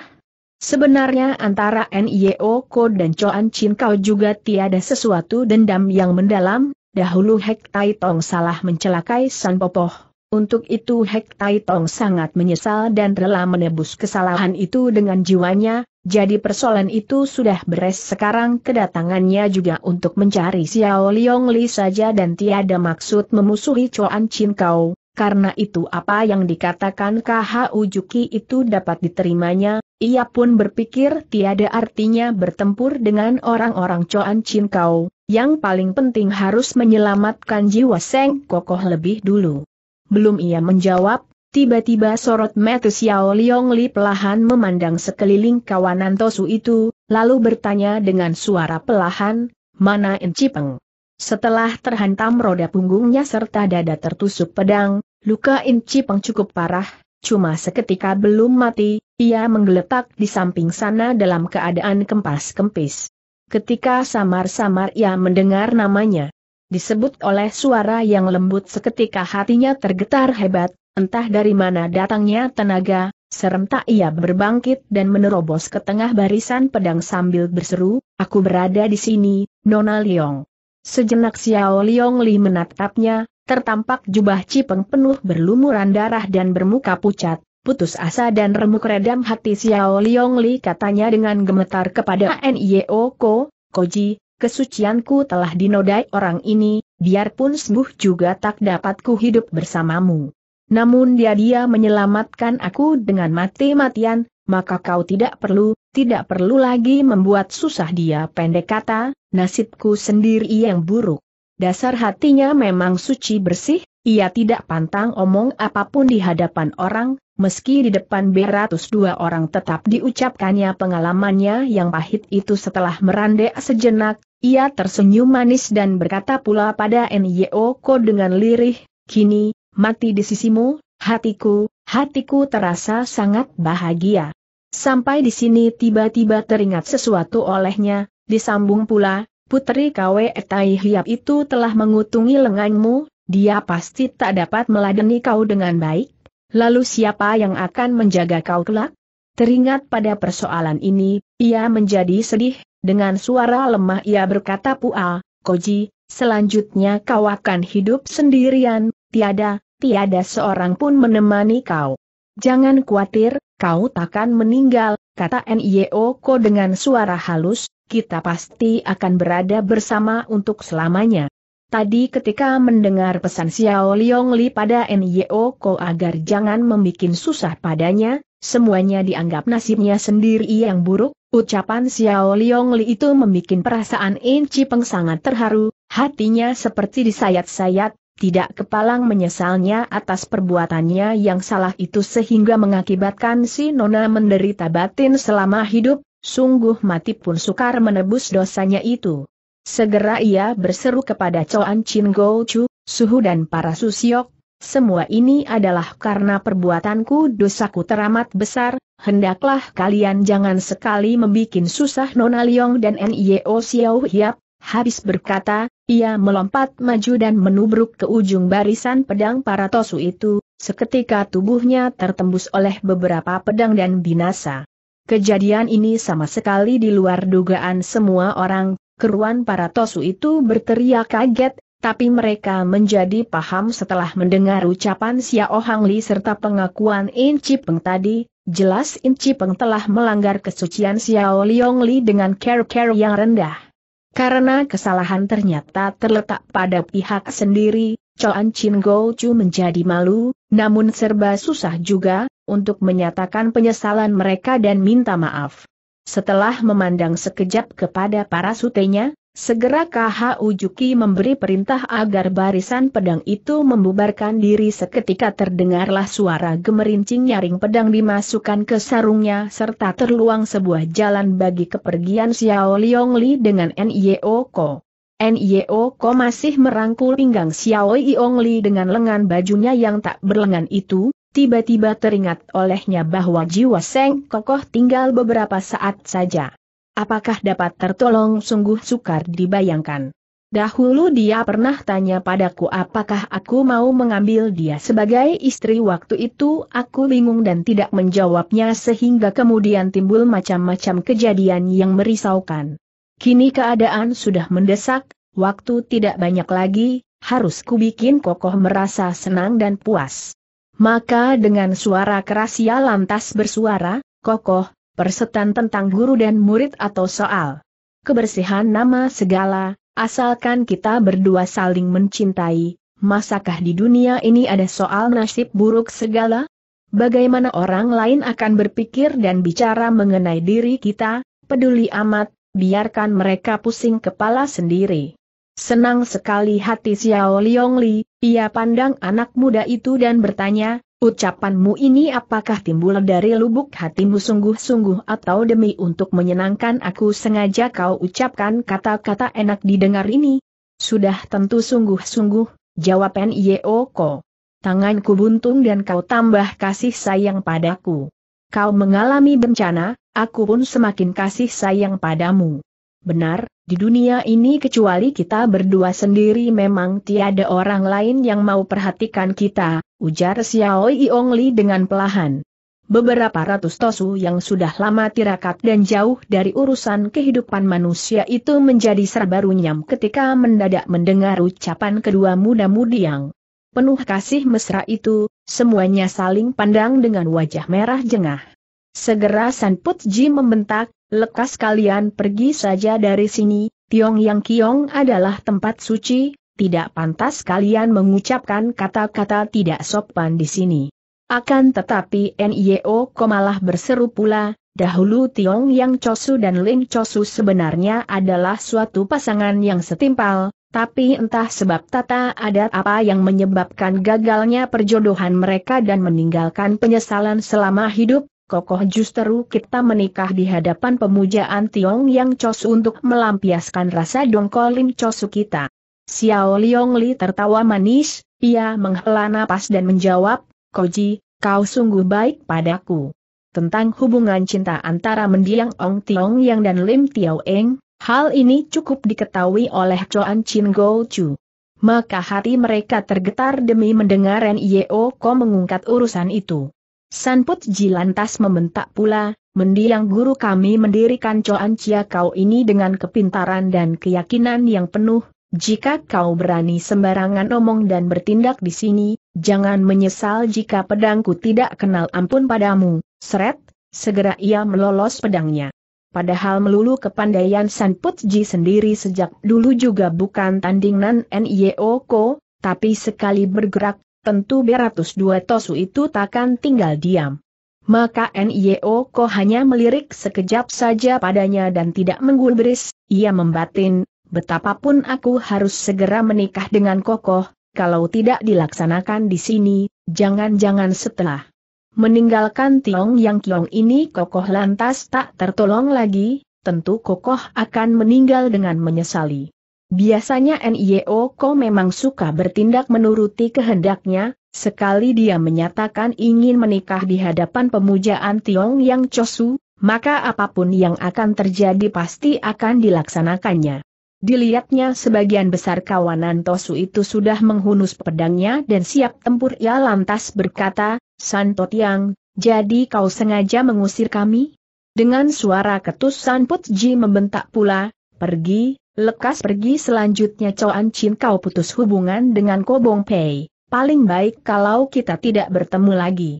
Sebenarnya antara NIO e Ko dan Choan Chin Kau juga tiada sesuatu dendam yang mendalam, Dahulu Hek Tai Tong salah mencelakai San Popoh. Untuk itu Hek Tai Tong sangat menyesal dan rela menebus kesalahan itu dengan jiwanya, jadi persoalan itu sudah beres sekarang kedatangannya juga untuk mencari Xiao Liong Li saja dan tiada maksud memusuhi Chuan Chin Kau, karena itu apa yang dikatakan KH Ujuki itu dapat diterimanya, ia pun berpikir tiada artinya bertempur dengan orang-orang Coan Chin Kau, yang paling penting harus menyelamatkan jiwa Seng Kokoh lebih dulu. Belum ia menjawab, tiba-tiba sorot mata Xiao Liong Li pelahan memandang sekeliling kawanan Tosu itu, lalu bertanya dengan suara pelahan, mana Encipeng? Setelah terhantam roda punggungnya serta dada tertusuk pedang, Luka Cipeng cukup parah, cuma seketika belum mati, ia menggeletak di samping sana dalam keadaan kempas-kempis. Ketika samar-samar ia mendengar namanya, disebut oleh suara yang lembut seketika hatinya tergetar hebat, entah dari mana datangnya tenaga, serentak ia berbangkit dan menerobos ke tengah barisan pedang sambil berseru, aku berada di sini, Nona Liong. Sejenak Xiao Liong Li menatapnya, tertampak jubah cipeng penuh berlumuran darah dan bermuka pucat, putus asa dan remuk redam hati Xiao Liong Li katanya dengan gemetar kepada NIO e Ko, Koji, kesucianku telah dinodai orang ini, biarpun sembuh juga tak dapatku hidup bersamamu. Namun dia dia menyelamatkan aku dengan mati-matian, maka kau tidak perlu, tidak perlu lagi membuat susah dia pendek kata, nasibku sendiri yang buruk dasar hatinya memang suci bersih, ia tidak pantang omong apapun di hadapan orang, meski di depan beratus dua orang tetap diucapkannya pengalamannya yang pahit itu setelah merandek sejenak, ia tersenyum manis dan berkata pula pada Nyo Ko dengan lirih, kini, mati di sisimu, hatiku, hatiku terasa sangat bahagia. Sampai di sini tiba-tiba teringat sesuatu olehnya, disambung pula, Putri Kwe Tai Hiap itu telah mengutungi lenganmu, dia pasti tak dapat meladeni kau dengan baik. Lalu siapa yang akan menjaga kau kelak? Teringat pada persoalan ini, ia menjadi sedih, dengan suara lemah ia berkata Pua, Koji, selanjutnya kau akan hidup sendirian, tiada, tiada seorang pun menemani kau. Jangan khawatir, kau takkan meninggal, kata Nio Ko dengan suara halus, kita pasti akan berada bersama untuk selamanya. Tadi ketika mendengar pesan Xiao Liong Li pada Nyo Ko agar jangan membuat susah padanya, semuanya dianggap nasibnya sendiri yang buruk, ucapan Xiao Liong Li itu membuat perasaan Inci Peng sangat terharu, hatinya seperti disayat-sayat, tidak kepalang menyesalnya atas perbuatannya yang salah itu sehingga mengakibatkan si Nona menderita batin selama hidup, Sungguh mati pun sukar menebus dosanya itu. Segera ia berseru kepada An, Chin Go Chu, Suhu dan para susiok, semua ini adalah karena perbuatanku dosaku teramat besar, hendaklah kalian jangan sekali membuat susah Nona Liong dan N.I.O. Xiao Hiap, habis berkata, ia melompat maju dan menubruk ke ujung barisan pedang para tosu itu, seketika tubuhnya tertembus oleh beberapa pedang dan binasa. Kejadian ini sama sekali di luar dugaan semua orang, keruan para tosu itu berteriak kaget, tapi mereka menjadi paham setelah mendengar ucapan Xiao Hang serta pengakuan In Cipeng tadi, jelas In Cipeng telah melanggar kesucian Xiao Liong Li dengan care-care yang rendah. Karena kesalahan ternyata terletak pada pihak sendiri, Coan Chin Go Chu menjadi malu, namun serba susah juga, untuk menyatakan penyesalan mereka dan minta maaf. Setelah memandang sekejap kepada para sutenya, segera KH Ujuki memberi perintah agar barisan pedang itu membubarkan diri seketika terdengarlah suara gemerincing nyaring pedang dimasukkan ke sarungnya serta terluang sebuah jalan bagi kepergian Xiao Li dengan N.I.O. Ko. NIO masih merangkul pinggang Xiao Yiong Li dengan lengan bajunya yang tak berlengan itu, tiba-tiba teringat olehnya bahwa jiwa Seng kokoh tinggal beberapa saat saja. Apakah dapat tertolong sungguh sukar dibayangkan. Dahulu dia pernah tanya padaku apakah aku mau mengambil dia sebagai istri waktu itu aku bingung dan tidak menjawabnya sehingga kemudian timbul macam-macam kejadian yang merisaukan. Kini keadaan sudah mendesak, waktu tidak banyak lagi, harus kubikin kokoh merasa senang dan puas. Maka dengan suara keras ia lantas bersuara, kokoh, persetan tentang guru dan murid atau soal. Kebersihan nama segala, asalkan kita berdua saling mencintai, masakah di dunia ini ada soal nasib buruk segala? Bagaimana orang lain akan berpikir dan bicara mengenai diri kita, peduli amat, biarkan mereka pusing kepala sendiri. Senang sekali hati Xiao Liong Li, ia pandang anak muda itu dan bertanya, ucapanmu ini apakah timbul dari lubuk hatimu sungguh-sungguh atau demi untuk menyenangkan aku sengaja kau ucapkan kata-kata enak didengar ini? Sudah tentu sungguh-sungguh, jawab N.I.O.Ko. Tanganku buntung dan kau tambah kasih sayang padaku. Kau mengalami bencana, aku pun semakin kasih sayang padamu. Benar, di dunia ini kecuali kita berdua sendiri memang tiada orang lain yang mau perhatikan kita, ujar Xiao Yong Li dengan pelahan. Beberapa ratus tosu yang sudah lama tirakat dan jauh dari urusan kehidupan manusia itu menjadi serba runyam ketika mendadak mendengar ucapan kedua muda-mudi yang penuh kasih mesra itu, semuanya saling pandang dengan wajah merah jengah. Segera San Putji membentak, lekas kalian pergi saja dari sini, Tiong Yang Kiong adalah tempat suci, tidak pantas kalian mengucapkan kata-kata tidak sopan di sini. Akan tetapi NIO Komalah berseru pula, dahulu Tiong Yang Chosu dan Ling Chosu sebenarnya adalah suatu pasangan yang setimpal, tapi entah sebab tata adat apa yang menyebabkan gagalnya perjodohan mereka dan meninggalkan penyesalan selama hidup, kokoh justru kita menikah di hadapan pemujaan Tiong Yang Chos untuk melampiaskan rasa dongkol Lim Chosu kita. Xiao Liong Li tertawa manis, ia menghela napas dan menjawab, Koji, kau sungguh baik padaku. Tentang hubungan cinta antara mendiang Ong Tiong Yang dan Lim Tiao Eng, Hal ini cukup diketahui oleh Chuan Chin Go Chu. Maka hati mereka tergetar demi mendengar Yeo Ko mengungkat urusan itu. Sanput Ji lantas membentak pula, mendiang guru kami mendirikan Coan Chia kau ini dengan kepintaran dan keyakinan yang penuh, jika kau berani sembarangan omong dan bertindak di sini, jangan menyesal jika pedangku tidak kenal ampun padamu, seret, segera ia melolos pedangnya. Padahal melulu kepandaian San Putji sendiri sejak dulu juga bukan tandingan NIO Ko, tapi sekali bergerak, tentu beratus dua Tosu itu takkan tinggal diam. Maka NIO hanya melirik sekejap saja padanya dan tidak menggulbris, ia membatin, betapapun aku harus segera menikah dengan kokoh, kalau tidak dilaksanakan di sini, jangan-jangan setelah Meninggalkan Tiong Yang Kiong ini kokoh lantas tak tertolong lagi, tentu kokoh akan meninggal dengan menyesali. Biasanya NIO Ko memang suka bertindak menuruti kehendaknya, sekali dia menyatakan ingin menikah di hadapan pemujaan Tiong Yang Chosu, maka apapun yang akan terjadi pasti akan dilaksanakannya. Dilihatnya sebagian besar kawanan Tosu itu sudah menghunus pedangnya dan siap tempur ia lantas berkata, Santo Tiang, jadi kau sengaja mengusir kami? Dengan suara ketus Sanput Ji membentak pula, pergi, lekas pergi selanjutnya Coan Chin kau putus hubungan dengan Kobong Pei, paling baik kalau kita tidak bertemu lagi.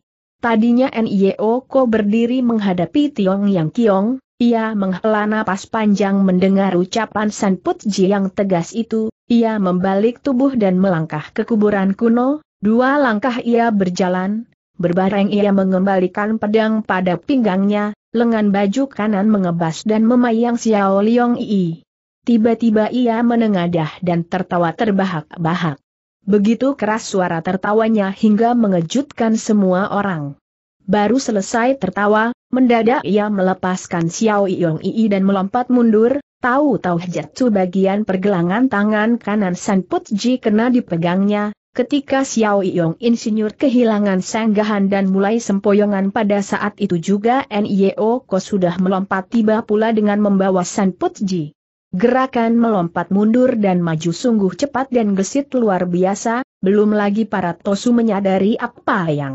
Tadinya NIO e Ko berdiri menghadapi Tiong Yang Kiong, ia menghela napas panjang mendengar ucapan Sanput Ji yang tegas itu, ia membalik tubuh dan melangkah ke kuburan kuno, dua langkah ia berjalan, Berbareng ia mengembalikan pedang pada pinggangnya, lengan baju kanan mengebas dan memayang Xiao Liong Yi. Tiba-tiba ia menengadah dan tertawa terbahak-bahak. Begitu keras suara tertawanya hingga mengejutkan semua orang. Baru selesai tertawa, mendadak ia melepaskan Xiao Yong Yi dan melompat mundur, tahu-tahu jatuh bagian pergelangan tangan kanan San Putji kena dipegangnya, Ketika Xiao Yong Insinyur kehilangan sanggahan dan mulai sempoyongan pada saat itu juga Nio Ko sudah melompat tiba pula dengan membawa San Putji. Gerakan melompat mundur dan maju sungguh cepat dan gesit luar biasa, belum lagi para Tosu menyadari apa yang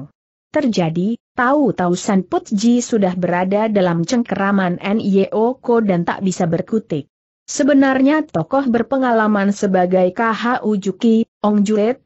terjadi, tahu-tahu San Putji sudah berada dalam cengkeraman Nio Ko dan tak bisa berkutik. Sebenarnya tokoh berpengalaman sebagai KHU Juki, Ong Juret,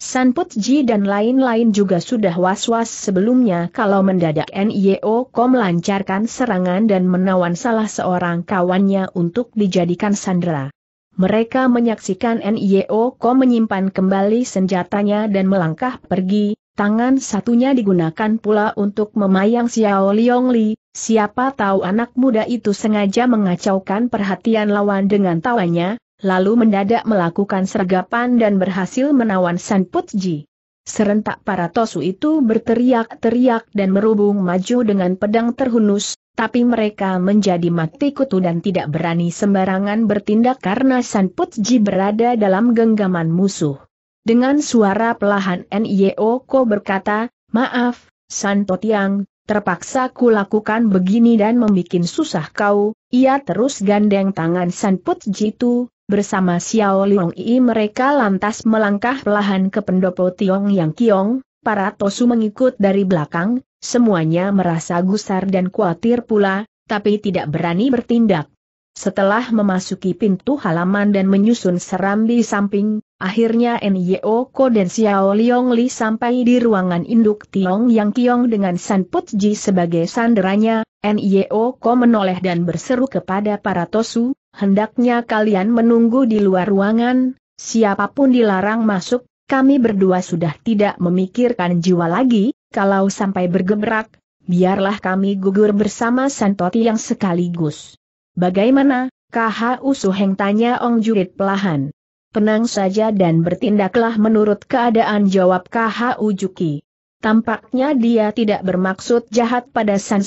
Sanputji dan lain-lain juga sudah was-was sebelumnya kalau mendadak NIO Kom melancarkan serangan dan menawan salah seorang kawannya untuk dijadikan sandera. Mereka menyaksikan NIO Kom menyimpan kembali senjatanya dan melangkah pergi, tangan satunya digunakan pula untuk memayang Xiao Liong Li, siapa tahu anak muda itu sengaja mengacaukan perhatian lawan dengan tawanya, lalu mendadak melakukan sergapan dan berhasil menawan San Putji. Serentak para tosu itu berteriak-teriak dan merubung maju dengan pedang terhunus, tapi mereka menjadi mati kutu dan tidak berani sembarangan bertindak karena San Putji berada dalam genggaman musuh. Dengan suara pelahan Nio Ko berkata, Maaf, San Totiang, terpaksa ku lakukan begini dan membuat susah kau, ia terus gandeng tangan San Putji itu, Bersama Xiao Liyong, Yi mereka lantas melangkah perlahan ke pendopo Tiong Yang Kiong, para Tosu mengikut dari belakang, semuanya merasa gusar dan khawatir pula, tapi tidak berani bertindak. Setelah memasuki pintu halaman dan menyusun serambi samping, akhirnya Nyo Ko dan Xiao Liyong Li sampai di ruangan induk Tiong Yang Kiong dengan San Put Ji sebagai sanderanya, Nyo Ko menoleh dan berseru kepada para Tosu, hendaknya kalian menunggu di luar ruangan, siapapun dilarang masuk, kami berdua sudah tidak memikirkan jiwa lagi, kalau sampai bergebrak, biarlah kami gugur bersama Santoti yang sekaligus. Bagaimana, KHU Suheng tanya Ong Jurit pelahan. Tenang saja dan bertindaklah menurut keadaan jawab KHU Ujuki. Tampaknya dia tidak bermaksud jahat pada San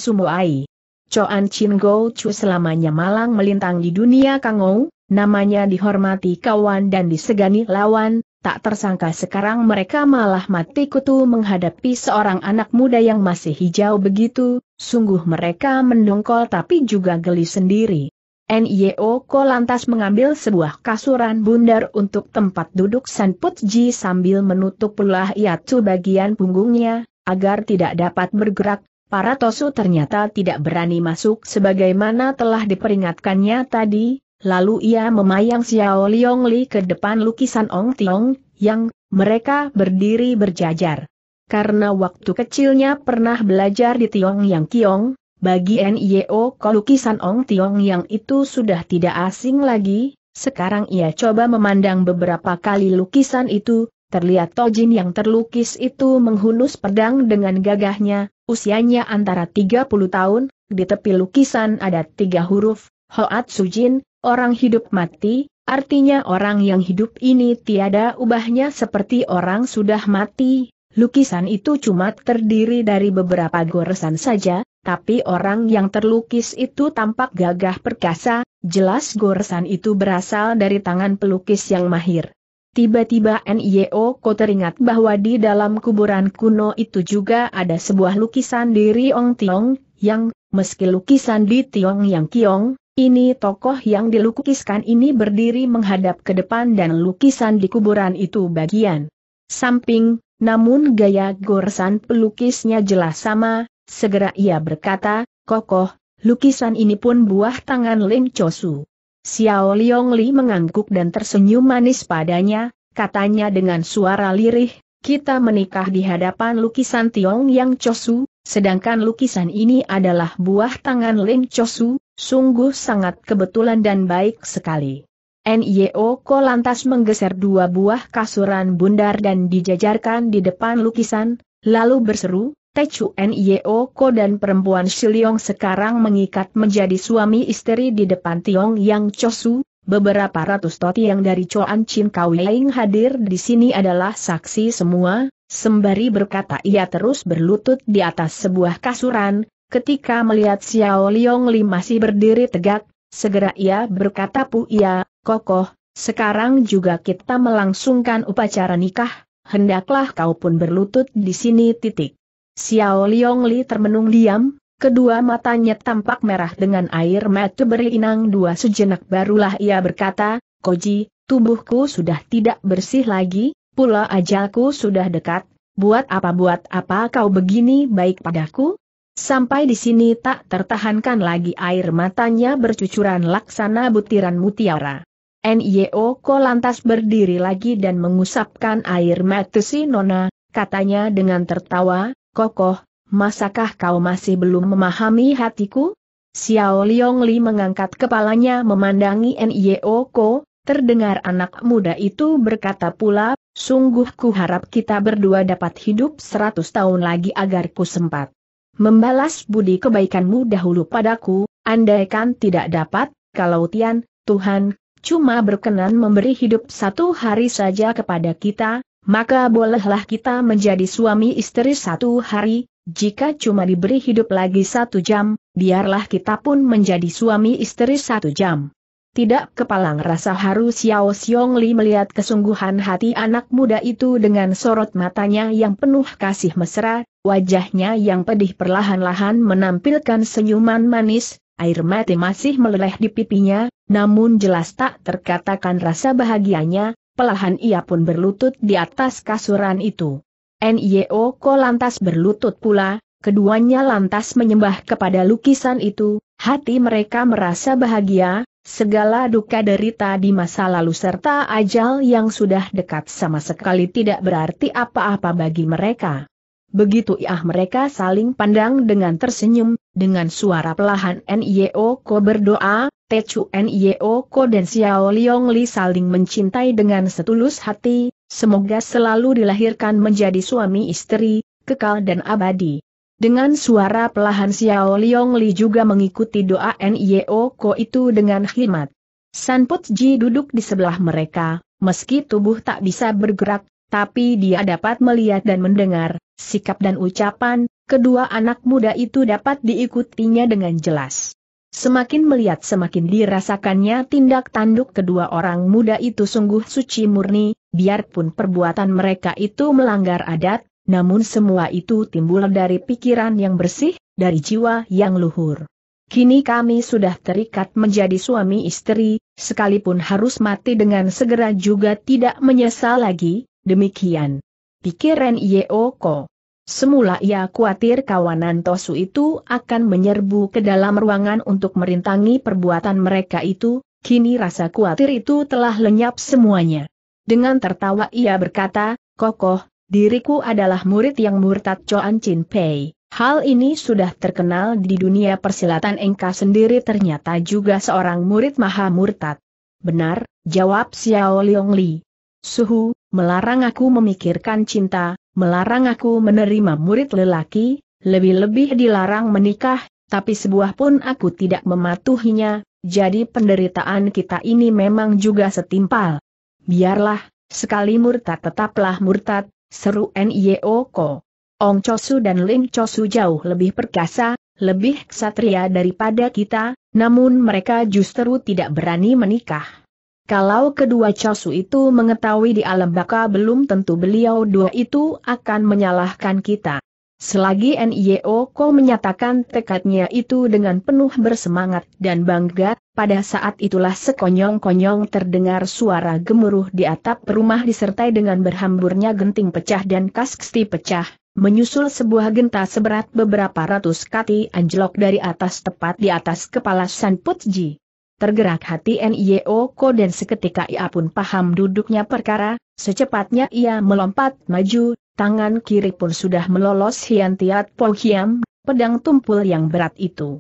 Coan Chin Go Chu selamanya malang melintang di dunia Kangou, namanya dihormati kawan dan disegani lawan, tak tersangka sekarang mereka malah mati kutu menghadapi seorang anak muda yang masih hijau begitu, sungguh mereka mendongkol tapi juga geli sendiri. NIO e Ko lantas mengambil sebuah kasuran bundar untuk tempat duduk San Putji sambil menutup pula Yatsu bagian punggungnya, agar tidak dapat bergerak, Para Tosu ternyata tidak berani masuk sebagaimana telah diperingatkannya tadi, lalu ia memayang Xiao Liong Li ke depan lukisan Ong Tiong, yang mereka berdiri berjajar. Karena waktu kecilnya pernah belajar di Tiong Yang Kiong, bagi NIO lukisan Ong Tiong Yang itu sudah tidak asing lagi, sekarang ia coba memandang beberapa kali lukisan itu, Terlihat Tojin yang terlukis itu menghunus pedang dengan gagahnya, usianya antara 30 tahun, di tepi lukisan ada tiga huruf, Hoat Sujin, orang hidup mati, artinya orang yang hidup ini tiada ubahnya seperti orang sudah mati. Lukisan itu cuma terdiri dari beberapa goresan saja, tapi orang yang terlukis itu tampak gagah perkasa, jelas goresan itu berasal dari tangan pelukis yang mahir. Tiba-tiba Nio Ko teringat bahwa di dalam kuburan kuno itu juga ada sebuah lukisan diri Ong Tiong, yang, meski lukisan di Tiong Yang Kiong, ini tokoh yang dilukiskan ini berdiri menghadap ke depan dan lukisan di kuburan itu bagian samping, namun gaya goresan pelukisnya jelas sama, segera ia berkata, kokoh, lukisan ini pun buah tangan Lim Chosu. Xiao Liong Li mengangguk dan tersenyum manis padanya, katanya dengan suara lirih, kita menikah di hadapan lukisan Tiong Yang Chosu, sedangkan lukisan ini adalah buah tangan Ling Chosu, sungguh sangat kebetulan dan baik sekali. NIO Ko lantas menggeser dua buah kasuran bundar dan dijajarkan di depan lukisan, lalu berseru, Techu Nio Ko dan perempuan Shiliong sekarang mengikat menjadi suami istri di depan Tiong Yang Chosu, beberapa ratus toti yang dari Choan Chin Kau hadir di sini adalah saksi semua, sembari berkata ia terus berlutut di atas sebuah kasuran, ketika melihat Xiao Liong Li masih berdiri tegak, segera ia berkata pu ia, kokoh, sekarang juga kita melangsungkan upacara nikah, hendaklah kau pun berlutut di sini titik. Xiao Liong termenung diam, kedua matanya tampak merah dengan air mata berinang dua sejenak barulah ia berkata, Koji, tubuhku sudah tidak bersih lagi, pula ajalku sudah dekat, buat apa-buat apa kau begini baik padaku? Sampai di sini tak tertahankan lagi air matanya bercucuran laksana butiran mutiara. N.I.O. Ko lantas berdiri lagi dan mengusapkan air mata si Nona, katanya dengan tertawa, Kokoh, masakah kau masih belum memahami hatiku? Xiao Liong Li mengangkat kepalanya memandangi Nio Ko, terdengar anak muda itu berkata pula, sungguh ku harap kita berdua dapat hidup seratus tahun lagi agar ku sempat membalas budi kebaikanmu dahulu padaku, andaikan tidak dapat, kalau Tian, Tuhan, cuma berkenan memberi hidup satu hari saja kepada kita, maka bolehlah kita menjadi suami istri satu hari, jika cuma diberi hidup lagi satu jam, biarlah kita pun menjadi suami istri satu jam. Tidak kepalang rasa harus Xiao Xiong Li melihat kesungguhan hati anak muda itu dengan sorot matanya yang penuh kasih mesra, wajahnya yang pedih perlahan-lahan menampilkan senyuman manis, air mati masih meleleh di pipinya, namun jelas tak terkatakan rasa bahagianya, Pelahan ia pun berlutut di atas kasuran itu. Nio Ko lantas berlutut pula, keduanya lantas menyembah kepada lukisan itu, hati mereka merasa bahagia, segala duka derita di masa lalu serta ajal yang sudah dekat sama sekali tidak berarti apa-apa bagi mereka. Begitu iah mereka saling pandang dengan tersenyum, dengan suara pelahan Nio Ko berdoa, Te Chuen Yeo Ko dan Xiao Liong Li saling mencintai dengan setulus hati, semoga selalu dilahirkan menjadi suami istri, kekal dan abadi. Dengan suara pelahan Xiao Liong Li juga mengikuti doa Nio e Ko itu dengan khidmat. San Put Ji duduk di sebelah mereka, meski tubuh tak bisa bergerak, tapi dia dapat melihat dan mendengar, sikap dan ucapan, kedua anak muda itu dapat diikutinya dengan jelas. Semakin melihat semakin dirasakannya tindak tanduk kedua orang muda itu sungguh suci murni, biarpun perbuatan mereka itu melanggar adat, namun semua itu timbul dari pikiran yang bersih, dari jiwa yang luhur. Kini kami sudah terikat menjadi suami istri, sekalipun harus mati dengan segera juga tidak menyesal lagi, demikian. Pikiran Yeoko. Semula ia khawatir kawanan Tosu itu akan menyerbu ke dalam ruangan untuk merintangi perbuatan mereka itu, kini rasa khawatir itu telah lenyap semuanya. Dengan tertawa ia berkata, Kokoh, diriku adalah murid yang murtad Choan Chin Pei. Hal ini sudah terkenal di dunia persilatan engka sendiri ternyata juga seorang murid maha murtad. Benar, jawab Xiao Liong Li. Suhu, melarang aku memikirkan cinta, melarang aku menerima murid lelaki, lebih-lebih dilarang menikah, tapi sebuah pun aku tidak mematuhinya, jadi penderitaan kita ini memang juga setimpal. Biarlah, sekali murtad tetaplah murtad, seru N.I.O.Ko. Ong Chosu dan Lim Chosu jauh lebih perkasa, lebih ksatria daripada kita, namun mereka justru tidak berani menikah. Kalau kedua cosu itu mengetahui di alam baka belum tentu beliau dua itu akan menyalahkan kita. Selagi NIO Ko menyatakan tekadnya itu dengan penuh bersemangat dan bangga, pada saat itulah sekonyong-konyong terdengar suara gemuruh di atap rumah disertai dengan berhamburnya genting pecah dan kasksti pecah, menyusul sebuah genta seberat beberapa ratus kati anjlok dari atas tepat di atas kepala San Putji. Tergerak hati NIO Ko dan seketika ia pun paham duduknya perkara, secepatnya ia melompat maju, tangan kiri pun sudah melolos Hian Tiat Po Hiam, pedang tumpul yang berat itu.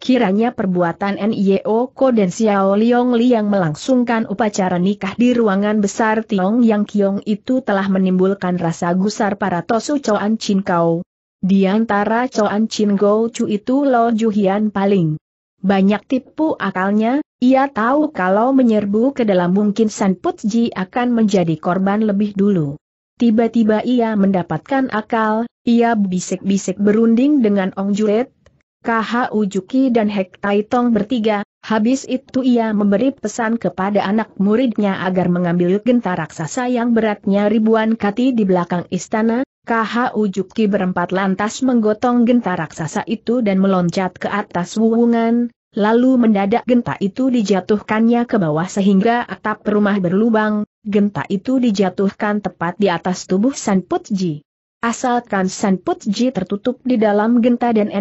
Kiranya perbuatan NIO Ko dan Xiao Liong Li yang melangsungkan upacara nikah di ruangan besar Tiong Yang Kiong itu telah menimbulkan rasa gusar para Tosu Choan Chin Kau. Di antara Choan Chin Go Chu itu Lo Juhian paling banyak tipu akalnya, ia tahu kalau menyerbu ke dalam mungkin San Putji akan menjadi korban lebih dulu. Tiba-tiba ia mendapatkan akal, ia bisik-bisik berunding dengan Ong Juret, KH Ujuki dan Hek Tai bertiga, habis itu ia memberi pesan kepada anak muridnya agar mengambil genta raksasa yang beratnya ribuan kati di belakang istana, KH Ujuki berempat lantas menggotong genta raksasa itu dan meloncat ke atas wuwungan, lalu mendadak genta itu dijatuhkannya ke bawah sehingga atap rumah berlubang, genta itu dijatuhkan tepat di atas tubuh San Putji. Asalkan San Putji tertutup di dalam genta dan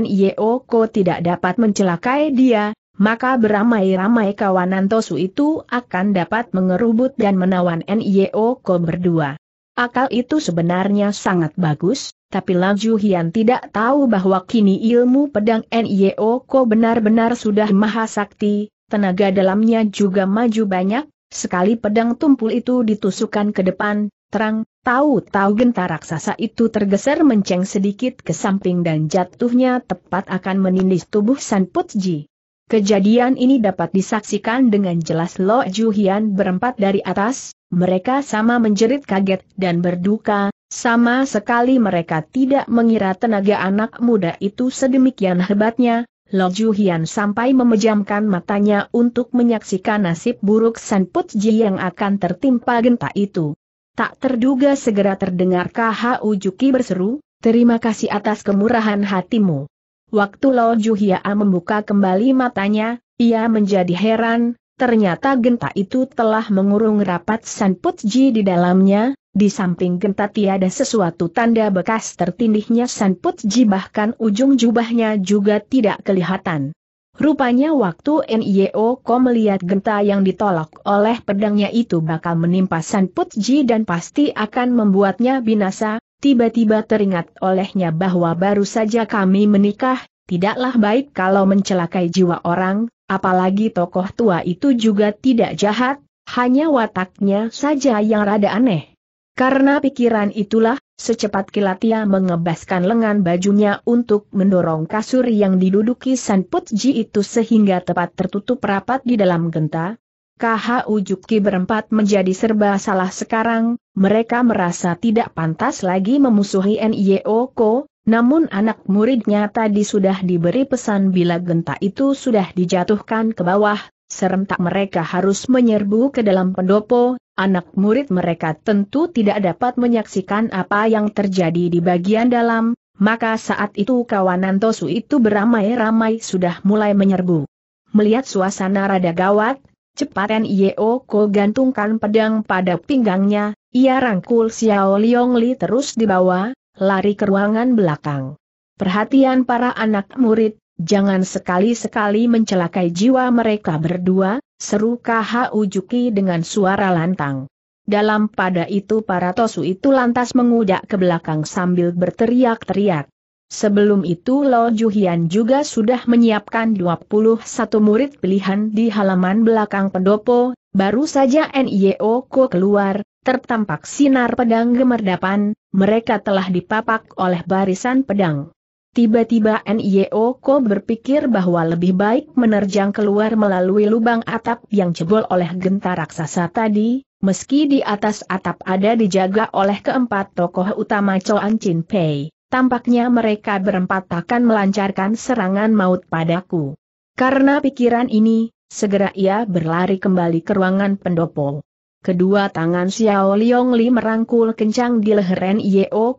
Ko tidak dapat mencelakai dia, maka beramai-ramai kawanan Tosu itu akan dapat mengerubut dan menawan Ko berdua. Akal itu sebenarnya sangat bagus, tapi Laju Hian tidak tahu bahwa kini ilmu pedang N.I.O. Ko benar-benar sudah mahasakti, tenaga dalamnya juga maju banyak, sekali pedang tumpul itu ditusukkan ke depan, terang, tahu-tahu genta raksasa itu tergeser menceng sedikit ke samping dan jatuhnya tepat akan menindis tubuh San Putji. Kejadian ini dapat disaksikan dengan jelas Lo Juhian berempat dari atas, mereka sama menjerit kaget dan berduka, sama sekali mereka tidak mengira tenaga anak muda itu sedemikian hebatnya, Lo Juhian sampai memejamkan matanya untuk menyaksikan nasib buruk San Put yang akan tertimpa genta itu. Tak terduga segera terdengar Kha Ujuki berseru, terima kasih atas kemurahan hatimu. Waktu Lo Juhia membuka kembali matanya, ia menjadi heran, ternyata genta itu telah mengurung rapat San Putji di dalamnya, di samping genta tiada sesuatu tanda bekas tertindihnya San Putji bahkan ujung jubahnya juga tidak kelihatan. Rupanya waktu NIO Ko melihat genta yang ditolak oleh pedangnya itu bakal menimpa San Putji dan pasti akan membuatnya binasa, tiba-tiba teringat olehnya bahwa baru saja kami menikah, tidaklah baik kalau mencelakai jiwa orang, apalagi tokoh tua itu juga tidak jahat, hanya wataknya saja yang rada aneh. Karena pikiran itulah, secepat kilat ia mengebaskan lengan bajunya untuk mendorong kasur yang diduduki San Putji itu sehingga tepat tertutup rapat di dalam genta, KHU Juki berempat menjadi serba salah sekarang, mereka merasa tidak pantas lagi memusuhi Nioko, namun anak muridnya tadi sudah diberi pesan bila genta itu sudah dijatuhkan ke bawah, serentak mereka harus menyerbu ke dalam pendopo, anak murid mereka tentu tidak dapat menyaksikan apa yang terjadi di bagian dalam, maka saat itu kawanan Tosu itu beramai-ramai sudah mulai menyerbu. Melihat suasana rada gawat, Cepat Nio e Ko gantungkan pedang pada pinggangnya, ia rangkul Xiao Liong Li terus dibawa, lari ke ruangan belakang. Perhatian para anak murid, jangan sekali-sekali mencelakai jiwa mereka berdua, seru KH Ujuki dengan suara lantang. Dalam pada itu para tosu itu lantas mengudak ke belakang sambil berteriak-teriak. Sebelum itu Lo Juhian juga sudah menyiapkan 21 murid pilihan di halaman belakang pendopo, baru saja NIO Ko keluar, tertampak sinar pedang gemerdapan, mereka telah dipapak oleh barisan pedang. Tiba-tiba NIO Ko berpikir bahwa lebih baik menerjang keluar melalui lubang atap yang jebol oleh genta raksasa tadi, meski di atas atap ada dijaga oleh keempat tokoh utama Choan Chin Pei tampaknya mereka berempat akan melancarkan serangan maut padaku. Karena pikiran ini, segera ia berlari kembali ke ruangan pendopo. Kedua tangan Xiao Liong Li merangkul kencang di leher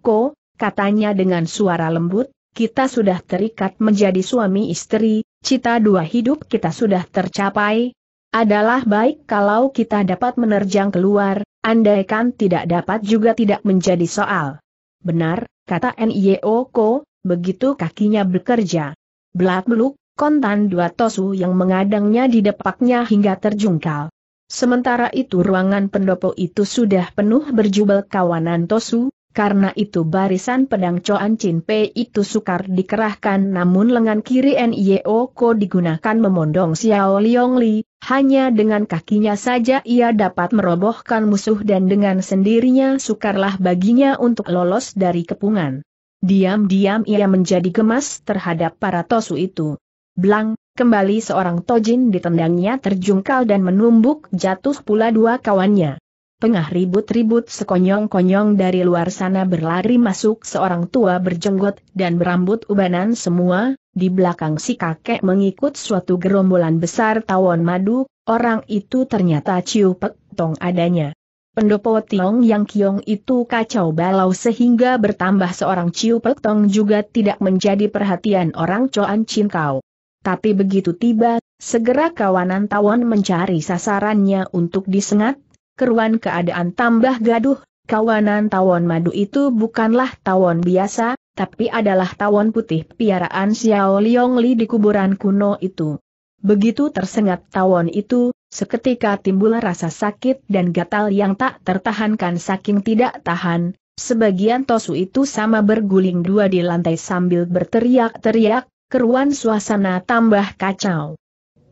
Ko, katanya dengan suara lembut, kita sudah terikat menjadi suami istri, cita dua hidup kita sudah tercapai. Adalah baik kalau kita dapat menerjang keluar, andaikan tidak dapat juga tidak menjadi soal. Benar, kata Nioko, begitu kakinya bekerja. Belak-beluk, kontan dua tosu yang mengadangnya di depaknya hingga terjungkal. Sementara itu ruangan pendopo itu sudah penuh berjubel kawanan tosu, karena itu barisan pedang Coan Chin Pei itu sukar dikerahkan namun lengan kiri Nio Ko digunakan memondong Xiao Liong Li, hanya dengan kakinya saja ia dapat merobohkan musuh dan dengan sendirinya sukarlah baginya untuk lolos dari kepungan. Diam-diam ia menjadi gemas terhadap para tosu itu. Blang, kembali seorang tojin ditendangnya terjungkal dan menumbuk jatuh pula dua kawannya. Pengah ribut-ribut sekonyong-konyong dari luar sana berlari masuk seorang tua berjenggot dan berambut ubanan semua, di belakang si kakek mengikut suatu gerombolan besar tawon madu, orang itu ternyata Ciu Pek Tong adanya. Pendopo Tiong Yang Kiong itu kacau balau sehingga bertambah seorang Ciu Pek Tong juga tidak menjadi perhatian orang Coan Chin Kau. Tapi begitu tiba, segera kawanan tawon mencari sasarannya untuk disengat, keruan keadaan tambah gaduh, kawanan tawon madu itu bukanlah tawon biasa, tapi adalah tawon putih piaraan Xiao Li di kuburan kuno itu. Begitu tersengat tawon itu, seketika timbul rasa sakit dan gatal yang tak tertahankan saking tidak tahan, sebagian tosu itu sama berguling dua di lantai sambil berteriak-teriak, keruan suasana tambah kacau.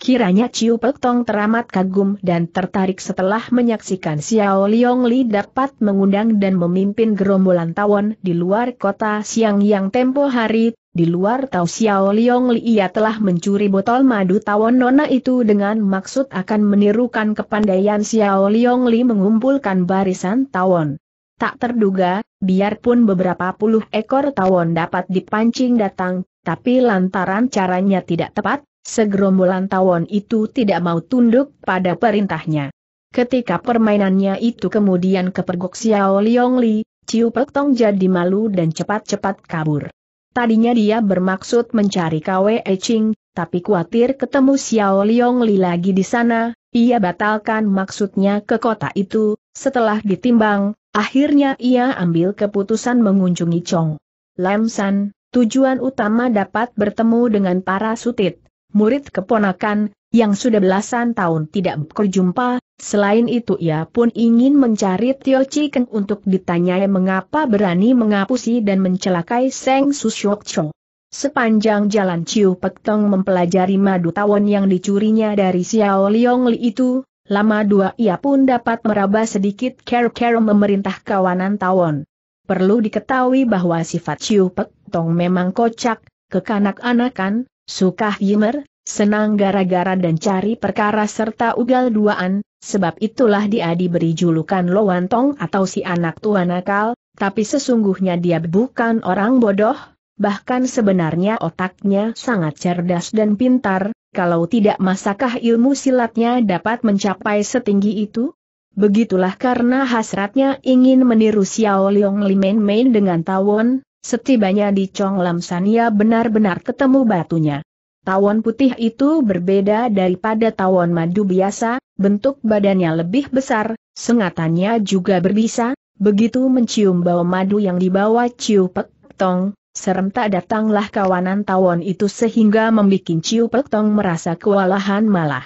Kiranya Ciu Pek Tong teramat kagum dan tertarik setelah menyaksikan Xiao Liong Li dapat mengundang dan memimpin gerombolan tawon di luar kota siang yang tempo hari, di luar tahu Xiao Liong Li ia telah mencuri botol madu tawon nona itu dengan maksud akan menirukan kepandaian Xiao Liong Li mengumpulkan barisan tawon. Tak terduga, biarpun beberapa puluh ekor tawon dapat dipancing datang, tapi lantaran caranya tidak tepat, Segerombolan tawon itu tidak mau tunduk pada perintahnya. Ketika permainannya itu kemudian kepergok Xiao Liong Li, Ciu Pek Tong jadi malu dan cepat-cepat kabur. Tadinya dia bermaksud mencari Kwe Ching, tapi khawatir ketemu Xiao Liong Li lagi di sana, ia batalkan maksudnya ke kota itu, setelah ditimbang, akhirnya ia ambil keputusan mengunjungi Chong. Lam San, tujuan utama dapat bertemu dengan para sutit murid keponakan, yang sudah belasan tahun tidak berjumpa, selain itu ia pun ingin mencari Tio Chikeng untuk ditanyai mengapa berani mengapusi dan mencelakai Seng Susyok Chong. Sepanjang jalan Ciu Pek Tong mempelajari madu tawon yang dicurinya dari Xiao Liong Li itu, lama dua ia pun dapat meraba sedikit care-care memerintah kawanan tawon. Perlu diketahui bahwa sifat Ciu Pek Tong memang kocak, kekanak-anakan, Suka Yimer, senang gara-gara dan cari perkara serta ugal duaan, sebab itulah dia diberi julukan Lowantong atau si anak tua nakal, tapi sesungguhnya dia bukan orang bodoh, bahkan sebenarnya otaknya sangat cerdas dan pintar, kalau tidak masakah ilmu silatnya dapat mencapai setinggi itu? Begitulah karena hasratnya ingin meniru Xiao Liong Limen Main dengan Tawon, setibanya di Chonglam Sania benar-benar ketemu batunya. Tawon putih itu berbeda daripada tawon madu biasa, bentuk badannya lebih besar, sengatannya juga berbisa, begitu mencium bau madu yang dibawa Ciu Pek Tong, serentak datanglah kawanan tawon itu sehingga membuat Ciu Pek Tong merasa kewalahan malah.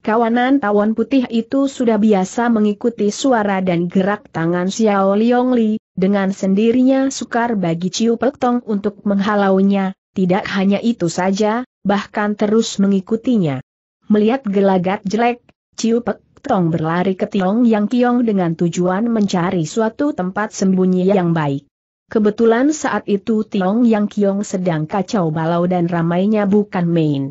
Kawanan tawon putih itu sudah biasa mengikuti suara dan gerak tangan Xiao Liong Li, dengan sendirinya sukar bagi Ciu Pek untuk menghalaunya, tidak hanya itu saja, bahkan terus mengikutinya. Melihat gelagat jelek, Ciu Pek berlari ke Tiong Yang Kiong dengan tujuan mencari suatu tempat sembunyi yang baik. Kebetulan saat itu Tiong Yang Kiong sedang kacau balau dan ramainya bukan main.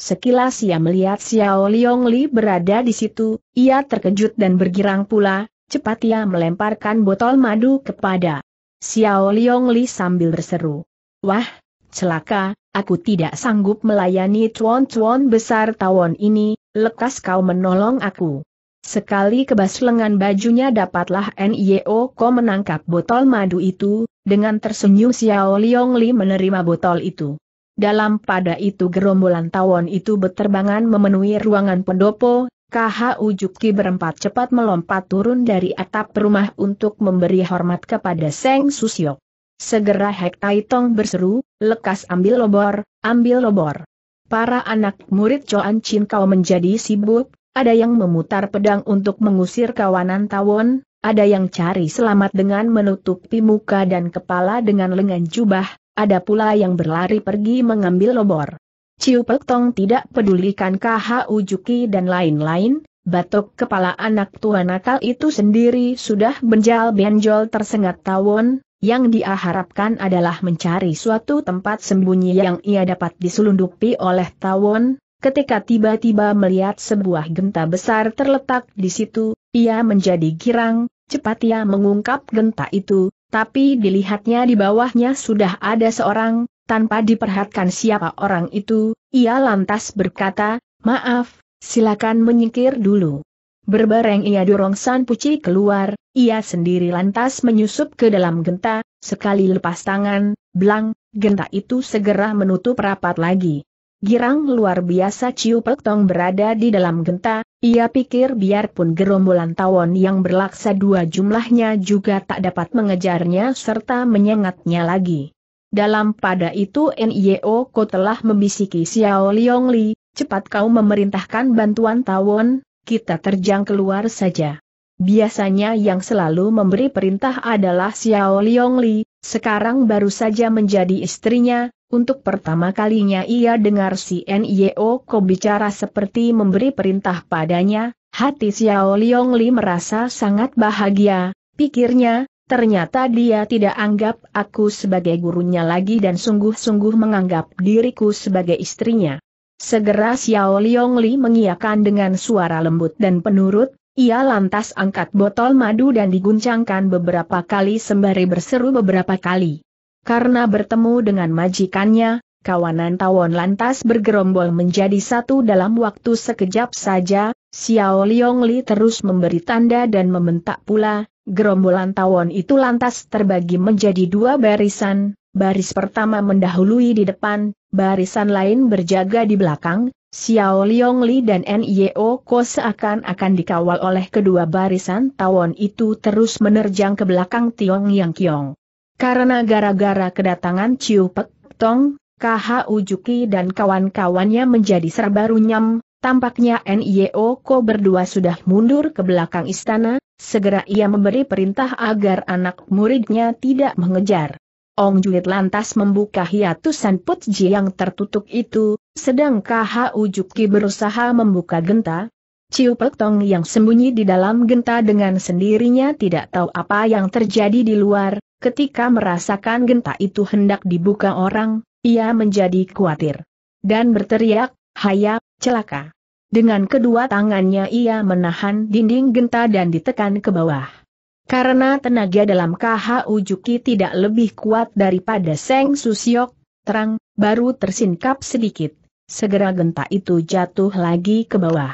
Sekilas ia melihat Xiao Liong Li berada di situ, ia terkejut dan bergirang pula, cepat ia melemparkan botol madu kepada Xiao Liong Li sambil berseru. Wah, celaka, aku tidak sanggup melayani cuan-cuan besar tawon ini, lekas kau menolong aku. Sekali kebas lengan bajunya dapatlah NIO Ko menangkap botol madu itu, dengan tersenyum Xiao Liong Li menerima botol itu. Dalam pada itu gerombolan tawon itu berterbangan memenuhi ruangan pendopo, KH Ujuki berempat cepat melompat turun dari atap rumah untuk memberi hormat kepada Seng Susyok. Segera Hek Tai Tong berseru, lekas ambil lobor, ambil lobor. Para anak murid Choan Chin kau menjadi sibuk, ada yang memutar pedang untuk mengusir kawanan tawon, ada yang cari selamat dengan menutupi muka dan kepala dengan lengan jubah, ada pula yang berlari pergi mengambil lobor. Ciu Pek Tong tidak pedulikan KHU Juki dan lain-lain, batok kepala anak tua nakal itu sendiri sudah benjal-benjol tersengat tawon, yang dia harapkan adalah mencari suatu tempat sembunyi yang ia dapat diselundupi oleh tawon, Ketika tiba-tiba melihat sebuah genta besar terletak di situ, ia menjadi girang, cepat ia mengungkap genta itu, tapi dilihatnya di bawahnya sudah ada seorang, tanpa diperhatikan siapa orang itu, ia lantas berkata, maaf, silakan menyingkir dulu. Berbareng ia dorong San Puci keluar, ia sendiri lantas menyusup ke dalam genta, sekali lepas tangan, blang, genta itu segera menutup rapat lagi. Girang luar biasa Ciu Peltong berada di dalam genta, ia pikir biarpun gerombolan tawon yang berlaksa dua jumlahnya juga tak dapat mengejarnya serta menyengatnya lagi. Dalam pada itu Nio Ko telah membisiki Xiao Liong Li, cepat kau memerintahkan bantuan Tawon, kita terjang keluar saja. Biasanya yang selalu memberi perintah adalah Xiao Liong Li, sekarang baru saja menjadi istrinya, untuk pertama kalinya ia dengar si Nio Ko bicara seperti memberi perintah padanya, hati Xiao Liong Li merasa sangat bahagia, pikirnya, Ternyata dia tidak anggap aku sebagai gurunya lagi dan sungguh-sungguh menganggap diriku sebagai istrinya. Segera Xiao Liongli mengiyakan dengan suara lembut dan penurut, ia lantas angkat botol madu dan diguncangkan beberapa kali sembari berseru beberapa kali. Karena bertemu dengan majikannya, kawanan tawon lantas bergerombol menjadi satu dalam waktu sekejap saja, Xiao Liongli terus memberi tanda dan membentak pula, Gerombolan tawon itu lantas terbagi menjadi dua barisan, baris pertama mendahului di depan, barisan lain berjaga di belakang, Xiao Li dan Nio Ko seakan-akan dikawal oleh kedua barisan tawon itu terus menerjang ke belakang Tiong Yang Kiong. Karena gara-gara kedatangan Chiu Pek Tong, KH Ujuki dan kawan-kawannya menjadi serba runyam, tampaknya Nio Ko berdua sudah mundur ke belakang istana, Segera ia memberi perintah agar anak muridnya tidak mengejar. Ong Juit lantas membuka hiatusan Putji yang tertutup itu, sedang KH Ujuki berusaha membuka genta. Ciu Pek Tong yang sembunyi di dalam genta dengan sendirinya tidak tahu apa yang terjadi di luar, ketika merasakan genta itu hendak dibuka orang, ia menjadi khawatir. Dan berteriak, Hayap celaka. Dengan kedua tangannya ia menahan dinding genta dan ditekan ke bawah. Karena tenaga dalam KH Ujuki tidak lebih kuat daripada Seng Susyok, terang, baru tersingkap sedikit. Segera genta itu jatuh lagi ke bawah.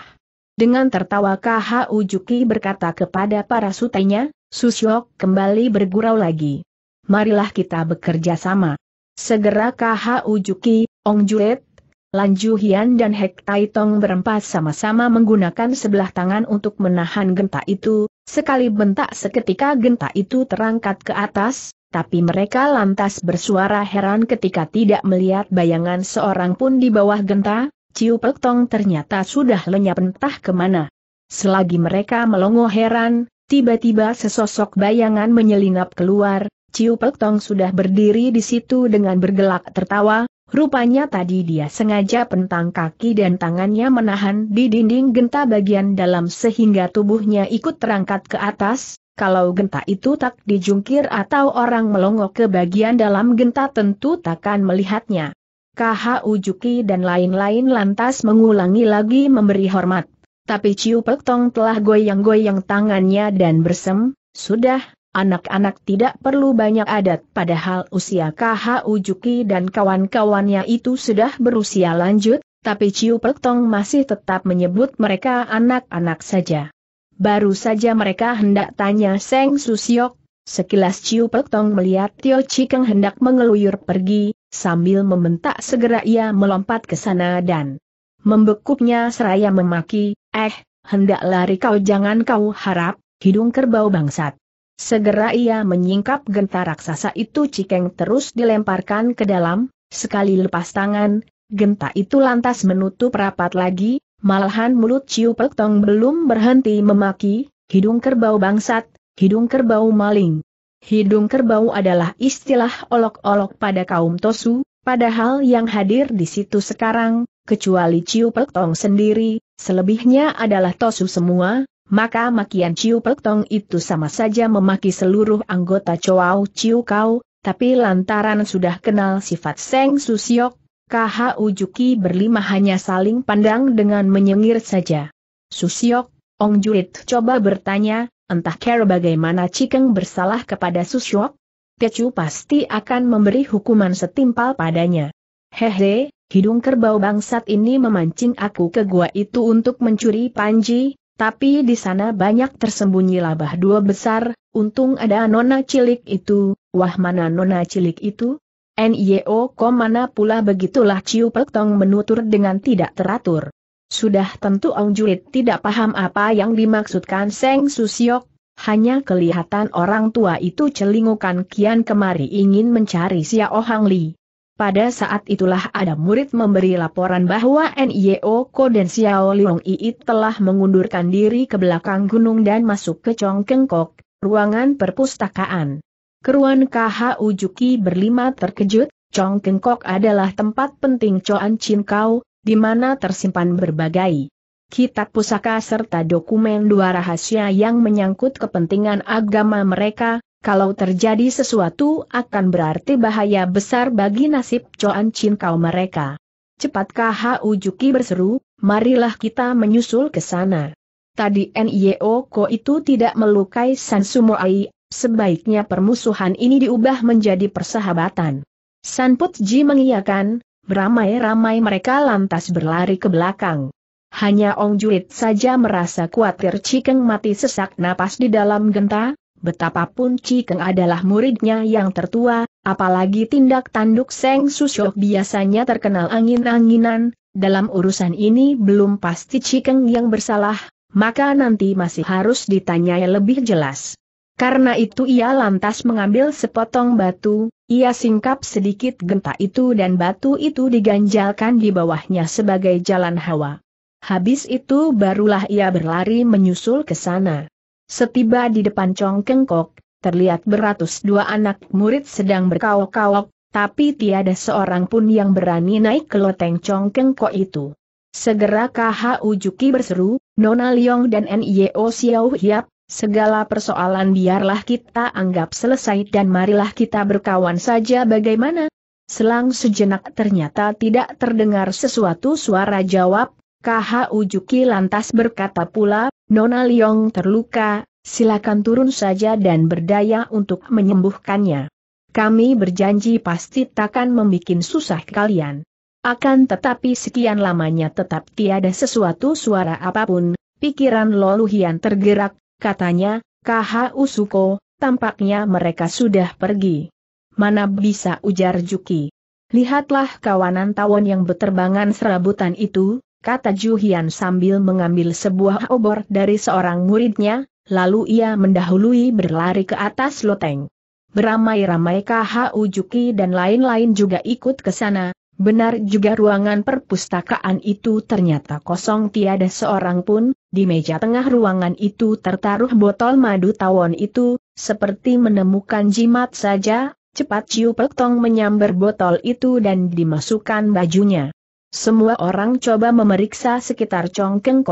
Dengan tertawa KH Ujuki berkata kepada para sutenya, Susiok kembali bergurau lagi. Marilah kita bekerja sama. Segera KH Ujuki, Ong Juet, Lan Juhian dan Hek Tai berempat sama-sama menggunakan sebelah tangan untuk menahan genta itu, sekali bentak seketika genta itu terangkat ke atas, tapi mereka lantas bersuara heran ketika tidak melihat bayangan seorang pun di bawah genta, Ciu Pek Tong ternyata sudah lenyap entah kemana. Selagi mereka melongo heran, tiba-tiba sesosok bayangan menyelinap keluar, Ciu Pek Tong sudah berdiri di situ dengan bergelak tertawa, Rupanya tadi dia sengaja pentang kaki dan tangannya menahan di dinding genta bagian dalam sehingga tubuhnya ikut terangkat ke atas, kalau genta itu tak dijungkir atau orang melongo ke bagian dalam genta tentu takkan melihatnya. KH Ujuki dan lain-lain lantas mengulangi lagi memberi hormat. Tapi Ciu Pek Tong telah goyang-goyang tangannya dan bersem, sudah, Anak-anak tidak perlu banyak adat padahal usia KH Ujuki dan kawan-kawannya itu sudah berusia lanjut, tapi Ciu Pertong masih tetap menyebut mereka anak-anak saja. Baru saja mereka hendak tanya Seng Susiok, sekilas Ciu Pertong melihat Tio Cikeng hendak mengeluyur pergi, sambil membentak segera ia melompat ke sana dan membekuknya seraya memaki, eh, hendak lari kau jangan kau harap, hidung kerbau bangsat. Segera ia menyingkap genta raksasa itu cikeng terus dilemparkan ke dalam, sekali lepas tangan, genta itu lantas menutup rapat lagi, malahan mulut Ciu Pek Tong belum berhenti memaki, hidung kerbau bangsat, hidung kerbau maling. Hidung kerbau adalah istilah olok-olok pada kaum Tosu, padahal yang hadir di situ sekarang, kecuali Ciu Pek Tong sendiri, selebihnya adalah Tosu semua, maka makian Ciu Pek itu sama saja memaki seluruh anggota Chowau Ciu Kau, tapi lantaran sudah kenal sifat Seng Susiok, KHU ujuki berlima hanya saling pandang dengan menyengir saja. Susiok, Ong Jurit coba bertanya, entah kira bagaimana Cikeng bersalah kepada Susiok? Kecu pasti akan memberi hukuman setimpal padanya. Hehe, hidung kerbau bangsat ini memancing aku ke gua itu untuk mencuri Panji, tapi di sana banyak tersembunyi labah dua besar, untung ada nona cilik itu, wah mana nona cilik itu? Nyo, ko mana pula begitulah Ciu Pek Tong menutur dengan tidak teratur. Sudah tentu Ong Julit tidak paham apa yang dimaksudkan Seng Susiok, hanya kelihatan orang tua itu celingukan kian kemari ingin mencari Xiao Hang Li. Pada saat itulah ada murid memberi laporan bahwa NIO Ko dan Xiao Liong Ii telah mengundurkan diri ke belakang gunung dan masuk ke Chongkengkok, ruangan perpustakaan. Keruan KHU Ujuki berlima terkejut, Chongkengkok adalah tempat penting Choan Chin Kau, di mana tersimpan berbagai kitab pusaka serta dokumen dua rahasia yang menyangkut kepentingan agama mereka, kalau terjadi sesuatu akan berarti bahaya besar bagi nasib Coan Chin kau mereka. Cepat KH Ujuki berseru, marilah kita menyusul ke sana. Tadi N.I.O. Ko itu tidak melukai San Sumoai, sebaiknya permusuhan ini diubah menjadi persahabatan. San Putji mengiyakan, beramai-ramai mereka lantas berlari ke belakang. Hanya Ong Juit saja merasa khawatir Cikeng mati sesak napas di dalam genta, Betapapun Cikeng adalah muridnya yang tertua, apalagi tindak tanduk Seng Susyok biasanya terkenal angin-anginan, dalam urusan ini belum pasti Cikeng yang bersalah, maka nanti masih harus ditanyai lebih jelas. Karena itu ia lantas mengambil sepotong batu, ia singkap sedikit genta itu dan batu itu diganjalkan di bawahnya sebagai jalan hawa. Habis itu barulah ia berlari menyusul ke sana. Setiba di depan Congkeng Kok, terlihat beratus dua anak murid sedang berkawok-kawok, tapi tiada seorang pun yang berani naik ke loteng Congkeng Kok itu. Segera KH Ujuki berseru, Nona Liong dan NIO Xiao Hiap, segala persoalan biarlah kita anggap selesai dan marilah kita berkawan saja bagaimana? Selang sejenak ternyata tidak terdengar sesuatu suara jawab, Kaha Ujuki lantas berkata pula, Nona Liong terluka, silakan turun saja dan berdaya untuk menyembuhkannya. Kami berjanji pasti takkan membuat susah kalian. Akan tetapi sekian lamanya tetap tiada sesuatu suara apapun, pikiran Loluhian tergerak, katanya, Kaha Usuko, tampaknya mereka sudah pergi. Mana bisa ujar Juki. Lihatlah kawanan tawon yang berterbangan serabutan itu, kata Juhian sambil mengambil sebuah obor dari seorang muridnya, lalu ia mendahului berlari ke atas loteng. Beramai-ramai KHU Ujuki dan lain-lain juga ikut ke sana, benar juga ruangan perpustakaan itu ternyata kosong tiada seorang pun, di meja tengah ruangan itu tertaruh botol madu tawon itu, seperti menemukan jimat saja, cepat Ciu Tong menyambar botol itu dan dimasukkan bajunya. Semua orang coba memeriksa sekitar Chong Keng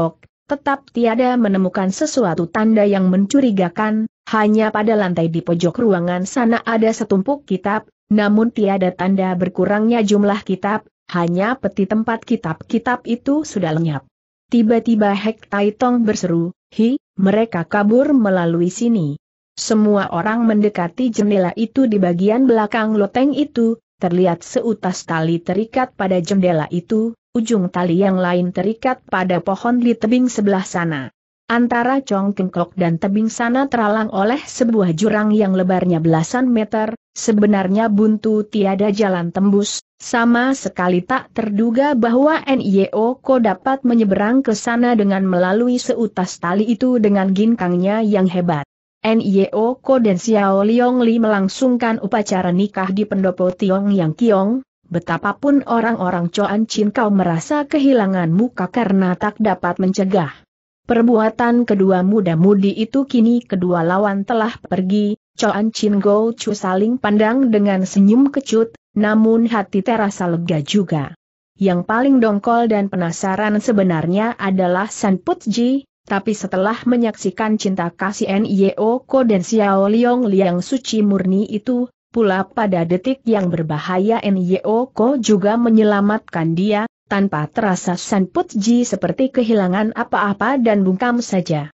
tetap tiada menemukan sesuatu tanda yang mencurigakan, hanya pada lantai di pojok ruangan sana ada setumpuk kitab, namun tiada tanda berkurangnya jumlah kitab, hanya peti tempat kitab-kitab itu sudah lenyap. Tiba-tiba Hek Tai berseru, Hi, mereka kabur melalui sini. Semua orang mendekati jendela itu di bagian belakang loteng itu, terlihat seutas tali terikat pada jendela itu, ujung tali yang lain terikat pada pohon di tebing sebelah sana. Antara Chong Kengkok dan tebing sana teralang oleh sebuah jurang yang lebarnya belasan meter, sebenarnya buntu tiada jalan tembus, sama sekali tak terduga bahwa NIO Ko dapat menyeberang ke sana dengan melalui seutas tali itu dengan ginkangnya yang hebat. NIO e Ko dan Xiao Liong Li melangsungkan upacara nikah di pendopo Tiong Yang Kiong, betapapun orang-orang Coan Chin kau merasa kehilangan muka karena tak dapat mencegah. Perbuatan kedua muda-mudi itu kini kedua lawan telah pergi, Coan Chin Go Chu saling pandang dengan senyum kecut, namun hati terasa lega juga. Yang paling dongkol dan penasaran sebenarnya adalah San Putji, tapi setelah menyaksikan cinta kasih Nio Ko dan Xiao Liang Liang suci murni itu, pula pada detik yang berbahaya Nio Ko juga menyelamatkan dia, tanpa terasa San Putji seperti kehilangan apa-apa dan bungkam saja.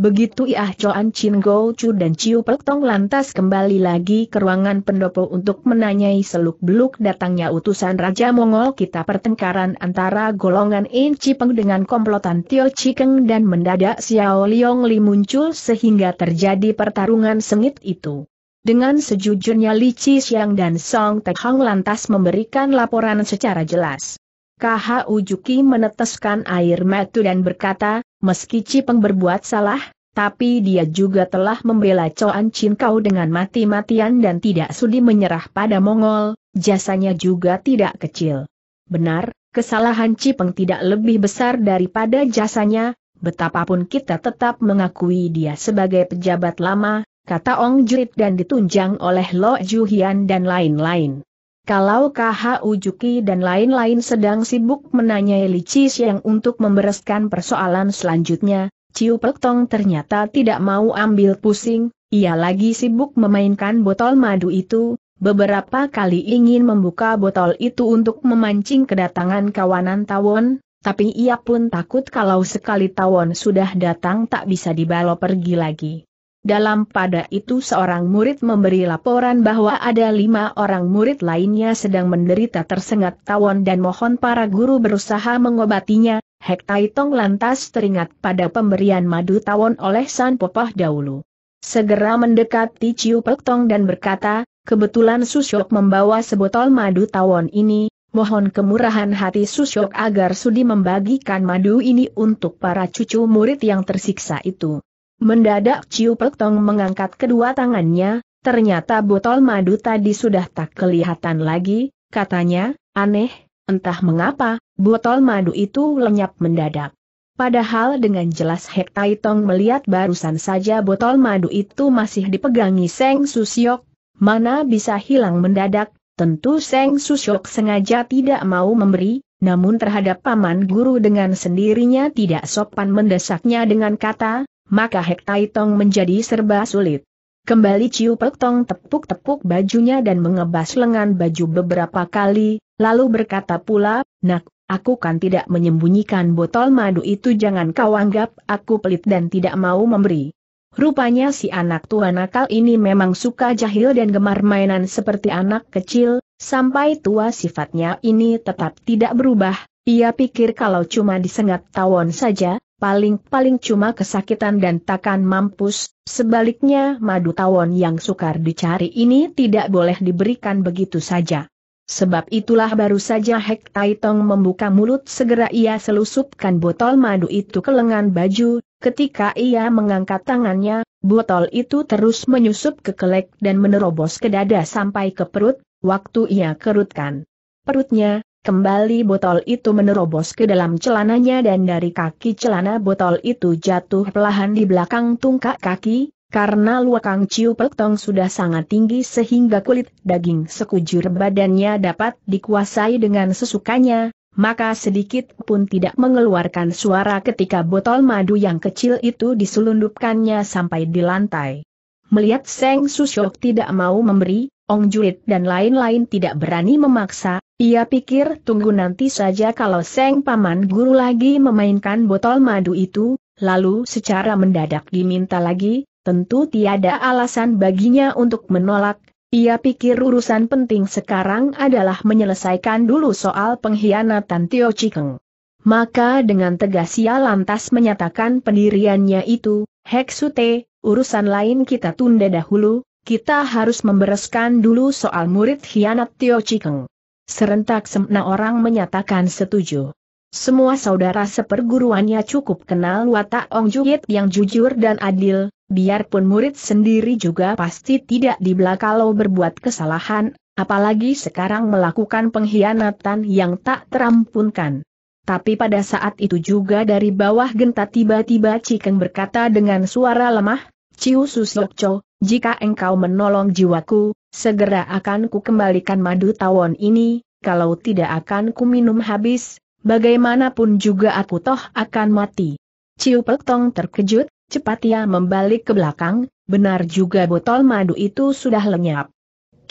Begitu ia ah Choan Chin Go Chu dan Chiu Pek Tong lantas kembali lagi ke ruangan pendopo untuk menanyai seluk-beluk datangnya utusan Raja Mongol kita pertengkaran antara golongan In cipeng dengan komplotan Tio cikeng dan mendadak Xiao Liong Li muncul sehingga terjadi pertarungan sengit itu. Dengan sejujurnya Li Chi Xiang dan Song Tek Hang lantas memberikan laporan secara jelas. KH Ujuki meneteskan air mata dan berkata, meski Cipeng berbuat salah, tapi dia juga telah membela Coan Chin Kau dengan mati-matian dan tidak sudi menyerah pada Mongol, jasanya juga tidak kecil. Benar, kesalahan Cipeng tidak lebih besar daripada jasanya, betapapun kita tetap mengakui dia sebagai pejabat lama, kata Ong Jurit dan ditunjang oleh Lo Juhian dan lain-lain. Kalau KHU Ujuki dan lain-lain sedang sibuk menanyai Licis yang untuk membereskan persoalan selanjutnya, Ciu Pek Tong ternyata tidak mau ambil pusing, ia lagi sibuk memainkan botol madu itu, beberapa kali ingin membuka botol itu untuk memancing kedatangan kawanan Tawon, tapi ia pun takut kalau sekali Tawon sudah datang tak bisa dibawa pergi lagi. Dalam pada itu seorang murid memberi laporan bahwa ada lima orang murid lainnya sedang menderita tersengat tawon dan mohon para guru berusaha mengobatinya, Hek Tai Tong lantas teringat pada pemberian madu tawon oleh San Popoh dahulu. Segera mendekati Ciu Pek Tong dan berkata, kebetulan Susyok membawa sebotol madu tawon ini, mohon kemurahan hati Susyok agar sudi membagikan madu ini untuk para cucu murid yang tersiksa itu. Mendadak Ciu Tong mengangkat kedua tangannya, ternyata botol madu tadi sudah tak kelihatan lagi, katanya, aneh, entah mengapa, botol madu itu lenyap mendadak. Padahal dengan jelas Hek Tai Tong melihat barusan saja botol madu itu masih dipegangi Seng Susyok, mana bisa hilang mendadak, tentu Seng Susyok sengaja tidak mau memberi, namun terhadap paman guru dengan sendirinya tidak sopan mendesaknya dengan kata, maka Hek Tai Tong menjadi serba sulit. Kembali Ciu Pek Tong tepuk-tepuk bajunya dan mengebas lengan baju beberapa kali, lalu berkata pula, Nak, aku kan tidak menyembunyikan botol madu itu jangan kau anggap aku pelit dan tidak mau memberi. Rupanya si anak tua nakal ini memang suka jahil dan gemar mainan seperti anak kecil, sampai tua sifatnya ini tetap tidak berubah, ia pikir kalau cuma disengat tawon saja, paling-paling cuma kesakitan dan takkan mampus, sebaliknya madu tawon yang sukar dicari ini tidak boleh diberikan begitu saja. Sebab itulah baru saja Hek Taitong membuka mulut segera ia selusupkan botol madu itu ke lengan baju, ketika ia mengangkat tangannya, botol itu terus menyusup ke kelek dan menerobos ke dada sampai ke perut, waktu ia kerutkan. Perutnya, Kembali botol itu menerobos ke dalam celananya dan dari kaki celana botol itu jatuh perlahan di belakang tungkak kaki, karena luakang Ciu Peltong sudah sangat tinggi sehingga kulit daging sekujur badannya dapat dikuasai dengan sesukanya, maka sedikit pun tidak mengeluarkan suara ketika botol madu yang kecil itu diselundupkannya sampai di lantai. Melihat Seng Susyok tidak mau memberi, Ong Jurit dan lain-lain tidak berani memaksa, ia pikir tunggu nanti saja kalau Seng Paman Guru lagi memainkan botol madu itu, lalu secara mendadak diminta lagi, tentu tiada alasan baginya untuk menolak, ia pikir urusan penting sekarang adalah menyelesaikan dulu soal pengkhianatan Tio Chikeng. Maka dengan tegas ia lantas menyatakan pendiriannya itu, Heksute, urusan lain kita tunda dahulu, kita harus membereskan dulu soal murid hianat Tio Cikeng. Serentak semna orang menyatakan setuju. Semua saudara seperguruannya cukup kenal watak Ong Juyit yang jujur dan adil, biarpun murid sendiri juga pasti tidak di kalau berbuat kesalahan, apalagi sekarang melakukan pengkhianatan yang tak terampunkan. Tapi pada saat itu juga dari bawah genta tiba-tiba Cikeng berkata dengan suara lemah, Ciu Susokco, jika engkau menolong jiwaku, segera akan ku kembalikan madu tawon ini, kalau tidak akan ku minum habis, bagaimanapun juga aku toh akan mati. Ciu Peltong terkejut, cepat ia membalik ke belakang, benar juga botol madu itu sudah lenyap.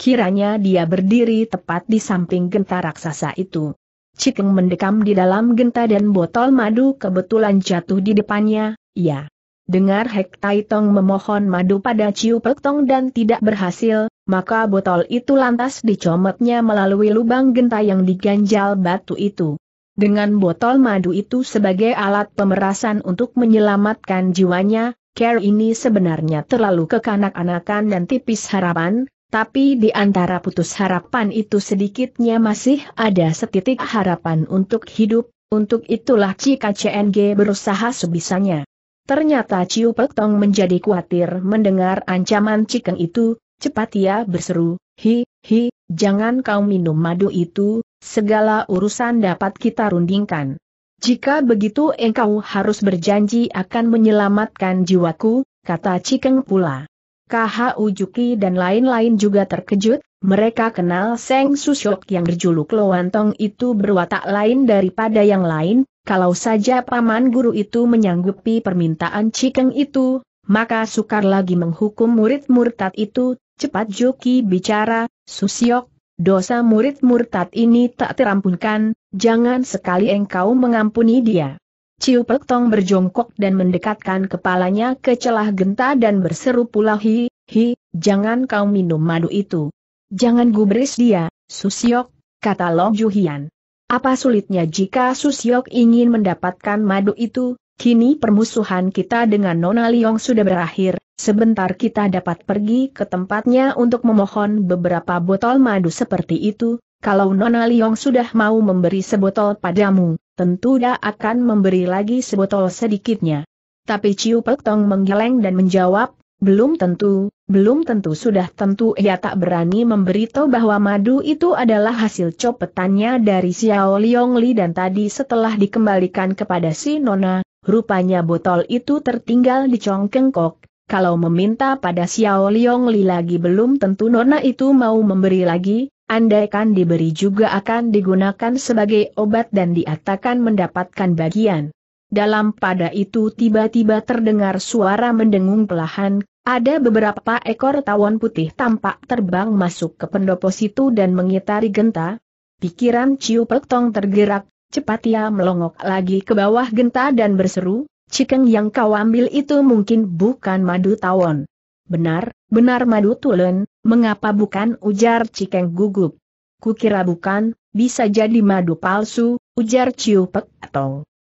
Kiranya dia berdiri tepat di samping genta raksasa itu. Cikeng mendekam di dalam genta dan botol madu kebetulan jatuh di depannya, ya. Dengar Hek Tai Tong memohon madu pada Ciu Pek Tong dan tidak berhasil, maka botol itu lantas dicometnya melalui lubang genta yang diganjal batu itu. Dengan botol madu itu sebagai alat pemerasan untuk menyelamatkan jiwanya, Care ini sebenarnya terlalu kekanak kanakan dan tipis harapan, tapi di antara putus harapan itu sedikitnya masih ada setitik harapan untuk hidup, untuk itulah Cika CNG berusaha sebisanya. Ternyata Ciu Pek Tong menjadi khawatir mendengar ancaman Cikeng itu, cepat ia berseru, Hi, hi, jangan kau minum madu itu, segala urusan dapat kita rundingkan. Jika begitu engkau harus berjanji akan menyelamatkan jiwaku, kata Cikeng pula. KH Ujuki dan lain-lain juga terkejut, mereka kenal Seng Susyok yang berjuluk Loantong itu berwatak lain daripada yang lain, kalau saja paman guru itu menyanggupi permintaan Cikeng itu, maka sukar lagi menghukum murid murtad itu, cepat Joki bicara, Susyok, dosa murid murtad ini tak terampunkan, jangan sekali engkau mengampuni dia. Ciu Tong berjongkok dan mendekatkan kepalanya ke celah genta dan berseru pula hi, hi, jangan kau minum madu itu. Jangan gubris dia, Susiok, kata Long Juhian. Apa sulitnya jika Susiok ingin mendapatkan madu itu, kini permusuhan kita dengan Nona Liong sudah berakhir, sebentar kita dapat pergi ke tempatnya untuk memohon beberapa botol madu seperti itu, kalau Nona Liong sudah mau memberi sebotol padamu, tentu dia akan memberi lagi sebotol sedikitnya. Tapi Ciu Pek Tong menggeleng dan menjawab, belum tentu, belum tentu sudah tentu ia tak berani memberitahu bahwa madu itu adalah hasil copetannya dari Xiao Liong Li dan tadi setelah dikembalikan kepada si Nona, rupanya botol itu tertinggal di Chongqing Kok. Kalau meminta pada Xiao Liong Li lagi belum tentu Nona itu mau memberi lagi, andaikan diberi juga akan digunakan sebagai obat dan diatakan mendapatkan bagian. Dalam pada itu tiba-tiba terdengar suara mendengung pelahan, ada beberapa ekor tawon putih tampak terbang masuk ke pendopo situ dan mengitari genta. Pikiran Ciu Pektong tergerak, cepat ia melongok lagi ke bawah genta dan berseru, Cikeng yang kau ambil itu mungkin bukan madu tawon. Benar, benar madu tulen, Mengapa bukan ujar Cikeng gugup? Kukira bukan, bisa jadi madu palsu, ujar Ciu Pek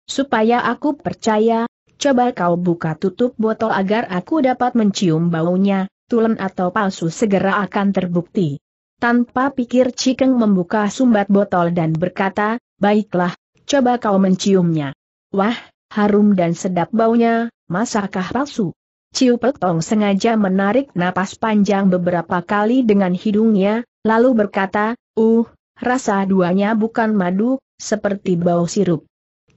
Supaya aku percaya, coba kau buka tutup botol agar aku dapat mencium baunya, tulen atau palsu segera akan terbukti. Tanpa pikir Cikeng membuka sumbat botol dan berkata, baiklah, coba kau menciumnya. Wah, harum dan sedap baunya, masakah palsu? Ciu Pek Tong sengaja menarik napas panjang beberapa kali dengan hidungnya, lalu berkata, Uh, rasa duanya bukan madu, seperti bau sirup.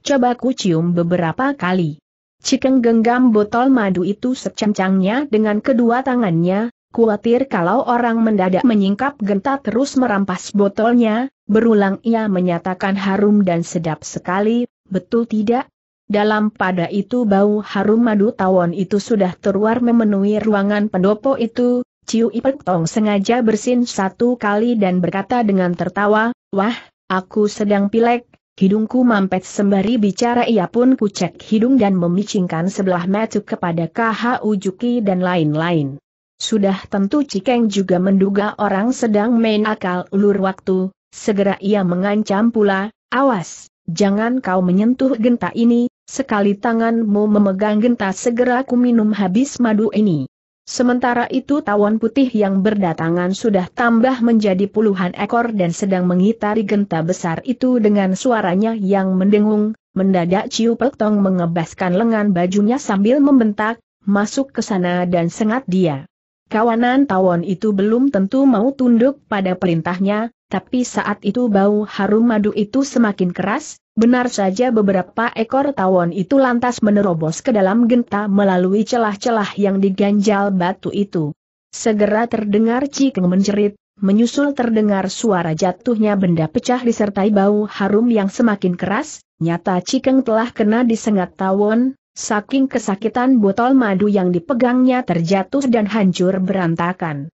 Coba ku cium beberapa kali. Cikeng genggam botol madu itu secancangnya dengan kedua tangannya, khawatir kalau orang mendadak menyingkap genta terus merampas botolnya, berulang ia menyatakan harum dan sedap sekali, betul tidak? Dalam pada itu bau harum madu tawon itu sudah terluar memenuhi ruangan pendopo itu, Ciu Ipek Tong sengaja bersin satu kali dan berkata dengan tertawa, Wah, aku sedang pilek, hidungku mampet sembari bicara ia pun kucek hidung dan memicingkan sebelah mata kepada KH Ujuki dan lain-lain. Sudah tentu Cikeng juga menduga orang sedang main akal ulur waktu, segera ia mengancam pula, awas, jangan kau menyentuh genta ini, Sekali tanganmu memegang genta segera ku minum habis madu ini. Sementara itu tawon putih yang berdatangan sudah tambah menjadi puluhan ekor dan sedang mengitari genta besar itu dengan suaranya yang mendengung, mendadak Ciu petong mengebaskan lengan bajunya sambil membentak, masuk ke sana dan sengat dia. Kawanan tawon itu belum tentu mau tunduk pada perintahnya, tapi saat itu bau harum madu itu semakin keras, Benar saja beberapa ekor tawon itu lantas menerobos ke dalam genta melalui celah-celah yang diganjal batu itu. Segera terdengar Cikeng menjerit, menyusul terdengar suara jatuhnya benda pecah disertai bau harum yang semakin keras, nyata Cikeng telah kena disengat tawon, saking kesakitan botol madu yang dipegangnya terjatuh dan hancur berantakan.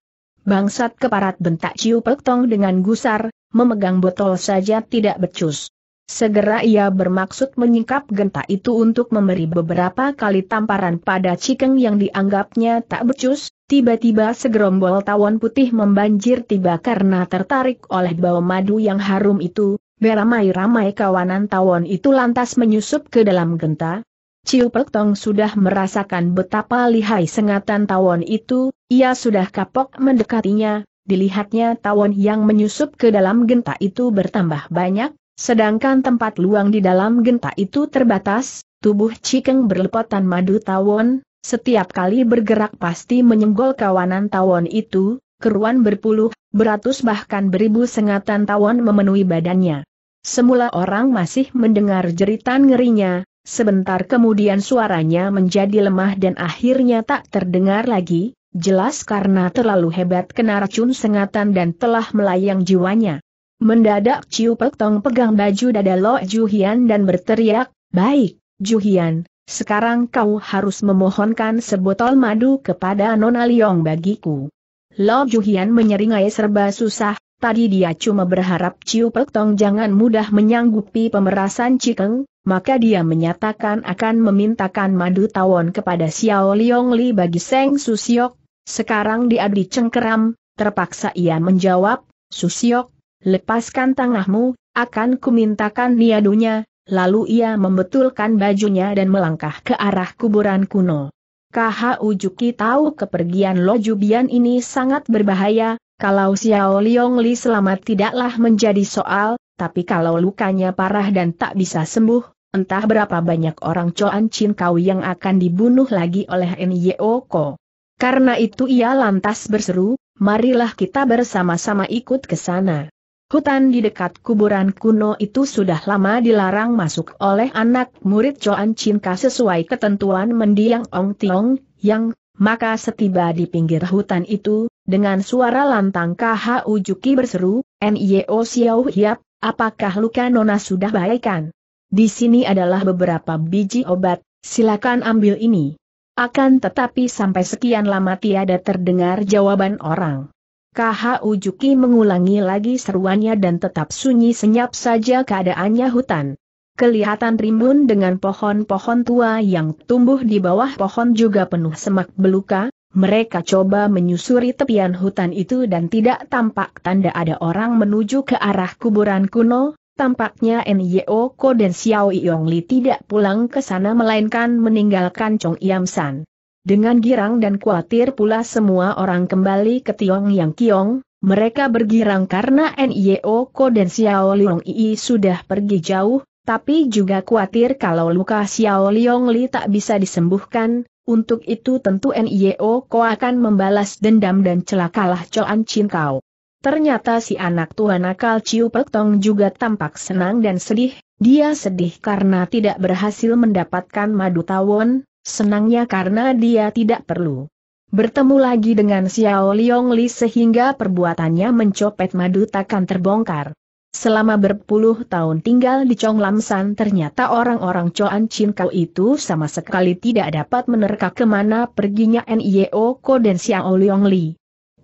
Bangsat keparat bentak Ciu Pektong dengan gusar, memegang botol saja tidak becus. Segera ia bermaksud menyingkap genta itu untuk memberi beberapa kali tamparan pada Cikeng yang dianggapnya tak becus, tiba-tiba segerombol tawon putih membanjir tiba karena tertarik oleh bau madu yang harum itu, beramai-ramai kawanan tawon itu lantas menyusup ke dalam genta. Ciu Pertong sudah merasakan betapa lihai sengatan tawon itu, ia sudah kapok mendekatinya, dilihatnya tawon yang menyusup ke dalam genta itu bertambah banyak, Sedangkan tempat luang di dalam genta itu terbatas, tubuh Cikeng berlepotan madu tawon, setiap kali bergerak pasti menyenggol kawanan tawon itu, keruan berpuluh, beratus bahkan beribu sengatan tawon memenuhi badannya. Semula orang masih mendengar jeritan ngerinya, sebentar kemudian suaranya menjadi lemah dan akhirnya tak terdengar lagi, jelas karena terlalu hebat kena racun sengatan dan telah melayang jiwanya. Mendadak Ciu Pek Tong pegang baju dada Lo Juhian dan berteriak, Baik, Juhian, sekarang kau harus memohonkan sebotol madu kepada Nona Liong bagiku. Lo Juhian menyeringai serba susah, tadi dia cuma berharap Ciu Pek Tong jangan mudah menyanggupi pemerasan Cikeng, maka dia menyatakan akan memintakan madu tawon kepada Xiao Liong Li bagi Seng Susiok. Sekarang dia dicengkeram, terpaksa ia menjawab, Susiok, lepaskan tanganmu, akan kumintakan niadunya, lalu ia membetulkan bajunya dan melangkah ke arah kuburan kuno. KH Ujuki tahu kepergian Lo Jubian ini sangat berbahaya, kalau Xiao Liong Li selamat tidaklah menjadi soal, tapi kalau lukanya parah dan tak bisa sembuh, entah berapa banyak orang Coan Chin Kau yang akan dibunuh lagi oleh Nyo Ko. Karena itu ia lantas berseru, marilah kita bersama-sama ikut ke sana. Hutan di dekat kuburan kuno itu sudah lama dilarang masuk oleh anak murid Choan Cinka sesuai ketentuan mendiang Ong Tiong, yang, maka setiba di pinggir hutan itu, dengan suara lantang KHU Juki berseru, N.Y.O. Xiao Hiap, apakah luka Nona sudah baikan? Di sini adalah beberapa biji obat, silakan ambil ini. Akan tetapi sampai sekian lama tiada terdengar jawaban orang. KHU Ujuki mengulangi lagi seruannya dan tetap sunyi senyap saja keadaannya hutan. Kelihatan rimbun dengan pohon-pohon tua yang tumbuh di bawah pohon juga penuh semak beluka, mereka coba menyusuri tepian hutan itu dan tidak tampak tanda ada orang menuju ke arah kuburan kuno, tampaknya Nyo Ko dan Xiao Yongli tidak pulang ke sana melainkan meninggalkan Chong Yamsan. Dengan girang dan khawatir pula semua orang kembali ke Tiong Yang Kiong, mereka bergirang karena NIO Ko dan Xiao Liong Ii sudah pergi jauh, tapi juga khawatir kalau luka Xiao Liong Li tak bisa disembuhkan, untuk itu tentu NIO Ko akan membalas dendam dan celakalah Coan Chin Kau. Ternyata si anak tua nakal Ciu Pek Tong juga tampak senang dan sedih, dia sedih karena tidak berhasil mendapatkan madu tawon, Senangnya karena dia tidak perlu bertemu lagi dengan Xiao Liong Li sehingga perbuatannya mencopet madu takkan terbongkar. Selama berpuluh tahun tinggal di Chong Lam San ternyata orang-orang Choan Chin Kau itu sama sekali tidak dapat menerka kemana perginya Nio Ko dan Xiao Liong Li.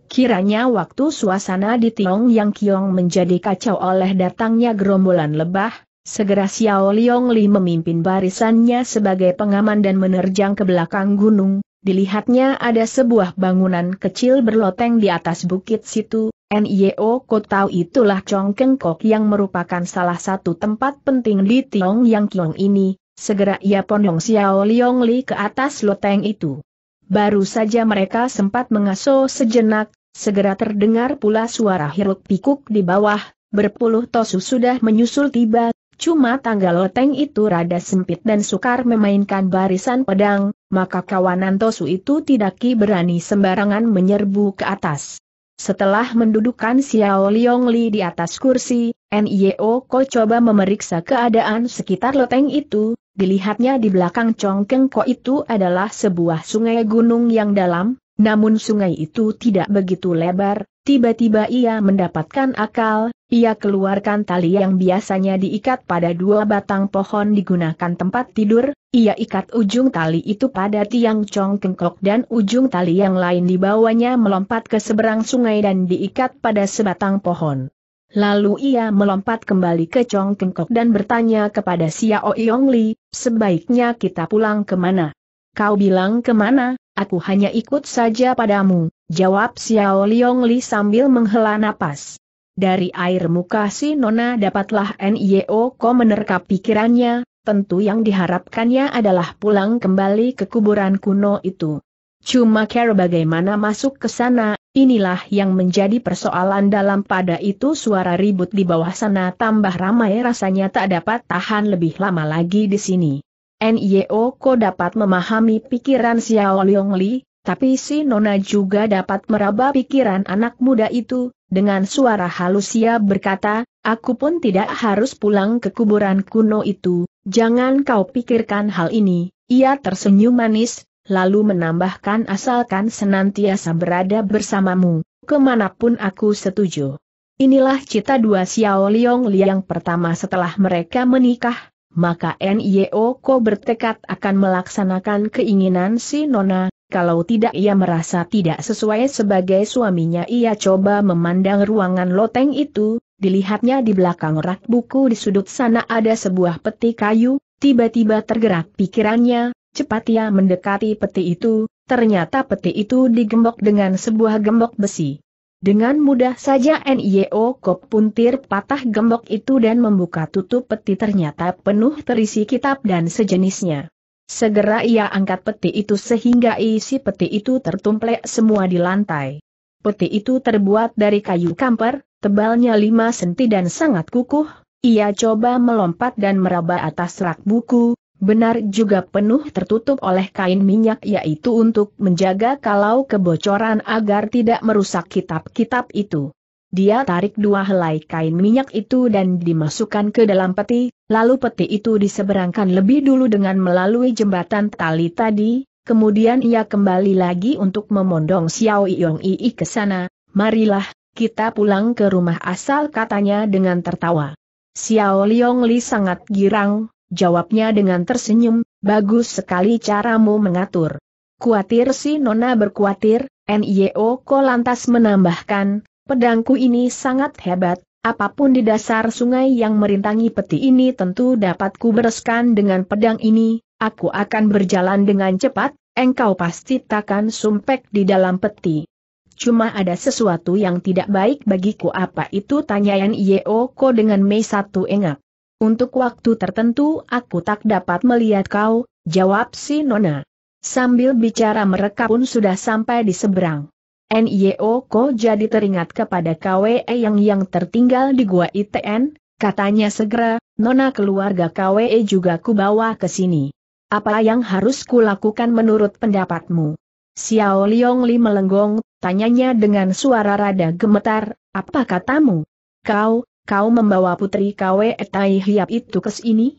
Kiranya waktu suasana di Tiong Yang Kiong menjadi kacau oleh datangnya gerombolan lebah, Segera Xiao Liong Li memimpin barisannya sebagai pengaman dan menerjang ke belakang gunung, dilihatnya ada sebuah bangunan kecil berloteng di atas bukit situ, NIO Kotau itulah Chongkeng Kok yang merupakan salah satu tempat penting di Tiong Yang Kiong ini, segera ia ponong Xiao Li ke atas loteng itu. Baru saja mereka sempat mengaso sejenak, segera terdengar pula suara hiruk pikuk di bawah, berpuluh tosu sudah menyusul tiba, Cuma tangga loteng itu rada sempit dan sukar memainkan barisan pedang, maka kawanan Tosu itu tidak ki berani sembarangan menyerbu ke atas. Setelah mendudukan Xiao Liong Li di atas kursi, NIO Ko coba memeriksa keadaan sekitar loteng itu, dilihatnya di belakang Chongkeng Ko itu adalah sebuah sungai gunung yang dalam, namun sungai itu tidak begitu lebar, Tiba-tiba ia mendapatkan akal, ia keluarkan tali yang biasanya diikat pada dua batang pohon digunakan tempat tidur, ia ikat ujung tali itu pada tiang cong kengkok dan ujung tali yang lain dibawanya melompat ke seberang sungai dan diikat pada sebatang pohon. Lalu ia melompat kembali ke cong kengkok dan bertanya kepada Xiao Yongli, sebaiknya kita pulang kemana? Kau bilang kemana? aku hanya ikut saja padamu, jawab Xiao Liong Li sambil menghela napas. Dari air muka si Nona dapatlah Nio Ko menerka pikirannya, tentu yang diharapkannya adalah pulang kembali ke kuburan kuno itu. Cuma care bagaimana masuk ke sana, inilah yang menjadi persoalan dalam pada itu suara ribut di bawah sana tambah ramai rasanya tak dapat tahan lebih lama lagi di sini. Nio ko dapat memahami pikiran Xiao Liong Li, tapi si Nona juga dapat meraba pikiran anak muda itu, dengan suara halus ia berkata, aku pun tidak harus pulang ke kuburan kuno itu, jangan kau pikirkan hal ini, ia tersenyum manis, lalu menambahkan asalkan senantiasa berada bersamamu, kemanapun aku setuju. Inilah cita dua Xiao Liong Li yang pertama setelah mereka menikah, maka Nio Ko bertekad akan melaksanakan keinginan si Nona, kalau tidak ia merasa tidak sesuai sebagai suaminya ia coba memandang ruangan loteng itu, dilihatnya di belakang rak buku di sudut sana ada sebuah peti kayu, tiba-tiba tergerak pikirannya, cepat ia mendekati peti itu, ternyata peti itu digembok dengan sebuah gembok besi. Dengan mudah saja NIO Kop puntir patah gembok itu dan membuka tutup peti ternyata penuh terisi kitab dan sejenisnya. Segera ia angkat peti itu sehingga isi peti itu tertumplek semua di lantai. Peti itu terbuat dari kayu kamper, tebalnya lima senti dan sangat kukuh, ia coba melompat dan meraba atas rak buku, benar juga penuh tertutup oleh kain minyak yaitu untuk menjaga kalau kebocoran agar tidak merusak kitab-kitab itu. Dia tarik dua helai kain minyak itu dan dimasukkan ke dalam peti, lalu peti itu diseberangkan lebih dulu dengan melalui jembatan tali tadi, kemudian ia kembali lagi untuk memondong Xiao Yong Ii ke sana, marilah, kita pulang ke rumah asal katanya dengan tertawa. Xiao Liong Li sangat girang, Jawabnya dengan tersenyum, bagus sekali caramu mengatur. Kuatir si Nona berkuatir, NIO Ko lantas menambahkan, pedangku ini sangat hebat, apapun di dasar sungai yang merintangi peti ini tentu dapat kubereskan dengan pedang ini, aku akan berjalan dengan cepat, engkau pasti takkan sumpek di dalam peti. Cuma ada sesuatu yang tidak baik bagiku apa itu tanya N.Y.O. Ko dengan Mei satu enggak. Untuk waktu tertentu aku tak dapat melihat kau, jawab si Nona. Sambil bicara mereka pun sudah sampai di seberang. Nio Ko jadi teringat kepada KWE yang yang tertinggal di gua ITN, katanya segera, Nona keluarga KWE juga ku bawa ke sini. Apa yang harus kulakukan menurut pendapatmu? Xiao Liong Li melenggong, tanyanya dengan suara rada gemetar, apa katamu? Kau, kau membawa putri Kwe Etai Hiap itu ke sini?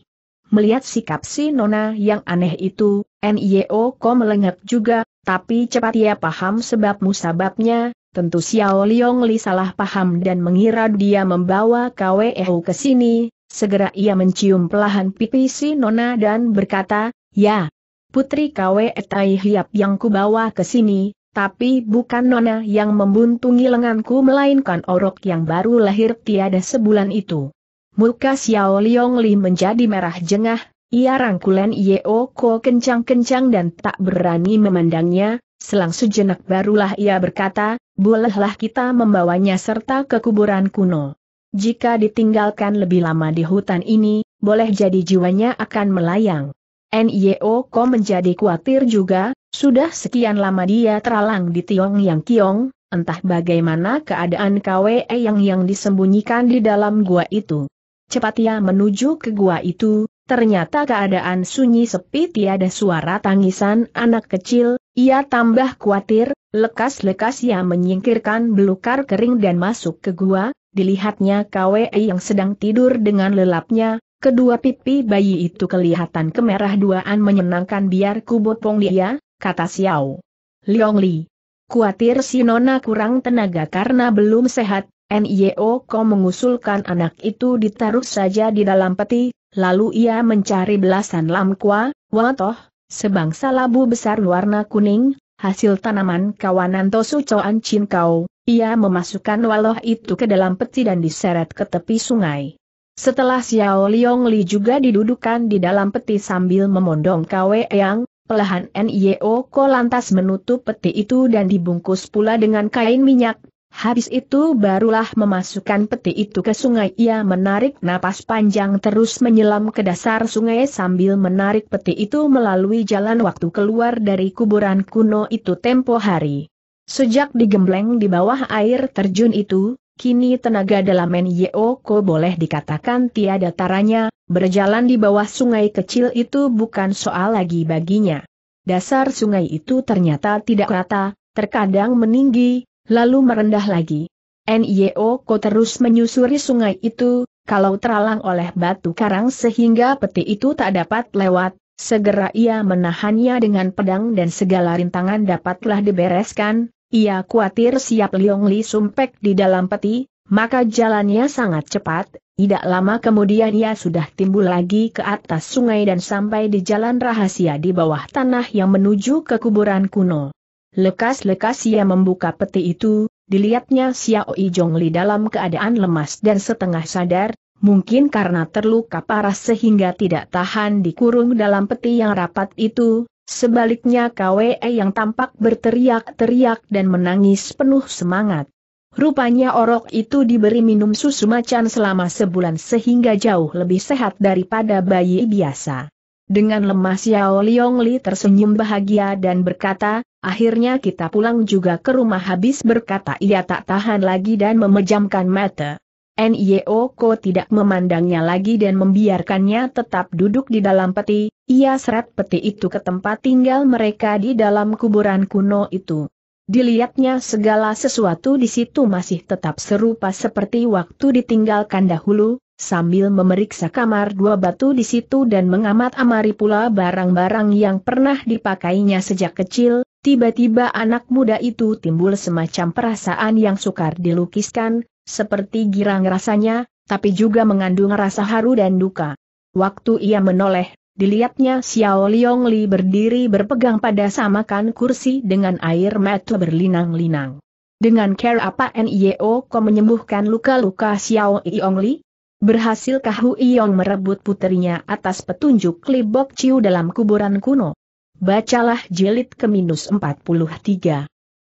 Melihat sikap si Nona yang aneh itu, Nio Ko melengak juga, tapi cepat ia paham sebab musababnya, tentu Xiao Liong Li salah paham dan mengira dia membawa Kwe Ehu ke sini, segera ia mencium pelahan pipi si Nona dan berkata, Ya, putri Kwe Etai Hiap yang kubawa ke sini, tapi bukan Nona yang membuntungi lenganku melainkan orok yang baru lahir tiada sebulan itu. Muka Xiao Liong Li menjadi merah jengah, ia rangkulan Yeo Ko kencang-kencang dan tak berani memandangnya, selang sejenak barulah ia berkata, bolehlah kita membawanya serta ke kuburan kuno. Jika ditinggalkan lebih lama di hutan ini, boleh jadi jiwanya akan melayang. Nio, Ko menjadi khawatir juga, sudah sekian lama dia teralang di Tiong Yang Kiong, entah bagaimana keadaan KWE yang yang disembunyikan di dalam gua itu. Cepat ia menuju ke gua itu, ternyata keadaan sunyi sepi tiada suara tangisan anak kecil, ia tambah khawatir, lekas-lekas ia menyingkirkan belukar kering dan masuk ke gua, dilihatnya KWE yang sedang tidur dengan lelapnya, Kedua pipi bayi itu kelihatan kemerah duaan menyenangkan biar ku bopong dia, kata Xiao. Liong Li. Kuatir si Nona kurang tenaga karena belum sehat, NIO kau mengusulkan anak itu ditaruh saja di dalam peti, lalu ia mencari belasan kua, watoh, sebangsa labu besar warna kuning, hasil tanaman kawanan Tosu Coan Chin Kau, ia memasukkan waloh itu ke dalam peti dan diseret ke tepi sungai. Setelah Xiao Liong Li juga didudukan di dalam peti sambil memondong Kwe Yang, pelahan Nio Ko lantas menutup peti itu dan dibungkus pula dengan kain minyak. Habis itu barulah memasukkan peti itu ke sungai ia menarik napas panjang terus menyelam ke dasar sungai sambil menarik peti itu melalui jalan waktu keluar dari kuburan kuno itu tempo hari. Sejak digembleng di bawah air terjun itu, Kini tenaga dalam Menyeoko boleh dikatakan tiada taranya, berjalan di bawah sungai kecil itu bukan soal lagi baginya. Dasar sungai itu ternyata tidak rata, terkadang meninggi, lalu merendah lagi. Nyeoko terus menyusuri sungai itu, kalau teralang oleh batu karang sehingga peti itu tak dapat lewat, segera ia menahannya dengan pedang dan segala rintangan dapatlah dibereskan, ia khawatir siap Liong Li sumpek di dalam peti, maka jalannya sangat cepat, tidak lama kemudian ia sudah timbul lagi ke atas sungai dan sampai di jalan rahasia di bawah tanah yang menuju ke kuburan kuno. Lekas-lekas ia membuka peti itu, dilihatnya Xiao Yi Zhongli dalam keadaan lemas dan setengah sadar, mungkin karena terluka parah sehingga tidak tahan dikurung dalam peti yang rapat itu, Sebaliknya KWE yang tampak berteriak-teriak dan menangis penuh semangat. Rupanya orok itu diberi minum susu macan selama sebulan sehingga jauh lebih sehat daripada bayi biasa. Dengan lemah Xiao Liong Li tersenyum bahagia dan berkata, akhirnya kita pulang juga ke rumah habis berkata ia tak tahan lagi dan memejamkan mata. NIO Ko tidak memandangnya lagi dan membiarkannya tetap duduk di dalam peti, ia seret peti itu ke tempat tinggal mereka di dalam kuburan kuno itu. Dilihatnya segala sesuatu di situ masih tetap serupa seperti waktu ditinggalkan dahulu, sambil memeriksa kamar dua batu di situ dan mengamat amari pula barang-barang yang pernah dipakainya sejak kecil, tiba-tiba anak muda itu timbul semacam perasaan yang sukar dilukiskan, seperti girang rasanya, tapi juga mengandung rasa haru dan duka. Waktu ia menoleh, dilihatnya Xiao Liong Li berdiri berpegang pada samakan kursi dengan air mata berlinang-linang. Dengan care apa NIO kau menyembuhkan luka-luka Xiao Liong Li? Berhasilkah Hu Yong merebut puterinya atas petunjuk Libok Chiu dalam kuburan kuno? Bacalah jilid ke-43.